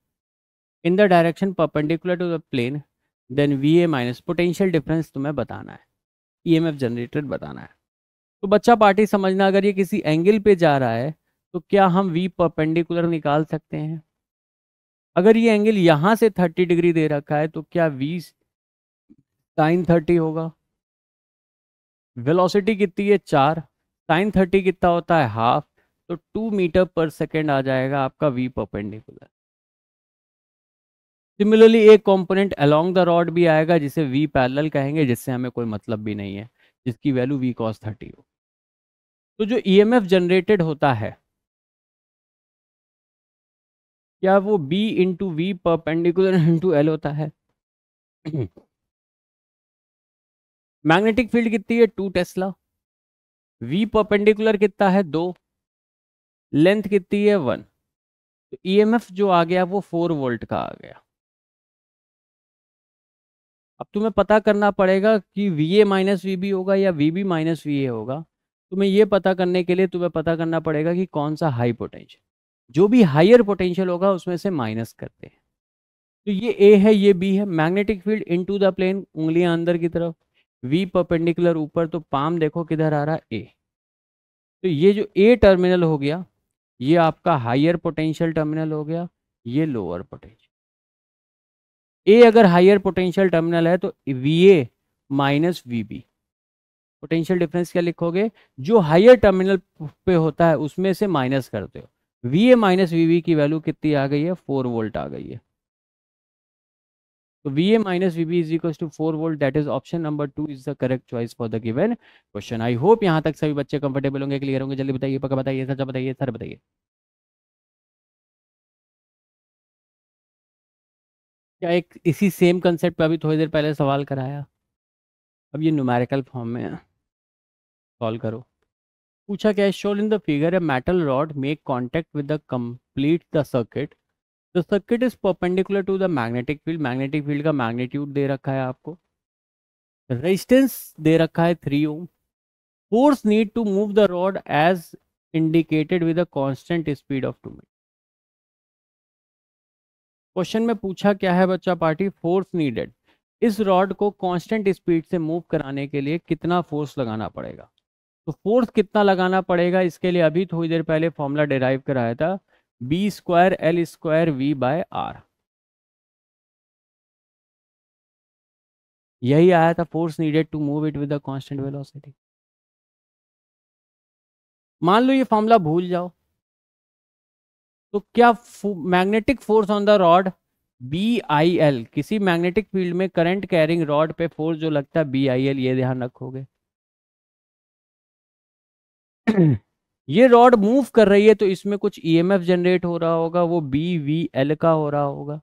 in the direction perpendicular to the plane, then VA minus potential difference तुम्हें बताना है EMF generated बताना है तो बच्चा party समझना अगर ये किसी एंगल पे जा रहा है तो क्या हम वी परपेंडिकुलर निकाल सकते हैं अगर ये एंगल यहाँ से 30 डिग्री दे रखा है तो क्या वी साइन 30 होगा वेलोसिटी कितनी है चार साइन थर्टी कितना होता है हाफ तो टू मीटर पर सेकेंड आ जाएगा आपका वी परपेंडिकुलर सिमिलरली एक कंपोनेंट अलोंग द रॉड भी आएगा जिसे वी पैरेलल कहेंगे जिससे हमें कोई मतलब भी नहीं है जिसकी वैल्यू वी कॉस थर्टी हो तो जो ईएमएफ e जनरेटेड होता है क्या वो B into V perpendicular into L होता है मैग्नेटिक फील्ड कितनी है टू टेस्ला वी परपेंडिकुलर कितना है दो लेंथ कितनी है वन तो ईएमएफ e जो आ गया वो फोर वोल्ट का आ गया अब तुम्हें पता करना पड़ेगा कि V A minus V B होगा या V B minus V A होगा तुम्हें ये पता करने के लिए तुम्हें पता करना पड़ेगा कि कौन सा हाई पोटेंशियल जो भी हायर पोटेंशियल होगा उसमें से माइनस करते हैं तो ये ए है ये बी है magnetic field into the plane उंगलियां अंदर की तरफ वी परपेंडिकुलर ऊपर तो पाम देखो किधर आ रहा है ए तो ये जो ए टर्मिनल हो गया ये आपका हायर पोटेंशियल टर्मिनल हो गया ये लोअर पोटेंशियल ए अगर हायर पोटेंशियल टर्मिनल है तो V A minus V B potential difference क्या लिखोगे जो हायर टर्मिनल पे होता है उसमें से माइनस करते हो V A minus V B की वैल्यू कितनी आ गई है फोर वोल्ट आ गई है A minus V B is equal to four volt that is option number two is the correct choice for the given question I hope यहाँ तक सभी बच्चे कंफर्टेबल होंगे क्लियर होंगे जल्दी बताइए पक्का बताइए सच बताइए सर बताइए क्या एक इसी सेम कंसेप्ट पे अभी थोड़ी देर पहले सवाल कराया अब ये न्यूमेरिकल फॉर्म में सॉल्व करो पूछा क्या shown in the figure a metal rod make contact with the complete the circuit तो circuit is perpendicular to the magnetic field magnetic field का मैग्नेट्यूड दे रखा है आपको रेजिस्टेंस दे रखा है three ohm force need to move the rod as indicated with a constant speed of two metre question में पूछा क्या है बच्चा पार्टी फोर्स नीडेड इस रॉड को कांस्टेंट स्पीड से मूव कराने के लिए कितना फोर्स लगाना पड़ेगा तो फोर्स कितना लगाना पड़ेगा इसके लिए अभी थोड़ी देर पहले फॉर्मूला डिराइव कराया था B square L square V by R यही आया था force needed to move it with constant velocity मान लो ये फॉर्मूला भूल जाओ तो क्या magnetic force on the rod B I L किसी मैग्नेटिक फील्ड में करंट कैरिंग रॉड पे फोर्स जो लगता है बी आई एल ये ध्यान रखोगे ये रॉड मूव कर रही है तो इसमें कुछ ईएमएफ e जनरेट हो रहा होगा वो बी वी एल का हो रहा होगा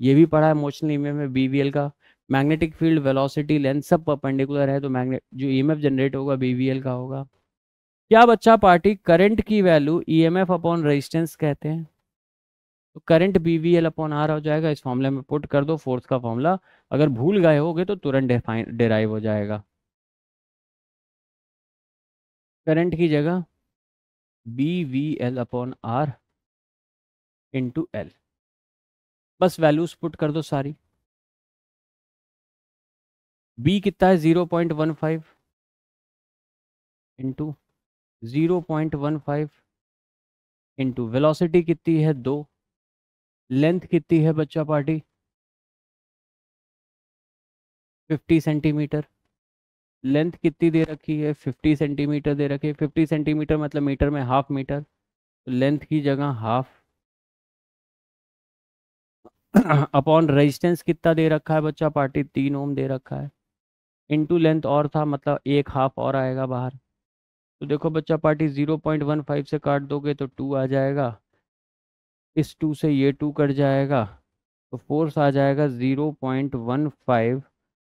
ये भी पढ़ा है मोशन ईएमएफ e में बी वी एल का मैग्नेटिक फील्ड वेलोसिटी लेंथ सब परपेंडिकुलर है तो मैग्नेट जो ईएमएफ e जनरेट होगा बीवीएल का होगा क्या बच्चा पार्टी करंट की वैल्यू ईएमएफ अपॉन रेजिस्टेंस कहते हैं तो करंट बीवीएल अपॉन आर हो जाएगा इस फॉर्मूले में पुट कर दो फोर्थ का फॉर्मूला अगर भूल गए होगे तो तुरंत डिराइव हो जाएगा करंट की जगह B V L upon R into L बस वैल्यूज पुट कर दो सारी बी कितना है zero point one five into zero point one five into velocity कितनी है दो लेंथ कितनी है बच्चा पार्टी फिफ्टी सेंटीमीटर लेंथ कितनी दे रखी है 50 सेंटीमीटर दे रखी है 50 सेंटीमीटर मतलब मीटर में हाफ मीटर तो लेंथ की जगह हाफ अपॉन रेजिस्टेंस कितना दे रखा है बच्चा पार्टी तीन ओम दे रखा है इनटू लेंथ और था मतलब एक हाफ और आएगा बाहर तो देखो बच्चा party zero point one five से काट दोगे तो टू आ जाएगा इस टू से ये टू कट जाएगा तो फोर्स आ जाएगा zero point one five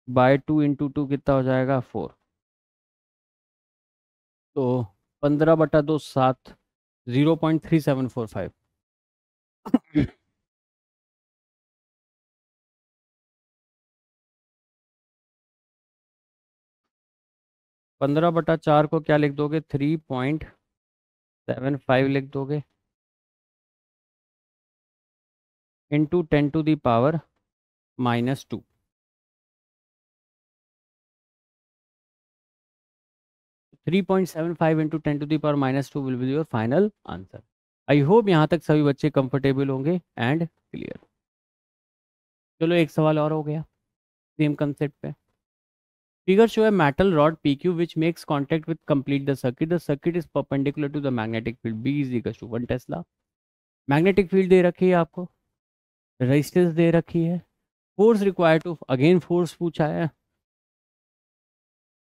by two into two कितना हो जाएगा फोर तो पंद्रह बटा दो सात zero point three seven four five पंद्रह बटा चार को क्या लिख दोगे थ्री पॉइंट सेवन फाइव लिख दोगे into ten to the power minus two three point seven five into ten to the power minus two will be your final answer I hope यहाँ तक सभी बच्चे कंफर्टेबल होंगे एंड क्लियर चलो एक सवाल और हो गया सेम कंसेप्ट पे फिगर शो है metal rod P Q which makes contact with complete the circuit the circuit is perpendicular to the magnetic field B is equal to one tesla magnetic field दे रखी है आपको resistance दे रखी है force require to again force पूछा है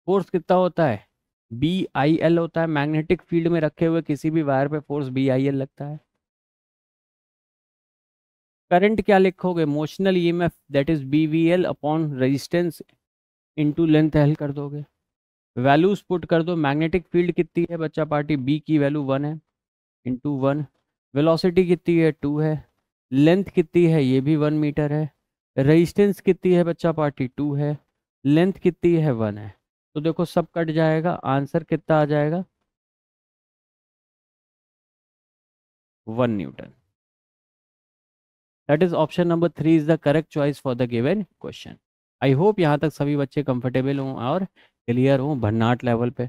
force कितना होता है बी आई एल होता है मैग्नेटिक फील्ड में रखे हुए किसी भी वायर पे फोर्स बी आई एल लगता है करंट क्या लिखोगे motional E M F that is B V L upon resistance into length L कर दोगे वैल्यूज पुट कर दो मैग्नेटिक फील्ड कितनी है बच्चा पार्टी बी की वैल्यू वन है इंटू वन वेलोसिटी कितनी है टू है लेंथ कितनी है ये भी वन मीटर है रेजिस्टेंस कितनी है बच्चा पार्टी टू है लेंथ कितनी है वन है तो देखो सब कट जाएगा आंसर कितना आ जाएगा one newton that is option number three is the correct choice for the given question I hope यहां तक सभी बच्चे कंफर्टेबल हों और क्लियर हों भन्नाट लेवल पे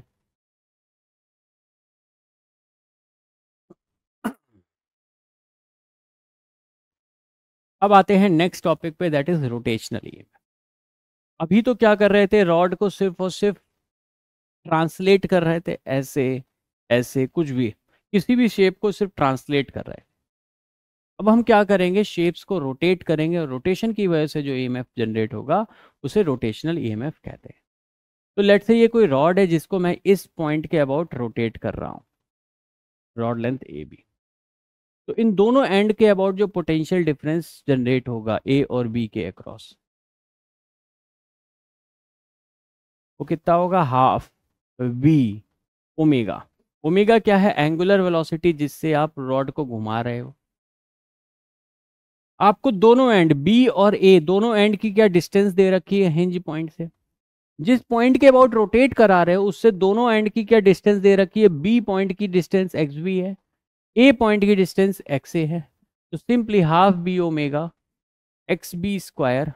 अब आते हैं नेक्स्ट टॉपिक पे दैट इज रोटेशनल ईएमएफ अभी तो क्या कर रहे थे रॉड को सिर्फ और सिर्फ ट्रांसलेट कर रहे थे ऐसे ऐसे कुछ भी किसी भी शेप को सिर्फ ट्रांसलेट कर रहे थे अब हम क्या करेंगे शेप्स को रोटेट करेंगे और रोटेशन की वजह से जो ई e जनरेट होगा उसे रोटेशनल ई e कहते हैं तो लेट से ये कोई रॉड है जिसको मैं इस पॉइंट के अबाउट रोटेट कर रहा हूँ रॉड लेंथ ए बी तो इन दोनों एंड के अबाउट जो पोटेंशियल डिफरेंस जनरेट होगा ए और बी के अक्रॉस वो कितना होगा हाफ वी ओमेगा ओमेगा क्या है एंगुलर वेलोसिटी जिससे आप रॉड को घुमा रहे हो आपको दोनों एंड बी और ए दोनों एंड की क्या डिस्टेंस दे रखी है हिंज पॉइंट से जिस पॉइंट के अबाउट रोटेट करा रहे हो उससे दोनों एंड की क्या डिस्टेंस दे रखी है बी पॉइंट की डिस्टेंस एक्स बी है ए पॉइंट की डिस्टेंस एक्स ए है तो simply half B omega X B square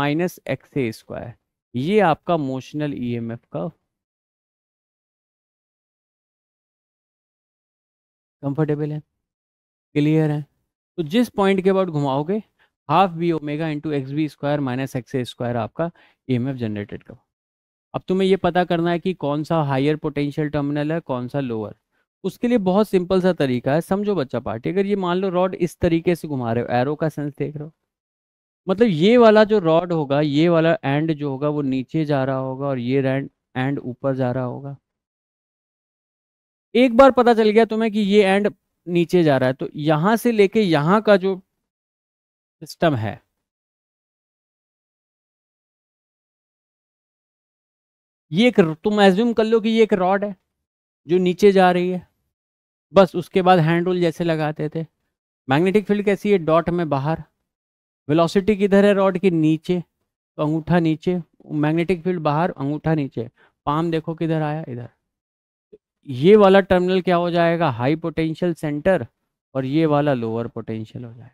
minus X A square ये आपका मोशनल ईएमएफ e का कंफर्टेबल है क्लियर है तो जिस पॉइंट के बाद घुमाओगे half B omega into X B square minus X A square आपका ईएमएफ जनरेटेड का अब तुम्हें ये पता करना है कि कौन सा हायर पोटेंशियल टर्मिनल है कौन सा लोअर उसके लिए बहुत सिंपल सा तरीका है समझो बच्चा पार्टी अगर ये मान लो रॉड इस तरीके से घुमा रहे हो एरो का सेंस देख रहे हो मतलब ये वाला जो रॉड होगा ये वाला एंड जो होगा वो नीचे जा रहा होगा और ये एंड एंड ऊपर जा रहा होगा एक बार पता चल गया तुम्हें कि ये एंड नीचे जा रहा है तो यहां से लेके यहां का जो सिस्टम है ये एक तुम एज्यूम कर लो कि ये एक रॉड है जो नीचे जा रही है बस उसके बाद हैंड रोल जैसे लगाते थे मैग्नेटिक फील्ड कैसी है डॉट में बाहर वेलोसिटी किधर है रॉड के नीचे तो अंगूठा नीचे मैग्नेटिक फील्ड बाहर अंगूठा नीचे पाम देखो किधर आया इधर ये वाला टर्मिनल क्या हो जाएगा हाई पोटेंशियल सेंटर और ये वाला लोअर पोटेंशियल हो जाएगा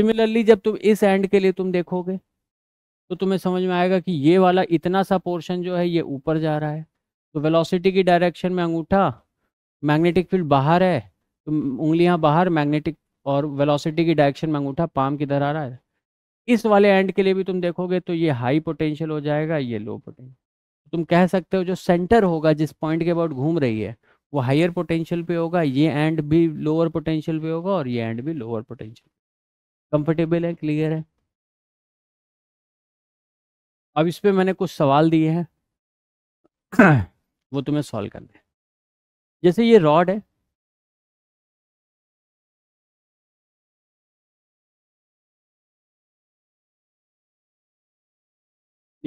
सिमिलरली जब तुम इस एंड के लिए तुम देखोगे तो तुम्हें समझ में आएगा कि ये वाला इतना सा पोर्शन जो है ये ऊपर जा रहा है तो वेलोसिटी की डायरेक्शन में अंगूठा मैग्नेटिक फील्ड बाहर है तो उंगलियां बाहर मैग्नेटिक और वेलोसिटी की डायरेक्शन अंगूठा पाम किधर आ रहा है इस वाले एंड के लिए भी तुम देखोगे तो ये हाई पोटेंशियल हो जाएगा ये लो पोटेंशियल तुम कह सकते हो जो सेंटर होगा जिस पॉइंट के अबाउट घूम रही है वो हायर पोटेंशियल पे होगा ये एंड भी लोअर पोटेंशियल पे होगा और ये एंड भी लोअर पोटेंशियल कंफर्टेबल है क्लियर है अब इस पर मैंने कुछ सवाल दिए हैं वो तुम्हें सॉल्व करने जैसे ये रॉड है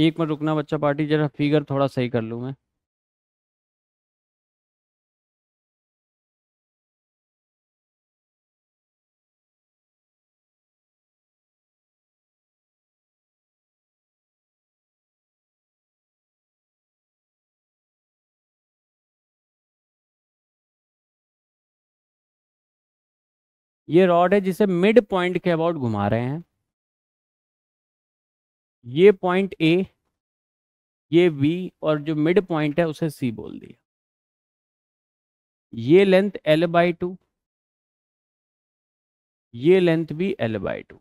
एक मिनट रुकना बच्चा पार्टी जरा फिगर थोड़ा सही कर लूँ मैं ये रॉड है जिसे मिड पॉइंट के अबाउट घुमा रहे हैं ये पॉइंट ए ये बी और जो मिड पॉइंट है उसे सी बोल दिया ये लेंथ एल बाई टू ये लेंथ भी L by two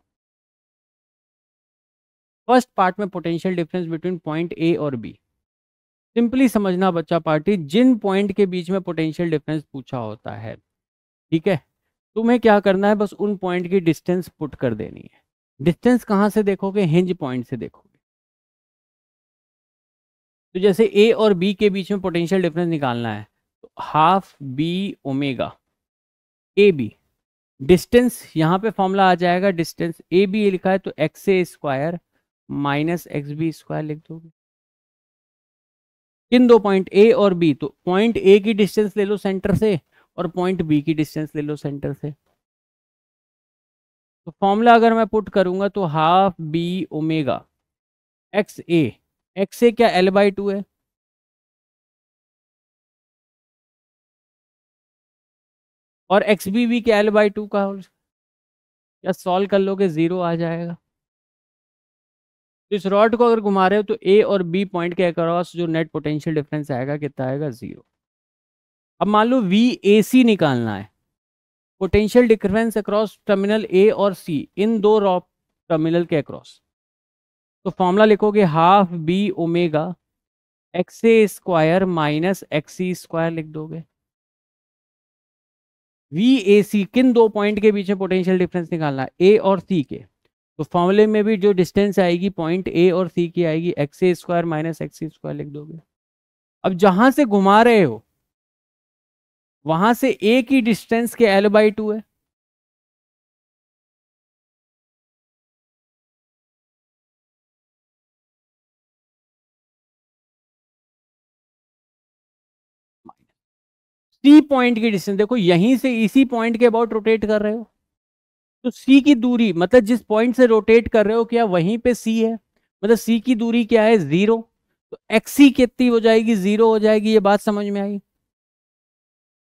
first part में potential difference between point A और बी सिंपली समझना बच्चा पार्टी जिन पॉइंट के बीच में पोटेंशियल डिफरेंस पूछा होता है ठीक है तुम्हें क्या करना है बस उन पॉइंट की डिस्टेंस पुट कर देनी है डिस्टेंस कहां से देखोगे हिंज पॉइंट से देखोगे तो जैसे ए और बी के बीच में पोटेंशियल डिफरेंस निकालना है तो half B omega A B distance यहां पे फॉर्मूला आ जाएगा डिस्टेंस ए बी लिखा है तो X A square minus X B square लिख दोगे किन दो पॉइंट ए और बी तो पॉइंट ए की डिस्टेंस ले लो सेंटर से और पॉइंट बी की डिस्टेंस ले लो सेंटर से तो फॉर्मूला अगर मैं पुट करूंगा तो half B omega X A X A क्या एल बाई टू है और एक्स बी भी क्या एल बाई टू का क्या सॉल्व कर लोगे ज़ीरो आ जाएगा तो इस रॉड को अगर घुमा रहे हो तो ए और बी पॉइंट के अक्रॉस जो नेट पोटेंशियल डिफरेंस आएगा कितना आएगा ज़ीरो अब मान लो वी ए सी निकालना है potential difference across terminal A और सी इन दो रॉप टर्मिनल के अक्रॉस तो फॉर्मूला लिखोगे half B omega X A square minus X C square लिख दोगे वी ए सी किन दो पॉइंट के बीच में पोटेंशियल डिफरेंस निकालना ए और सी के तो फॉर्मूले में भी जो डिस्टेंस आएगी पॉइंट ए और सी की आएगी X A square minus X C square लिख दोगे अब जहां से घुमा रहे हो वहां से ए की डिस्टेंस के एल बाई टू है सी पॉइंट की डिस्टेंस देखो यहीं से इसी पॉइंट के अबाउट रोटेट कर रहे हो तो सी की दूरी मतलब जिस पॉइंट से रोटेट कर रहे हो क्या वहीं पे सी है मतलब सी की दूरी क्या है जीरो तो एक्सी कितनी हो जाएगी जीरो हो जाएगी ये बात समझ में आई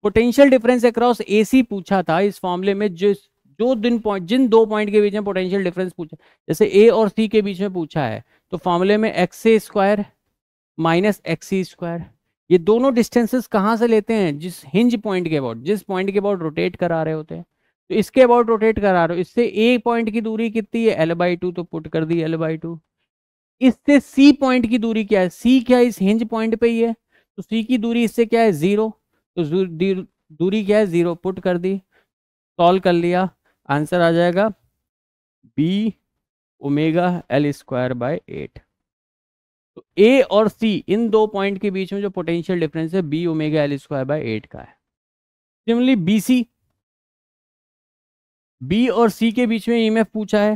पोटेंशियल डिफरेंस अक्रॉस एसी पूछा था इस फॉर्मूले में जिस जो दिन पॉइंट जिन दो पॉइंट के बीच में पोटेंशियल डिफरेंस पूछा जैसे ए और सी के बीच में पूछा है तो फॉर्मुले में X A square minus X C square ये दोनों डिस्टेंसेस कहाँ से लेते हैं जिस हिंज पॉइंट के अबाउट जिस पॉइंट के अबाउट रोटेट करा रहे होते हैं तो इसके अबाउट रोटेट करा रहे हो इससे ए पॉइंट की दूरी कितनी है एल बाई टू तो पुट कर दी एल बाई टू इससे सी पॉइंट की दूरी क्या है सी क्या इस हिंज पॉइंट पे ही है तो सी की दूरी इससे क्या है जीरो तो दूरी क्या है ज़ीरो पुट कर दी सॉल्व कर लिया आंसर आ जाएगा B omega L square by eight तो ए और सी इन दो पॉइंट के बीच में जो पोटेंशियल डिफरेंस है B omega L square by eight का है सिमिलरली बी सी बी और सी के बीच में ईएमएफ e पूछा है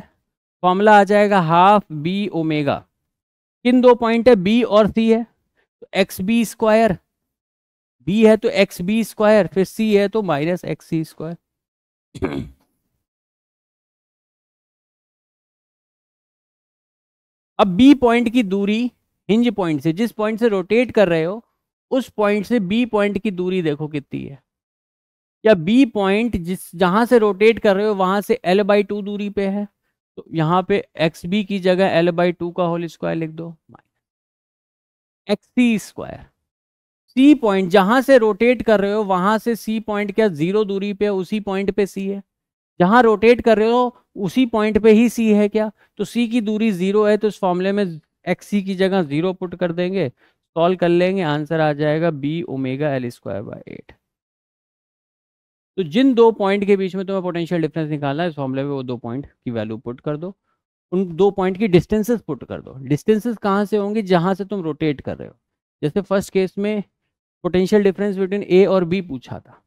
फॉर्मूला आ जाएगा हाफ बी ओमेगा किन दो पॉइंट है बी और सी है तो एक्स बी स्क्वायर बी है तो एक्स बी स्क्वायर फिर सी है तो माइनस एक्स सी स्क्वायर अब बी पॉइंट की दूरी हिंज पॉइंट से जिस पॉइंट से रोटेट कर रहे हो उस पॉइंट से बी पॉइंट की दूरी देखो कितनी है या बी पॉइंट जिस जहां से रोटेट कर रहे हो वहां से एल बाई टू दूरी पे है तो यहां पे एक्स बी की जगह एल बाई टू का होल स्क्वायर लिख दो X C square C point जहां से रोटेट कर रहे हो वहां से सी पॉइंट क्या जीरो दूरी पे उसी पॉइंट पे सी है जहां रोटेट कर रहे हो उसी पॉइंट पे ही सी है क्या तो सी की दूरी जीरो है तो इस फॉर्मूले में एक्स की जगह जीरो पुट कर देंगे सॉल्व कर लेंगे आंसर आ जाएगा B omega L square by eight तो जिन दो पॉइंट के बीच में तुम्हें पोटेंशियल डिफरेंस निकालना है इस फॉर्मूले में वो दो पॉइंट की वैल्यू पुट कर दो उन दो पॉइंट की डिस्टेंसेस पुट कर दो डिस्टेंसेस कहाँ से होंगे जहां से तुम रोटेट कर रहे हो जैसे फर्स्ट केस में पोटेंशियल डिफरेंस बिटवीन ए और बी पूछा था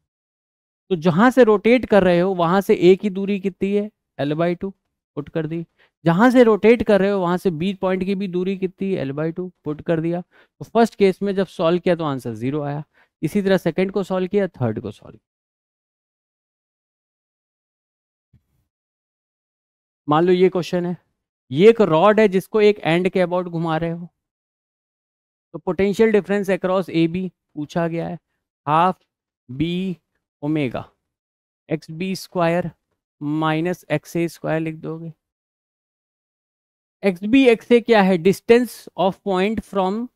तो जहां से रोटेट कर रहे हो वहां से ए की दूरी कितनी है एल बाई टू पुट कर दी जहां से रोटेट कर रहे हो वहां से बी पॉइंट की भी दूरी कितनी है एल बाई टू पुट कर दिया तो फर्स्ट केस में जब सॉल्व किया तो आंसर जीरो आया इसी तरह सेकेंड को सॉल्व किया थर्ड को सॉल्व किया मान लो ये क्वेश्चन है ये एक रॉड है जिसको एक एंड के अबाउट घुमा रहे हो तो potential difference across A B पूछा गया है half B omega X B square minus X A square लिख दोगे एक्स बी एक्स ए क्या है distance of point from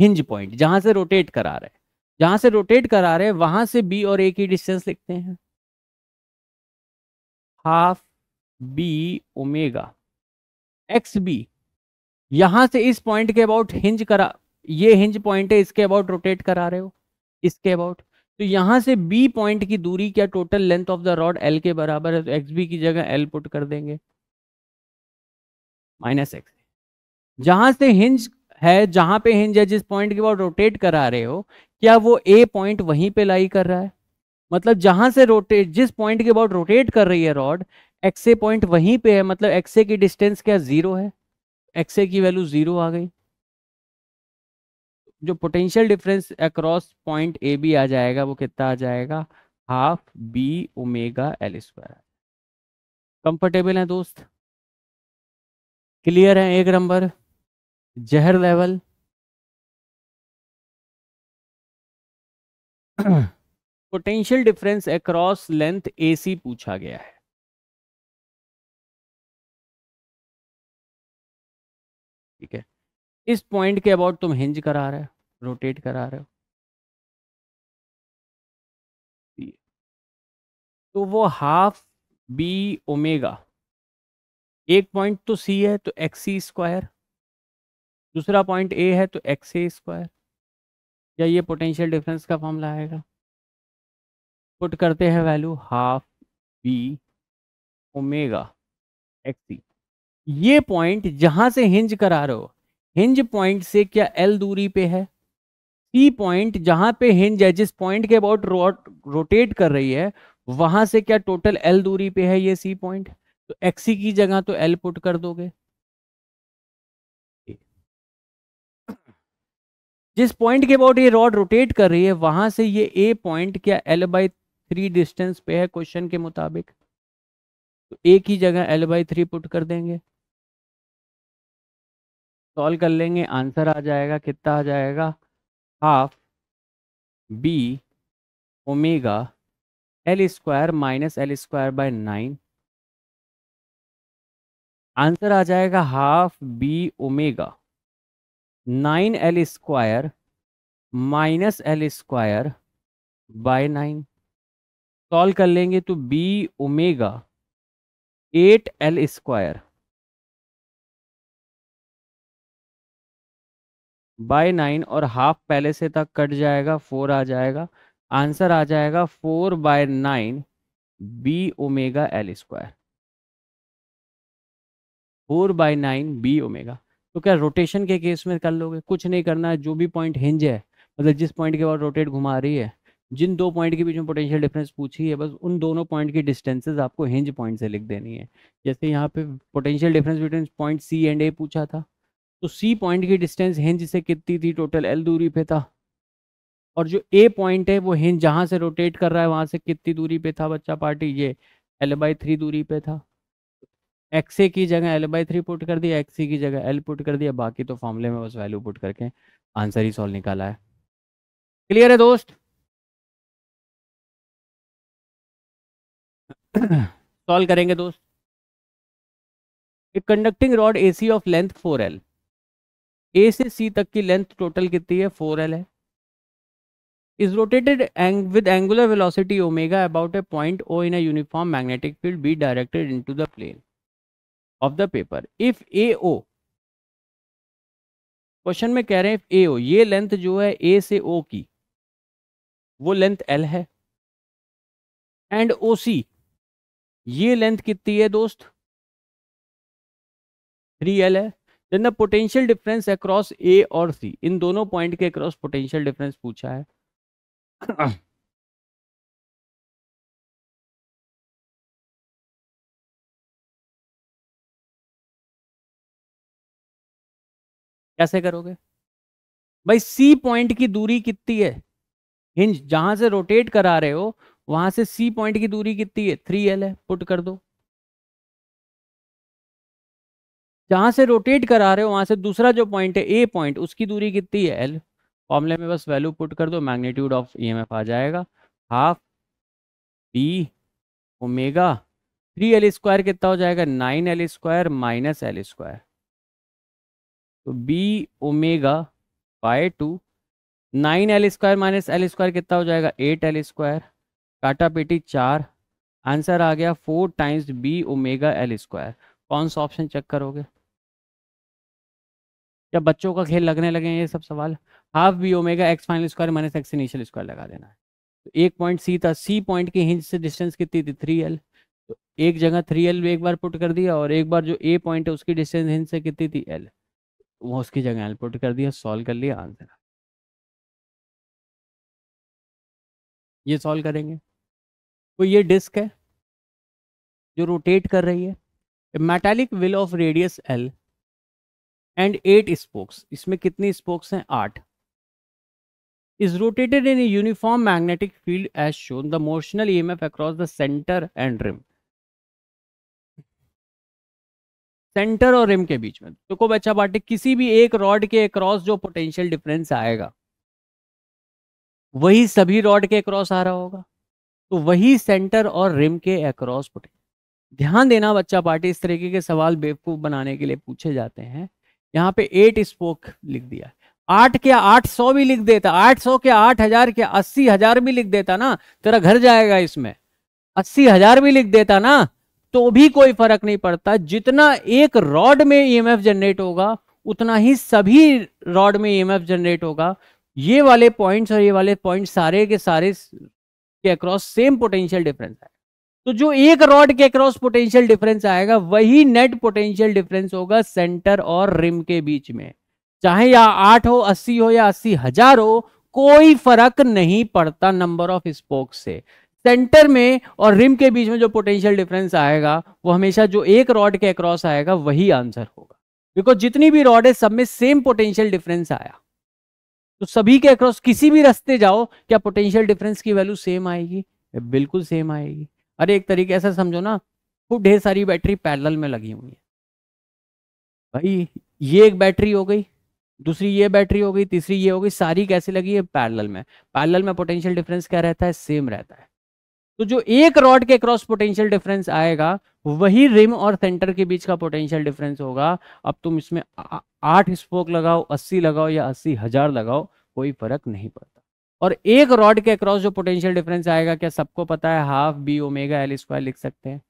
hinge point जहां से रोटेट करा रहे जहां से रोटेट करा रहे वहां से बी और ए की डिस्टेंस लिखते हैं half B omega X B यहां से इस पॉइंट के अबाउट हिंज करा ये हिंज पॉइंट है इसके अबाउट रोटेट करा रहे हो इसके अबाउट तो यहाँ से बी पॉइंट की दूरी क्या total length of the rod L के बराबर है तो एक्स बी की जगह एल पुट कर देंगे माइनस एक्स जहां से हिंज है जहां पे हिंज है जिस पॉइंट के बाद रोटेट करा रहे हो क्या वो ए पॉइंट वहीं पे लाई कर रहा है मतलब जहां से रोटेट जिस पॉइंट के बाद रोटेट कर रही है रॉड एक्स ए पॉइंट वहीं पे है मतलब एक्से की डिस्टेंस क्या जीरो है एक्से की वैल्यू जीरो आ गई जो potential difference across point A B आ जाएगा वो कितना आ जाएगा half B omega L square comfortable है दोस्त क्लियर है एक नंबर जहर level potential difference across length AC पूछा गया है ठीक है इस पॉइंट के अबाउट तुम हिंज करा रहे हो रोटेट करा रहे हो तो वो हाफ बी ओमेगा एक पॉइंट तो सी है तो एक्स सी स्क्वायर दूसरा पॉइंट ए है तो एक्स ए स्क्वायर या ये पोटेंशियल डिफरेंस का फॉर्मला आएगा पुट करते हैं value half B omega X ये पॉइंट जहां से हिंज करा रहे हो हिंज पॉइंट से क्या एल दूरी पे है सी पॉइंट जहां पे हिंज है जिस पॉइंट के अबाउट रोटेट कर रही है वहां से क्या टोटल एल दूरी पे है ये सी पॉइंट तो एक्सी की जगह तो एल पुट कर दोगे जिस पॉइंट के अबाउट ये रॉड रोटेट कर रही है वहां से ये ए पॉइंट क्या एल बाई थ्री डिस्टेंस पे है क्वेश्चन के मुताबिक तो ए की जगह एल बाई थ्री पुट कर देंगे सॉल्व कर लेंगे आंसर आ जाएगा कितना आ जाएगा half B omega L square minus L square by nine answer आ जाएगा half B omega nine L square minus L square by nine solve कर लेंगे तो B omega eight L square by nine और हाफ पहले से तक cut जाएगा फोर आ जाएगा आंसर आ जाएगा four by nine B omega L square four by nine B omega तो क्या रोटेशन के केस में कर लोगे कुछ नहीं करना है जो भी पॉइंट हिंज है मतलब जिस पॉइंट के बाद रोटेट घुमा रही है जिन दो पॉइंट के बीच में पोटेंशियल डिफरेंस पूछी है बस उन दोनों पॉइंट की डिस्टेंसेज आपको हिंज पॉइंट से लिख देनी है जैसे यहाँ पे potential difference between point C and A पूछा था तो सी पॉइंट की डिस्टेंस हिंज से कितनी थी टोटल एल दूरी पे था और जो ए पॉइंट है वो हिंज जहाँ से रोटेट कर रहा है वहाँ से कितनी दूरी पे था बच्चा पार्टी ये एल बाई थ्री दूरी पे था एक्स ए की जगह एल बाई थ्री पुट कर दिया एक्स की जगह एल पुट कर दिया बाकी तो फॉर्मूले में बस वैल्यू पुट करके आंसर ही सॉल्व निकाला है क्लियर है दोस्त सॉल्व करेंगे दोस्त conducting rod A C of length four L A से सी तक की लेंथ टोटल कितनी है फोर एल है is rotated with angular velocity omega about a point O in a uniform magnetic field B directed into the plane of the paper if A O question में कह रहे हैं ए ओ ये length जो है ए से ओ की वो लेंथ एल है एंड ओ सी ये लेंथ कितनी है दोस्त थ्री एल है then the potential difference across A और सी इन दोनों पॉइंट के अक्रॉस पोटेंशियल डिफरेंस पूछा है कैसे करोगे भाई सी पॉइंट की दूरी कितनी है हिंज जहां से रोटेट करा रहे हो वहां से सी पॉइंट की दूरी कितनी है थ्री एल है पुट कर दो जहां से रोटेट करा रहे हो वहां से दूसरा जो पॉइंट है ए पॉइंट उसकी दूरी कितनी है एल फॉर्मले में बस वैल्यू पुट कर दो मैग्नीट्यूड ऑफ ईएमएफ आ जाएगा half B omega three L square कितना हो जाएगा nine L square minus L square तो B omega by two nine L square minus L square कितना हो जाएगा एट एल स्क्वायर काटा पेटी चार आंसर आ गया four times B omega L square कौन सा ऑप्शन चेक करोगे या बच्चों का खेल लगने लगे ये सब सवाल half B omega x final square minus x initial square लगा देना है तो एक पॉइंट सी था सी पॉइंट की हिंज से डिस्टेंस कितनी थी थ्री एल तो एक जगह थ्री एल एक बार पुट कर दिया और एक बार जो ए पॉइंट है उसकी डिस्टेंस हिंज से कितनी थी एल वो उसकी जगह एल पुट कर दिया सॉल्व कर लिया आंसर ये सॉल्व करेंगे तो ये डिस्क है जो रोटेट कर रही है metallic wheel of radius L and eight spokes इसमें कितनी स्पोक्स हैं आठ rotated in uniform magnetic field as shown the motional E M F across the centre and rim centre और रिम के बीच में तो को बच्चा बाटे किसी भी एक रॉड के अक्रॉस जो पोटेंशियल डिफरेंस आएगा वही सभी रॉड के अक्रॉस आ रहा होगा तो वही सेंटर और रिम के अक्रॉस पोटेंशियल ध्यान देना बच्चा पार्टी इस तरीके के सवाल बेवकूफ बनाने के लिए पूछे जाते हैं यहाँ पे एट स्पोक लिख दिया आठ के आठ सौ भी लिख देता आठ सौ के आठ हजार के अस्सी हजार भी लिख देता ना तेरा घर जाएगा इसमें अस्सी हजार भी लिख देता ना तो भी कोई फर्क नहीं पड़ता जितना एक रॉड में ईएमएफ e जनरेट होगा उतना ही सभी रॉड में ईएमएफ e जनरेट होगा ये वाले पॉइंट्स और ये वाले पॉइंट सारे के सारे के अक्रॉस सेम पोटेंशियल डिफरेंस है तो जो एक रॉड के क्रॉस पोटेंशियल डिफरेंस आएगा वही नेट पोटेंशियल डिफरेंस होगा सेंटर और रिम के बीच में चाहे या आठ हो अस्सी हो या अस्सी हजार हो कोई फर्क नहीं पड़ता नंबर ऑफ स्पोक से सेंटर में और रिम के बीच में जो पोटेंशियल डिफरेंस आएगा वो हमेशा जो एक रॉड के अक्रॉस आएगा वही आंसर होगा बिकॉज जितनी भी रॉड है सब में सेम पोटेंशियल डिफरेंस आया तो सभी के अक्रॉस किसी भी रास्ते जाओ क्या पोटेंशियल डिफरेंस की वैल्यू सेम आएगी बिल्कुल सेम आएगी अरे एक तरीके से समझो ना खूब ढेर सारी बैटरी पैरेलल में लगी हुई है भाई ये एक बैटरी हो गई दूसरी ये बैटरी हो गई तीसरी ये हो गई सारी कैसे लगी है पैरेलल में पैरेलल में पोटेंशियल डिफरेंस क्या रहता है सेम रहता है तो जो एक रॉड के क्रॉस पोटेंशियल डिफरेंस आएगा वही रिम और सेंटर के बीच का पोटेंशियल डिफरेंस होगा अब तुम इसमें आठ स्पोक लगाओ अस्सी लगाओ या अस्सी हजार लगाओ कोई फर्क नहीं पड़ता और एक रॉड के अक्रॉस जो पोटेंशियल डिफरेंस आएगा क्या सबको पता है half B omega L square लिख सकते हैं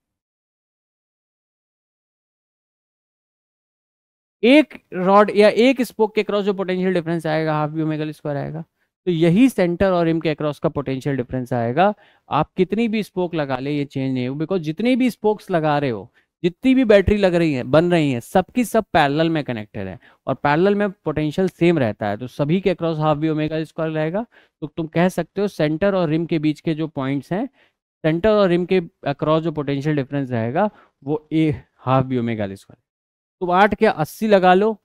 एक रॉड या एक स्पोक के क्रॉस जो पोटेंशियल डिफरेंस आएगा हाफ बी ओमेगा स्क्वायर आएगा तो यही सेंटर और इम के अक्रॉस का पोटेंशियल डिफरेंस आएगा आप कितनी भी स्पोक लगा ले ये चेंज नहीं हो बिकॉज जितनी भी स्पोक्स लगा रहे हो जितनी भी बैटरी लग रही है बन रही है सबकी सब पैरेलल में कनेक्टेड है और पैरेलल में पोटेंशियल सेम रहता है तो सभी के across half B omega square रहेगा तो तुम कह सकते हो सेंटर और रिम के बीच के जो पॉइंट्स हैं सेंटर और रिम के अक्रॉस जो पोटेंशियल डिफरेंस रहेगा वो ए हाफ भी ओमेगा स्क्वायर तुम आठ के अस्सी लगा लो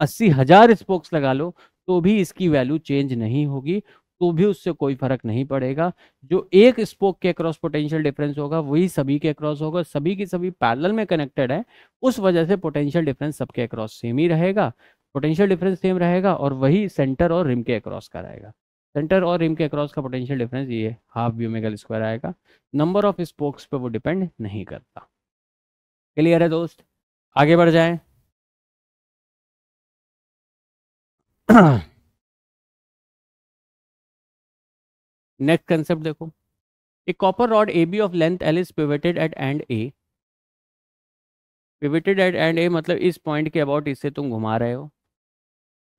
अस्सी हजार स्पोक्स लगा लो तो भी इसकी वैल्यू चेंज नहीं होगी तो भी उससे कोई फर्क नहीं पड़ेगा जो एक स्पोक के अक्रॉस पोटेंशियल डिफरेंस होगा वही सभी के अक्रॉस होगा सभी की सभी पैरल में कनेक्टेड है उस वजह से पोटेंशियल डिफरेंस सबके अक्रॉस सेम ही रहेगा पोटेंशियल डिफरेंस सेम रहेगा और वही सेंटर और रिम के अक्रॉस का रहेगा सेंटर और रिम के अक्रॉस का पोटेंशियल डिफरेंस ये हाफ ब्यूमेगल स्क्वायर आएगा नंबर ऑफ स्पोक्स पे वो डिपेंड नहीं करता क्लियर है दोस्त आगे बढ़ जाए नेक्स्ट कंसेप्ट देखो a copper rod A B of length L is pivoted at end A pivoted at end A मतलब इस पॉइंट के अबाउट इसे तुम घुमा रहे हो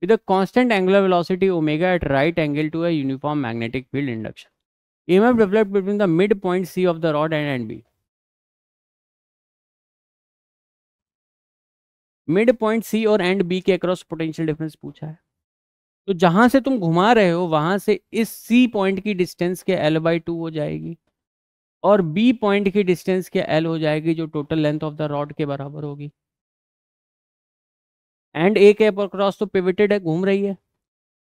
with a constant angular velocity omega at right angle to a uniform magnetic field induction M F develop between the mid point C of the rod and end B mid point C और end B के across potential difference पूछा है तो जहां से तुम घुमा रहे हो वहां से इस सी पॉइंट की डिस्टेंस के एल बाई टू हो जाएगी और बी पॉइंट की डिस्टेंस के एल हो जाएगी जो total length of the rod के बराबर होगी एंड ए के और क्रॉस तो पिविटेड है घूम रही है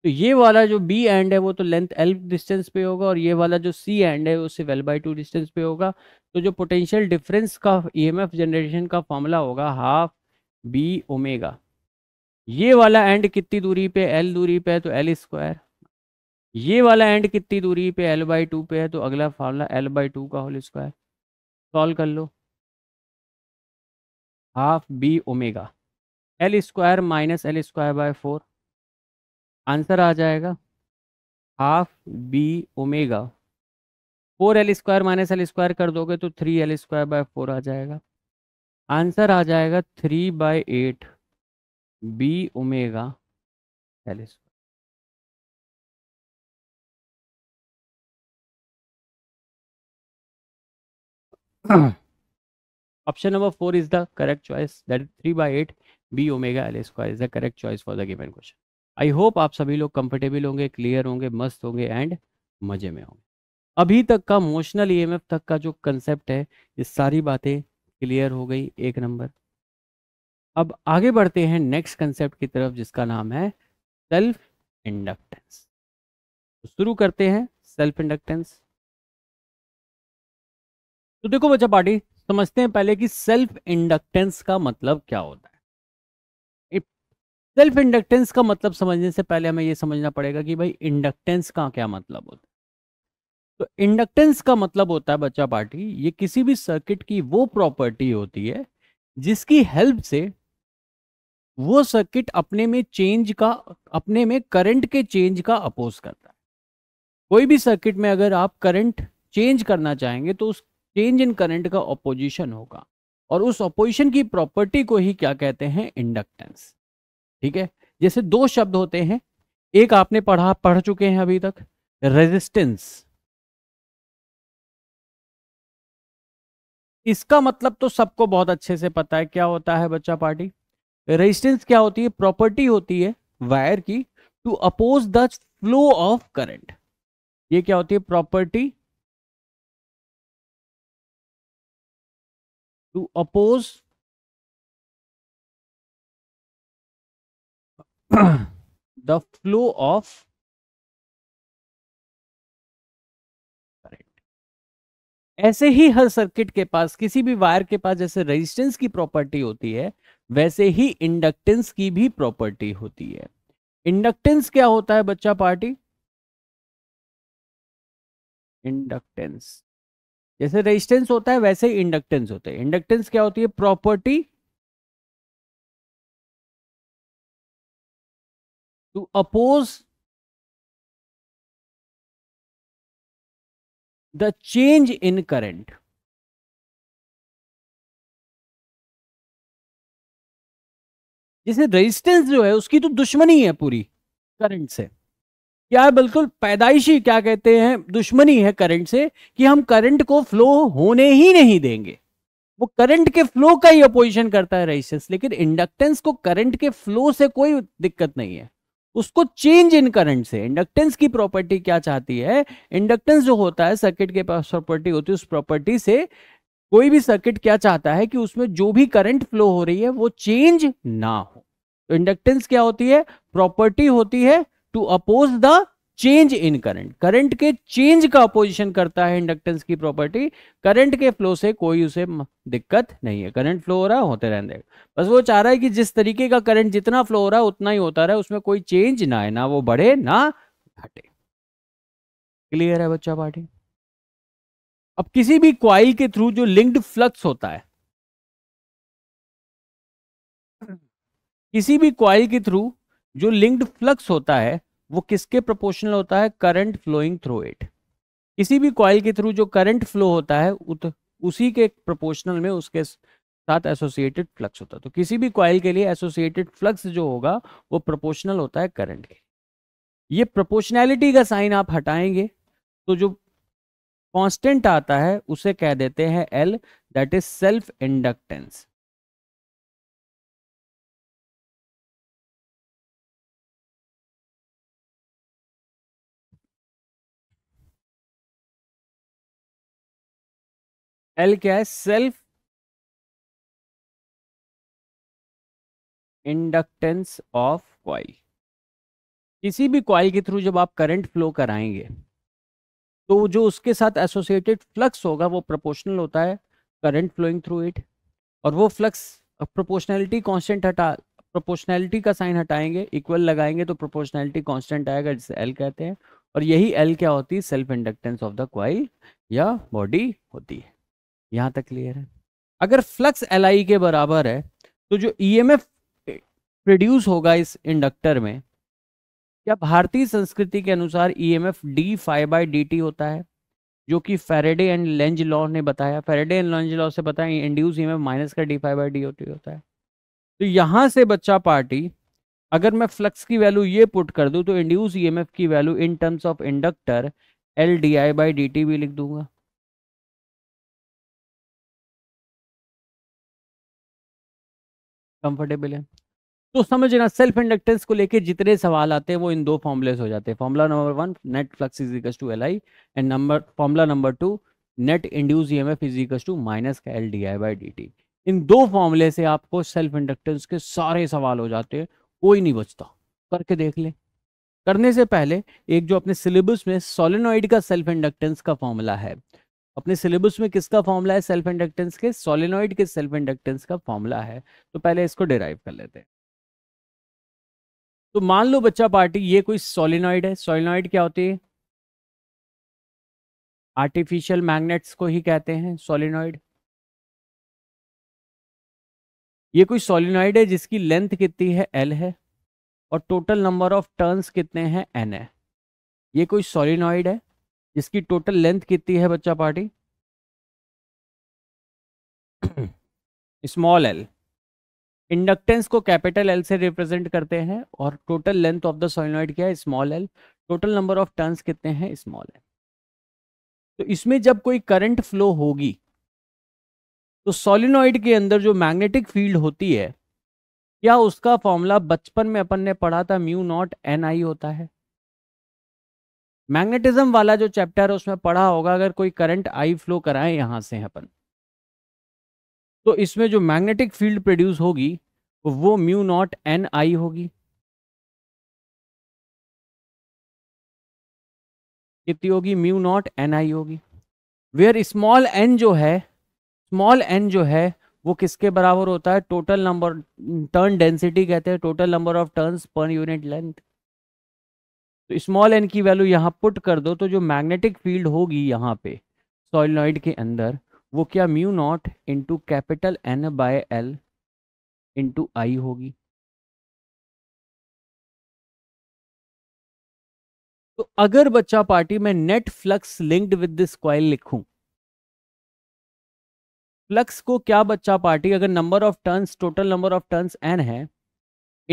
तो ये वाला जो बी एंड है वो तो लेंथ एल डिस्टेंस पे होगा और ये वाला जो सी एंड है वो सिर्फ एल बाई टू डिस्टेंस पे होगा तो जो पोटेंशियल डिफरेंस का ई e जनरेशन का फॉर्मूला होगा हाफ बी ओमेगा ये वाला एंड कितनी दूरी पे एल दूरी पे है तो एल स्क्वायर ये वाला एंड कितनी दूरी पे एल बाई टू पे है तो अगला फार्मूला एल बाई टू का होल स्क्वायर सॉल्व कर लो half B omega L square minus L square by four answer आ जाएगा half B omega four L square minus L square कर दोगे तो three L square by four आ जाएगा आंसर आ जाएगा three by eight B omega L square number four is the correct choice that is three by eight B omega L square is the correct choice for the given question I hope आप सभी लोग comfortable होंगे clear होंगे मस्त होंगे and मजे में होंगे अभी तक का मोशनल ईएमएफ e तक का जो कंसेप्ट है ये सारी बातें क्लियर हो गई एक नंबर अब आगे बढ़ते हैं नेक्स्ट कंसेप्ट की तरफ जिसका नाम है सेल्फ इंडक्टेंस तो शुरू करते हैं सेल्फ इंडक्टेंस तो देखो बच्चा पार्टी समझते हैं पहले कि सेल्फ इंडक्टेंस का मतलब क्या होता है सेल्फ इंडक्टेंस का मतलब समझने से पहले हमें यह समझना पड़ेगा कि भाई इंडक्टेंस का क्या मतलब होता है तो इंडक्टेंस का मतलब होता है बच्चा पार्टी ये किसी भी सर्किट की वो प्रॉपर्टी होती है जिसकी हेल्प से वो सर्किट अपने में चेंज का अपने में करंट के चेंज का अपोज करता है कोई भी सर्किट में अगर आप करंट चेंज करना चाहेंगे तो उस चेंज इन करंट का अपोजिशन होगा और उस अपोजिशन की प्रॉपर्टी को ही क्या कहते हैं इंडक्टेंस ठीक है जैसे दो शब्द होते हैं एक आपने पढ़ा पढ़ चुके हैं अभी तक रेजिस्टेंस इसका मतलब तो सबको बहुत अच्छे से पता है क्या होता है बच्चा पार्टी रेजिस्टेंस क्या होती है प्रॉपर्टी होती है वायर की to oppose the flow of current ये क्या होती है property to oppose the flow of current ऐसे ही हर सर्किट के पास किसी भी वायर के पास जैसे रेजिस्टेंस की प्रॉपर्टी होती है वैसे ही इंडक्टेंस की भी प्रॉपर्टी होती है इंडक्टेंस क्या होता है बच्चा पार्टी इंडक्टेंस जैसे रेजिस्टेंस होता है वैसे ही इंडक्टेंस होता है इंडक्टेंस क्या होती है property to oppose the change in current इसे रेजिस्टेंस जो है उसकी तो दुश्मनी है पूरी करंट से क्या बिल्कुल पैदाइशी क्या कहते हैं दुश्मनी है करंट से कि हम करंट को फ्लो होने ही नहीं देंगे वो करंट के फ्लो का ही अपोजिशन करता है रेजिस्टेंस लेकिन इंडक्टेंस को करंट के फ्लो से कोई दिक्कत नहीं है उसको चेंज इन करंट से इंडक्टेंस की प्रॉपर्टी क्या चाहती है इंडक्टेंस जो होता है सर्किट के पास प्रॉपर्टी होती है उस प्रॉपर्टी से कोई भी सर्किट क्या चाहता है कि उसमें जो भी करंट फ्लो हो रही है वो चेंज ना हो तो इंडक्टेंस क्या होती है प्रॉपर्टी होती है to oppose the change in current current के चेंज का अपोजिशन करता है इंडक्टेंस की प्रॉपर्टी करंट के फ्लो से कोई उसे दिक्कत नहीं है करंट फ्लो हो रहा है होते रहने बस वो चाह रहा है कि जिस तरीके का करंट जितना फ्लो हो रहा है उतना ही होता रहा है उसमें कोई चेंज ना है ना वो बढ़े ना घटे क्लियर है बच्चा पार्टी अब किसी भी क्वाइल के थ्रू जो लिंक्ड फ्लक्स होता है किसी भी क्वाइल के थ्रू जो लिंक्ड फ्लक्स होता है वो किसके प्रोपोर्शनल होता है करंट फ्लोइंग थ्रू इट किसी भी क्वाइल के थ्रू जो करंट फ्लो होता है उत, उसी के प्रोपोर्शनल में उसके साथ एसोसिएटेड फ्लक्स होता है तो किसी भी क्वाइल के लिए एसोसिएटेड फ्लक्स जो होगा वो प्रोपोर्शनल होता है करंट के ये प्रोपोर्शनैलिटी का साइन आप हटाएंगे तो जो कांस्टेंट आता है उसे कह देते हैं L that is self inductance L क्या है सेल्फ इंडक्टेंस ऑफ क्वाइल किसी भी क्वाइल के थ्रू जब आप करंट फ्लो कराएंगे तो जो उसके साथ एसोसिएटेड फ्लक्स होगा वो प्रोपोर्शनल होता है करंट फ्लोइंग थ्रू इट और वो फ्लक्स प्रोपोर्शनैलिटी कांस्टेंट हटा प्रोपोर्शनैलिटी का साइन हटाएंगे इक्वल लगाएंगे तो प्रोपोर्शनैलिटी कांस्टेंट आएगा जिसे एल कहते हैं और यही एल क्या होती है self inductance of the coil या बॉडी होती है यहाँ तक क्लियर है अगर फ्लक्स एल के बराबर है तो जो ई e प्रोड्यूस होगा इस इंडक्टर में क्या भारतीय संस्कृति के अनुसार E M F D five by D T होता है जो कि फेरेडे एंड लेंज लॉ ने बताया फेरेडे एंड लेंज लॉ से बताया induce E M F minus का D five by D T होता है तो यहाँ से बच्चा पार्टी अगर मैं फ्लक्स की वैल्यू ये पुट कर दूँ तो इंड्यूस ई एम एफ की value in terms of inductor L D I by D T भी लिख दूंगा कंफर्टेबल है तो समझना सेल्फ इंडक्टेंस को लेके जितने सवाल आते हैं वो इन दो फॉर्मुले हो जाते हैं formula number one net flux is equal to L I and number formula number two net induce E M F is equal to minus का L D I by D T इन दो फॉर्मुले से आपको सेल्फ इंडक्टेंस के सारे सवाल हो जाते हैं कोई नहीं बचता करके देख ले करने से पहले एक जो अपने सिलेबस में सोलेनोइड का सेल्फ इंडक्टेंस का फॉर्मूला है अपने सिलेबस में किसका फॉर्मूला है सेल्फ इंडक्टेंस के सोलेनोइड के सेल्फ इंडक्टेंस का फॉर्मूला है तो पहले इसको डिराइव कर लेते हैं तो मान लो बच्चा पार्टी ये कोई सोलिनॉइड है सोलिनॉइड क्या होती है आर्टिफिशियल मैग्नेट्स को ही कहते हैं सोलिनॉइड ये कोई सोलिनॉइड है जिसकी लेंथ कितनी है एल है और टोटल नंबर ऑफ टर्न्स कितने हैं एन है ये कोई सोलिनॉइड है जिसकी टोटल लेंथ कितनी है बच्चा पार्टी स्मॉल एल इंडक्टेंस को कैपिटल एल से रिप्रेजेंट करते हैं और total length of the solenoid क्या है small L total number of turns कितने हैं स्मॉल एल तो इसमें जब कोई करंट फ्लो होगी तो सोलिनॉइड के अंदर जो मैग्नेटिक फील्ड होती है क्या उसका फॉर्मूला बचपन में अपन ने पढ़ा था म्यू नॉट एन आई होता है मैग्नेटिज्म वाला जो चैप्टर है उसमें पढ़ा होगा अगर कोई करंट आई फ्लो कराए यहां से अपन तो इसमें जो मैग्नेटिक फील्ड प्रोड्यूस होगी वो म्यू नॉट एन आई होगी कितनी होगी म्यू नॉट एन आई होगी वेयर स्मॉल एन जो है स्मॉल एन जो है वो किसके बराबर होता है टोटल नंबर टर्न डेंसिटी कहते हैं टोटल नंबर ऑफ टर्न्स पर यूनिट लेंथ तो स्मॉल एन की वैल्यू यहां पुट कर दो तो जो मैग्नेटिक फील्ड होगी यहां पे सॉलिनॉइड के अंदर वो क्या mu naught into capital N by L into I होगी तो अगर बच्चा पार्टी में net flux linked with this coil लिखूं फ्लक्स को क्या बच्चा पार्टी अगर number of turns total number of turns N है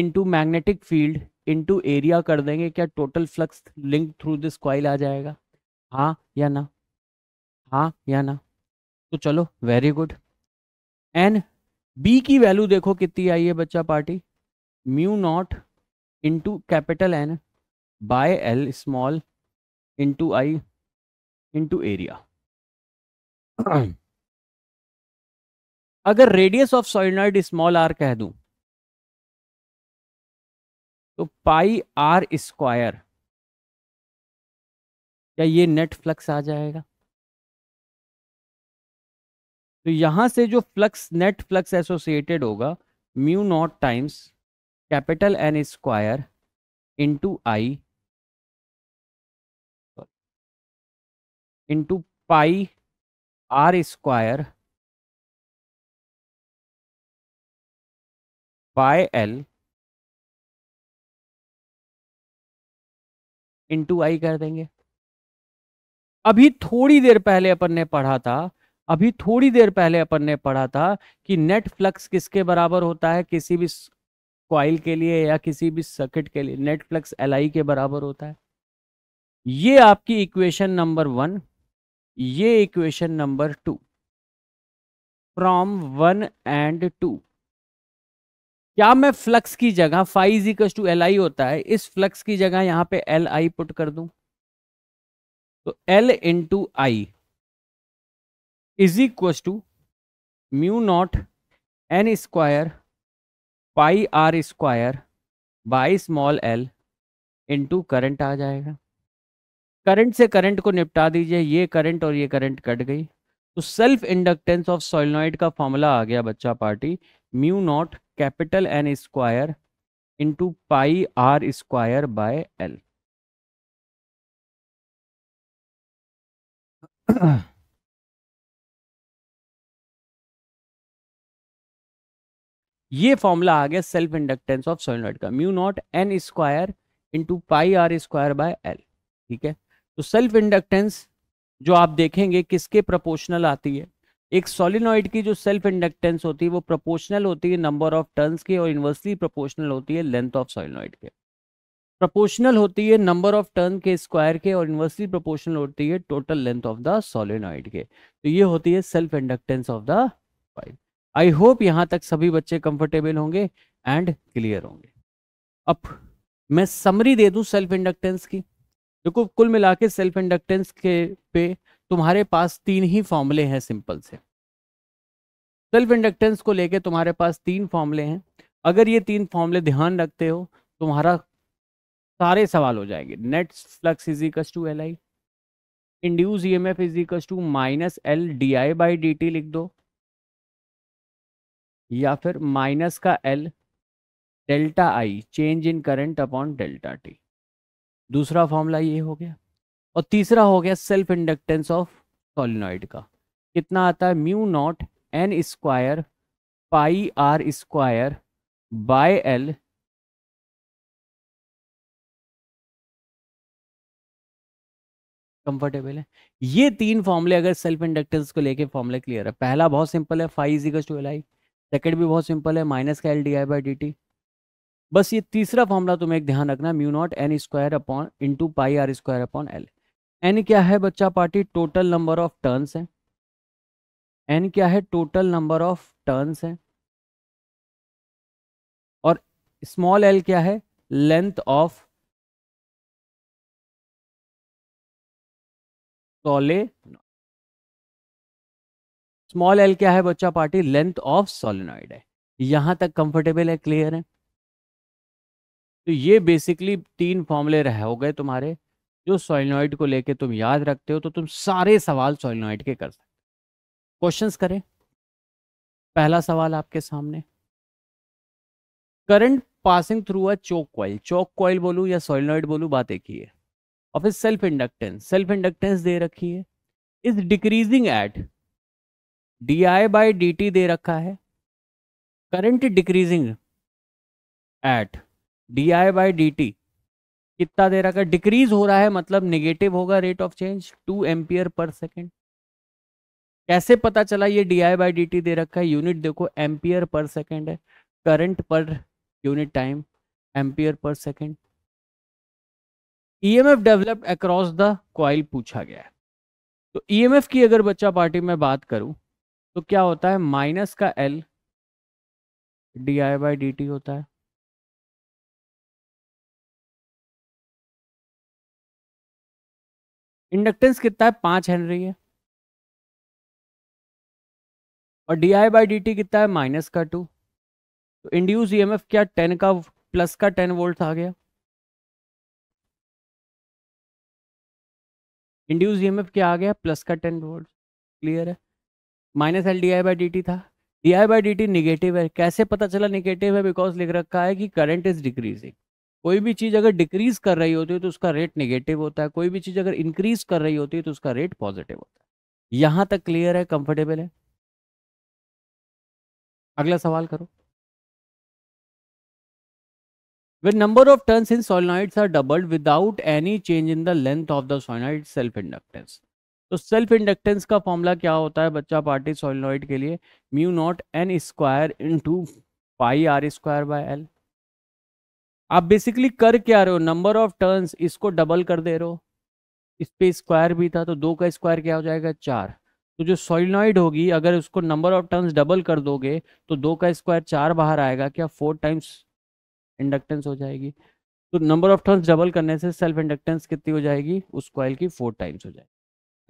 into magnetic field into area कर देंगे क्या total flux link through this coil आ जाएगा हाँ या ना हाँ या ना तो चलो वेरी गुड एन बी की वैल्यू देखो कितनी आई है बच्चा party mu naught into capital N by L small into I into area अगर radius of solenoid small R कह दूं तो पाई आर स्क्वायर क्या ये नेट फ्लक्स आ जाएगा तो यहां से जो फ्लक्स नेट फ्लक्स एसोसिएटेड होगा mu naught times capital N square into I into pi are square by L into I कर देंगे अभी थोड़ी देर पहले अपन ने पढ़ा था अभी थोड़ी देर पहले अपन ने पढ़ा था कि नेट फ्लक्स किसके बराबर होता है किसी भी क्वाइल के लिए या किसी भी सर्किट के लिए नेट फ्लक्स एल के बराबर होता है ये आपकी इक्वेशन नंबर वन ये equation number two from one and two क्या मैं फ्लक्स की जगह phi equals to L I होता है इस फ्लक्स की जगह यहां पे एल आई पुट कर दूं तो L into I is equal to mu naught N square pi are square by small L into current आ जाएगा करंट से करंट को निपटा दीजिए ये करंट और ये करंट कट गई तो सेल्फ इंडक्टेंस ऑफ सोलनॉइड का फॉर्मूला आ गया बच्चा party mu naught capital N square into pi are square by L ये फॉर्मूला आ गया सेल्फ इंडक्टेंस ऑफ सोलिनॉइड का mu naught N square into pi are square by L ठीक है तो सेल्फ इंडक्टेंस जो आप देखेंगे किसके प्रोपोर्शनल आती है एक सोलिनॉइड की जो सेल्फ इंडक्टेंस होती है वो प्रोपोर्शनल होती है नंबर ऑफ टर्न्स के और इन्वर्सली प्रोपोर्शनल होती है लेंथ ऑफ सोलिनॉइड के प्रोपोर्शनल होती है नंबर ऑफ टर्न के स्क्वायर के और इन्वर्सली प्रोपोर्शनल होती है total length of the solenoid के तो ये होती है self inductance of the pipe I hope यहां तक सभी बच्चे कंफर्टेबल होंगे एंड क्लियर होंगे अब मैं समरी दे दूं सेल्फ इंडक्टेंस की देखो कुल मिला के सेल्फ इंडक्टेंस के पे तुम्हारे पास तीन ही फॉर्मूले हैं सिंपल से सेल्फ इंडक्टेंस को लेके तुम्हारे पास तीन फॉर्मूले हैं अगर ये तीन फॉर्मूले ध्यान रखते हो तुम्हारा सारे सवाल हो जाएंगे net flux is equals to L I induce E M F is equals to minus L D I by D T लिख दो या फिर माइनस का L delta I change in current upon delta T दूसरा formula ये हो गया और तीसरा हो गया सेल्फ इंडक्टेंस ऑफ सोलिनॉइड का कितना आता है mu naught N square pi are square by L comfortable है ये तीन फॉर्मूले अगर सेल्फ इंडक्टेंस को लेके फॉर्मूला क्लियर है पहला बहुत सिंपल है phi is equal to L I second भी बहुत सिंपल है माइनस का L D I by D T बस ये तीसरा फॉर्मूला तुम्हें एक ध्यान रखना mu naught N square upon into pi are square upon L N क्या है बच्चा party total number of turns है एन क्या है टोटल नंबर ऑफ टर्न्स है और स्मॉल एल क्या है length of sole small L क्या है बच्चा पार्टी लेंथ ऑफ सोलिनॉइड है यहां तक कंफर्टेबल है क्लियर है तो ये बेसिकली तीन फॉर्मूले रह हो गए तुम्हारे जो सोलिनॉइड को लेके तुम याद रखते हो तो तुम सारे सवाल सोलिनॉइड के कर सकते क्वेश्चंस करें पहला सवाल आपके सामने current passing through a choke coil choke coil बोलू या सोलिनॉइड बोलू बात एक ही है और फिर सेल्फ इंडक्टेंस सेल्फ इंडक्टेंस दे रखी है is decreasing at D I by D T दे रखा है current decreasing at D I by D T कितना दे रखा है डिक्रीज हो रहा है मतलब नेगेटिव होगा rate of change two ampere per second कैसे पता चला ये D I by D T दे रखा है यूनिट देखो एम्पियर पर सेकेंड है current per unit time ampere per second EMF developed across the coil पूछा गया है तो ई एम एफ की अगर बच्चा पार्टी में बात करूं तो क्या होता है माइनस का L D I by D T होता है इंडक्टेंस कितना है पांच हेनरी है और D I by D T कितना है माइनस का टू तो इंड्यूस ईएमएफ e क्या टेन का प्लस का टेन वोल्ट आ गया इंड्यूस ईएमएफ e क्या आ गया प्लस का टेन वोल्ट क्लियर है minus L D I by D T था D I by D T negative है कैसे पता चला निगेटिव है बिकॉज लिख रखा है कि करंट इज डिक्रीजिंग कोई भी चीज़ अगर डिक्रीज कर रही होती है तो उसका रेट निगेटिव होता है कोई भी चीज़ अगर इंक्रीज कर रही होती है तो उसका रेट पॉजिटिव होता है यहाँ तक क्लियर है कंफर्टेबल है अगला सवाल करो When number of turns in solenoids are doubled without any change in the length of the solenoid self inductance तो सेल्फ इंडक्टेंस का फॉर्मूला क्या होता है बच्चा पार्टी सोलिनोइड के लिए mu naught N square into pi are square by L आप basically कर क्या रहे हो नंबर ऑफ टर्न्स इसको डबल कर दे रहे हो इस पे स्क्वायर भी था तो दो का स्क्वायर क्या हो जाएगा चार तो जो सोलिनोइड होगी अगर उसको नंबर ऑफ टर्न्स डबल कर दोगे तो दो का स्क्वायर चार बाहर आएगा क्या फोर टाइम्स इंडक्टेंस हो जाएगी तो नंबर ऑफ टर्न्स डबल करने से सेल्फ इंडक्टेंस कितनी हो जाएगी उस कॉयल की फोर टाइम्स हो जाएगी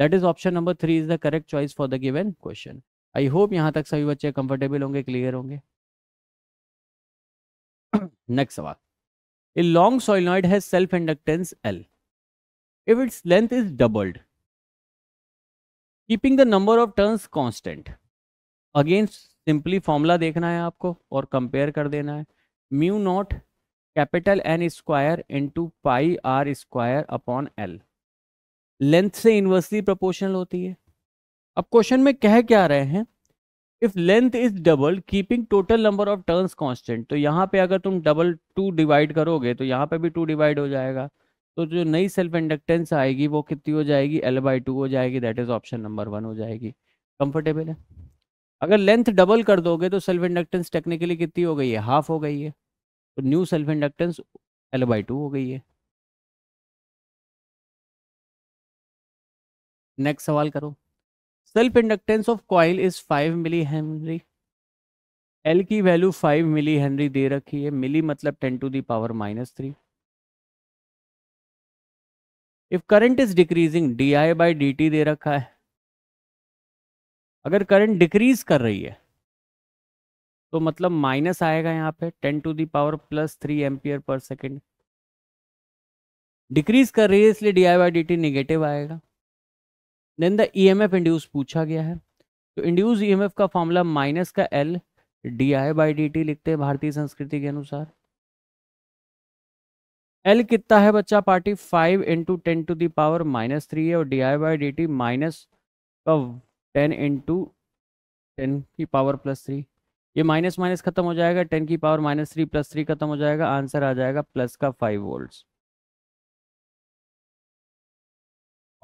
that is option number three is the correct choice for the given question I hope यहां तक सभी बच्चे कंफर्टेबल होंगे क्लियर होंगे नेक्स्ट सवाल a long solenoid has self inductance L if its length is doubled keeping the number of turns constant against simply formula देखना है आपको और कंपेयर कर देना है mu naught capital N square into pi are square upon L length से inversely proportional होती है अब क्वेश्चन में कह क्या रहे हैं if length is double keeping total number of turns constant तो यहाँ पे अगर तुम डबल टू डिवाइड करोगे तो यहाँ पे भी टू डिवाइड हो जाएगा तो जो नई सेल्फ इंडक्टेंस आएगी वो कितनी हो जाएगी एल बाई टू हो जाएगी that is option number one हो जाएगी कंफर्टेबल है अगर लेंथ डबल कर दोगे तो सेल्फ इंडक्टेंस टेक्निकली कितनी हो गई है हाफ हो गई है तो new self inductance L by two हो गई है नेक्स्ट सवाल करो self inductance of coil is five milli henry L की वैल्यू फाइव मिली हेनरी दे रखी है मिली मतलब ten to the power minus three if current is decreasing D I by D T दे रखा है अगर करंट डिक्रीज कर रही है तो मतलब माइनस आएगा यहां पे ten to the power plus three ampere per second decrease कर रही है इसलिए D I by D T negative आएगा then the E M F induce पूछा गया है तो इंड्यूस ई एम एफ का फॉर्मूला माइनस का L D I by D T लिखते हैं भारतीय संस्कृति के अनुसार एल कितना है बच्चा party five into ten to the power minus three है और D I by D T minus का टेन इंटू टेन की पावर प्लस थ्री ये माइनस माइनस खत्म हो जाएगा टेन की power minus three plus three खत्म हो जाएगा आंसर आ जाएगा प्लस का five volts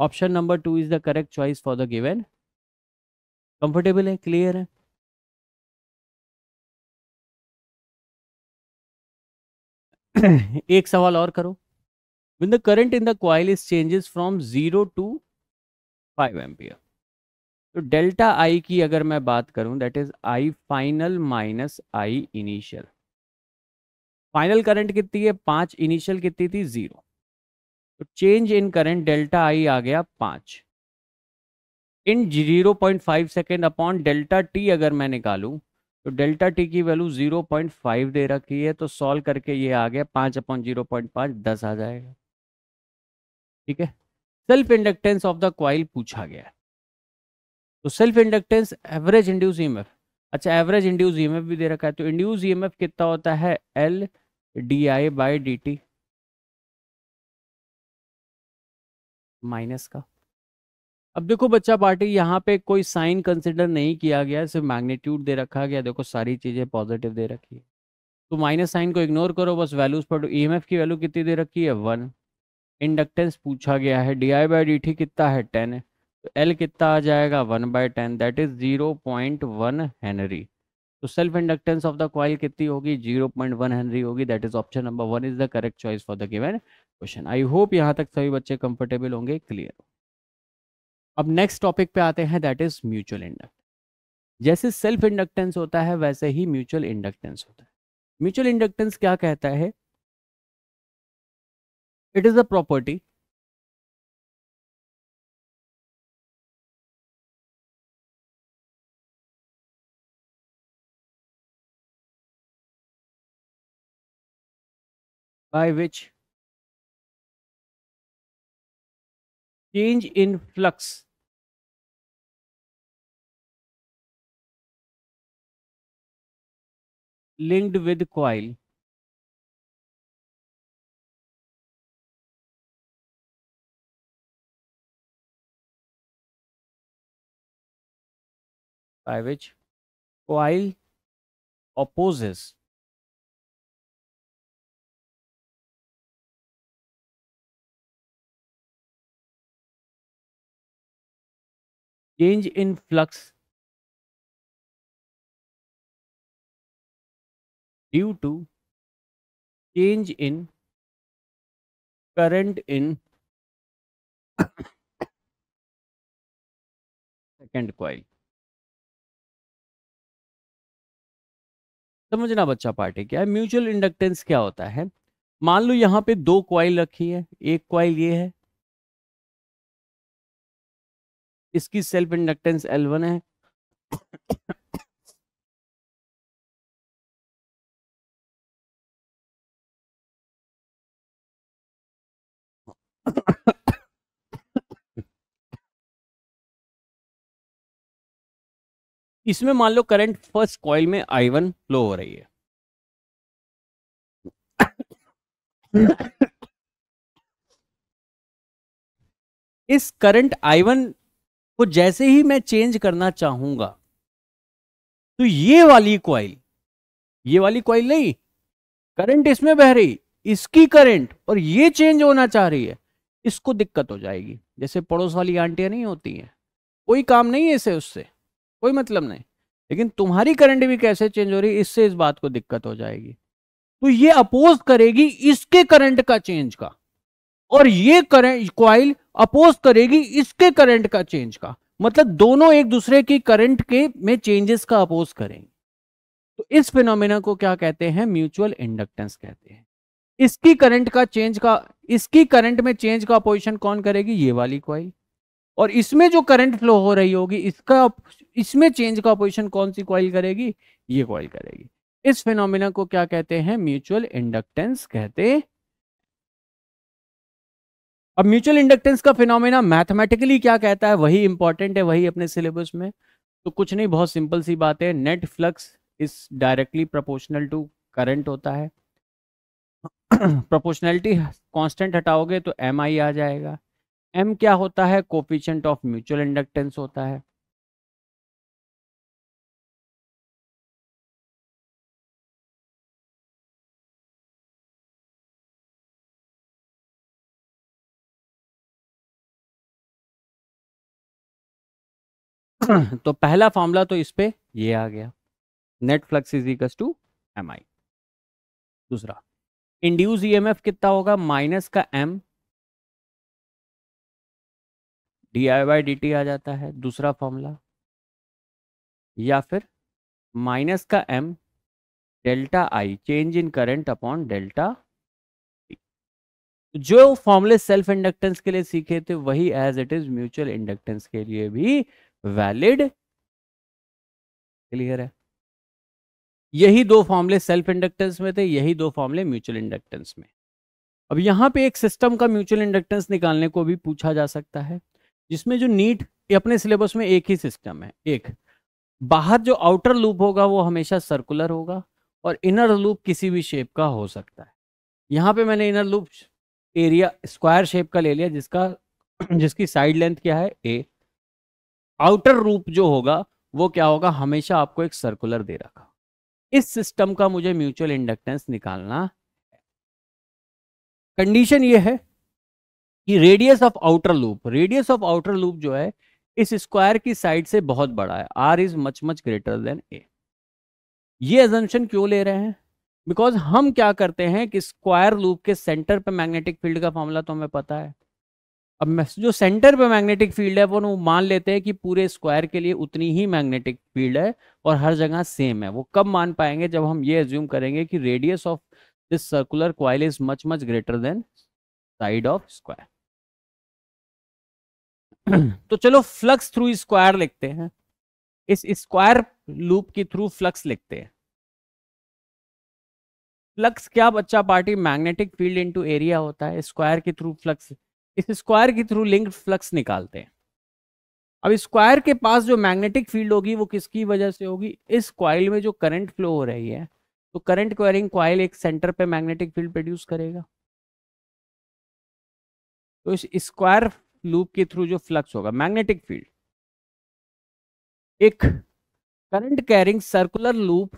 option number two is the correct choice for the given comfortable है क्लियर है एक सवाल और करो win the current in the coil is changes from zero to five ampere तो डेल्टा आई की अगर मैं बात करूं that is I final minus I initial final current कितनी है पांच इनिशियल कितनी थी जीरो तो change in current delta I आ गया पाँच in zero point five second upon delta T अगर मैं निकालूँ तो डेल्टा टी की वैल्यू जीरो पॉइंट फाइव दे रखी है तो सॉल्व करके ये आ गया पाँच अपॉन जीरो पॉइंट पाँच दस आ जाएगा ठीक है self inductance of the coil पूछा गया तो self inductance average induce E अच्छा एवरेज इंड्यूस ई भी दे रखा है तो इंड्यूस ई e कितना होता है L D I by D T minus का अब देखो बच्चा पार्टी यहाँ पे कोई साइन कंसिडर नहीं किया गया सिर्फ मैग्नीट्यूड दे रखा गया देखो सारी चीज़ें पॉजिटिव दे रखी है तो माइनस साइन को इग्नोर करो बस वैल्यूज पढ़ो ई e की वैल्यू कितनी दे रखी है वन इंडक्टेंस पूछा गया है D I by D T कितना है टेन तो एल कितना आ जाएगा one by ten that is zero point one henry तो self inductance of the coil कितनी होगी जीरो पॉइंट वन हैनरी होगी that is option number one is the correct choice for the given question I hope यहाँ तक सभी बच्चे comfortable होंगे clear अब नेक्स्ट टॉपिक पे आते हैं दैट इज म्यूचुअल इंडक्टेंस जैसे सेल्फ इंडक्टेंस होता है वैसे ही म्यूचुअल इंडक्टेंस होता है म्यूचुअल इंडक्टेंस क्या कहता है it is a property by which change in flux linked with coil by which coil opposes change in flux due to change in current in second coil समझना बच्चा part है क्या है म्यूचुअल इंडक्टेंस क्या होता है मान लो यहां पे दो क्वाइल रखी है एक क्वाइल ये है इसकी सेल्फ इंडक्टेंस L1 है इसमें मान लो करंट फर्स्ट कॉइल में आई वन फ्लो हो रही है इस करंट आई वन को जैसे ही मैं चेंज करना चाहूंगा तो ये वाली क्वाइल ये वाली क्वाइल नहीं करंट इसमें बह रही इसकी करंट और ये चेंज होना चाह रही है इसको दिक्कत हो जाएगी जैसे पड़ोस वाली आंटियां नहीं होती हैं कोई काम नहीं है इसे उससे कोई मतलब नहीं लेकिन तुम्हारी करंट भी कैसे चेंज हो रही है इससे इस बात को दिक्कत हो जाएगी तो ये अपोज करेगी इसके करंट का चेंज का और ये करंट क्वाइल अपोज करेगी इसके करंट का चेंज का मतलब दोनों एक दूसरे की करंट के में चेंजेस का अपोज करेंगे तो इस फिनोमिना को क्या कहते हैं म्यूचुअल इंडक्टेंस कहते हैं इसकी करंट का चेंज का इसकी करंट में चेंज का अपोजिशन कौन करेगी ये वाली क्वाइल और इसमें जो करंट फ्लो हो रही होगी इसका इसमें चेंज का अपोजिशन कौन सी क्वाइल करेगी ये क्वाइल करेगी इस फिनोमिना को क्या कहते हैं म्यूचुअल इंडक्टेंस कहते अब म्यूचुअल इंडक्टेंस का फिनोमेना मैथमेटिकली क्या कहता है वही इंपॉर्टेंट है वही अपने सिलेबस में तो कुछ नहीं बहुत सिंपल सी बात है net flux is directly proportional to current होता है प्रोपोर्शनैलिटी कांस्टेंट हटाओगे तो एम आई आ जाएगा एम क्या होता है कोफिशेंट ऑफ म्यूचुअल इंडक्टेंस होता है तो पहला फॉर्मूला तो इस पे ये आ गया net flux is equal to M I दूसरा इंड्यूस ईएमएफ e कितना होगा माइनस का M D I by D T आ जाता है दूसरा फॉर्मूला या फिर माइनस का M delta I change in current upon delta जो फॉर्मूले सेल्फ इंडक्टेंस के लिए सीखे थे वही as it is mutual inductance के लिए भी वैलिड क्लियर है यही दो फॉर्मले सेल्फ इंडक्टेंस में थे यही दो फॉर्मले म्यूचुअल इंडक्टेंस में अब यहां पे एक सिस्टम का म्यूचुअल इंडक्टेंस निकालने को भी पूछा जा सकता है जिसमें जो नीट अपने सिलेबस में एक ही सिस्टम है एक बाहर जो आउटर लूप होगा वो हमेशा सर्कुलर होगा और इनर लूप किसी भी शेप का हो सकता है यहाँ पे मैंने inner loop area square shape का ले लिया जिसका जिसकी साइड लेंथ क्या है ए आउटर रूप जो होगा वो क्या होगा हमेशा आपको एक सर्कुलर दे रखा इस सिस्टम का मुझे म्यूचुअल इंडक्टेंस निकालना कंडीशन ये है कि radius of outer loop radius of outer loop जो है इस स्क्वायर की साइड से बहुत बड़ा है R is much much greater than a ये एजेंशन क्यों ले रहे हैं बिकॉज हम क्या करते हैं कि स्क्वायर लूप के सेंटर पे मैग्नेटिक फील्ड का फॉर्मूला तो हमें पता है अब जो सेंटर पे मैग्नेटिक फील्ड है वो मान लेते हैं कि पूरे स्क्वायर के लिए उतनी ही मैग्नेटिक फील्ड है और हर जगह सेम है वो कब मान पाएंगे जब हम ये एज्यूम करेंगे कि radius of this circular coil is much much greater than side of square तो चलो फ्लक्स थ्रू स्क्वायर लिखते हैं इस स्क्वायर लूप के थ्रू फ्लक्स लिखते हैं फ्लक्स क्या बच्चा party magnetic field into area होता है स्क्वायर के थ्रू फ्लक्स इस स्क्वायर के थ्रू लिंक्ड फ्लक्स निकालते हैं अब स्क्वायर के पास जो मैग्नेटिक फील्ड होगी वो किसकी वजह से होगी इस क्वाइल में जो करंट फ्लो हो रही है तो करंट क्वायरिंग क्वाइल एक सेंटर पे मैग्नेटिक फील्ड प्रोड्यूस करेगा तो इस स्क्वायर लूप के थ्रू जो फ्लक्स होगा मैग्नेटिक फील्ड एक करंट कैरिंग सर्कुलर लूप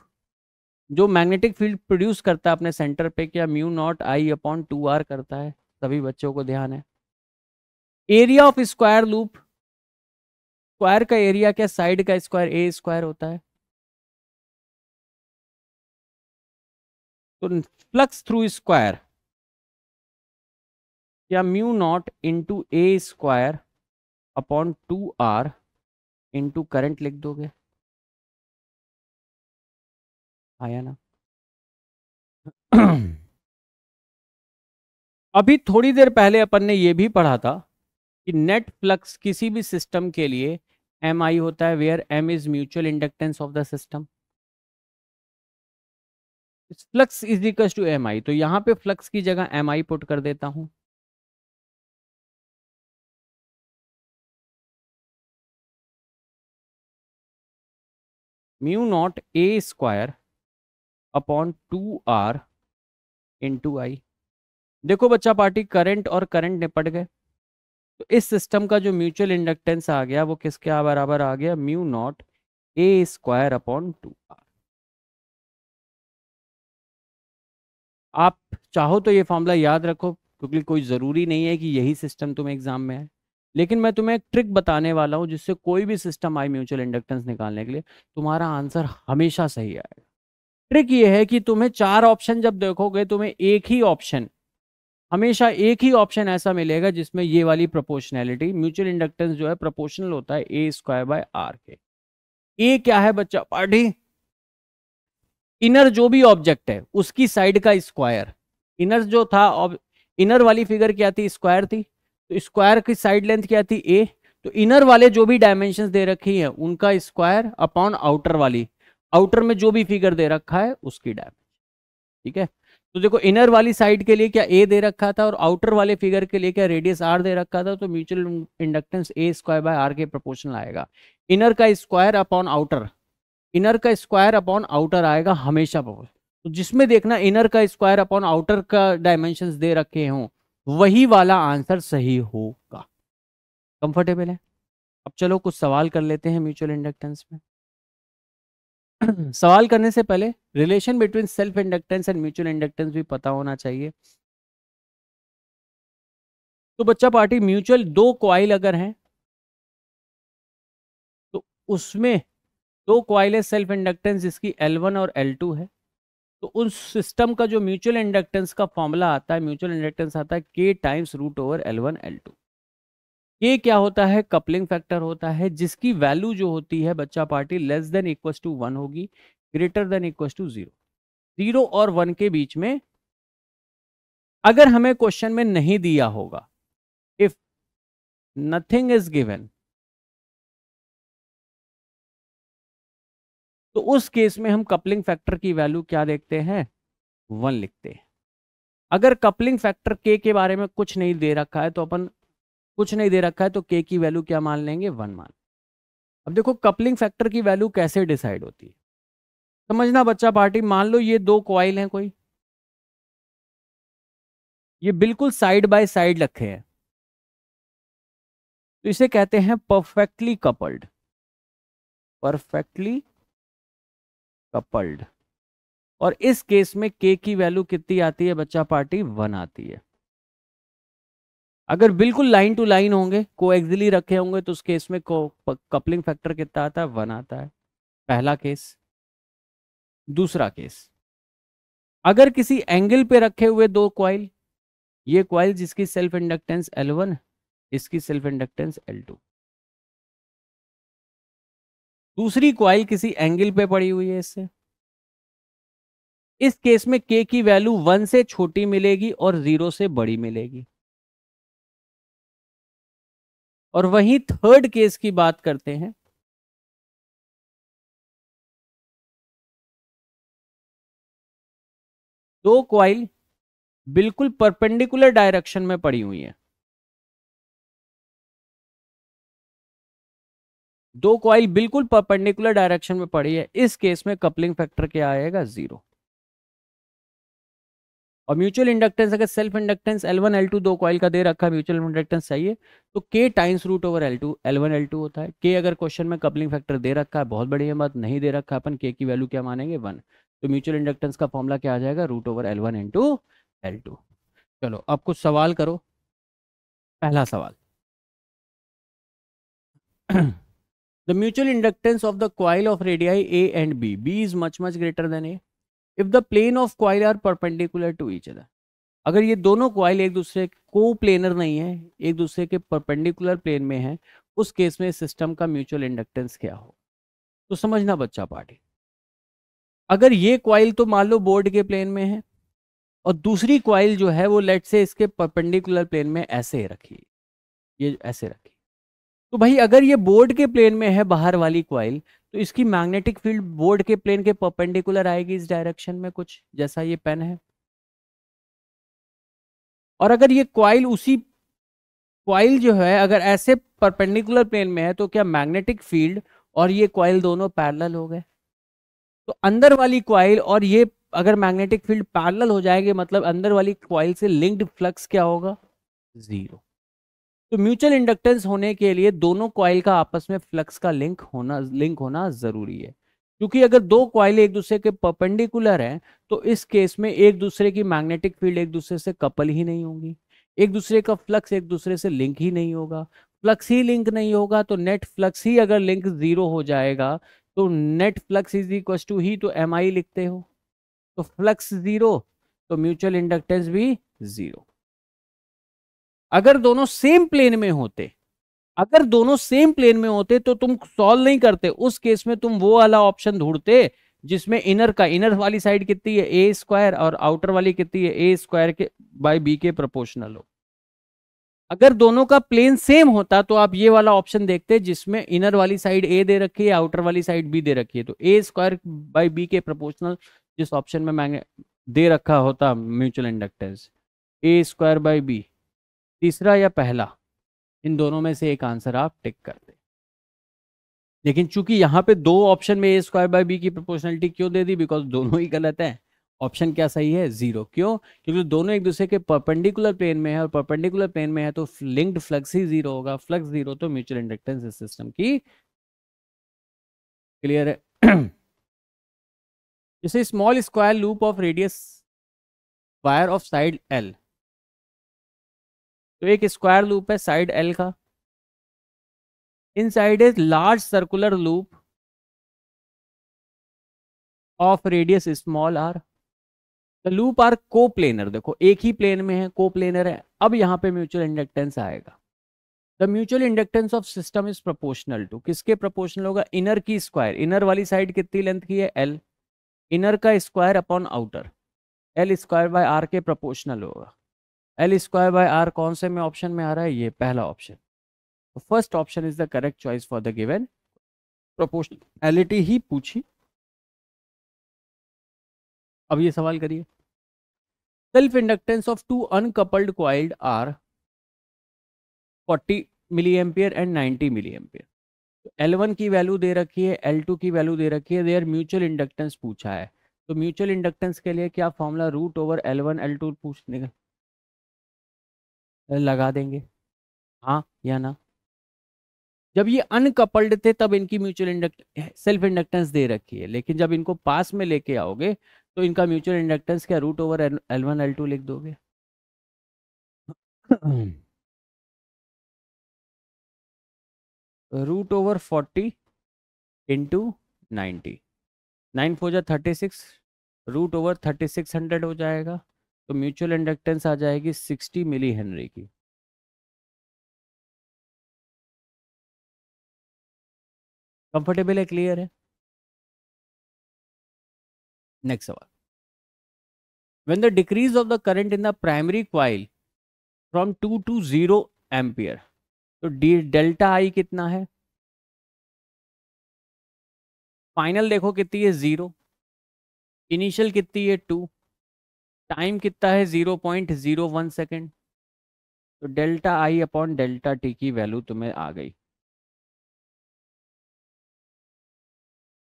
जो मैग्नेटिक फील्ड प्रोड्यूस करता है अपने सेंटर पे क्या mu naught I upon two R करता है सभी बच्चों को ध्यान है area of square loop square का एरिया क्या साइड का स्क्वायर ए स्क्वायर होता है तो फ्लक्स थ्रू स्क्वायर या mu naught into a square upon two R into current लिख दोगे आया ना अभी थोड़ी देर पहले अपन ने यह भी पढ़ा था कि नेट फ्लक्स किसी भी सिस्टम के लिए एम आई होता है where M is mutual inductance of the system flux is equal to M I तो यहां पे फ्लक्स की जगह एम आई पुट कर देता हूं mu naught a square upon two R into I देखो बच्चा पार्टी करंट और करंट निपट गए तो इस सिस्टम का जो म्यूचुअल इंडक्टेंस आ गया वो किसके बराबर आ गया mu naught a square upon two R आप चाहो तो ये फॉर्मूला याद रखो क्योंकि कोई ज़रूरी नहीं है कि यही सिस्टम तुम्हें एग्जाम में है लेकिन मैं तुम्हें एक ट्रिक बताने वाला हूं जिससे कोई भी सिस्टम आई म्यूचुअल इंडक्टेंस निकालने के लिए तुम्हारा आंसर हमेशा सही आएगा ट्रिक ये है कि तुम्हें चार ऑप्शन जब देखोगे तुम्हें एक ही ऑप्शन हमेशा एक ही ऑप्शन ऐसा मिलेगा जिसमें ये वाली प्रोपोर्शनैलिटी म्यूचुअल इंडक्टेंस जो है प्रोपोर्शनल होता है ए स्क्वायर बाय आर के ए क्या है बच्चा पार्टी इनर जो भी ऑब्जेक्ट है उसकी साइड का स्क्वायर इनर जो था इनर वाली फिगर क्या थी स्क्वायर थी तो स्क्वायर की साइड लेंथ क्या थी ए तो इनर वाले जो भी डायमेंशन दे रखी है उनका स्क्वायर अपॉन आउटर वाली आउटर में जो भी फिगर दे रखा है उसकी डायमेंशन ठीक है तो देखो इनर वाली साइड के लिए क्या ए दे रखा था और आउटर वाले फिगर के लिए क्या रेडियस आर दे रखा था तो mutual inductance A square by R के प्रोपोर्शनल आएगा इनर का स्क्वायर अपॉन आउटर इनर का स्क्वायर अपॉन आउटर आएगा हमेशा तो जिसमें देखना इनर का स्क्वायर अपॉन आउटर का डायमेंशन दे रखे हों वही वाला आंसर सही होगा कंफर्टेबल है अब चलो कुछ सवाल कर लेते हैं म्यूचुअल इंडक्टेंस में सवाल करने से पहले relation between self inductance and mutual inductance भी पता होना चाहिए तो बच्चा पार्टी म्यूचुअल दो क्वाइल अगर हैं तो उसमें दो क्वाइल है सेल्फ इंडक्टेंस जिसकी L1 और L2 है तो उस सिस्टम का जो म्यूचुअल इंडक्टेंस का फॉर्मूला आता है म्यूचुअल इंडक्टेंस आता है K times root over L one L two K क्या होता है कपलिंग फैक्टर होता है जिसकी वैल्यू जो होती है बच्चा party less than equal to one होगी greater than equal to zero zero और वन के बीच में अगर हमें क्वेश्चन में नहीं दिया होगा इफ नथिंग इज गिवेन तो उस केस में हम कपलिंग फैक्टर की वैल्यू क्या देखते हैं वन लिखते हैं अगर कपलिंग फैक्टर के के बारे में कुछ नहीं दे रखा है तो अपन कुछ नहीं दे रखा है तो के की वैल्यू क्या मान लेंगे वन मान अब देखो कपलिंग फैक्टर की वैल्यू कैसे डिसाइड होती है समझना बच्चा पार्टी मान लो ये दो कॉइल हैं कोई ये बिल्कुल साइड बाय साइड रखे हैं तो इसे कहते हैं परफेक्टली कपल्ड परफेक्टली कपल्ड और इस केस में के की वैल्यू कितनी आती है बच्चा पार्टी वन आती है अगर बिल्कुल लाइन टू लाइन होंगे को एक्जिली रखे होंगे तो उस केस में कपलिंग फैक्टर कितना आता है वन आता है पहला केस दूसरा केस अगर किसी एंगल पे रखे हुए दो क्वाइल ये क्वाइल जिसकी सेल्फ इंडक्टेंस L1 इसकी सेल्फ इंडक्टेंस L2 दूसरी क्वाइल किसी एंगल पे पड़ी हुई है इससे इस केस में K की वैल्यू वन से छोटी मिलेगी और जीरो से बड़ी मिलेगी और वहीं थर्ड केस की बात करते हैं दो क्वाइल बिल्कुल परपेंडिकुलर डायरेक्शन में पड़ी हुई है दो क्वाइल बिल्कुल परपेंडिकुलर डायरेक्शन में पड़ी है इस केस में कपलिंग फैक्टर क्या आएगा जीरो और म्यूचुअल इंडक्टेंस अगर सेल्फ इंडक्टेंस L1 L2 दो कॉइल का दे रखा है म्यूचुअल इंडक्टेंस चाहिए तो के times root over L2 L1 L2 होता है के अगर क्वेश्चन में कपलिंग फैक्टर दे रखा है बहुत बढ़िया बात नहीं दे रखा अपन के की वैल्यू क्या मानेंगे वन तो म्यूचुअल इंडक्टेंस का फॉर्मूला क्या आ जाएगा root over L one into L two चलो अब कुछ सवाल करो पहला सवाल the mutual inductance of the coil of radii a and b b is much much greater than a if the plane of coil are perpendicular to each other अगर ये दोनों क्वाइल एक दूसरे को प्लेनर नहीं है एक दूसरे के परपेंडिकुलर प्लेन में है उस केस में सिस्टम का म्यूचुअल इंडक्टेंस क्या हो तो समझना बच्चा पार्टी अगर ये क्वाइल तो मान लो बोर्ड के प्लेन में है और दूसरी क्वाइल जो है वो लेट से इसके परपेंडिकुलर प्लेन में ऐसे रखी ये ऐसे रखी तो भाई अगर ये बोर्ड के प्लेन में है बाहर वाली क्वाइल तो इसकी मैग्नेटिक फील्ड बोर्ड के प्लेन के परपेंडिकुलर आएगी इस डायरेक्शन में कुछ जैसा ये पेन है और अगर ये क्वाइल उसी क्वाइल जो है अगर ऐसे परपेंडिकुलर प्लेन में है तो क्या मैग्नेटिक फील्ड और ये क्वाइल दोनों पैरल हो गए तो अंदर वाली क्वाइल और ये अगर मैग्नेटिक फील्ड पैरल हो जाएंगे मतलब अंदर वाली क्वाइल से लिंक्ड फ्लक्स क्या होगा जीरो तो म्यूचुअल इंडक्टेंस होने के लिए दोनों क्वाइल का आपस में फ्लक्स का लिंक होना लिंक होना जरूरी है क्योंकि अगर दो क्वाइल एक दूसरे के परपेंडिकुलर हैं तो इस केस में एक दूसरे की मैग्नेटिक फील्ड एक दूसरे से कपल ही नहीं होंगी एक दूसरे का फ्लक्स एक दूसरे से लिंक ही नहीं होगा फ्लक्स ही लिंक नहीं होगा तो नेट फ्लक्स ही अगर लिंक जीरो हो जाएगा तो net flux is equal to ही तो एम लिखते हो तो फ्लक्स जीरो तो म्यूचुअल इंडक्टेंस भी जीरो अगर दोनों सेम प्लेन में होते अगर दोनों सेम प्लेन में होते तो तुम सॉल्व नहीं करते उस केस में तुम वो वाला ऑप्शन ढूंढते जिसमें इनर का इनर वाली साइड कितनी है ए स्क्वायर और आउटर वाली कितनी है ए स्क्वायर के बाय बी के प्रोपोर्शनल हो अगर दोनों का प्लेन सेम होता तो आप ये वाला ऑप्शन देखते जिसमें इनर वाली साइड ए दे रखी है आउटर वाली साइड बी दे रखी है तो ए स्क्वायर बाई बी के प्रोपोर्शनल जिस ऑप्शन में मैंने दे रखा होता mutual inductance A square by B तीसरा या पहला इन दोनों में से एक आंसर आप टिक कर दें लेकिन चूंकि यहाँ पे दो ऑप्शन में ए स्क्वायर बाई बी की प्रोपोर्शनलिटी क्यों दे दी बिकॉज दोनों ही गलत है ऑप्शन क्या सही है जीरो क्यों क्योंकि दोनों एक दूसरे के परपेंडिकुलर प्लेन में तो तो है और परपेंडिकुलर प्लेन में है तो लिंक्ड फ्लक्स ही जीरो होगा फ्लक्स जीरो तो म्यूचुअल इंडक्टेंस इस सिस्टम की क्लियर है जैसे small square loop of radius wire of side L तो एक स्क्वायर लूप है साइड एल का inside is large circular loop of radius small R the loop are coplanar देखो एक ही प्लेन में है को प्लेनर है अब यहाँ पे म्यूचुअल इंडक्टेंस आएगा the mutual inductance of system is proportional to किसके प्रोपोर्शनल होगा इनर की स्क्वायर इनर वाली साइड कितनी लेंथ की है एल इनर का square upon outer L square by R के प्रोपोर्शनल होगा एल स्क्वायर बाय आर कौन से में ऑप्शन में आ रहा है ये पहला option first option is the correct choice for the given proportionality ही पूछी अब ये सवाल करिए self inductance of two uncoupled coils are 40 milli ampere and 90 milli ampere L की वैल्यू दे रखी है टू की वैल्यू दे रखी है देयर म्यूचुअल इंडक्टेंस पूछा है तो म्यूचुअल इंडक्टेंस के लिए क्या formula root over L two पूछने का लगा देंगे हाँ या ना जब ये अनकपल्ड थे तब इनकी म्यूचुअल इंडक्ट सेल्फ इंडक्टेंस दे रखी है लेकिन जब इनको पास में लेके आओगे तो इनका म्यूचुअल इंडक्टेंस क्या root over L one L two लिख दोगे root over forty into ninety nine four जा thirty six root over thirty six hundred हो जाएगा तो म्यूचुअल इंडक्टेंस आ जाएगी 60 मिली हेनरी की कंफर्टेबल है क्लियर है नेक्स्ट सवाल when the decrease of the current in the primary coil from two to zero ampere तो डी डेल्टा आई कितना है फाइनल देखो कितनी है जीरो इनिशियल कितनी है टू टाइम कितना है zero point zero one second तो delta I upon delta T की वैल्यू तुम्हें आ गई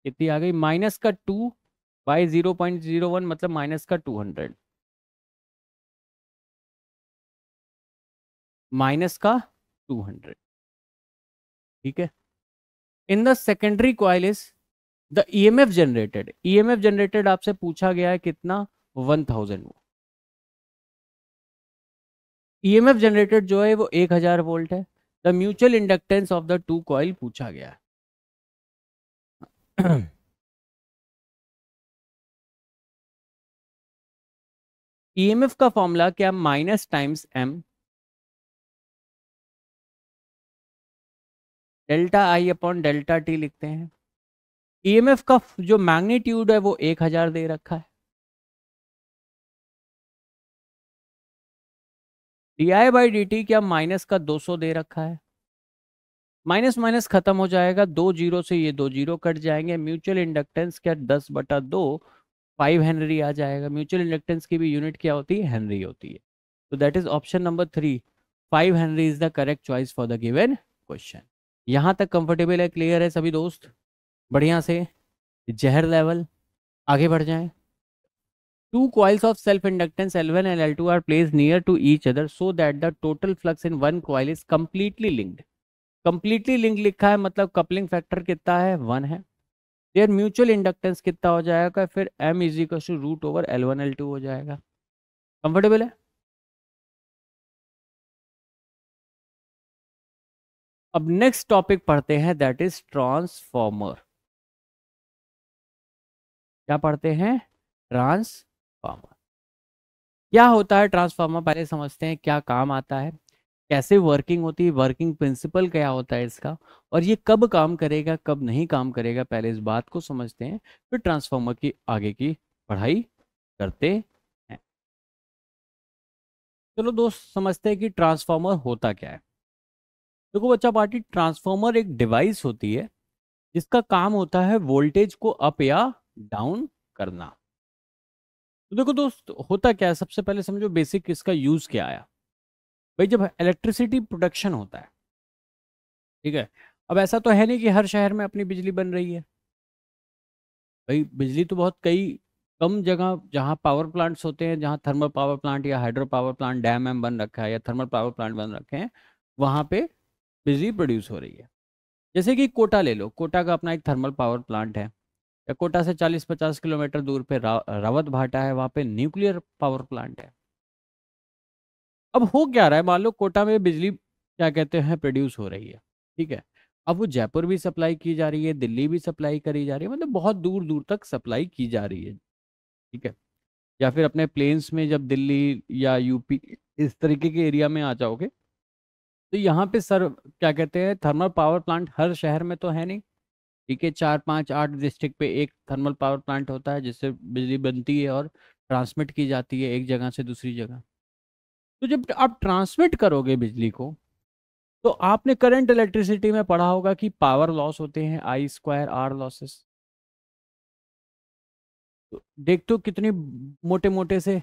कितनी आ गई माइनस का two by zero point zero one मतलब माइनस का टू हंड्रेड माइनस का टू हंड्रेड ठीक है in the secondary coil is the E M F generated E M F generated आपसे पूछा गया है कितना वन थाउजेंड वो ई एम एफ जनरेटेड जो है वो एक हजार वोल्ट है the mutual inductance of the two coil पूछा गया है एफ e का फॉर्मूला क्या minus times M delta I upon delta T लिखते हैं ई एम एफ का जो मैग्नीट्यूड है वो एक हजार दे रखा है D I by D T क्या माइनस का 200 दे रखा है माइनस माइनस खत्म हो जाएगा दो जीरो से ये दो जीरो कट जाएंगे म्यूचुअल इंडक्टेंस क्या दस बटा दो फाइव हेनरी आ जाएगा म्यूचुअल इंडक्टेंस की भी यूनिट क्या होती है हेनरी होती है तो that is option number three five henry is the correct choice for the given question यहाँ तक कंफर्टेबल है क्लियर है सभी दोस्त बढ़िया से जहर लेवल आगे बढ़ जाएं two coils of self inductance L one and L two are place near to each other so that the total flux in one coil is completely linked completely link लिखा है मतलब कपलिंग फैक्टर कितना है one है there mutual inductance कितना हो जाएगा फिर M is equal to root over L one L two हो जाएगा कंफर्टेबल है अब नेक्स्ट टॉपिक पढ़ते हैं दैट इज ट्रांसफॉर्मर क्या पढ़ते हैं ट्रांस ट्रांसफार्मर क्या होता है ट्रांसफार्मर पहले समझते हैं क्या काम आता है कैसे वर्किंग होती है वर्किंग प्रिंसिपल क्या होता है इसका और ये कब काम करेगा कब नहीं काम करेगा पहले इस बात को समझते हैं फिर ट्रांसफार्मर की आगे की पढ़ाई करते हैं चलो दोस्त समझते हैं कि ट्रांसफार्मर होता क्या है देखो बच्चा पार्टी ट्रांसफार्मर एक डिवाइस होती है जिसका काम होता है वोल्टेज को अप या डाउन करना तो देखो दोस्त होता क्या है सबसे पहले समझो बेसिक इसका यूज़ क्या आया भाई जब इलेक्ट्रिसिटी प्रोडक्शन होता है ठीक है अब ऐसा तो है नहीं कि हर शहर में अपनी बिजली बन रही है भाई बिजली तो बहुत कई कम जगह जहाँ पावर प्लांट्स होते हैं जहाँ थर्मल पावर प्लांट या हाइड्रो पावर प्लांट डैम एम बन रखा है या थर्मल पावर प्लांट बन रखे हैं वहाँ पे बिजली प्रोड्यूस हो रही है जैसे कि कोटा ले लो कोटा का अपना एक थर्मल पावर प्लांट है या कोटा से 40-50 किलोमीटर दूर पे रा, रावत भाटा है वहाँ पे न्यूक्लियर पावर प्लांट है अब हो क्या रहा है मान लो कोटा में बिजली क्या कहते हैं प्रोड्यूस हो रही है ठीक है अब वो जयपुर भी सप्लाई की जा रही है दिल्ली भी सप्लाई करी जा रही है मतलब बहुत दूर दूर तक सप्लाई की जा रही है ठीक है या फिर अपने प्लेन्स में जब दिल्ली या यूपी इस तरीके के एरिया में आ जाओगे तो यहाँ पे सर क्या कहते हैं थर्मल पावर प्लांट हर शहर में तो है नहीं ठीक है चार पाँच आठ डिस्ट्रिक्ट पे एक थर्मल पावर प्लांट होता है जिससे बिजली बनती है और ट्रांसमिट की जाती है एक जगह से दूसरी जगह तो जब आप ट्रांसमिट करोगे बिजली को तो आपने करंट इलेक्ट्रिसिटी में पढ़ा होगा कि पावर लॉस होते हैं आई स्क्वायर आर लॉसेस तो देख तो कितने मोटे मोटे से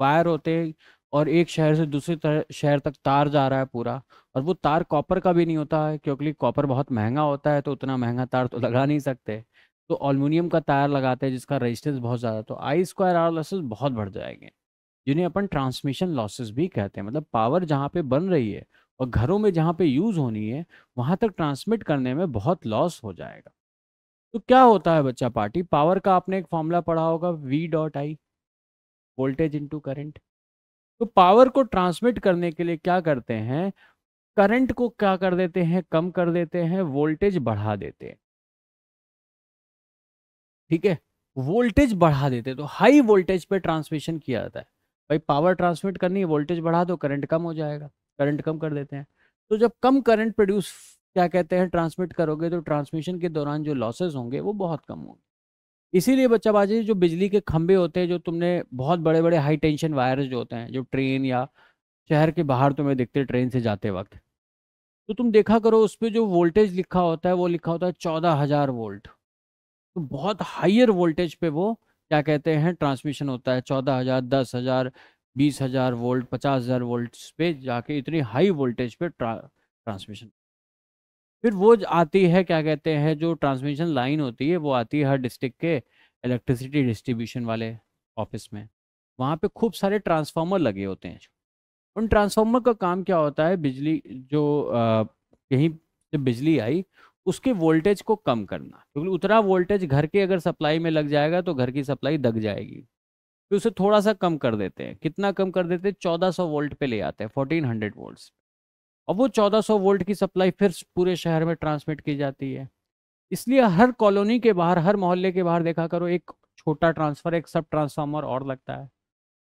वायर होते हैं और एक शहर से दूसरे शहर तक तार जा रहा है पूरा और वो तार कॉपर का भी नहीं होता है क्योंकि कॉपर बहुत महंगा होता है तो उतना महंगा तार तो लगा नहीं सकते तो अल्मोनियम का तार लगाते हैं जिसका रेजिस्टेंस बहुत ज़्यादा तो आई स्क्वायर आर लॉसेज बहुत बढ़ जाएंगे जिन्हें अपन ट्रांसमिशन लॉसेज भी कहते हैं मतलब पावर जहाँ पर बन रही है और घरों में जहाँ पर यूज़ होनी है वहाँ तक ट्रांसमिट करने में बहुत लॉस हो जाएगा तो क्या होता है बच्चा पार्टी पावर का आपने एक फॉर्मूला पढ़ा होगा V dot I voltage into current तो पावर को ट्रांसमिट करने के लिए क्या करते हैं करंट को क्या कर देते हैं कम कर देते हैं वोल्टेज बढ़ा देते हैं ठीक है वोल्टेज बढ़ा देते तो हाई वोल्टेज पे ट्रांसमिशन किया जाता है भाई पावर ट्रांसमिट करनी है वोल्टेज बढ़ा दो करंट कम हो जाएगा करंट कम कर देते हैं तो जब कम करंट प्रोड्यूस क्या कहते हैं ट्रांसमिट करोगे तो ट्रांसमिशन के दौरान जो लॉसेज होंगे वो बहुत कम होंगे इसीलिए बच्चा बाजी जो बिजली के खंभे होते हैं जो तुमने बहुत बड़े बड़े हाई टेंशन वायर्स जो होते हैं जो ट्रेन या शहर के बाहर तुम्हें दिखते ट्रेन से जाते वक्त तो तुम देखा करो उस पर जो वोल्टेज लिखा होता है वो लिखा होता है चौदह हज़ार वोल्ट तो बहुत हाइयर वोल्टेज पे वो क्या कहते हैं ट्रांसमिशन होता है चौदह हज़ार दस हज़ार बीस हज़ार वोल्ट पचास हज़ार वोल्ट पे जाके इतनी हाई वोल्टेज पे ट्रा ट्रांसमिशन फिर वो आती है क्या कहते हैं जो ट्रांसमिशन लाइन होती है वो आती है हर डिस्ट्रिक्ट के इलेक्ट्रिसिटी डिस्ट्रीब्यूशन वाले ऑफिस में वहाँ पे खूब सारे ट्रांसफार्मर लगे होते हैं उन ट्रांसफार्मर का काम क्या होता है बिजली जो कहीं से बिजली आई उसके वोल्टेज को कम करना क्योंकि उतना वोल्टेज घर के अगर सप्लाई में लग जाएगा तो घर की सप्लाई दग जाएगी फिर उसे थोड़ा सा कम कर देते हैं कितना कम कर देते हैं चौदह सौ वोल्ट पे ले आते हैं फोर्टीन हंड्रेड और वो 1400 वोल्ट की सप्लाई फिर पूरे शहर में ट्रांसमिट की जाती है इसलिए हर कॉलोनी के बाहर हर मोहल्ले के बाहर देखा करो एक छोटा ट्रांसफर एक सब ट्रांसफार्मर और लगता है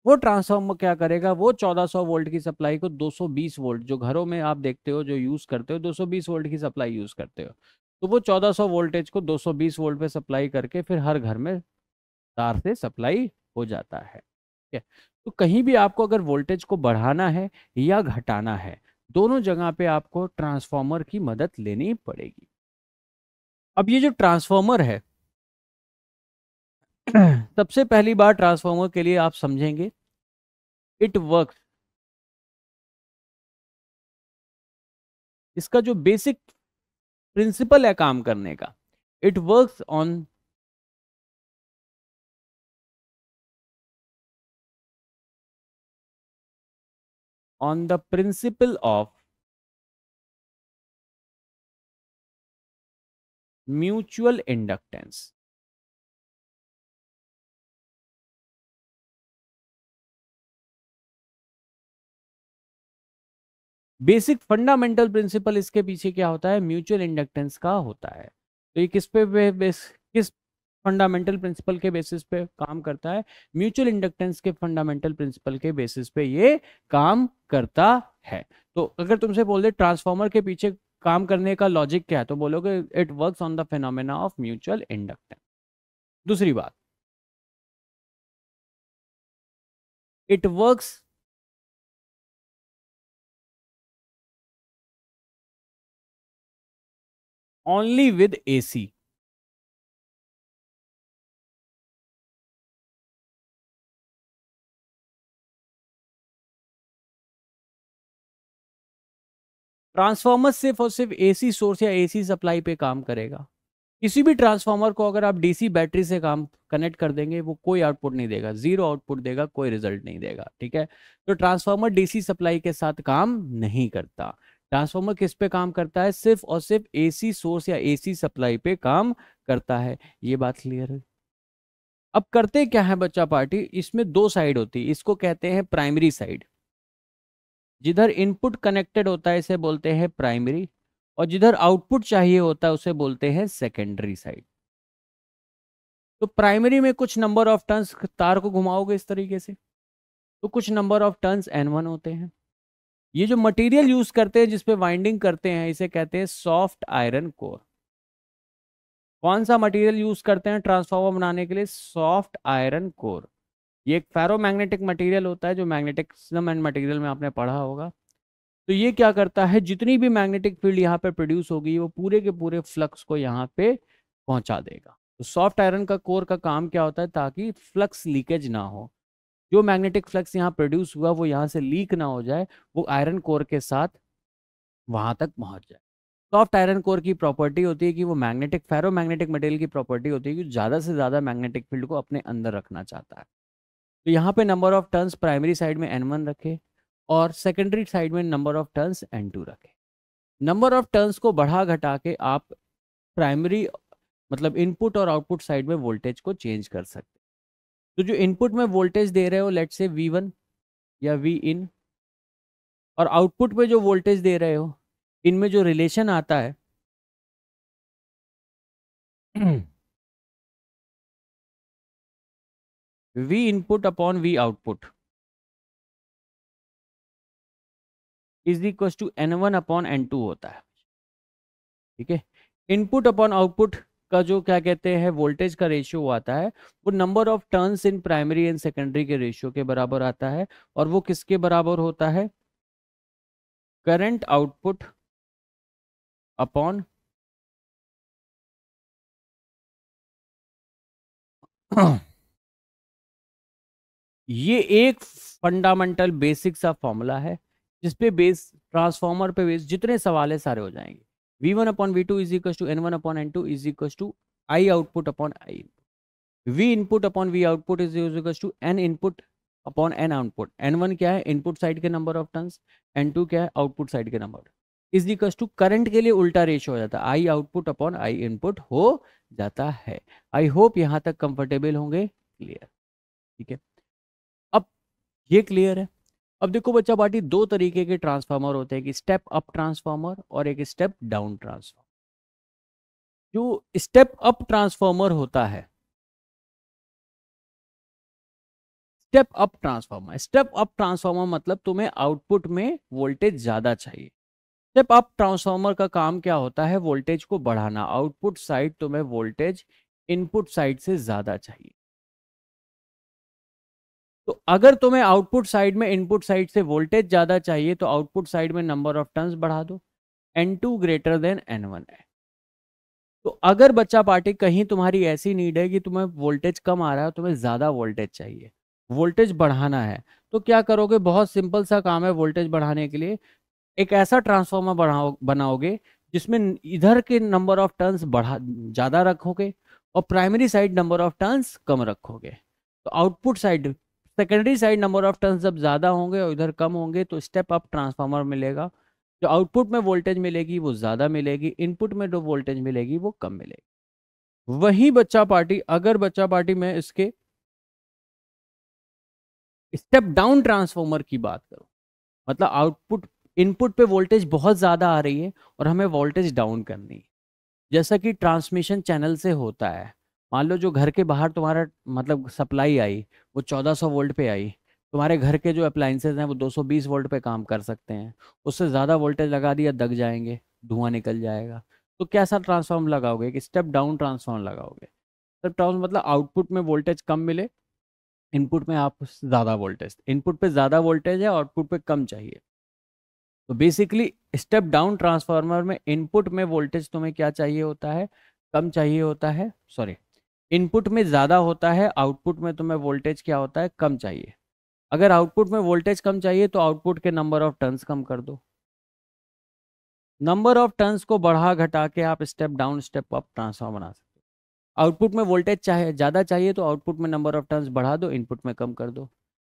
वो ट्रांसफार्मर क्या करेगा वो 1400 वोल्ट की सप्लाई को 220 वोल्ट जो घरों में आप देखते हो जो यूज़ करते हो 220 वोल्ट की सप्लाई यूज़ करते हो तो वो 1400 वोल्टेज को 220 वोल्ट पे सप्लाई करके फिर हर घर में तार से सप्लाई हो जाता है ठीक है तो कहीं भी आपको अगर वोल्टेज को बढ़ाना है या घटाना है दोनों जगह पे आपको ट्रांसफॉर्मर की मदद लेनी पड़ेगी अब ये जो ट्रांसफॉर्मर है सबसे पहली बार ट्रांसफॉर्मर के लिए आप समझेंगे इट वर्क इसका जो बेसिक प्रिंसिपल है काम करने का it works on on the principle of mutual inductance. Basic fundamental principle इसके पीछे क्या होता है म्यूचुअल इंडक्टेंस का होता है तो ये किस पे बेस किस फंडामेंटल प्रिंसिपल के बेसिस पे काम करता है म्यूचुअल इंडक्टेंस के फंडामेंटल प्रिंसिपल के बेसिस पे ये काम करता है तो अगर तुमसे बोल दे ट्रांसफॉर्मर के पीछे काम करने का लॉजिक क्या है तो बोलोगे it works on the phenomena of mutual inductance दूसरी बात it works only with AC transformer सिर्फ और सिर्फ एसी सोर्स या एसी सप्लाई पे काम करेगा किसी भी ट्रांसफार्मर को अगर आप डीसी बैटरी से काम कनेक्ट कर देंगे वो कोई आउटपुट नहीं देगा जीरो आउटपुट देगा कोई रिजल्ट नहीं देगा ठीक है तो ट्रांसफार्मर डीसी सप्लाई के साथ काम नहीं करता ट्रांसफार्मर किस पे काम करता है सिर्फ और सिर्फ एसी सोर्स या एसी सप्लाई पे काम करता है ये बात क्लियर है अब करते क्या है बच्चा पार्टी इसमें दो साइड होती है इसको कहते हैं प्राइमरी साइड जिधर इनपुट कनेक्टेड होता है इसे बोलते हैं प्राइमरी और जिधर आउटपुट चाहिए होता है उसे बोलते हैं सेकेंडरी साइड तो प्राइमरी में कुछ नंबर ऑफ टर्न्स तार को घुमाओगे इस तरीके से तो कुछ number of turns N one होते हैं ये जो मटेरियल यूज करते हैं जिसपे वाइंडिंग करते हैं इसे कहते हैं सॉफ्ट आयरन कोर कौन सा मटेरियल यूज करते हैं ट्रांसफार्मर बनाने के लिए सॉफ्ट आयरन कोर ये एक फेरोमैग्नेटिक मटेरियल होता है जो मैग्नेटिकम एंड मटेरियल में आपने पढ़ा होगा तो ये क्या करता है जितनी भी मैग्नेटिक फील्ड यहाँ पे प्रोड्यूस होगी वो पूरे के पूरे फ्लक्स को यहाँ पे पहुँचा देगा तो सॉफ्ट आयरन का कोर का काम क्या होता है ताकि फ्लक्स लीकेज ना हो जो मैग्नेटिक फ्लक्स यहाँ प्रोड्यूस हुआ वो यहाँ से लीक ना हो जाए वो आयरन कोर के साथ वहाँ तक पहुँच जाए सॉफ्ट आयरन कोर की प्रॉपर्टी होती है कि वो मैग्नेटिक फेरो मैग्नेटिक मटेरियल की प्रॉपर्टी होती है कि ज़्यादा से ज़्यादा मैग्नेटिक फील्ड को अपने अंदर रखना चाहता है तो यहाँ पे number of turns primary side में एन वन रखे और सेकेंडरी साइड में number of turns N two रखे नंबर ऑफ टर्न्स को बढ़ा घटा के आप प्राइमरी मतलब इनपुट और आउटपुट साइड में वोल्टेज को चेंज कर सकते तो जो इनपुट में वोल्टेज दे रहे हो लेट से वी वन या वी इन और आउटपुट में जो वोल्टेज दे रहे हो इनमें जो रिलेशन आता है v input upon v output is equal to N one upon N two होता है ठीक है इनपुट अपॉन आउटपुट का जो क्या कहते हैं वोल्टेज का रेशियो आता है वो number of turns in primary and secondary के रेशियो के बराबर आता है और वो किसके बराबर होता है करंट आउटपुट अपॉन ये एक फंडामेंटल बेसिक सा फॉर्मूला है जिसपे बेस ट्रांसफॉर्मर पे बेस जितने सवाल है सारे हो जाएंगे V1 one upon we two is equal to N one upon N two is equal to I output upon I input we input upon V output is equal to N input upon an output N one क्या है input side के number of turns N to क्या है output side के number is equal to current के लिए उल्टा ratio हो जाता है आई आउटपुट अपॉन आई इनपुट हो जाता है आई होप यहाँ तक कंफर्टेबल होंगे क्लियर ठीक है ये क्लियर है अब देखो बच्चा पार्टी दो तरीके के ट्रांसफार्मर होते हैं एक स्टेप अप ट्रांसफार्मर और एक स्टेप डाउन ट्रांसफार्मर जो स्टेप अप ट्रांसफार्मर होता है step up transformer step up transformer मतलब तुम्हें आउटपुट में वोल्टेज ज्यादा चाहिए स्टेप अप ट्रांसफार्मर का काम क्या होता है वोल्टेज को बढ़ाना आउटपुट साइड तुम्हें वोल्टेज इनपुट साइड से ज्यादा चाहिए तो अगर तुम्हें आउटपुट साइड में इनपुट साइड से वोल्टेज ज़्यादा चाहिए तो आउटपुट साइड में नंबर ऑफ टर्न्स बढ़ा दो N two greater than N one है तो अगर बच्चा पार्टी कहीं तुम्हारी ऐसी नीड है कि तुम्हें वोल्टेज कम आ रहा है तुम्हें ज़्यादा वोल्टेज चाहिए वोल्टेज बढ़ाना है तो क्या करोगे बहुत सिंपल सा काम है वोल्टेज बढ़ाने के लिए एक ऐसा ट्रांसफॉर्मर बढ़ाओ बनाओगे जिसमें इधर के नंबर ऑफ टर्न्स बढ़ा ज़्यादा रखोगे और primary side number of turns कम रखोगे तो output side secondary side number of turn जब ज़्यादा होंगे और इधर कम होंगे तो स्टेप अप ट्रांसफार्मर मिलेगा जो आउटपुट में वोल्टेज मिलेगी वो ज़्यादा मिलेगी इनपुट में जो वोल्टेज मिलेगी वो कम मिलेगी वही बच्चा पार्टी अगर बच्चा पार्टी में इसके स्टेप डाउन ट्रांसफॉर्मर की बात करूं मतलब आउटपुट इनपुट पे वोल्टेज बहुत ज़्यादा आ रही है और हमें वोल्टेज डाउन करनी है जैसा कि ट्रांसमिशन चैनल से होता है मान लो जो घर के बाहर तुम्हारा मतलब सप्लाई आई वो 1400 वोल्ट पे आई तुम्हारे घर के जो अप्लाइंसेज हैं वो 220 वोल्ट पे काम कर सकते हैं उससे ज़्यादा वोल्टेज लगा दिया दग जाएंगे धुआं निकल जाएगा तो कैसा ट्रांसफॉर्म लगाओगे एक स्टेप डाउन ट्रांसफार्म लगाओगे स्टेप डाउन मतलब आउटपुट में वोल्टेज कम मिले इनपुट में आप ज़्यादा वोल्टेज इनपुट पर ज़्यादा वोल्टेज है आउटपुट पर कम चाहिए तो बेसिकली स्टेप डाउन ट्रांसफार्मर में इनपुट में वोल्टेज तुम्हें क्या चाहिए होता है कम चाहिए होता है सॉरी इनपुट में ज़्यादा होता है आउटपुट में तुम्हें वोल्टेज क्या होता है कम चाहिए अगर आउटपुट में वोल्टेज कम चाहिए तो आउटपुट के नंबर ऑफ टर्न्स कम कर दो नंबर ऑफ टर्न्स को बढ़ा घटा के आप step down step up transform बना सकते हो आउटपुट में वोल्टेज चाहे ज़्यादा चाहिए तो आउटपुट में नंबर ऑफ टर्न्स बढ़ा दो इनपुट में कम कर दो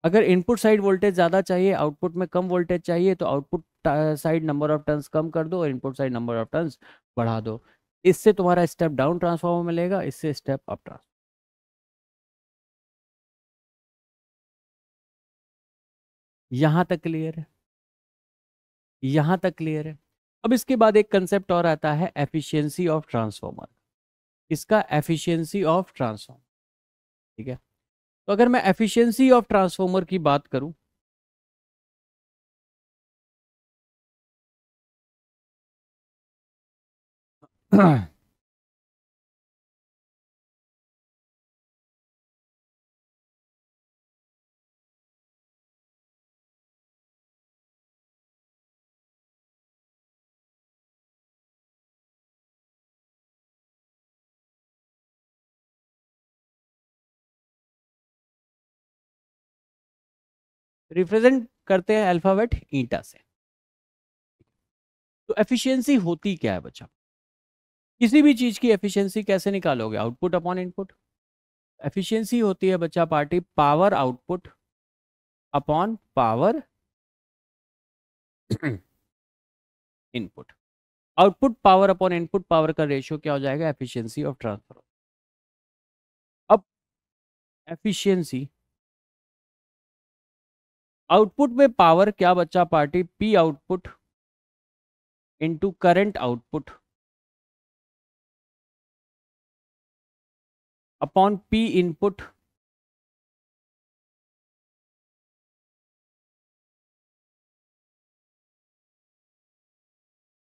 अगर इनपुट साइड वोल्टेज ज़्यादा चाहिए आउटपुट में कम वोल्टेज चाहिए तो output side number of turns कम कर दो और input side number of turns बढ़ा दो इससे तुम्हारा स्टेप डाउन ट्रांसफॉर्मर मिलेगा इससे स्टेप अप ट्रांसफॉर्मर यहां तक क्लियर है यहां तक क्लियर है अब इसके बाद एक कंसेप्ट और आता है एफिशिएंसी ऑफ ट्रांसफॉर्मर इसका एफिशिएंसी ऑफ ट्रांसफॉर्मर ठीक है तो अगर मैं एफिशिएंसी ऑफ ट्रांसफॉर्मर की बात करूं रिप्रेजेंट करते हैं अल्फ़ाबेट ईटा से तो एफिशिएंसी होती क्या है बच्चा किसी भी चीज़ की एफिशिएंसी कैसे निकालोगे आउटपुट अपॉन इनपुट एफिशिएंसी होती है बच्चा party power output upon power input output power upon input power का रेशियो क्या हो जाएगा एफिशिएंसी ऑफ ट्रांसफर अब एफिशिएंसी आउटपुट में पावर क्या बच्चा party P output into current output upon P input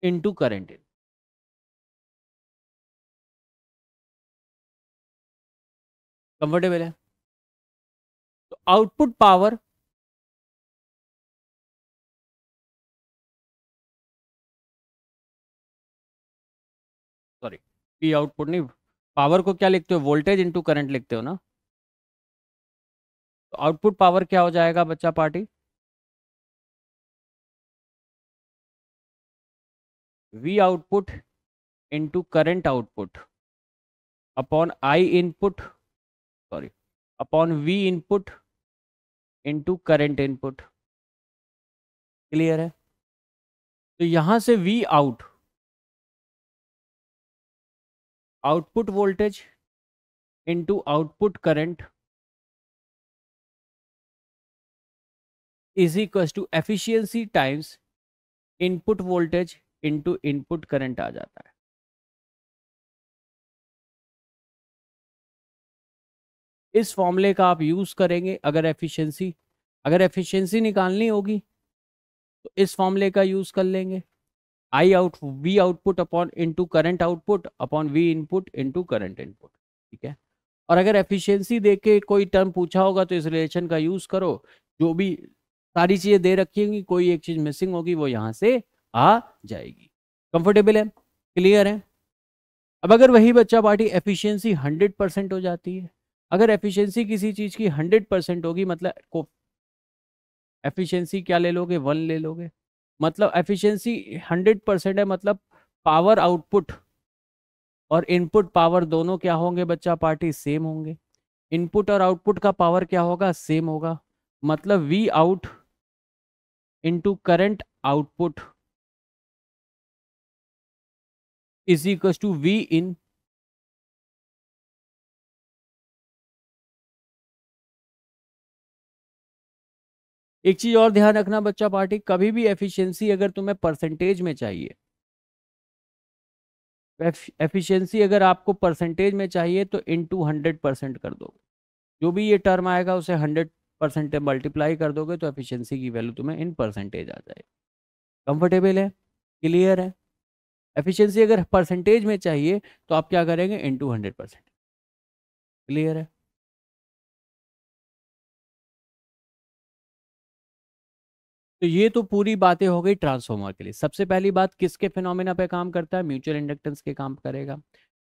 into current in comfortable है तो output power sorry P output नहीं पावर को क्या लिखते हो वोल्टेज इंटू करंट लिखते हो ना तो आउटपुट पावर क्या हो जाएगा बच्चा party V output into current output upon I input sorry upon V input into current input clear है तो यहां से V out output voltage into output current is equal to efficiency times input voltage into input current आ जाता है इस फॉर्मूले का आप यूज करेंगे अगर एफिशिएंसी अगर एफिशिएंसी निकालनी होगी तो इस फॉर्मूले का यूज कर लेंगे i out v output upon into current output upon v input into current input ठीक है और अगर एफिशिएंसी के कोई टर्म पूछा होगा तो इस रिलेशन का यूज करो जो भी सारी चीजें दे रखी होंगी कोई एक चीज मिसिंग होगी वो यहाँ से आ जाएगी कंफर्टेबल है क्लियर है अब अगर वही बच्चा पार्टी एफिशिएंसी 100 परसेंट हो जाती है अगर एफिशिएंसी किसी चीज की 100 परसेंट होगी मतलब को एफिशिएंसी क्या ले लोगे वन ले लोगे मतलब एफिशिएंसी 100 परसेंट है मतलब पावर आउटपुट और इनपुट पावर दोनों क्या होंगे बच्चा पार्टी सेम होंगे इनपुट और आउटपुट का पावर क्या होगा सेम होगा मतलब V out into current output is equal to V in एक चीज और ध्यान रखना बच्चा पार्टी कभी भी एफिशिएंसी अगर तुम्हें परसेंटेज में चाहिए एफिशिएंसी अगर आपको परसेंटेज में चाहिए तो इन टू हंड्रेड परसेंट कर दोगे जो भी ये टर्म आएगा उसे हंड्रेड परसेंट मल्टीप्लाई कर दोगे तो एफिशिएंसी की वैल्यू तुम्हें इन परसेंटेज आ जाएगी कंफर्टेबल है क्लियर है एफिशिएंसी अगर परसेंटेज में चाहिए तो आप क्या करेंगे into hundred percent clear है तो ये तो पूरी बातें हो गई ट्रांसफॉर्मर के लिए सबसे पहली बात किसके फिनोमिना पे काम करता है म्यूचुअल इंडक्टेंस के काम करेगा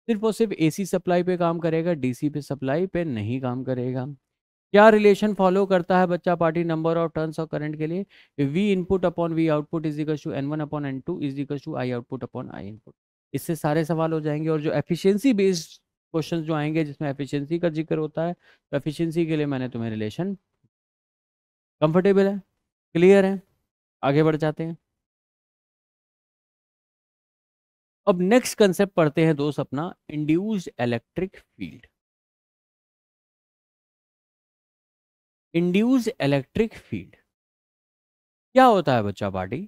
सिर्फ और सिर्फ एसी सप्लाई पे काम करेगा डीसी पे सप्लाई पे नहीं काम करेगा क्या रिलेशन फॉलो करता है बच्चा पार्टी नंबर ऑफ टर्न्स और करंट के लिए V input upon V output is equal to N one upon N two is equal to I output upon I input इससे सारे सवाल हो जाएंगे और जो एफिशिएंसी बेस्ड क्वेश्चन जो आएंगे जिसमें एफिशिएंसी का जिक्र होता है तो एफिशिएंसी के लिए मैंने तुम्हें रिलेशन कंफर्टेबल है क्लियर है आगे बढ़ जाते हैं अब नेक्स्ट कंसेप्ट पढ़ते हैं दोस्त अपना induced electric field induced electric field क्या होता है बच्चा पार्टी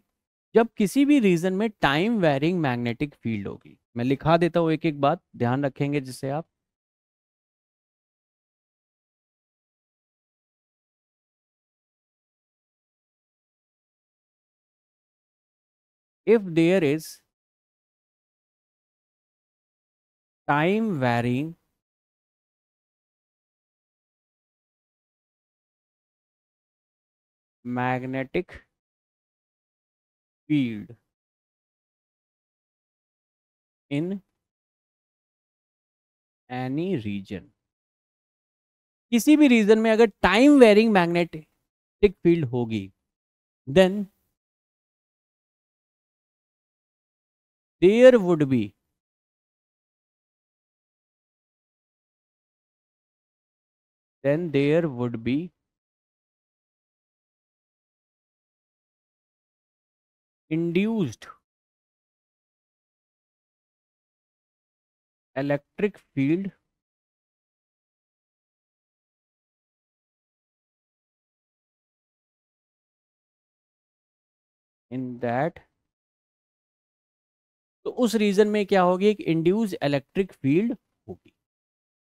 जब किसी भी रीजन में टाइम वेरिंग मैग्नेटिक फील्ड होगी मैं लिखा देता हूं एक एक बात ध्यान रखेंगे जिससे आप if there is time varying magnetic field in any region किसी भी रीजन में अगर टाइम वेरिंग मैग्नेटिक फील्ड होगी then there would be then there would be induced electric field in that तो उस रीजन में क्या होगी एक इंड्यूस इलेक्ट्रिक फील्ड होगी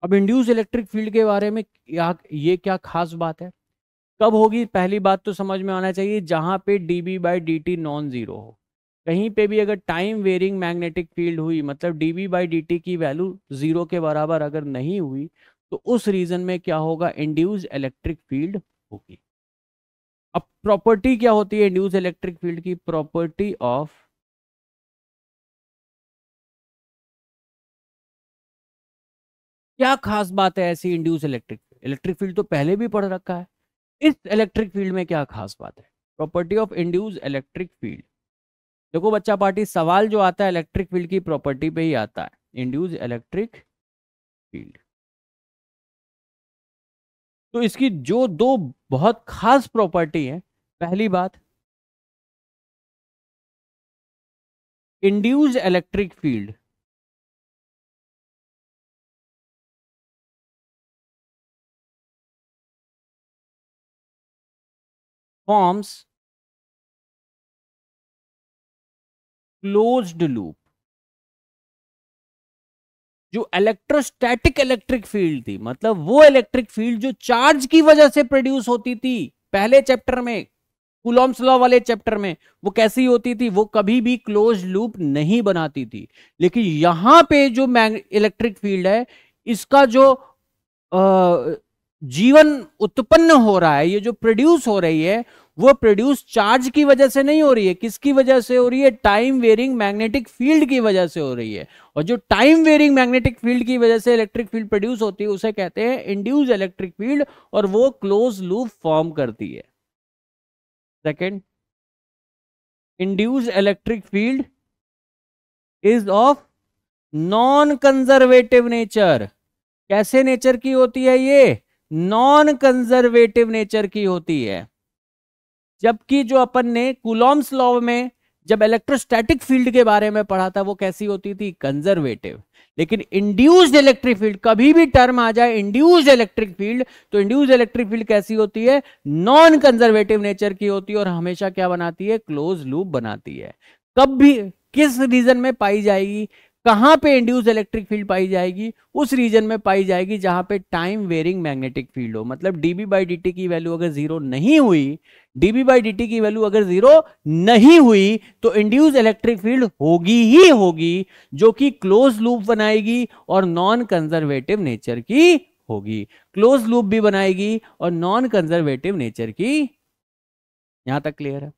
अब इंड्यूस इलेक्ट्रिक फील्ड के बारे में क्या ये क्या खास बात है कब होगी पहली बात तो समझ में आना चाहिए जहां पे D B by D T non zero हो कहीं पे भी अगर टाइम वेरिंग मैग्नेटिक फील्ड हुई मतलब D B by D T की वैल्यू ज़ीरो के बराबर अगर नहीं हुई तो उस रीजन में क्या होगा इंड्यूस इलेक्ट्रिक फील्ड होगी अब प्रॉपर्टी क्या होती है इंड्यूस इलेक्ट्रिक फील्ड की प्रॉपर्टी ऑफ क्या खास बात है ऐसी इंड्यूस इलेक्ट्रिक इलेक्ट्रिक फील्ड तो पहले भी पढ़ रखा है इस इलेक्ट्रिक फील्ड में क्या खास बात है property of induce electric field देखो बच्चा पार्टी सवाल जो आता है इलेक्ट्रिक फील्ड की प्रॉपर्टी पे ही आता है इंड्यूस इलेक्ट्रिक फील्ड तो इसकी जो दो बहुत खास प्रॉपर्टी है पहली बात induce electric field forms closed loop जो इलेक्ट्रोस्टैटिक इलेक्ट्रिक फील्ड थी मतलब वो इलेक्ट्रिक फील्ड जो चार्ज की वजह से प्रोड्यूस होती थी पहले चैप्टर में कुलॉम्स लॉ वाले चैप्टर में वो कैसी होती थी वो कभी भी क्लोज लूप नहीं बनाती थी लेकिन यहां पे जो इलेक्ट्रिक फील्ड है इसका जो जीवन उत्पन्न हो रहा है ये जो प्रोड्यूस हो रही है वो प्रोड्यूस चार्ज की वजह से नहीं हो रही है किसकी वजह से हो रही है टाइम वेरिंग मैग्नेटिक फील्ड की वजह से हो रही है और जो टाइम वेरिंग मैग्नेटिक फील्ड की वजह से इलेक्ट्रिक फील्ड प्रोड्यूस होती है उसे कहते हैं इंड्यूस इलेक्ट्रिक फील्ड और वो क्लोज लूप फॉर्म करती है second induce electric field is of non conservative nature कैसे नेचर की होती है ये नॉन कंजर्वेटिव नेचर की होती है जबकि जो अपन ने कुलॉम्स लॉ में जब इलेक्ट्रोस्टैटिक फील्ड के बारे में पढ़ा था वो कैसी होती थी कंजर्वेटिव लेकिन इंड्यूस्ड इलेक्ट्रिक फील्ड कभी भी टर्म आ जाए इंड्यूस्ड इलेक्ट्रिक फील्ड तो इंड्यूस्ड इलेक्ट्रिक फील्ड कैसी होती है नॉन कंजर्वेटिव नेचर की होती है और हमेशा क्या बनाती है क्लोज लूप बनाती है कब भी किस रीजन में पाई जाएगी कहाँ पे इंड्यूस इलेक्ट्रिक फील्ड पाई जाएगी उस रीजन में पाई जाएगी जहां पे टाइम वेरिंग मैग्नेटिक फील्ड हो मतलब डीबी बाई डीटी की वैल्यू अगर जीरो नहीं हुई डीबी बाई डीटी की वैल्यू अगर जीरो नहीं हुई तो इंड्यूस इलेक्ट्रिक फील्ड होगी ही होगी जो कि क्लोज लूप बनाएगी और नॉन कंजर्वेटिव नेचर की होगी क्लोज लूप भी बनाएगी और नॉन कंजर्वेटिव नेचर की यहां तक क्लियर है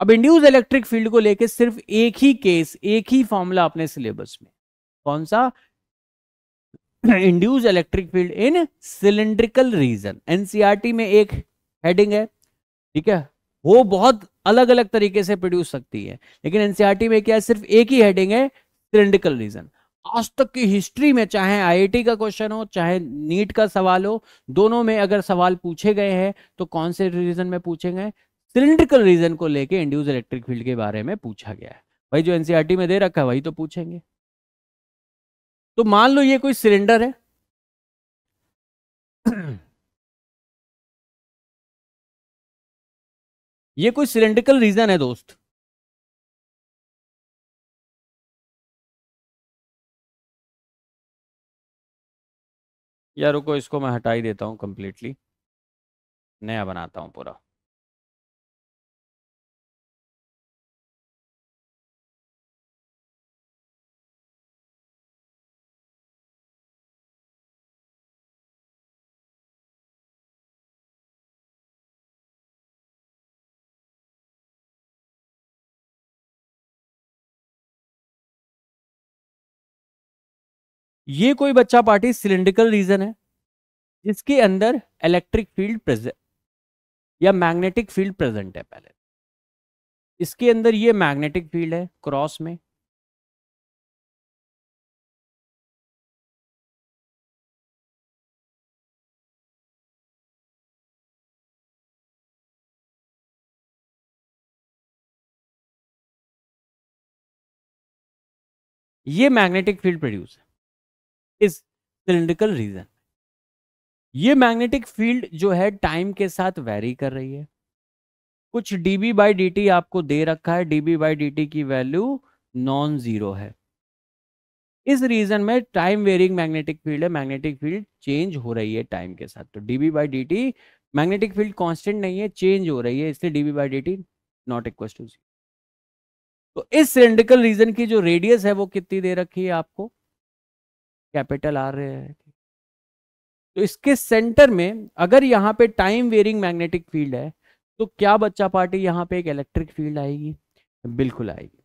अब इंड्यूस इलेक्ट्रिक फील्ड को लेकर सिर्फ एक ही केस एक ही फॉर्मूला अपने सिलेबस में कौन सा induce electric field in cylindrical region NCERT में एक हेडिंग है ठीक है वो बहुत अलग अलग तरीके से प्रोड्यूस सकती है लेकिन एनसीआरटी e में क्या है सिर्फ एक ही हेडिंग है सिलेंड्रिकल रीजन आज तक की हिस्ट्री में चाहे आईआईटी का क्वेश्चन हो चाहे नीट का सवाल हो दोनों में अगर सवाल पूछे गए हैं तो कौन से रीजन में पूछे गए सिलेंड्रिकल रीजन को लेके इंड्यूस इलेक्ट्रिक फील्ड के बारे में पूछा गया है भाई जो एनसीईआरटी e में दे रखा है वही तो पूछेंगे तो मान लो ये कोई सिलेंडर है ये कोई सिलेंड्रिकल रीजन है दोस्त यार रुको इसको मैं हटा ही देता हूं कंप्लीटली नया बनाता हूं पूरा ये कोई बच्चा पार्टी सिलेंड्रिकल रीजन है जिसके अंदर इलेक्ट्रिक फील्ड प्रेजेंट या मैग्नेटिक फील्ड प्रेजेंट है पहले इसके अंदर ये मैग्नेटिक फील्ड है क्रॉस में ये मैग्नेटिक फील्ड प्रोड्यूस है इस सिलेंड्रिकल रीजन ये मैग्नेटिक फील्ड जो है टाइम के साथ वेरी कर रही है कुछ डीबी बाई टी आपको दे रखा है डीबी बाई डीटी की वैल्यू नॉन जीरो है इस रीजन में टाइम वेरिंग मैग्नेटिक फील्ड है मैग्नेटिक फील्ड चेंज हो रही है टाइम के साथ तो dB by T magnetic field constant नहीं है चेंज हो रही है इसलिए D B by T not equal to zero तो इस सिलेंड्रिकल रीजन की जो रेडियस है वो कितनी दे रखी है आपको कैपिटल आ रहे हैं तो इसके सेंटर में अगर यहाँ पे टाइम वेरिंग मैग्नेटिक फील्ड है तो क्या बच्चा पार्टी यहाँ पे एक इलेक्ट्रिक फील्ड आएगी बिल्कुल आएगी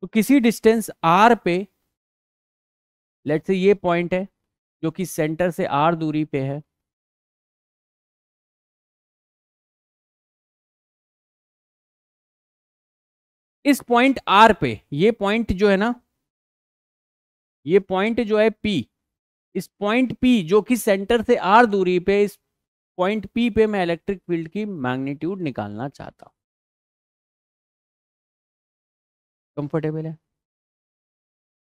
तो किसी डिस्टेंस आर पे लेट से ये पॉइंट है जो कि सेंटर से आर दूरी पे है इस पॉइंट आर पे ये पॉइंट जो है ना ये पॉइंट जो है पी इस पॉइंट पी जो कि सेंटर से आर दूरी पे इस पॉइंट पी पे मैं इलेक्ट्रिक फील्ड की मैग्नीट्यूड निकालना चाहता हूं कंफर्टेबल है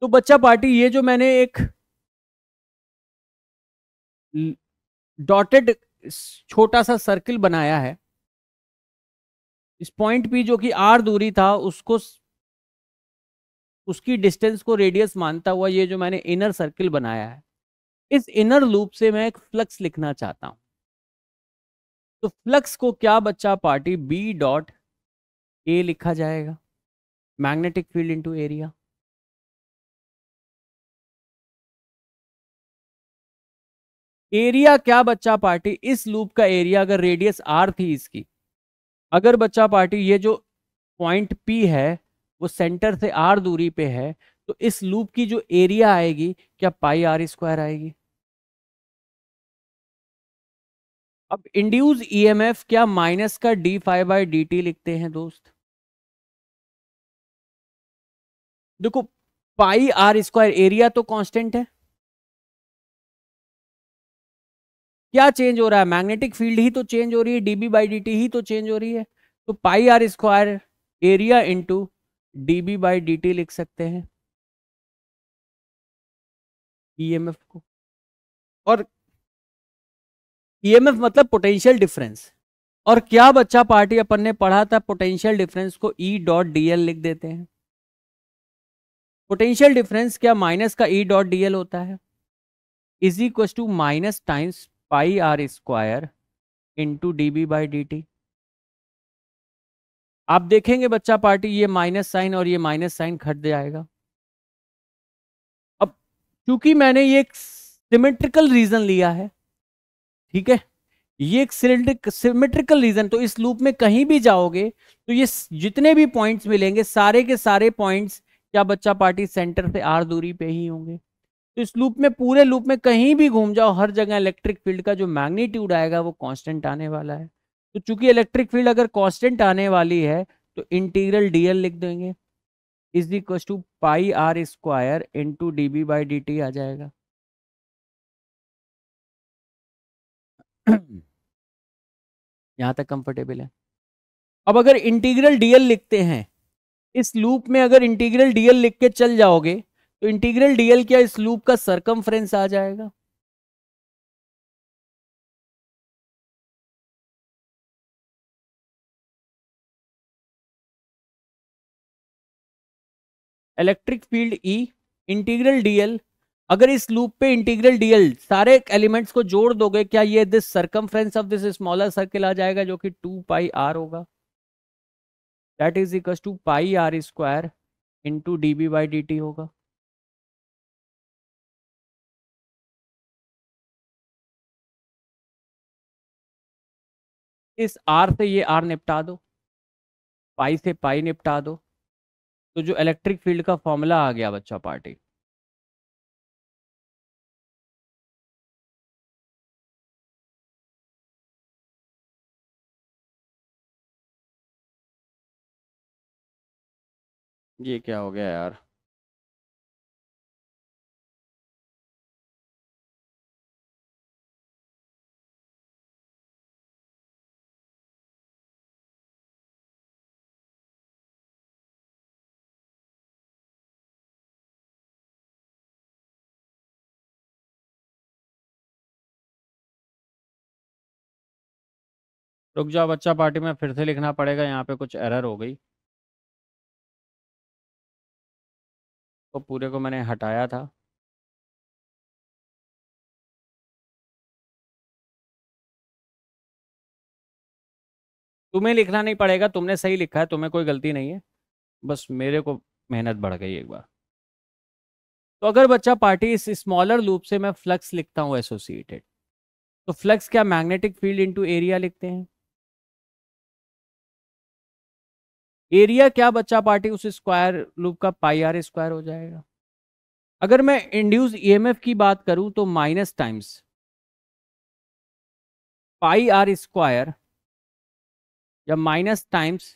तो बच्चा पार्टी ये जो मैंने एक डॉटेड छोटा सा सर्किल बनाया है इस पॉइंट पी जो कि आर दूरी था उसको उसकी डिस्टेंस को रेडियस मानता हुआ ये जो मैंने इनर सर्किल बनाया है इस इनर लूप से मैं एक फ्लक्स लिखना चाहता हूं तो फ्लक्स को क्या बच्चा पार्टी बी डॉट ए लिखा जाएगा magnetic field into area area क्या बच्चा पार्टी इस लूप का एरिया अगर रेडियस आर थी इसकी अगर बच्चा पार्टी ये जो पॉइंट पी है वो सेंटर से आर दूरी पे है तो इस लूप की जो एरिया आएगी क्या पाई आर स्क्वायर आएगी अब इंड्यूस ईएमएफ e क्या माइनस का D five by D T लिखते हैं दोस्त देखो पाई आर स्क्वायर एरिया तो कांस्टेंट है क्या चेंज हो रहा है मैग्नेटिक फील्ड ही तो चेंज हो रही है डीबी बाई डी ही तो चेंज हो रही है तो pi are square area into D B by D T लिख सकते हैं ई एम एफ को और ई एम एफ मतलब पोटेंशियल डिफरेंस और क्या बच्चा पार्टी अपन ने पढ़ा था पोटेंशियल डिफरेंस को ई डॉट डी एल लिख देते हैं पोटेंशियल डिफरेंस क्या माइनस का ई डॉट डी एल होता है is equal to minus times pi are square into D B by D T आप देखेंगे बच्चा पार्टी ये माइनस साइन और ये माइनस साइन खट जाएगा अब चूंकि मैंने ये एक सिमेट्रिकल रीजन लिया है ठीक है ये एक सिमेट्रिकल रीजन तो इस लूप में कहीं भी जाओगे तो ये जितने भी पॉइंट्स मिलेंगे सारे के सारे पॉइंट्स क्या बच्चा पार्टी सेंटर से आर दूरी पे ही होंगे तो इस लूप में पूरे लूप में कहीं भी घूम जाओ हर जगह इलेक्ट्रिक फील्ड का जो मैग्नीट्यूड आएगा वो कांस्टेंट आने वाला है तो चूंकि इलेक्ट्रिक फील्ड अगर कॉन्स्टेंट आने वाली है तो इंटीग्रल डीएल लिख देंगे is equal to pi are square to D B by D T आ जाएगा यहां तक कंफर्टेबल है अब अगर इंटीग्रल डीएल लिखते हैं इस लूप में अगर इंटीग्रल डीएल लिख के चल जाओगे तो इंटीग्रल डीएल क्या इस लूप का सरकम आ जाएगा electric field E integral D L अगर इस लूप पे इंटीग्रल डीएल सारे एलिमेंट्स को जोड़ दोगे क्या ये this circumference of this smaller circle आ जाएगा जो कि टू पाई आर होगा that is equal to pi are square into D B by D T होगा इस आर से ये आर निपटा दो पाई से पाई निपटा दो तो जो इलेक्ट्रिक फील्ड का फॉर्मूला आ गया बच्चा पार्टी ये क्या हो गया यार रुक जाओ बच्चा पार्टी में फिर से लिखना पड़ेगा यहाँ पे कुछ एरर हो गई तो पूरे को मैंने हटाया था तुम्हें लिखना नहीं पड़ेगा तुमने सही लिखा है तुम्हें कोई गलती नहीं है बस मेरे को मेहनत बढ़ गई एक बार तो अगर बच्चा पार्टी इस स्मॉलर लूप से मैं फ्लक्स लिखता हूँ एसोसिएटेड तो फ्लक्स क्या मैग्नेटिक फील्ड इनटू एरिया लिखते हैं एरिया क्या बच्चा पार्टी उस स्क्वायर लूप का पाई आर स्क्वायर हो जाएगा अगर मैं इंड्यूस ईएमएफ e की बात करूं तो minus times pi are square या minus times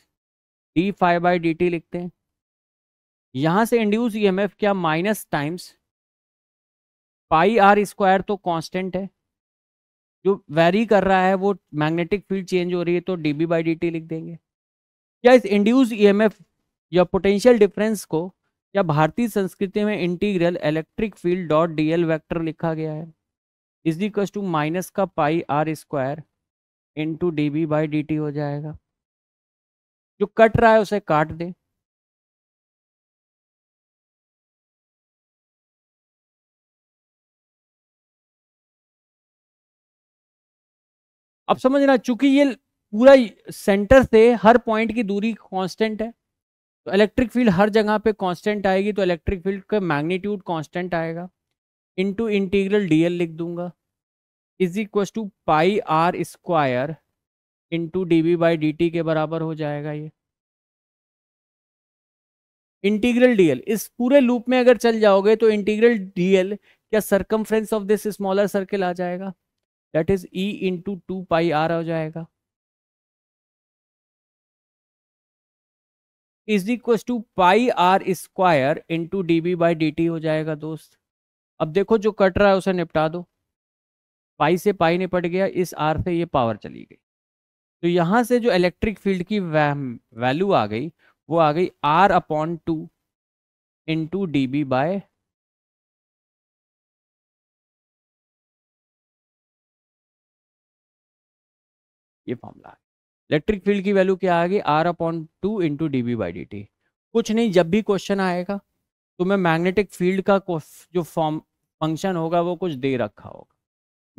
D five by D T लिखते हैं यहां से इंड्यूस ईएमएफ e क्या minus times pi are square तो कांस्टेंट है जो वेरी कर रहा है वो मैग्नेटिक फील्ड चेंज हो रही है तो D B by D T लिख देंगे E या इस इंड्यूस ईएमएफ या पोटेंशियल डिफरेंस को या भारतीय संस्कृति में integral electric field dot D L vector लिखा गया है इज इक्वल टू माइनस का pi are square into D B by D T हो जाएगा जो कट रहा है उसे काट दे अब समझना चूंकि ये पूरा सेंटर से हर पॉइंट की दूरी कांस्टेंट है तो इलेक्ट्रिक फील्ड हर जगह पे कांस्टेंट आएगी तो इलेक्ट्रिक फील्ड का मैग्नीट्यूड कांस्टेंट आएगा इनटू इंटीग्रल डीएल लिख दूंगा is equal to pi are square into D B by D T के बराबर हो जाएगा ये इंटीग्रल डीएल इस पूरे लूप में अगर चल जाओगे तो इंटीग्रल डीएल क्या circumference of this smaller circle आ जाएगा that is E into two pi R हो जाएगा is equal to pi are square into D B by D T हो जाएगा दोस्त अब देखो जो कट रहा है उसे निपटा दो पाई से पाई निपट गया इस आर से ये पावर चली गई तो यहाँ से जो इलेक्ट्रिक फील्ड की वैल्यू आ गई वो आ गई R upon two into D B by ये फॉर्मूला इलेक्ट्रिक फील्ड की वैल्यू क्या आएगी R upon two into D B by D T कुछ नहीं जब भी क्वेश्चन आएगा तो मैं मैग्नेटिक फील्ड का जो फॉर्म फंक्शन होगा वो कुछ दे रखा होगा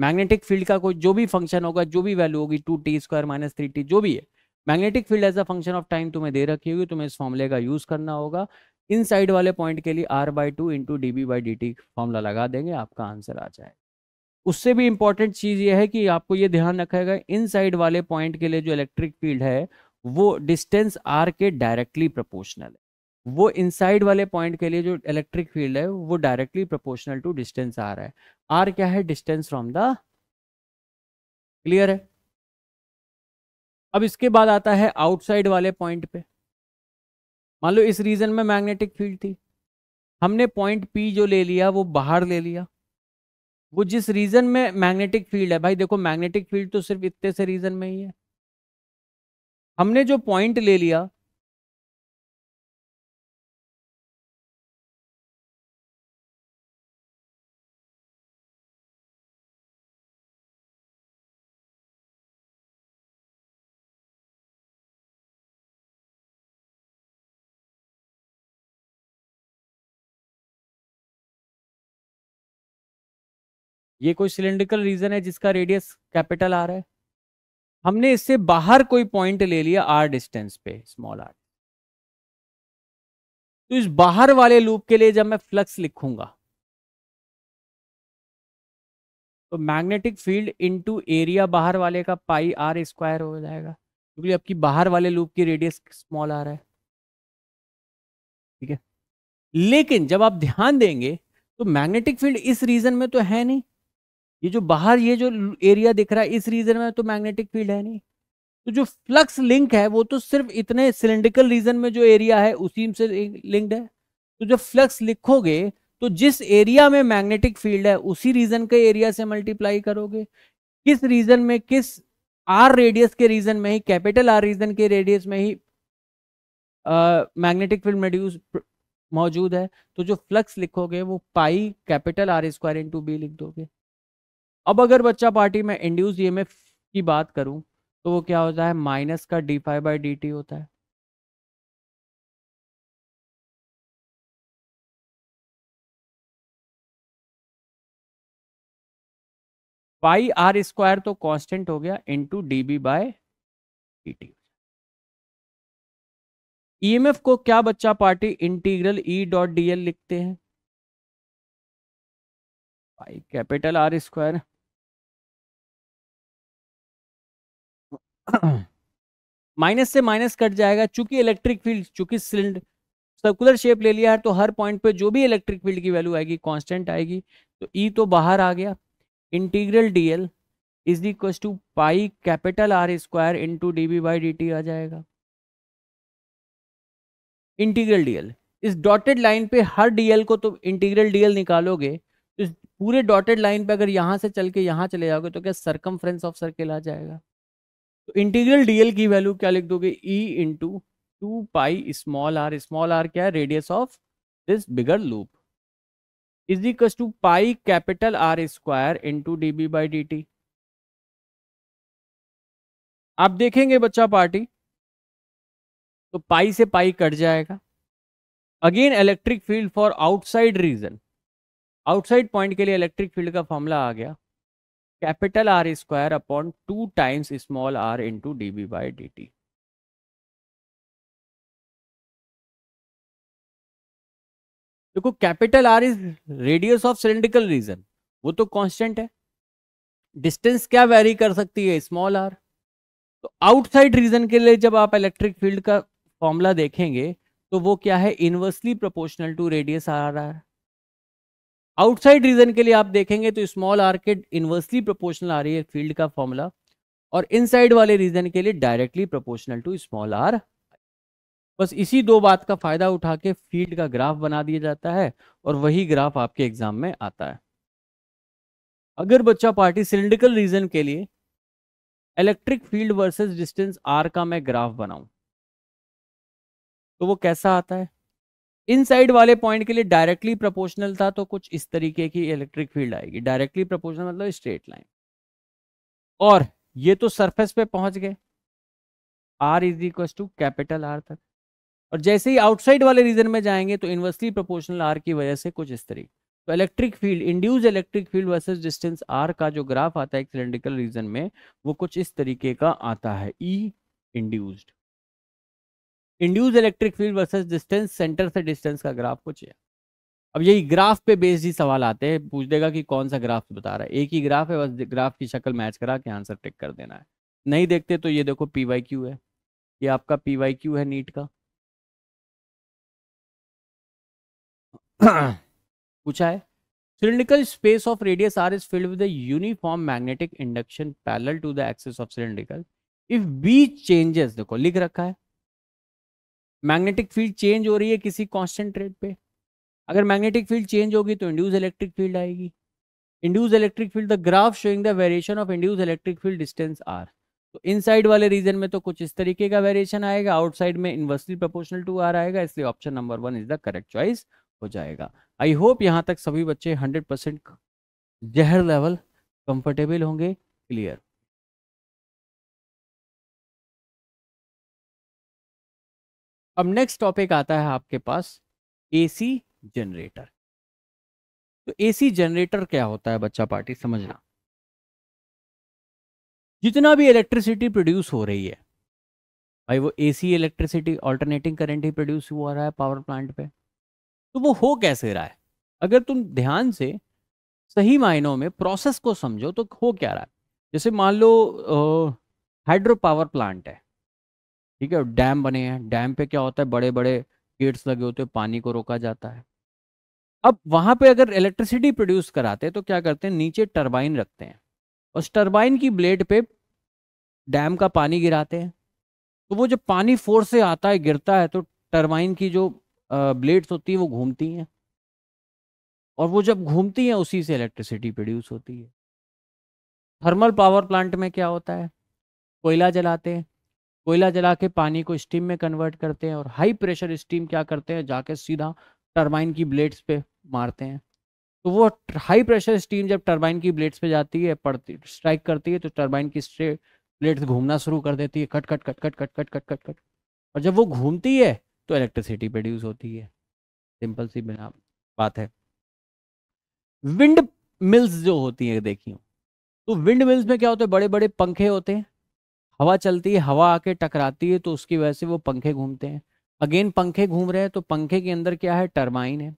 मैग्नेटिक फील्ड का कोई जो भी फंक्शन होगा जो भी वैल्यू होगी two T square minus three T जो भी है magnetic field as a function of time तुम्हें दे रखी होगी तुम्हें इस फॉर्मूले का यूज करना होगा इन साइड वाले पॉइंट के लिए R by two into D B by D T formula लगा देंगे आपका आंसर आ जाएगा उससे भी इंपॉर्टेंट चीज़ यह है कि आपको ये ध्यान रखेगा इन साइड वाले पॉइंट के लिए जो इलेक्ट्रिक फील्ड है वो डिस्टेंस आर के डायरेक्टली प्रपोर्शनल है वो इनसाइड वाले पॉइंट के लिए जो इलेक्ट्रिक फील्ड है वो directly proportional to distance R है आर क्या है डिस्टेंस फ्रॉम द क्लियर है अब इसके बाद आता है आउटसाइड वाले पॉइंट पे मान लो इस रीजन में मैग्नेटिक फील्ड थी हमने पॉइंट पी जो ले लिया वो बाहर ले लिया वो जिस रीजन में मैग्नेटिक फील्ड है भाई देखो मैग्नेटिक फील्ड तो सिर्फ इतने से रीजन में ही है हमने जो पॉइंट ले लिया ये कोई सिलेंड्रिकल रीजन है जिसका रेडियस कैपिटल आर है हमने इससे बाहर कोई पॉइंट ले लिया आर डिस्टेंस पे स्मॉल आर तो इस बाहर वाले लूप के लिए जब मैं फ्लक्स लिखूंगा तो मैग्नेटिक फील्ड इनटू एरिया बाहर वाले का पाई आर स्क्वायर हो जाएगा क्योंकि आपकी बाहर वाले लूप की रेडियस स्मॉल आर है ठीक है लेकिन जब आप ध्यान देंगे तो मैग्नेटिक फील्ड इस रीजन में तो है नहीं ये जो बाहर ये जो एरिया दिख रहा है इस रीजन में तो मैग्नेटिक फील्ड है नहीं तो जो फ्लक्स लिंक है वो तो सिर्फ इतने सिलेंड्रिकल रीजन में जो एरिया है उसी से लिंक्ड है तो जब फ्लक्स लिखोगे तो जिस एरिया में मैग्नेटिक फील्ड है उसी रीजन के एरिया से मल्टीप्लाई करोगे किस रीजन में किस आर रेडियस के रीजन में ही कैपिटल आर रीजन के रेडियस में ही मैग्नेटिक फील्ड मेड्यूस मौजूद है तो जो फ्लक्स लिखोगे वो pi capital R square into B लिख दोगे अब अगर बच्चा पार्टी में इंड्यूस ई e की बात करूं तो वो क्या होता है माइनस का D five by D T होता है पाई आर स्क्वायर तो कांस्टेंट हो गया into D B by E EMF को क्या बच्चा party integral E dot D L लिखते हैं pi capital R square minus से माइनस कट जाएगा चूंकि इलेक्ट्रिक फील्ड चूंकि सिलेंडर सर्कुलर शेप ले लिया है तो हर पॉइंट पे जो भी इलेक्ट्रिक फील्ड की वैल्यू आएगी कांस्टेंट आएगी तो ई e तो बाहर आ गया integral D L is equal to pi capital R square into D B by D T आ जाएगा इंटीग्रल डीएल इस डॉटेड लाइन पे हर डीएल को तो इंटीग्रल डीएल निकालोगे तो इस पूरे डॉटेड लाइन पे अगर यहां से चल के यहां चले जाओगे तो क्या सरकम ऑफ सर्किल आ जाएगा तो इंटीग्रल डीएल की वैल्यू क्या लिख दोगे E into two pi small R small R क्या है radius of this bigger loop is equal to pi capital R square into D B by D T आप देखेंगे बच्चा पार्टी तो पाई से पाई कट जाएगा again electric field for outside region outside point के लिए इलेक्ट्रिक फील्ड का formula आ गया capital R square upon two times small R into D B by D T देखो capital R is radius of cylindrical region वो तो constant है distance क्या वेरी कर सकती है स्मॉल आर तो आउटसाइड रीजन के लिए जब आप इलेक्ट्रिक फील्ड का फॉर्मूला देखेंगे तो वो क्या है inversely proportional to radius R R outside region के लिए आप देखेंगे तो स्मॉल आर के इन्वर्सली प्रोपोर्शनल आ रही है फील्ड का फॉर्मूला और इनसाइड वाले रीजन के लिए directly proportional to small R बस इसी दो बात का फायदा उठा के फील्ड का ग्राफ बना दिया जाता है और वही ग्राफ आपके एग्जाम में आता है अगर बच्चा पार्टी सिलिंड्रिकल रीजन के लिए electric field versus distance R का मैं ग्राफ बनाऊं तो वो कैसा आता है इनसाइड वाले पॉइंट के लिए डायरेक्टली प्रोपोर्शनल था तो कुछ इस तरीके की इलेक्ट्रिक फील्ड आएगी डायरेक्टली प्रोपोर्शनल मतलब स्ट्रेट लाइन और ये तो सरफेस पे पहुंच गए R is equal to capital R तक और जैसे ही आउटसाइड वाले रीजन में जाएंगे तो इन्वर्सली प्रोपोर्शनल आर की वजह से कुछ इस तरीके तो electric field induced electric field versus distance R का जो ग्राफ आता है सिलेंड्रिकल रीजन में वो कुछ इस तरीके का आता है E e induced induced electric field versus distance centre से डिस्टेंस का ग्राफ कुछ है अब यही ग्राफ पे बेस्ड ही सवाल आते हैं पूछ देगा कि कौन सा ग्राफ बता रहा है एक ही ग्राफ है बस ग्राफ की शक्ल मैच करा के आंसर टिक कर देना है नहीं देखते तो ये देखो पी वाई क्यू है ये आपका पी वाई क्यू है नीट का पूछा है cylindrical space of radius R is filled with uniform magnetic induction induction to the the of of if B changes देखो लिख रखा है मैग्नेटिक फील्ड चेंज हो रही है किसी कांस्टेंट रेट पे अगर मैग्नेटिक फील्ड चेंज होगी तो इंड्यूस इलेक्ट्रिक फील्ड आएगी induce electric field the graph showing the variation of induce electric field distance R तो इनसाइड वाले रीजन में तो कुछ इस तरीके का वेरिएशन आएगा आउटसाइड में इनवर्सली प्रोपोर्शनल टू आर आएगा इसलिए option number one is the correct choice हो जाएगा आई होप यहाँ तक सभी बच्चे हंड्रेड परसेंट जहर लेवल कंफर्टेबल होंगे क्लियर अब नेक्स्ट टॉपिक आता है आपके पास एसी जनरेटर तो एसी जनरेटर क्या होता है बच्चा पार्टी समझना जितना भी इलेक्ट्रिसिटी प्रोड्यूस हो रही है भाई वो एसी इलेक्ट्रिसिटी ऑल्टरनेटिंग करंट ही प्रोड्यूस हो रहा है पावर प्लांट पे तो वो हो कैसे रहा है अगर तुम ध्यान से सही मायनों में प्रोसेस को समझो तो हो क्या रहा है जैसे मान लो हाइड्रो पावर प्लांट है ठीक है डैम बने हैं डैम पे क्या होता है बड़े बड़े गेट्स लगे होते हैं पानी को रोका जाता है अब वहां पे अगर इलेक्ट्रिसिटी प्रोड्यूस कराते तो क्या करते हैं नीचे टरबाइन रखते हैं उस टरबाइन की ब्लेड पे डैम का पानी गिराते हैं तो वो जब पानी फोर्स से आता है गिरता है तो टर्बाइन की जो ब्लेड्स होती है वो घूमती हैं और वो जब घूमती हैं उसी से इलेक्ट्रिसिटी प्रोड्यूस होती है थर्मल पावर प्लांट में क्या होता है कोयला जलाते हैं कोयला जला के पानी को स्टीम में कन्वर्ट करते हैं और हाई प्रेशर स्टीम क्या करते हैं जाके सीधा टर्बाइन की ब्लेड्स पे मारते हैं तो वो हाई प्रेशर स्टीम जब टर्बाइन की ब्लेड्स पे जाती है पड़ती स्ट्राइक करती है तो टर्बाइन की ब्लेड्स घूमना शुरू कर देती है cut cut cut cut cut cut cut cut cut और जब वो घूमती है तो इलेक्ट्रिसिटी प्रोड्यूस होती है सिंपल सी बिना बात है विंड मिल्स जो होती है देखिए तो विंड मिल्स में क्या होते हैं बड़े बड़े पंखे होते हैं हवा चलती है हवा आके टकराती है तो उसकी वजह से वो पंखे घूमते हैं अगेन पंखे घूम रहे हैं तो पंखे के अंदर क्या है टर्बाइन है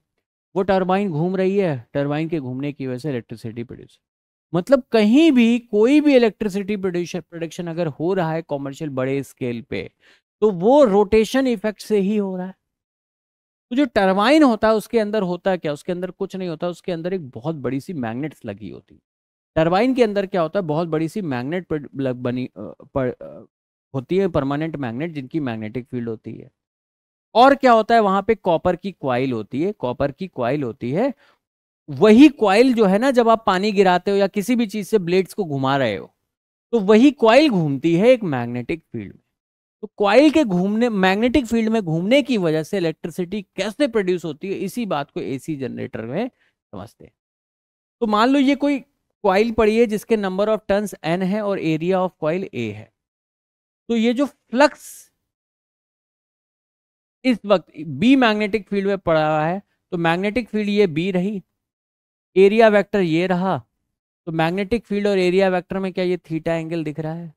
वो टर्बाइन घूम रही है टर्बाइन के घूमने की वजह से इलेक्ट्रिसिटी प्रोड्यूस मतलब कहीं भी कोई भी इलेक्ट्रिसिटी प्रोड्यूशन प्रोडक्शन अगर हो रहा है कॉमर्शियल बड़े स्केल पे तो वो रोटेशन इफेक्ट से ही हो रहा है तो जो टर्बाइन होता है उसके अंदर होता है क्या उसके अंदर कुछ नहीं होता उसके अंदर एक बहुत बड़ी सी मैग्नेट्स लगी होती टरबाइन के अंदर क्या होता है बहुत बड़ी सी मैग्नेट बनी पर, होती है परमानेंट मैग्नेट जिनकी मैग्नेटिक फील्ड होती है और क्या होता है वहां पे कॉपर की क्वाइल होती है कॉपर की क्वाइल होती है वही क्वाइल जो है ना जब आप पानी गिराते हो या किसी भी चीज से ब्लेड्स को घुमा रहे हो तो वही क्वाइल घूमती है एक मैग्नेटिक फील्ड में तो क्वाइल के घूमने मैग्नेटिक फील्ड में घूमने की वजह से इलेक्ट्रिसिटी कैसे प्रोड्यूस होती है इसी बात को एसी जनरेटर में समझते हैं तो मान लो ये कोई क्वाइल पढ़िए जिसके नंबर ऑफ टर्न्स एन है और एरिया ऑफ क्वाइल ए है तो ये जो फ्लक्स इस वक्त बी मैग्नेटिक फील्ड में पड़ा हुआ है तो मैग्नेटिक फील्ड ये बी रही एरिया वेक्टर ये रहा तो मैग्नेटिक फील्ड और एरिया वेक्टर में क्या ये थीटा एंगल दिख रहा है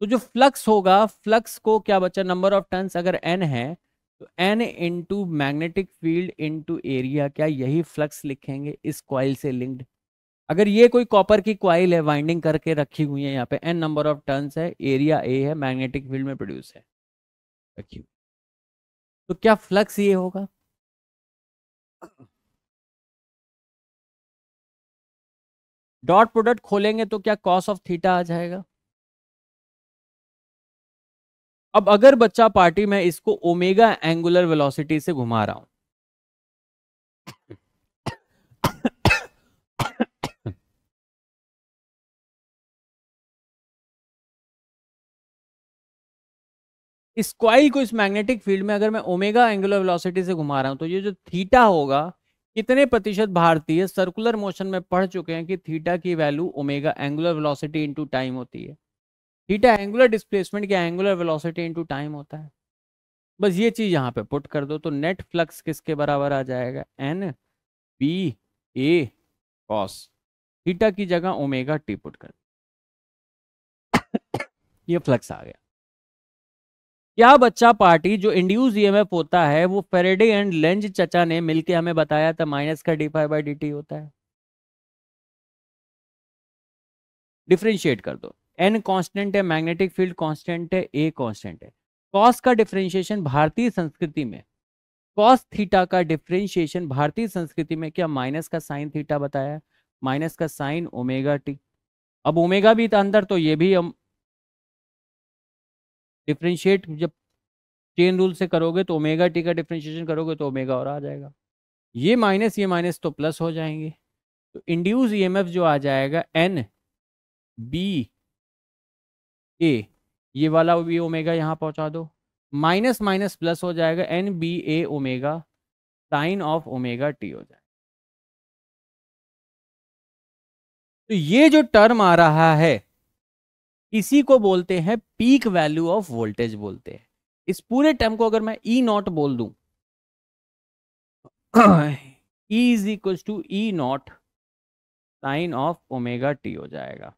तो जो फ्लक्स होगा फ्लक्स को क्या बच्चा नंबर ऑफ टर्न्स अगर एन है तो N into magnetic field into area क्या यही फ्लक्स लिखेंगे इस क्वाइल से लिंक्ड अगर ये कोई कॉपर की क्वाइल है वाइंडिंग करके रखी हुई है यहाँ पे एन नंबर ऑफ टर्न्स है एरिया ए है मैग्नेटिक फील्ड में प्रोड्यूस है रखी हुई तो क्या फ्लक्स ये होगा डॉट प्रोडक्ट खोलेंगे तो क्या कॉस ऑफ थीटा आ जाएगा अब अगर बच्चा पार्टी में इसको ओमेगा एंगुलर वेलोसिटी से घुमा रहा हूं इस क्वाइल को इस मैग्नेटिक फील्ड में अगर मैं ओमेगा एंगुलर वेलोसिटी से घुमा रहा हूँ तो ये जो थीटा होगा कितने प्रतिशत भारतीय सर्कुलर मोशन में पढ़ चुके हैं कि थीटा की value omega angular velocity into time होती है थीटा एंगुलर डिस्प्लेसमेंट क्या एंगुलर वेलोसिटी इनटू टाइम होता है बस ये चीज यहाँ पे पुट कर दो तो नेट फ्लक्स किसके बराबर आ जाएगा N B A cos theta की जगह ओमेगा टी पुट कर ये फ्लक्स आ गया क्या बच्चा पार्टी जो इंड्यूस ईएमएफ होता है वो फेरेडे एंड लेंज चचा ने मिलके हमें बताया था माइनस का डी फाइव बाई डी होता है डिफ्रेंशिएट कर दो एन कांस्टेंट है मैग्नेटिक फील्ड कांस्टेंट है ए कांस्टेंट है कॉस का डिफ्रेंशिएशन भारतीय संस्कृति में कॉस थीटा का डिफ्रेंशिएशन भारतीय संस्कृति में क्या माइनस का साइन थीटा बताया माइनस का साइन ओमेगा टी अब ओमेगा भी था अंदर तो ये भी डिफ्रेंशिएट जब चेन रूल से करोगे तो ओमेगा टी का डिफ्रेंशिएशन करोगे तो ओमेगा और आ जाएगा ये माइनस ये माइनस तो प्लस हो जाएंगे तो इंड्यूस ईएमएफ e जो आ जाएगा एन बी ए ये वाला भी ओमेगा यहाँ पहुँचा दो माइनस माइनस प्लस हो जाएगा N B A omega sine of omega t हो जाएगा तो ये जो टर्म आ रहा है इसी को बोलते हैं पीक वैल्यू ऑफ वोल्टेज बोलते हैं इस पूरे टर्म को अगर मैं ई e नॉट बोल दू is equal to E naught sine of omega t हो जाएगा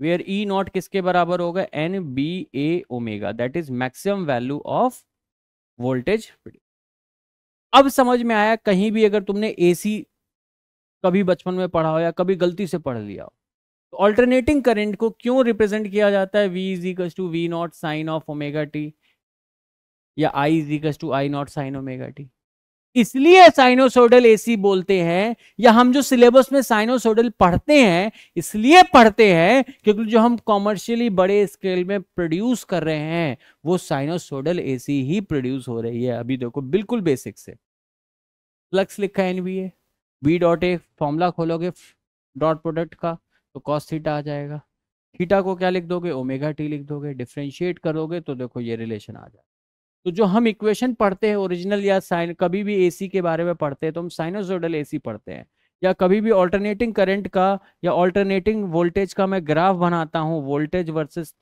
वेयर ई नॉट किसके बराबर होगा N B A omega that is maximum value of voltage अब समझ में आया कहीं भी अगर तुमने एसी कभी बचपन में पढ़ा हो या कभी गलती से पढ़ लिया हो तो ऑल्टरनेटिंग करंट को क्यों रिप्रेजेंट किया जाता है V is equal to V naught sine of omega t या I is equal to I naught sine omega t इसलिए साइनोसोडल एसी बोलते हैं या हम जो सिलेबस में साइनोसोडल पढ़ते हैं इसलिए पढ़ते हैं क्योंकि जो हम कॉमर्शियली बड़े स्केल में प्रोड्यूस कर रहे हैं वो साइनोसोडल एसी ही प्रोड्यूस हो रही है अभी देखो बिल्कुल बेसिक से फ्लक्स लिखा है NBA B dot A formula खोलोगे डॉट प्रोडक्ट का तो कॉस थीटा आ जाएगा थीटा को क्या लिख दोगे ओमेगा टी लिख दोगे डिफ्रेंशिएट करोगे तो देखो ये रिलेशन आ जाए तो जो हम इक्वेशन पढ़ते हैं ओरिजिनल या साइन कभी भी एसी के बारे में पढ़ते हैं तो हम साइनोसोडल एसी पढ़ते हैं या कभी भी ऑल्टरनेटिंग करंट का या ऑल्टरनेटिंग वोल्टेज का मैं ग्राफ बनाता हूँ voltage versus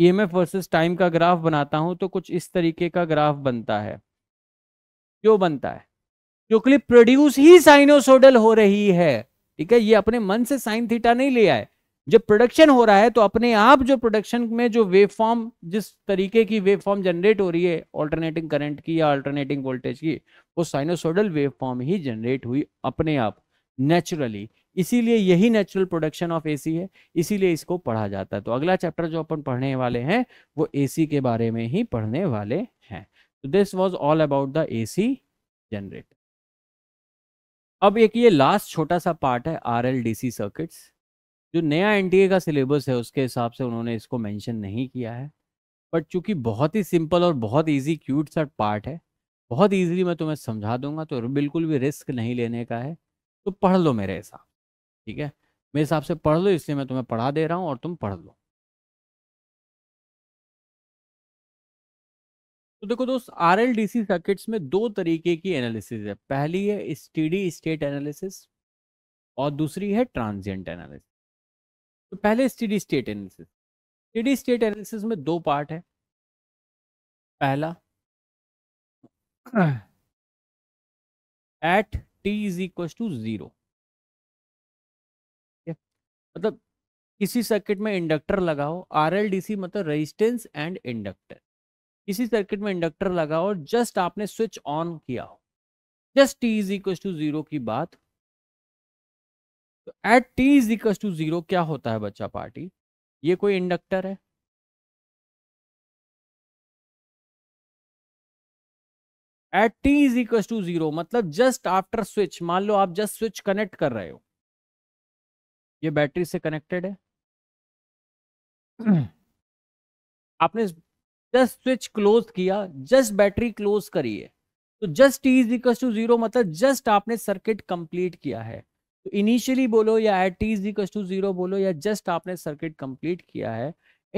EMF versus time का ग्राफ बनाता हूँ तो कुछ इस तरीके का ग्राफ बनता है क्यों बनता है क्योंकि प्रोड्यूस ही साइनोसोडल हो रही है ठीक है ये अपने मन से साइन थीटा नहीं ले आए जब प्रोडक्शन हो रहा है तो अपने आप जो प्रोडक्शन में जो वेव फॉर्म जिस तरीके की वेव फॉर्म जनरेट हो रही है ऑल्टरनेटिंग करंट की या ऑल्टरनेटिंग वोल्टेज की वो साइनोसोडल वेव फॉर्म ही जनरेट हुई अपने आप नेचुरली इसीलिए यही नेचुरल प्रोडक्शन ऑफ एसी है इसीलिए इसको पढ़ा जाता है तो अगला चैप्टर जो अपन पढ़ने वाले हैं वो ए के बारे में ही पढ़ने वाले हैं तो this was all about the A generate अब एक ये लास्ट छोटा सा पार्ट है R L D C circuits जो नया एन टी ए का सिलेबस है उसके हिसाब से उन्होंने इसको मेंशन नहीं किया है बट चूंकि बहुत ही सिंपल और बहुत इजी क्यूट सा पार्ट है बहुत ईजिली मैं तुम्हें समझा दूंगा तो बिल्कुल भी रिस्क नहीं लेने का है तो पढ़ लो मेरे हिसाब ठीक है मेरे हिसाब से पढ़ लो इसलिए मैं तुम्हें पढ़ा दे रहा हूँ और तुम पढ़ लो तो देखो दोस्त R L D C circuits में दो तरीके की एनालिसिस है पहली है स्टेडी स्टेट एनालिसिस और दूसरी है ट्रांजिएंट एनालिसिस तो पहले steady state analysis steady state analysis में दो पार्ट है पहला at T is equal to zero मतलब किसी सर्किट में इंडक्टर लगाओ आर एल डी सी मतलब रेजिस्टेंस एंड इंडक्टर किसी सर्किट में इंडक्टर लगा हो जस्ट आपने स्विच ऑन किया हो just t is equal to zero की बात तो at T is equal to zero क्या होता है बच्चा पार्टी ये कोई इंडक्टर है at T is equal to zero मतलब जस्ट आफ्टर स्विच मान लो आप जस्ट स्विच कनेक्ट कर रहे हो ये बैटरी से कनेक्टेड है आपने जस्ट स्विच क्लोज किया जस्ट बैटरी क्लोज करिए तो just t is equal to zero मतलब जस्ट आपने सर्किट कंप्लीट किया है तो इनिशियली बोलो या at T is equal to zero बोलो या जस्ट आपने सर्किट कंप्लीट किया है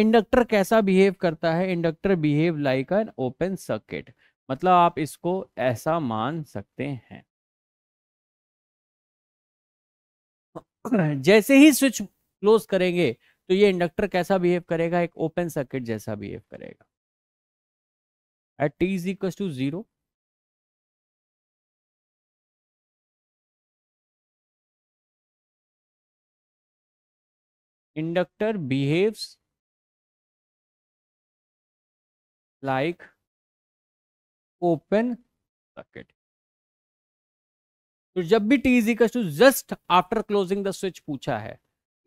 इंडक्टर कैसा बिहेव करता है inductor behave like an open circuit मतलब आप इसको ऐसा मान सकते हैं जैसे ही स्विच क्लोज करेंगे तो ये इंडक्टर कैसा बिहेव करेगा एक ओपन सर्किट जैसा बिहेव करेगा at t is equals to 0 inductor behaves like open circuit तो जब भी t is equal to just after closing the switch पूछा है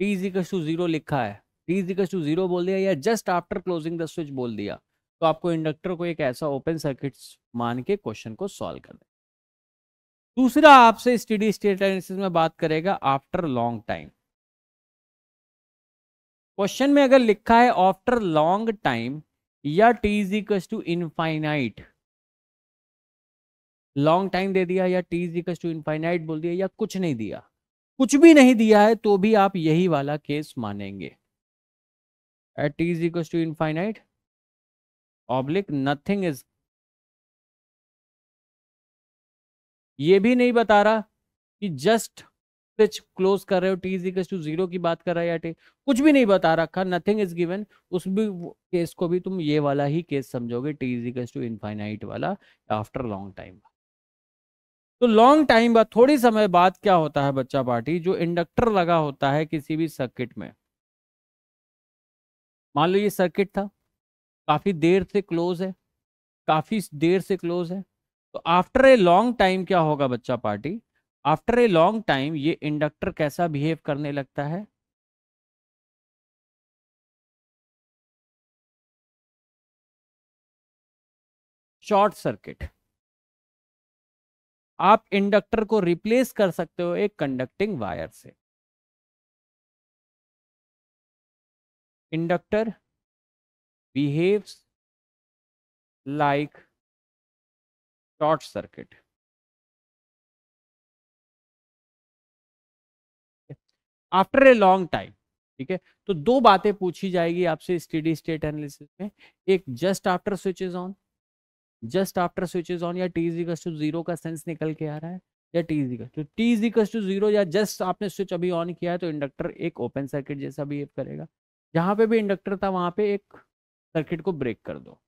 t is equal to zero लिखा है t is equal to zero बोल दिया या just after closing the switch बोल दिया तो आपको इंडक्टर को एक ऐसा ओपन सर्किट मान के क्वेश्चन को सॉल्व करना दूसरा आपसे स्टडी स्टेट एनालिसिस में बात करेगा आफ्टर लॉन्ग टाइम क्वेश्चन में अगर लिखा है आफ्टर लॉन्ग टाइम या t is to infinite long time दे दिया या टी इज टू इनफाइनाइट बोल दिया या कुछ नहीं दिया कुछ भी नहीं दिया है तो भी आप यही वाला केस मानेंगे at T is to infinite oblique nothing is ये भी नहीं बता रहा कि जस्ट स्विच क्लोज कर रहे हो टी इज टू जीरो की बात कर रहा है या टी कुछ भी नहीं बता रखा नथिंग इज गिवन उस भी केस को भी तुम ये वाला ही केस समझोगे टी इज टू इनफाइनाइट वाला आफ्टर लॉन्ग टाइम तो लॉन्ग टाइम बाद थोड़ी समय बाद क्या होता है बच्चा पार्टी जो इंडक्टर लगा होता है किसी भी सर्किट में मान लो ये सर्किट था काफ़ी देर से क्लोज है काफ़ी देर से क्लोज है तो आफ्टर ए लॉन्ग टाइम क्या होगा बच्चा party after a long time ये इंडक्टर कैसा बिहेव करने लगता है शॉर्ट सर्किट आप इंडक्टर को रिप्लेस कर सकते हो एक कंडक्टिंग वायर से inductor behaves like short circuit. After a long time ठीक है तो दो बातें पूछी जाएगी आपसे स्टडी स्टेट एनालिसिस में एक just after switch is on just after switch is on या टी इजिकल्स टू जीरो का सेंस निकल के आ रहा है या t to t to zero या जस्ट आपने स्विच अभी ऑन किया है तो इंडक्टर एक ओपन सर्किट जैसा बिहेव करेगा जहां पे भी इंडक्टर था वहां पे एक सर्किट को ब्रेक कर दो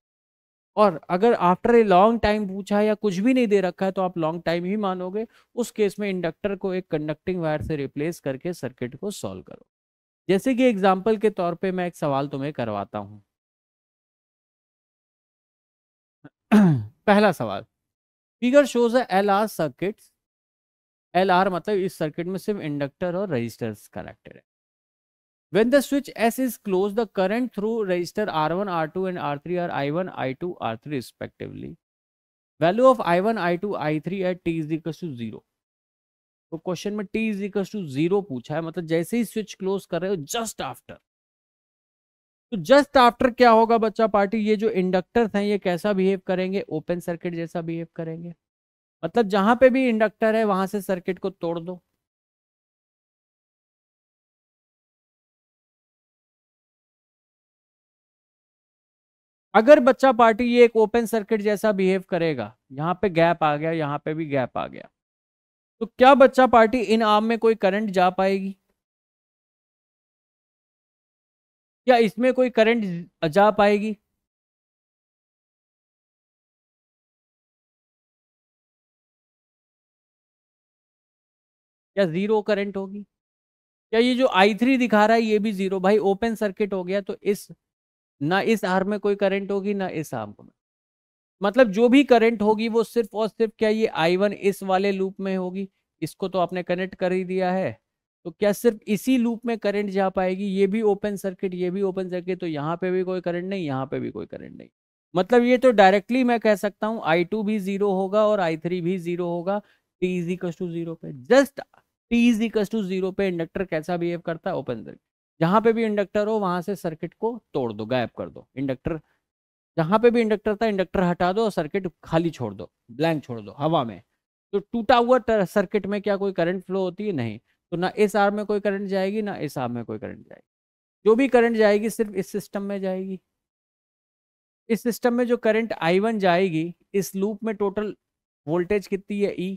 और अगर आफ्टर ए लॉन्ग टाइम पूछा या कुछ भी नहीं दे रखा है तो आप लॉन्ग टाइम ही मानोगे उस केस में इंडक्टर को एक कंडक्टिंग वायर से रिप्लेस करके सर्किट को सॉल्व करो जैसे कि एग्जाम्पल के तौर पे मैं एक सवाल तुम्हें करवाता हूँ पहला सवाल figure shows L R circuit L R मतलब इस सर्किट में सिर्फ इंडक्टर और रजिस्टर्स कनेक्टेड है When the switch S is closed, the current through resistor R1, R2 and R3 are I1, I2, R3 respectively. Value of I1, I2, I3 at t is equals to 0. तो question में t is equal to zero पूछा है मतलब जैसे ही switch close कर रहे हो जस्ट आफ्टर तो जस्ट आफ्टर क्या होगा बच्चा पार्टी ये जो इंडक्टर हैं ये कैसा बिहेव करेंगे ओपन सर्किट जैसा बिहेव करेंगे मतलब जहां पे भी इंडक्टर है वहां से सर्किट को तोड़ दो अगर बच्चा पार्टी ये एक ओपन सर्किट जैसा बिहेव करेगा यहाँ पे गैप आ गया यहाँ पे भी गैप आ गया तो क्या बच्चा पार्टी इन आम में कोई करंट जा पाएगी क्या इसमें कोई करंट जा पाएगी या जीरो करंट होगी क्या ये जो आई थ्री दिखा रहा है ये भी जीरो भाई ओपन सर्किट हो गया तो इस ना इस आर्म में कोई करंट होगी ना इस आर्म में मतलब जो भी करंट होगी वो सिर्फ और सिर्फ क्या ये आई वन इस वाले लूप में होगी इसको तो आपने कनेक्ट कर ही दिया है तो क्या सिर्फ इसी लूप में करंट जा पाएगी ये भी ओपन सर्किट ये भी ओपन सर्किट तो यहाँ पे भी कोई करंट नहीं यहाँ पे भी कोई करंट नहीं मतलब ये तो डायरेक्टली मैं कह सकता हूँ आई टू भी जीरो होगा और आई थ्री भी जीरो होगा टी इज टू जीरो पे just t is to zero पे इंडक्टर कैसा बिहेव करता है ओपन सर्किट जहाँ पे भी इंडक्टर हो वहां से सर्किट को तोड़ दो गायब कर दो इंडक्टर जहाँ पे भी इंडक्टर था इंडक्टर हटा दो और सर्किट खाली छोड़ दो ब्लैंक छोड़ दो हवा में तो टूटा हुआ सर्किट में क्या कोई करंट फ्लो होती है नहीं तो ना इस आर में कोई करंट जाएगी ना इस आर में कोई करंट जाएगी जो भी करंट जाएगी सिर्फ इस सिस्टम में जाएगी इस सिस्टम में जो करंट आई वन जाएगी इस लूप में टोटल वोल्टेज कितनी है ई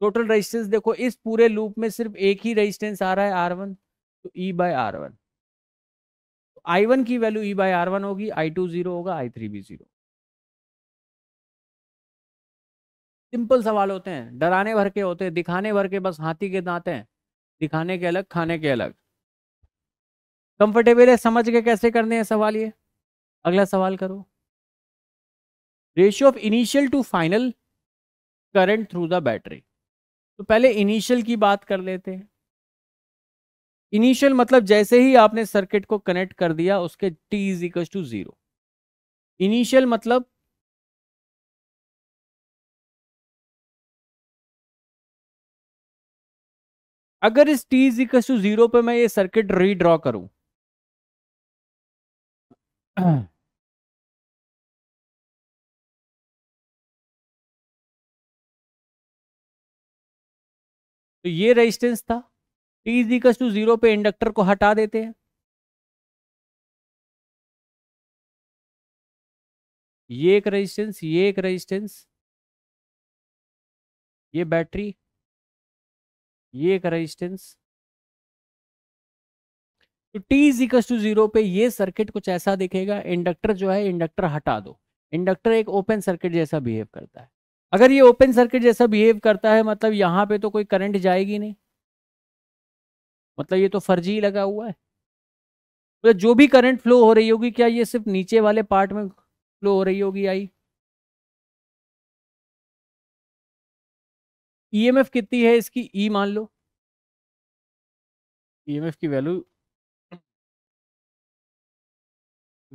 टोटल रेजिस्टेंस देखो इस पूरे लूप में सिर्फ एक ही रेजिस्टेंस आ रहा है आर वन तो E by R one I one की value E by R one होगी आई टू जीरो होगा आई थ्री भी जीरो सिंपल सवाल होते हैं डराने भर के होते हैं दिखाने भर के बस हाथी के दांत हैं दिखाने के अलग खाने के अलग कंफर्टेबल है समझ के कैसे करने हैं सवाल ये अगला सवाल करो ratio of initial to final current through the battery तो पहले इनिशियल की बात कर लेते हैं इनिशियल मतलब जैसे ही आपने सर्किट को कनेक्ट कर दिया उसके t is equal to zero initial मतलब अगर इस t is equal to zero पे मैं ये सर्किट रीड्रॉ करूं तो ये रेजिस्टेंस था टी इज टू जीरो पे इंडक्टर को हटा देते हैं ये एक रेजिस्टेंस ये एक रेजिस्टेंस ये बैटरी ये एक रेजिस्टेंस तो टी इज टू जीरो पे ये सर्किट कुछ ऐसा दिखेगा इंडक्टर जो है इंडक्टर हटा दो इंडक्टर एक ओपन सर्किट जैसा बिहेव करता है अगर ये ओपन सर्किट जैसा बिहेव करता है मतलब यहाँ पे तो कोई करंट जाएगी नहीं मतलब ये तो फर्जी लगा हुआ है तो जो भी करंट फ्लो हो रही होगी क्या ये सिर्फ नीचे वाले पार्ट में फ्लो हो रही होगी आई ईएमएफ e कितनी है इसकी ई e मान लो ईएमएफ e की वैल्यू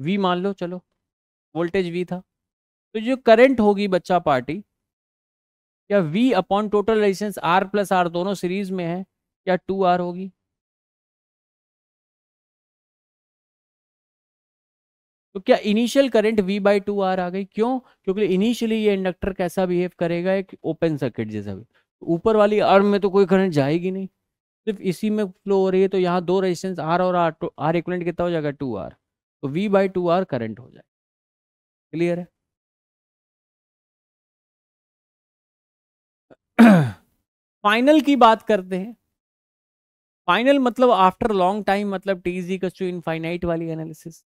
वी मान लो चलो वोल्टेज वी था तो जो करंट होगी बच्चा पार्टी क्या V upon total resistance R plus R दोनों सीरीज में है क्या टू आर होगी तो क्या initial current V by two R आ गई क्यों क्योंकि इनिशियली ये इंडक्टर कैसा बिहेव करेगा एक ओपन सर्किट जैसा भी ऊपर वाली आर्म में तो कोई करंट जाएगी नहीं सिर्फ इसी में फ्लो हो रही है तो यहाँ दो रेजिस्टेंस आर और आर टू आर इक्वलेंट कितना हो जाएगा टू आर तो V by two R current हो जाए क्लियर है फाइनल की बात करते हैं फाइनल मतलब आफ्टर लॉन्ग टाइम मतलब t is to infinite infinite वाली एनालिसिस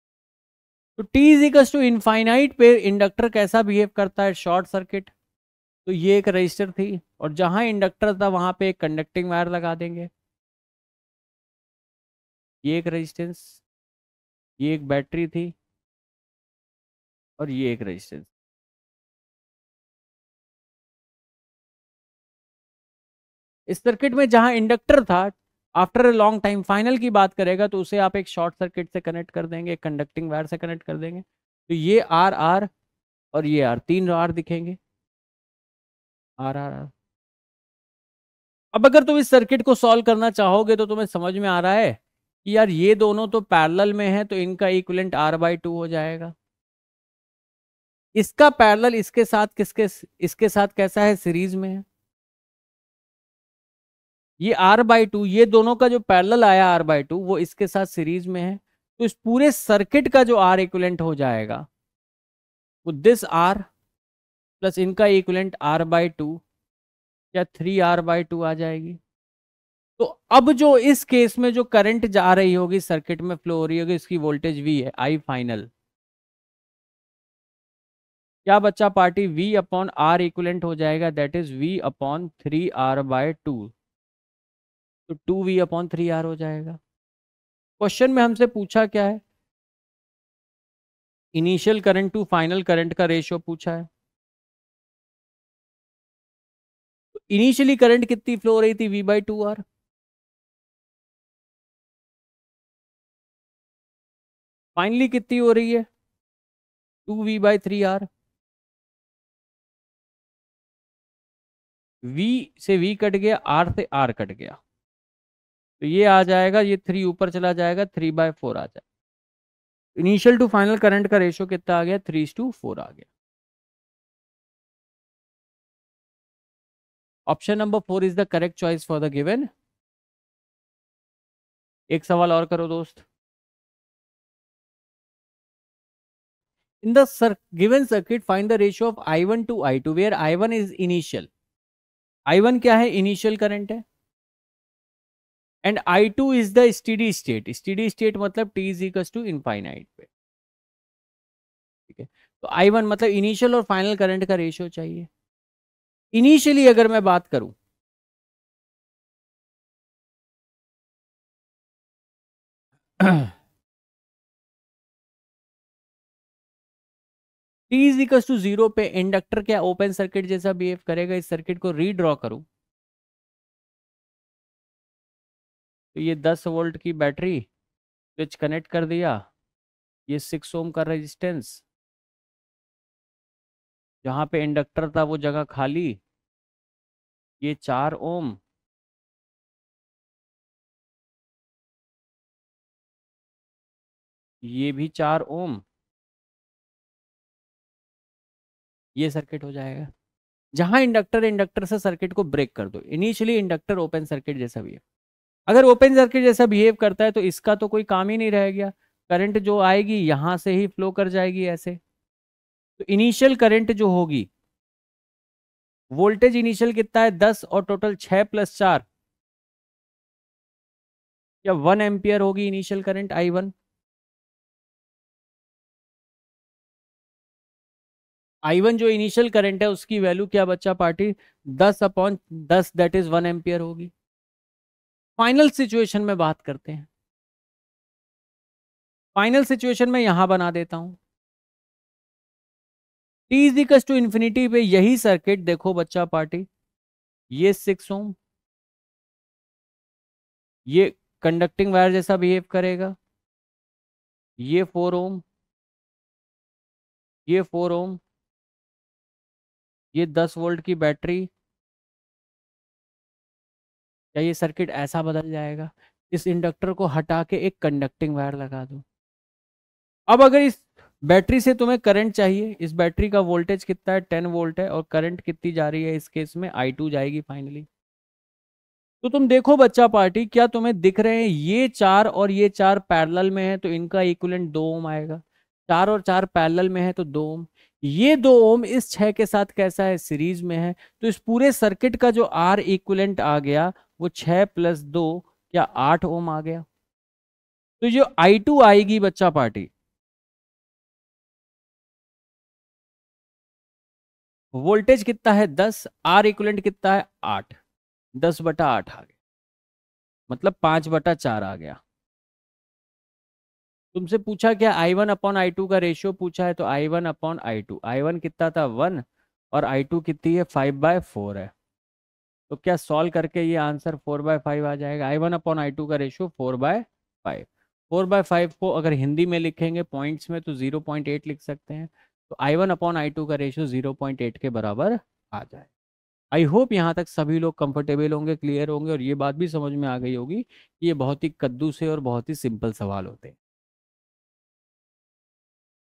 तो t इजिकल्स टू इनफाइनाइट पे इंडक्टर कैसा बिहेव करता है शॉर्ट सर्किट तो ये एक रजिस्टर थी और जहां इंडक्टर था वहां पे एक कंडक्टिंग वायर लगा देंगे ये एक रेजिस्टेंस ये एक बैटरी थी और ये एक रेजिस्टेंस इस सर्किट में जहां इंडक्टर था after a long time final की बात करेगा तो उसे आप एक शॉर्ट सर्किट से कनेक्ट कर देंगे कंडक्टिंग वायर से कनेक्ट कर देंगे तो ये आर आर और ये आर तीन आर दिखेंगे आर आर आर अब अगर तुम इस सर्किट को सॉल्व करना चाहोगे तो तुम्हें समझ में आ रहा है कि यार ये दोनों तो पैरल में है तो इनका इक्वलेंट आर बाई टू हो जाएगा इसका पैरल इसके साथ किसके इसके साथ कैसा है सीरीज में है ये आर बाई टू ये दोनों का जो पैरल आया आर बाई टू वो इसके साथ सीरीज में है तो इस पूरे सर्किट का जो आर इक्वलेंट हो जाएगा वो दिस आर प्लस इनका इक्वलेंट आर बाई टू या थ्री आर बाई टू आ जाएगी तो अब जो इस केस में जो करंट जा रही होगी सर्किट में फ्लो हो रही होगी इसकी वोल्टेज वी है आई फाइनल क्या बच्चा party V upon R equivalent हो जाएगा that is V upon three R by two तो two V upon three R हो जाएगा क्वेश्चन में हमसे पूछा क्या है initial current to final current का रेशियो पूछा है तो इनिशियली करंट कितनी फ्लो रही थी V by two R finally कितनी हो रही है two V by three R V से वी कट गया आर से आर कट गया तो ये आ जाएगा ये थ्री ऊपर चला जाएगा थ्री बाय फोर आ जाएगा इनिशियल टू फाइनल करंट का रेशियो कितना आ गया थ्री टू फोर आ गया option number four is the correct choice for the given एक सवाल और करो दोस्त in circuit the the ratio of I one to I two where I one is initial I one क्या है initial current है and I two is the steady state steady state मतलब t is equal to infinite पे ठीक है तो I one मतलब initial और फाइनल करंट का रेशियो चाहिए इनिशियली अगर मैं बात करूं t is equal to zero पे इंडक्टर क्या ओपन सर्किट जैसा बिहेव करेगा इस सर्किट को रीड्रॉ करूं तो ये दस वोल्ट की बैटरी स्विच कनेक्ट कर दिया ये सिक्स ओम का रेजिस्टेंस जहाँ पे इंडक्टर था वो जगह खाली ये चार ओम ये भी चार ओम ये सर्किट हो जाएगा जहां इंडक्टर इंडक्टर से सर्किट को ब्रेक कर दो इनिशियली इंडक्टर ओपन सर्किट जैसा भी है अगर ओपन सर्किट जैसा बिहेव करता है तो इसका तो कोई काम ही नहीं रह गया करंट जो आएगी यहां से ही फ्लो कर जाएगी ऐसे तो इनिशियल करंट जो होगी वोल्टेज इनिशियल कितना है दस और टोटल छह प्लस चार या वन एम्पियर होगी initial current I one I one जो इनिशियल करंट है उसकी वैल्यू क्या बच्चा पार्टी दस अपॉन दस दैट इज वन एम्पियर होगी फाइनल सिचुएशन में बात करते हैं फाइनल सिचुएशन में यहां बना देता हूं टी टू इंफिनिटी पे यही सर्किट देखो बच्चा पार्टी ये सिक्स ओम ये कंडक्टिंग वायर जैसा बिहेव करेगा ये फोर ओम ये फोर ओम ये दस वोल्ट की बैटरी या ये सर्किट ऐसा बदल जाएगा इस इंडक्टर को हटा के एक कंडक्टिंग वायर लगा दो अब अगर इस बैटरी से तुम्हें करंट चाहिए इस बैटरी का वोल्टेज कितना है टेन वोल्ट है और करंट कितनी जा रही है इस केस में आई टू जाएगी फाइनली तो तुम देखो बच्चा पार्टी क्या तुम्हें दिख रहे हैं ये चार और ये चार पैरल में है तो इनका इक्वलेंट दो ओम आएगा चार और चार पैरल में है तो दो ओम ये दो ओम इस छह के साथ कैसा है सीरीज में है तो इस पूरे सर्किट का जो आर इक्वलेंट आ गया वो छः प्लस दो या आठ ओम आ गया तो जो आई टू आएगी बच्चा पार्टी वोल्टेज कितना है दस आर इक्वलेंट कितना है आठ दस बटा आठ आ गया मतलब पांच बटा चार आ गया तुमसे पूछा क्या I one upon I two का रेशियो पूछा है तो I one upon I two I one कितना था वन और आई टू कितनी है फाइव बाय फोर है तो क्या सॉल्व करके ये आंसर फोर बाय फाइव आ जाएगा I one upon I two का ratio four by five four by five को अगर हिंदी में लिखेंगे पॉइंट्स में तो जीरो पॉइंट एट लिख सकते हैं तो I one upon I two का रेशियो जीरो पॉइंट एट के बराबर आ जाए आई होप यहाँ तक सभी लोग कंफर्टेबल होंगे क्लियर होंगे और ये बात भी समझ में आ गई होगी कि ये बहुत ही कद्दू से और बहुत ही सिंपल सवाल होते हैं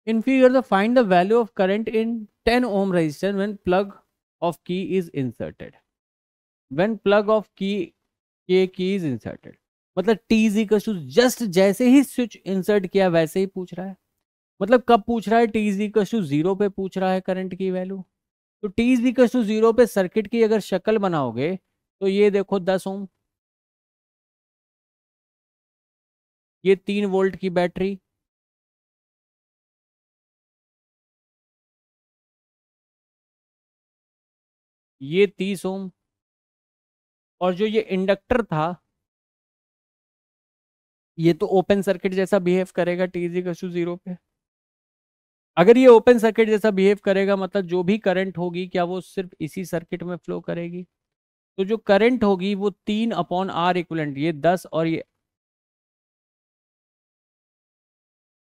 in figure the find the value of current in ten ohm resistance when plug of key is inserted when plug of key k key is inserted मतलब t is equal to just जैसे ही switch insert किया वैसे ही पूछ रहा है मतलब कब पूछ रहा है t is equal to zero पे पूछ रहा है करंट की वैल्यू तो t is equal to zero पे सर्किट की अगर शक्ल बनाओगे तो ये देखो दस ओम ये तीन वोल्ट की बैटरी ये तीस ओम और जो ये इंडक्टर था ये तो ओपन सर्किट जैसा बिहेव करेगा टी जी इक्वल जीरो पे अगर ये ओपन सर्किट जैसा बिहेव करेगा मतलब जो भी करंट होगी क्या वो सिर्फ इसी सर्किट में फ्लो करेगी तो जो करंट होगी वो तीन अपॉन आर इक्वलेंट ये दस और ये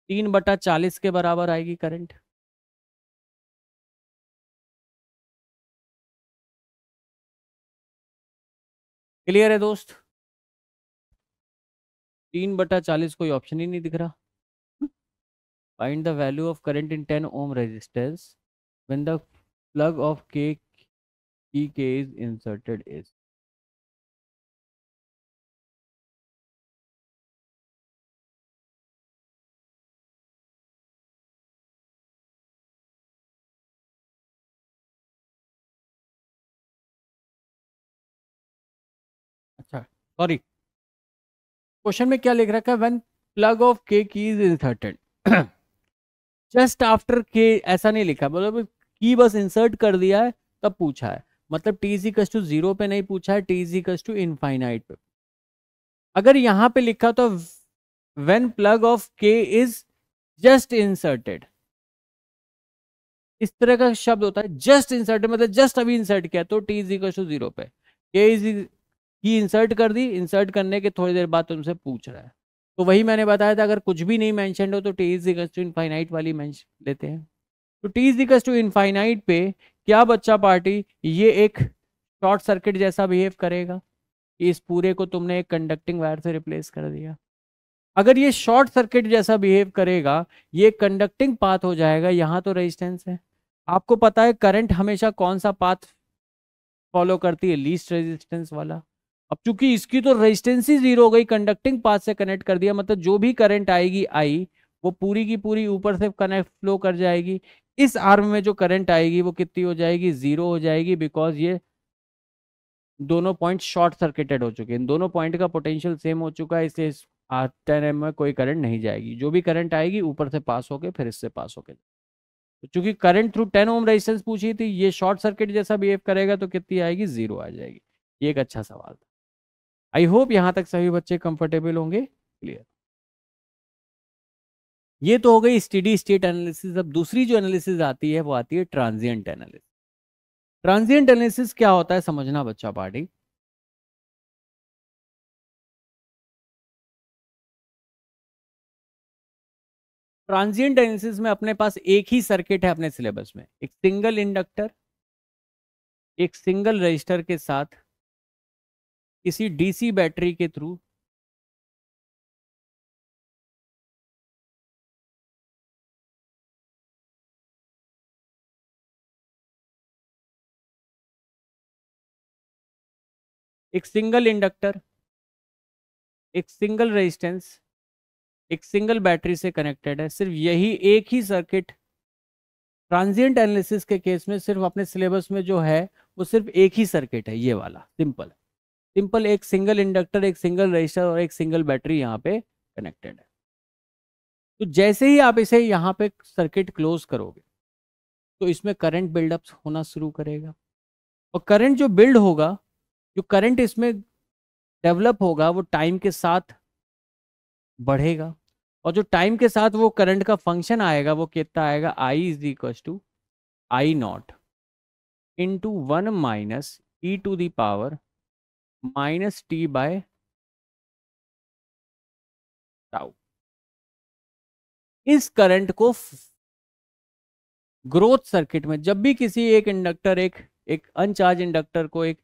तीन बटा चालीस के बराबर आएगी करंट क्लियर है दोस्त तीन बटा चालीस कोई ऑप्शन ही नहीं दिख रहा find the value of current in ten ohm resistance when the plug of K key K is inserted is sorry question में क्या लिख रखा है वेन प्लग ऑफ के की इज इंसर्टेड जस्ट आफ्टर के ऐसा नहीं लिखा मतलब की बस इंसर्ट कर दिया है तब पूछा है मतलब T is equals to zero पे नहीं पूछा है T is equals to infinite पे अगर यहाँ पे लिखा तो when plug of K is just inserted इस तरह का शब्द होता है जस्ट इंसर्टेड मतलब जस्ट अभी इंसर्ट किया तो T is equals to zero पे के इज ये इंसर्ट कर दी इंसर्ट करने के थोड़ी देर बाद तुमसे पूछ रहा है तो वही मैंने बताया था अगर कुछ भी नहीं मैंशन हो तो T is equals to infinite वाली लेते हैं तो T is equals to infinite पे क्या बच्चा पार्टी ये एक शॉर्ट सर्किट जैसा बिहेव करेगा इस पूरे को तुमने एक कंडक्टिंग वायर से रिप्लेस कर दिया अगर ये शॉर्ट सर्किट जैसा बिहेव करेगा ये कंडक्टिंग पाथ हो जाएगा यहाँ तो रेजिस्टेंस है आपको पता है करंट हमेशा कौन सा पाथ फॉलो करती है लीस्ट रेजिस्टेंस वाला अब चूंकि इसकी तो रेजिस्टेंस ही जीरो हो गई कंडक्टिंग पाथ से कनेक्ट कर दिया मतलब जो भी करंट आएगी आई वो पूरी की पूरी ऊपर से कनेक्ट फ्लो कर जाएगी इस आर्म में जो करंट आएगी वो कितनी हो जाएगी जीरो हो जाएगी बिकॉज ये दोनों पॉइंट शॉर्ट सर्किटेड हो चुके हैं दोनों पॉइंट का पोटेंशियल सेम हो चुका है इसलिए इस टेन एम में कोई करंट नहीं जाएगी जो भी करंट आएगी ऊपर से पास होके फिर इससे पास होके तो चूंकि current through ten ohm resistance पूछी थी ये शॉर्ट सर्किट जैसा बिहेव करेगा तो कितनी आएगी जीरो आ जाएगी ये एक अच्छा सवाल था आई होप यहां तक सभी बच्चे कंफर्टेबल होंगे क्लियर ये तो हो गई स्टडी स्टेट एनालिसिस अब दूसरी जो एनालिसिस आती है वो आती है ट्रांजिएंट एनालिसिस ट्रांजिएंट एनालिसिस क्या होता है समझना बच्चा पार्टी ट्रांजिएंट एनालिसिस में अपने पास एक ही सर्किट है अपने सिलेबस में एक सिंगल इंडक्टर एक सिंगल रजिस्टर के साथ किसी डीसी बैटरी के थ्रू एक सिंगल इंडक्टर एक सिंगल रेजिस्टेंस एक सिंगल बैटरी से कनेक्टेड है सिर्फ यही एक ही सर्किट ट्रांजिएंट एनालिसिस के केस में सिर्फ अपने सिलेबस में जो है वो सिर्फ एक ही सर्किट है ये वाला सिंपल सिंपल एक सिंगल इंडक्टर एक सिंगल रजिस्टर और एक सिंगल बैटरी यहाँ पे कनेक्टेड है तो जैसे ही आप इसे यहाँ पे सर्किट क्लोज करोगे तो इसमें करंट बिल्डअप होना शुरू करेगा और करंट जो बिल्ड होगा जो करंट इसमें डेवलप होगा वो टाइम के साथ बढ़ेगा और जो टाइम के साथ वो करंट का फंक्शन आएगा वो कितना आएगा I is equal to I naught into one minus e to the power minus T by tau इस करंट को ग्रोथ सर्किट में जब भी किसी एक इंडक्टर एक एक अनचार्ज इंडक्टर को एक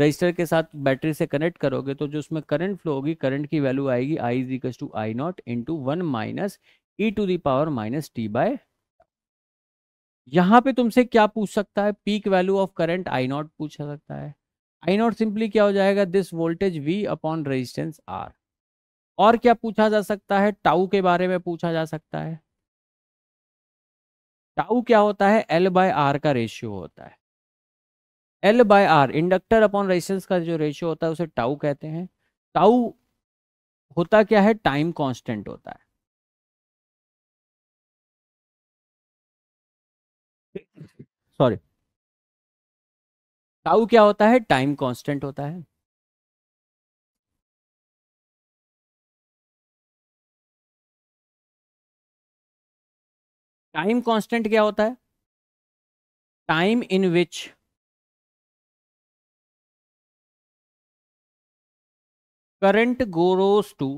रजिस्टर के साथ बैटरी से कनेक्ट करोगे तो जो उसमें करंट फ्लो होगी करंट की वैल्यू आएगी I is equal to I naught into one minus e to the power minus T by यहां पे तुमसे क्या पूछ सकता है peak value of current I naught पूछ सकता है आई नॉट सिंपली क्या हो जाएगा this voltage V upon resistance R और क्या पूछा जा सकता है टाउ के बारे में पूछा जा सकता है टाउ क्या होता है एल बाय आर का रेशियो होता है L by R inductor upon resistance का जो रेशियो होता है उसे टाउ कहते हैं टाउ होता क्या है टाइम कांस्टेंट होता है सॉरी टाउ क्या होता है टाइम कांस्टेंट होता है टाइम कांस्टेंट क्या होता है time in which grows to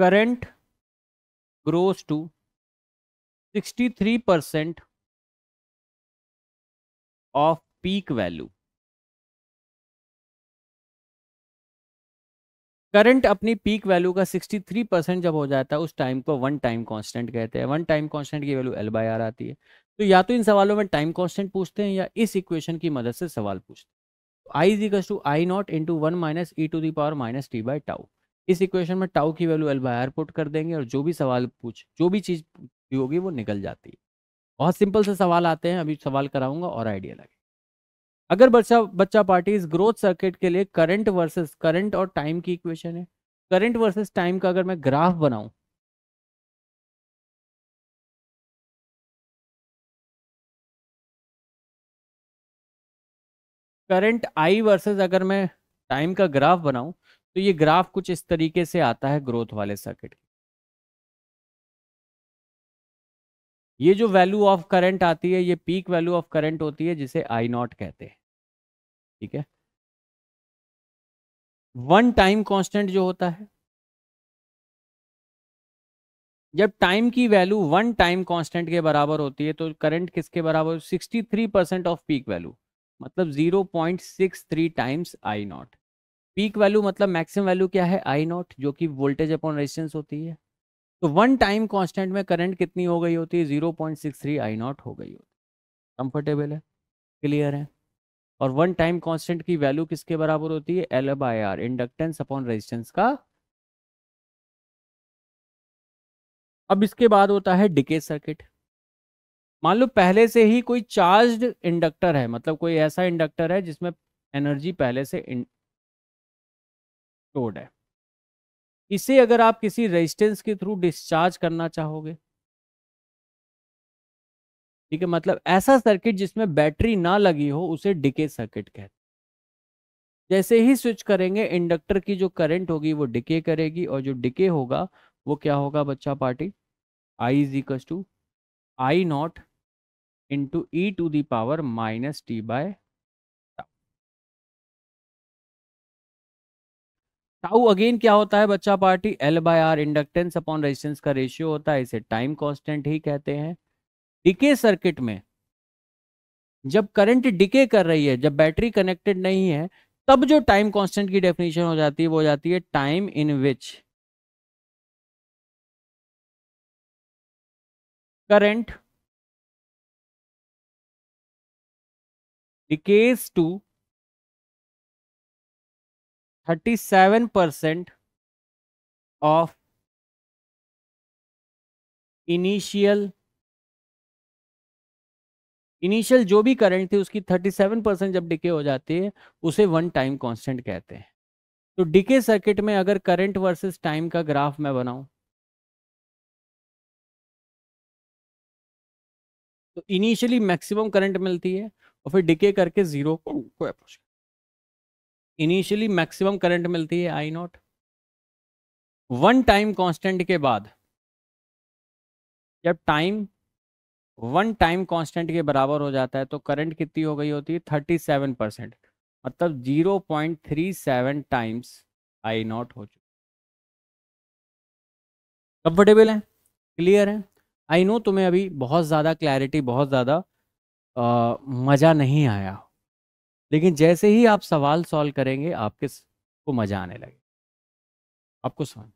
current grows to sixty 63 percent of peak value current अपनी पीक वैल्यू का 63 परसेंट जब हो जाता है उस टाइम को वन टाइम कांस्टेंट कहते हैं वन टाइम कांस्टेंट की वैल्यू एल बाय आर आती है तो या तो इन सवालों में टाइम कांस्टेंट पूछते हैं या इस इक्वेशन की मदद से सवाल पूछते हैं I is equal to I naught into one minus e to the power minus T by tau इस इक्वेशन में टाउ की value L by R put कर देंगे और जो भी सवाल पूछ जो भी चीज़ होगी वो निकल जाती है बहुत सिंपल से सवाल आते हैं अभी सवाल कराऊंगा और आइडिया लगे अगर बच्चा बच्चा पार्टी इस ग्रोथ सर्किट के लिए करंट वर्सेस करंट और टाइम की इक्वेशन है करंट वर्सेस टाइम का अगर मैं ग्राफ बनाऊं करंट आई वर्सेस अगर मैं टाइम का ग्राफ बनाऊं तो ये ग्राफ कुछ इस तरीके से आता है ग्रोथ वाले सर्किट ये जो वैल्यू ऑफ करंट आती है ये पीक वैल्यू ऑफ करंट होती है जिसे आई नॉट कहते हैं ठीक है वन टाइम कांस्टेंट जो होता है जब टाइम की वैल्यू वन टाइम कांस्टेंट के बराबर होती है तो करंट किसके बराबर sixty three percent of peak value मतलब zero point six three times I naught peak value मतलब मैक्सिमम वैल्यू क्या है आई नॉट जो कि वोल्टेज अपॉन रेजिस्टेंस होती है तो वन टाइम कांस्टेंट में करंट कितनी हो गई होती है zero point six three I naught हो गई होती कंफर्टेबल है क्लियर है और वन टाइम कांस्टेंट की वैल्यू किसके बराबर होती है L I R inductance upon resistance का अब इसके बाद होता है डिके सर्किट मान लो पहले से ही कोई चार्ज्ड इंडक्टर है मतलब कोई ऐसा इंडक्टर है जिसमें एनर्जी पहले से स्टोर्ड है इसे अगर आप किसी रेजिस्टेंस के थ्रू डिस्चार्ज करना चाहोगे ठीक है मतलब ऐसा सर्किट जिसमें बैटरी ना लगी हो उसे डिके सर्किट कहते जैसे ही स्विच करेंगे इंडक्टर की जो करंट होगी वो डिके करेगी और जो डिके होगा वो क्या होगा बच्चा party I is equals to I naught into e to the power minus T by tau again क्या होता है बच्चा party L by R inductance upon resistance का रेशियो होता है इसे टाइम कांस्टेंट ही कहते हैं डीके सर्किट में जब करंट डिके कर रही है जब बैटरी कनेक्टेड नहीं है तब जो टाइम कांस्टेंट की डेफिनेशन हो जाती है वो हो जाती है time in which current decays to seven percent of initial initial जो भी करंट थी उसकी सेवन परसेंट जब डिके हो जाती है उसे वन टाइम कांस्टेंट कहते हैं तो डिके सर्किट में अगर करंट वर्सेस टाइम का ग्राफ मैं बनाऊं तो इनिशियली मैक्सिमम करंट मिलती है और फिर डिके करके जीरो को अप्रोच इनिशियली मैक्सिमम करंट मिलती है I naught one time constant के बाद जब टाइम वन टाइम कांस्टेंट के बराबर हो जाता है तो करंट कितनी हो गई होती है थर्टी सेवन परसेंट मतलब zero point three seven times I naught हो चुकी कंफर्टेबल है क्लियर है आई नो तुम्हें अभी बहुत ज़्यादा क्लैरिटी बहुत ज़्यादा मज़ा नहीं आया हो लेकिन जैसे ही आप सवाल सॉल्व करेंगे आपके को मज़ा आने लगे आपको समझ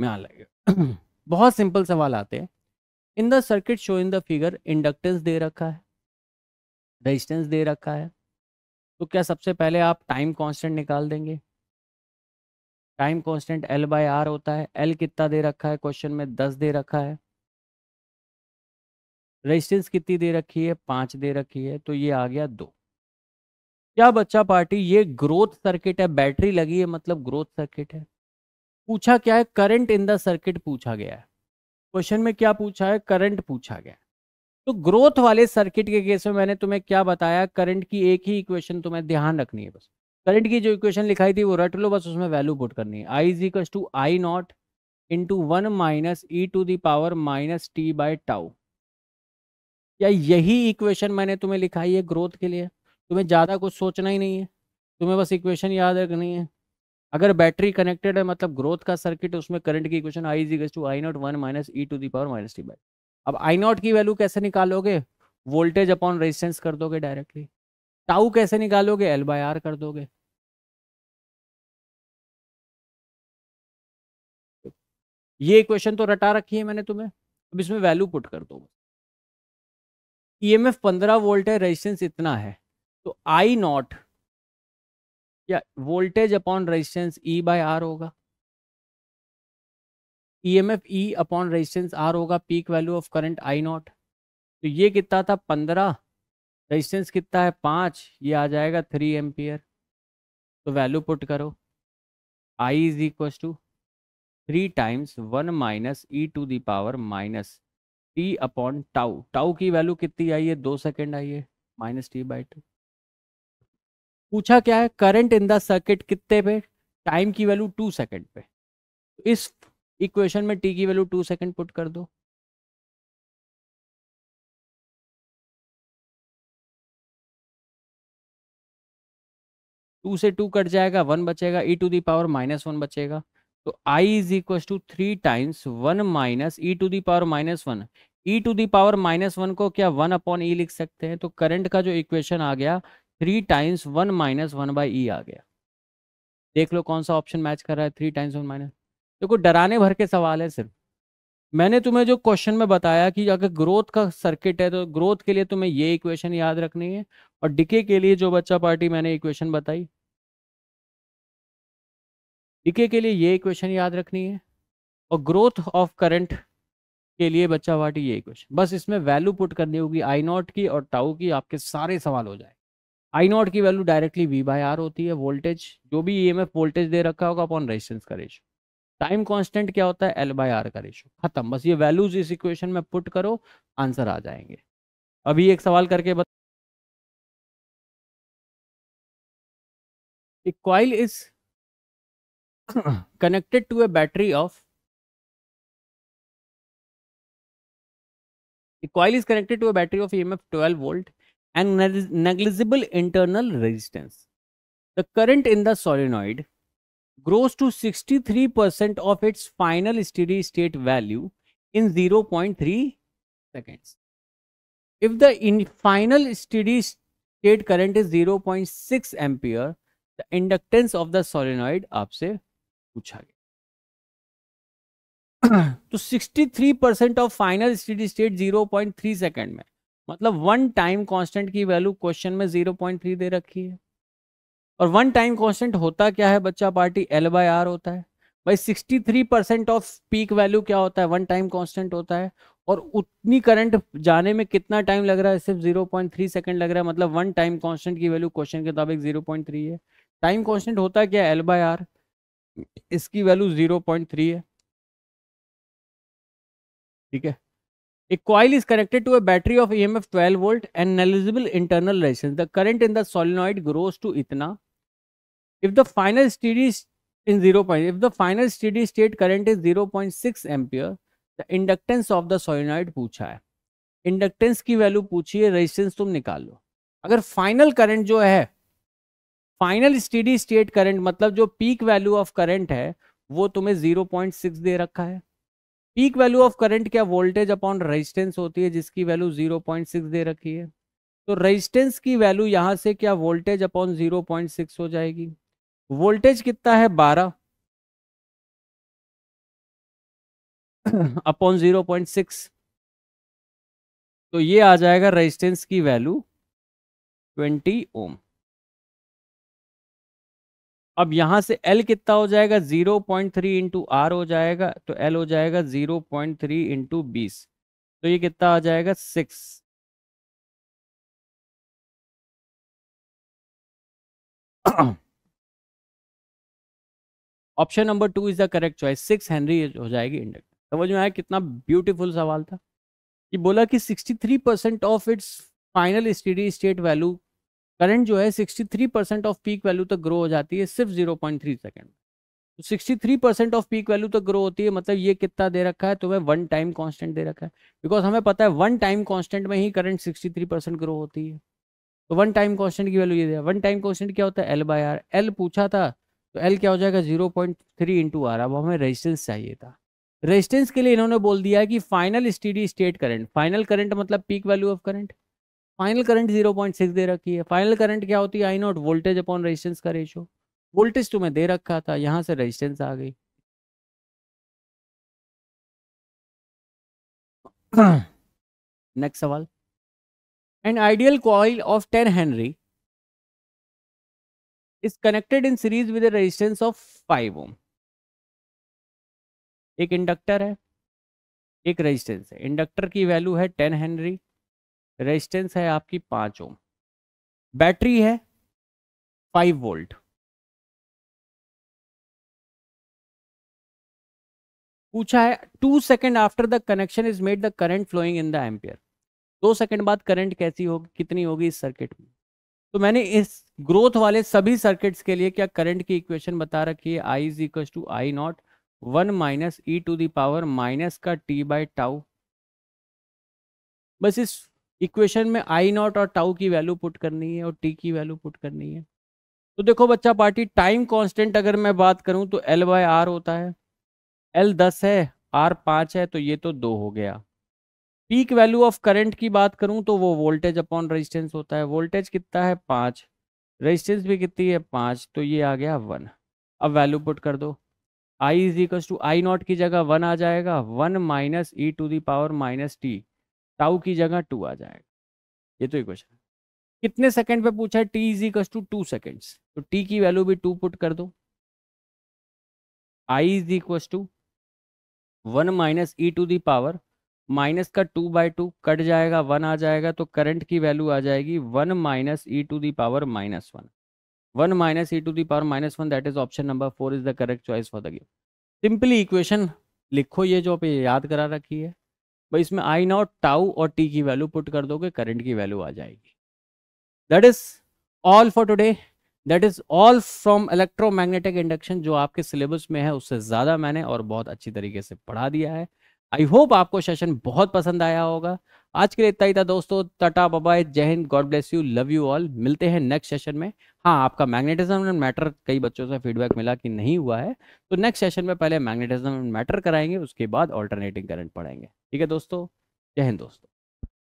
में आने लगेगा बहुत सिंपल सवाल आते हैं in the circuit show in the figure inductance दे रखा है रेजिस्टेंस दे रखा है तो क्या सबसे पहले आप टाइम कांस्टेंट निकाल देंगे time constant L by R होता है एल कितना दे रखा है क्वेश्चन में दस दे रखा है रेजिस्टेंस कितनी दे रखी है पाँच दे रखी है तो ये आ गया दो क्या बच्चा पार्टी ये ग्रोथ सर्किट है बैटरी लगी है मतलब ग्रोथ सर्किट है पूछा क्या है करंट इन द सर्किट पूछा गया है क्वेश्चन में क्या पूछा है करंट पूछा गया तो ग्रोथ वाले सर्किट के केस में मैंने तुम्हें क्या बताया करंट की एक ही इक्वेशन तुम्हें ध्यान रखनी है बस करंट की जो इक्वेशन लिखाई थी वो रट लो बस उसमें वैल्यू पुट करनी है I is equals to I naught into one minus e to the power minus T by tau क्या यही इक्वेशन मैंने तुम्हें लिखाई है ग्रोथ के लिए तुम्हें ज़्यादा कुछ सोचना ही नहीं है तुम्हें बस इक्वेशन याद रखनी है अगर बैटरी कनेक्टेड है मतलब ग्रोथ का सर्किट उसमें करंट की equation I is to I naught one minus e to the power minus T by अब आई नॉट की वैल्यू कैसे निकालोगे वोल्टेज अपॉन रेजिस्टेंस कर दोगे डायरेक्टली टाउ कैसे निकालोगे एल बाई आर कर दोगे ये इक्वेशन तो रटा रखी है मैंने तुम्हें अब इसमें वैल्यू पुट कर दो ई एम एफ पंद्रह वोल्ट है रेजिस्टेंस इतना है तो आई नॉट या voltage upon resistance E by R होगा E M F E upon resistance R होगा peak value of current I naught तो ये कितना था पंद्रह रेजिस्टेंस कितना है पाँच ये आ जाएगा थ्री एम्पियर तो वैल्यू पुट करो I is equal to three times one minus e to power minus T upon tau tau की वैल्यू कितनी आई है दो सेकेंड आई है माइनस टी बाई टू पूछा क्या है करंट इन द सर्किट कितने पे टाइम की वैल्यू टू सेकेंड पे इस इक्वेशन में टी की वैल्यू टू सेकेंड पुट कर दो टू से टू कट जाएगा वन बचेगा e to the power minus one बचेगा तो I is equal to three times one minus e to the power minus one e to the power minus one को क्या one upon ई लिख सकते हैं तो करंट का जो इक्वेशन आ गया three times one minus one by e आ गया देख लो कौन सा ऑप्शन मैच कर रहा है थ्री टाइम्स वन माइनस देखो डराने भर के सवाल है सिर्फ मैंने तुम्हें जो क्वेश्चन में बताया कि अगर ग्रोथ का सर्किट है तो ग्रोथ के लिए तुम्हें ये इक्वेशन याद रखनी है और डिके के लिए जो बच्चा पार्टी मैंने इक्वेशन बताई डिके के लिए ये इक्वेशन याद रखनी है और ग्रोथ ऑफ करंट के लिए बच्चा पार्टी ये इक्वेशन बस इसमें वैल्यू पुट करनी होगी आई नॉट की और टाउ की आपके सारे सवाल हो जाए आई नॉट की value directly V by R होती है वोल्टेज जो भी ई e वोल्टेज दे रखा होगा अपॉन रेजिस्टेंस का रेशो टाइम कांस्टेंट क्या होता है एल बाई आर का रेशो खत्म बस ये वैल्यूज इस इक्वेशन में पुट करो आंसर आ जाएंगे अभी एक सवाल करके बता coil is connected to a battery of of is connected to a battery of E M F twelve volt and negligible internal resistance. The current in the solenoid grows to 63% of its final steady state value in 0.3 seconds. If the final steady state current is 0.6 ampere, the inductance of the solenoid आपसे पूछा गया तो 63 percent of final steady state 0.3 second में मतलब one time constant की value question में zero point three दे रखी है और वन टाइम कांस्टेंट होता क्या है बच्चा पार्टी एल बाय आर होता है भाई sixty three percent of peak value क्या होता है वन टाइम कांस्टेंट होता है और उतनी करंट जाने में कितना टाइम लग रहा है सिर्फ जीरो पॉइंट थ्री सेकेंड लग रहा है मतलब वन टाइम कॉन्स्टेंट की वैल्यू क्वेश्चन के मुताबिक जीरो पॉइंट थ्री है टाइम कॉन्स्टेंट होता क्या है एल बाय आर इसकी वैल्यू जीरो पॉइंट थ्री है ठीक है A coil is connected to a battery of EMF 12 volt and negligible internal resistance. The current in the solenoid grows to itna. If the final steady in 0. Point, if the final steady state current is 0.6 ampere, the inductance of the solenoid पूछा है. Inductance की value पूछी है resistance तुम निकाल लो अगर final current जो है फाइनल स्टेडी स्टेट करंट मतलब जो पीक वैल्यू ऑफ करंट है वो तुम्हें 0.6 दे रखा है पीक वैल्यू ऑफ करंट क्या वोल्टेज अपॉन रेजिस्टेंस होती है जिसकी वैल्यू 0.6 दे रखी है तो रेजिस्टेंस की वैल्यू यहाँ से क्या वोल्टेज अपॉन 0.6 हो जाएगी वोल्टेज कितना है 12 अपॉन 0.6 तो ये आ जाएगा रेजिस्टेंस की वैल्यू 20 ओम अब यहां से एल कितना हो जाएगा zero point three into R हो जाएगा तो एल हो जाएगा जीरो पॉइंट थ्री इंटू बीस तो ये कितना आ जाएगा 6 option number two is the correct choice six henry हो जाएगी इंडक्टर समझ में आया कितना ब्यूटीफुल सवाल था ये बोला कि 63 percent of its final steady state value current जो है 63 परसेंट ऑफ पीक वैल्यू तक ग्रो हो जाती है सिर्फ 0.3 थ्री सेकेंड तो three percent of peak value तक ग्रो होती है मतलब ये कितना दे रखा है तो वह वन टाइम कांस्टेंट दे रखा है बिकॉज हमें पता है वन टाइम कांस्टेंट में ही करंट 63 परसेंट ग्रो होती है तो वन टाइम कांस्टेंट की वैल्यू ये दिया वन टाइम कॉन्स्टेंट क्या होता है एल बाई आर एल पूछा था तो एल क्या हो जाएगा zero point three into R अब हमें रेजिस्टेंस चाहिए था रेजिस्टेंस के लिए इन्होंने बोल दिया है कि final steady state current final current मतलब peak value of current final current 0.6 दे रखी है फाइनल करंट क्या होती है I naught voltage upon resistance का रेशियो वोल्टेज तुम्हें दे रखा था यहां से रेजिस्टेंस आ गई नेक्स्ट सवाल an ideal coil of ten henry is connected in series with resistance of five ohm एक इंडक्टर है एक रेजिस्टेंस है इंडक्टर की वैल्यू है टेन हेनरी रेजिस्टेंस है आपकी पांच ओम बैटरी है फाइव वोल्ट पूछा है two second after the connection is made the current flowing in the ampere दो सेकेंड बाद करंट कैसी होगी कितनी होगी इस सर्किट में तो मैंने इस ग्रोथ वाले सभी सर्किट्स के लिए क्या करंट की इक्वेशन बता रखी है I is equal to I naught one minus e to the power minus का टी बाय टाउ बस इस इक्वेशन में आई नॉट और टाउ की वैल्यू पुट करनी है और टी की वैल्यू पुट करनी है तो देखो बच्चा पार्टी टाइम कांस्टेंट अगर मैं बात करूं तो एल बाय आर होता है एल दस है आर पाँच है तो ये तो दो हो गया पीक वैल्यू ऑफ करंट की बात करूं तो वो वोल्टेज अपॉन रेजिस्टेंस होता है वोल्टेज कितना है पाँच रेजिस्टेंस भी कितनी है पाँच तो ये आ गया वन अब वैल्यू पुट कर दो I is equal to I naught की जगह वन आ जाएगा one minus e to the power minus T tau की जगह टू आ जाएगा ये तो इक्वेशन कितने सेकंड पे पूछा है T is equal to two seconds तो टी की वैल्यू भी टू पुट कर दो I is equal to one minus e to the power minus का टू बाई टू कट जाएगा वन आ जाएगा तो करंट की वैल्यू आ जाएगी one minus e to the power minus one one minus e to the power minus one that is option number four is the correct choice for the give simply equation लिखो ये जो आप याद करा रखी है भाई इसमें आई नॉट टाउ और टी की वैल्यू पुट कर दोगे करंट की वैल्यू आ जाएगी that is all for today that is all from electromagnetic induction जो आपके सिलेबस में है उससे ज़्यादा मैंने और बहुत अच्छी तरीके से पढ़ा दिया है आई होप आपको सेशन बहुत पसंद आया होगा आज के लिए इतना ही था दोस्तों टाटा बाबा जय हिंद god bless you love you all मिलते हैं नेक्स्ट सेशन में हाँ आपका मैग्नेटिज्म एंड मैटर कई बच्चों से फीडबैक मिला कि नहीं हुआ है तो नेक्स्ट सेशन में पहले मैग्नेटिज्म एंड मैटर कराएंगे उसके बाद ऑल्टरनेटिंग करंट पढ़ाएंगे ठीक है दोस्तों जय हिंद दोस्तों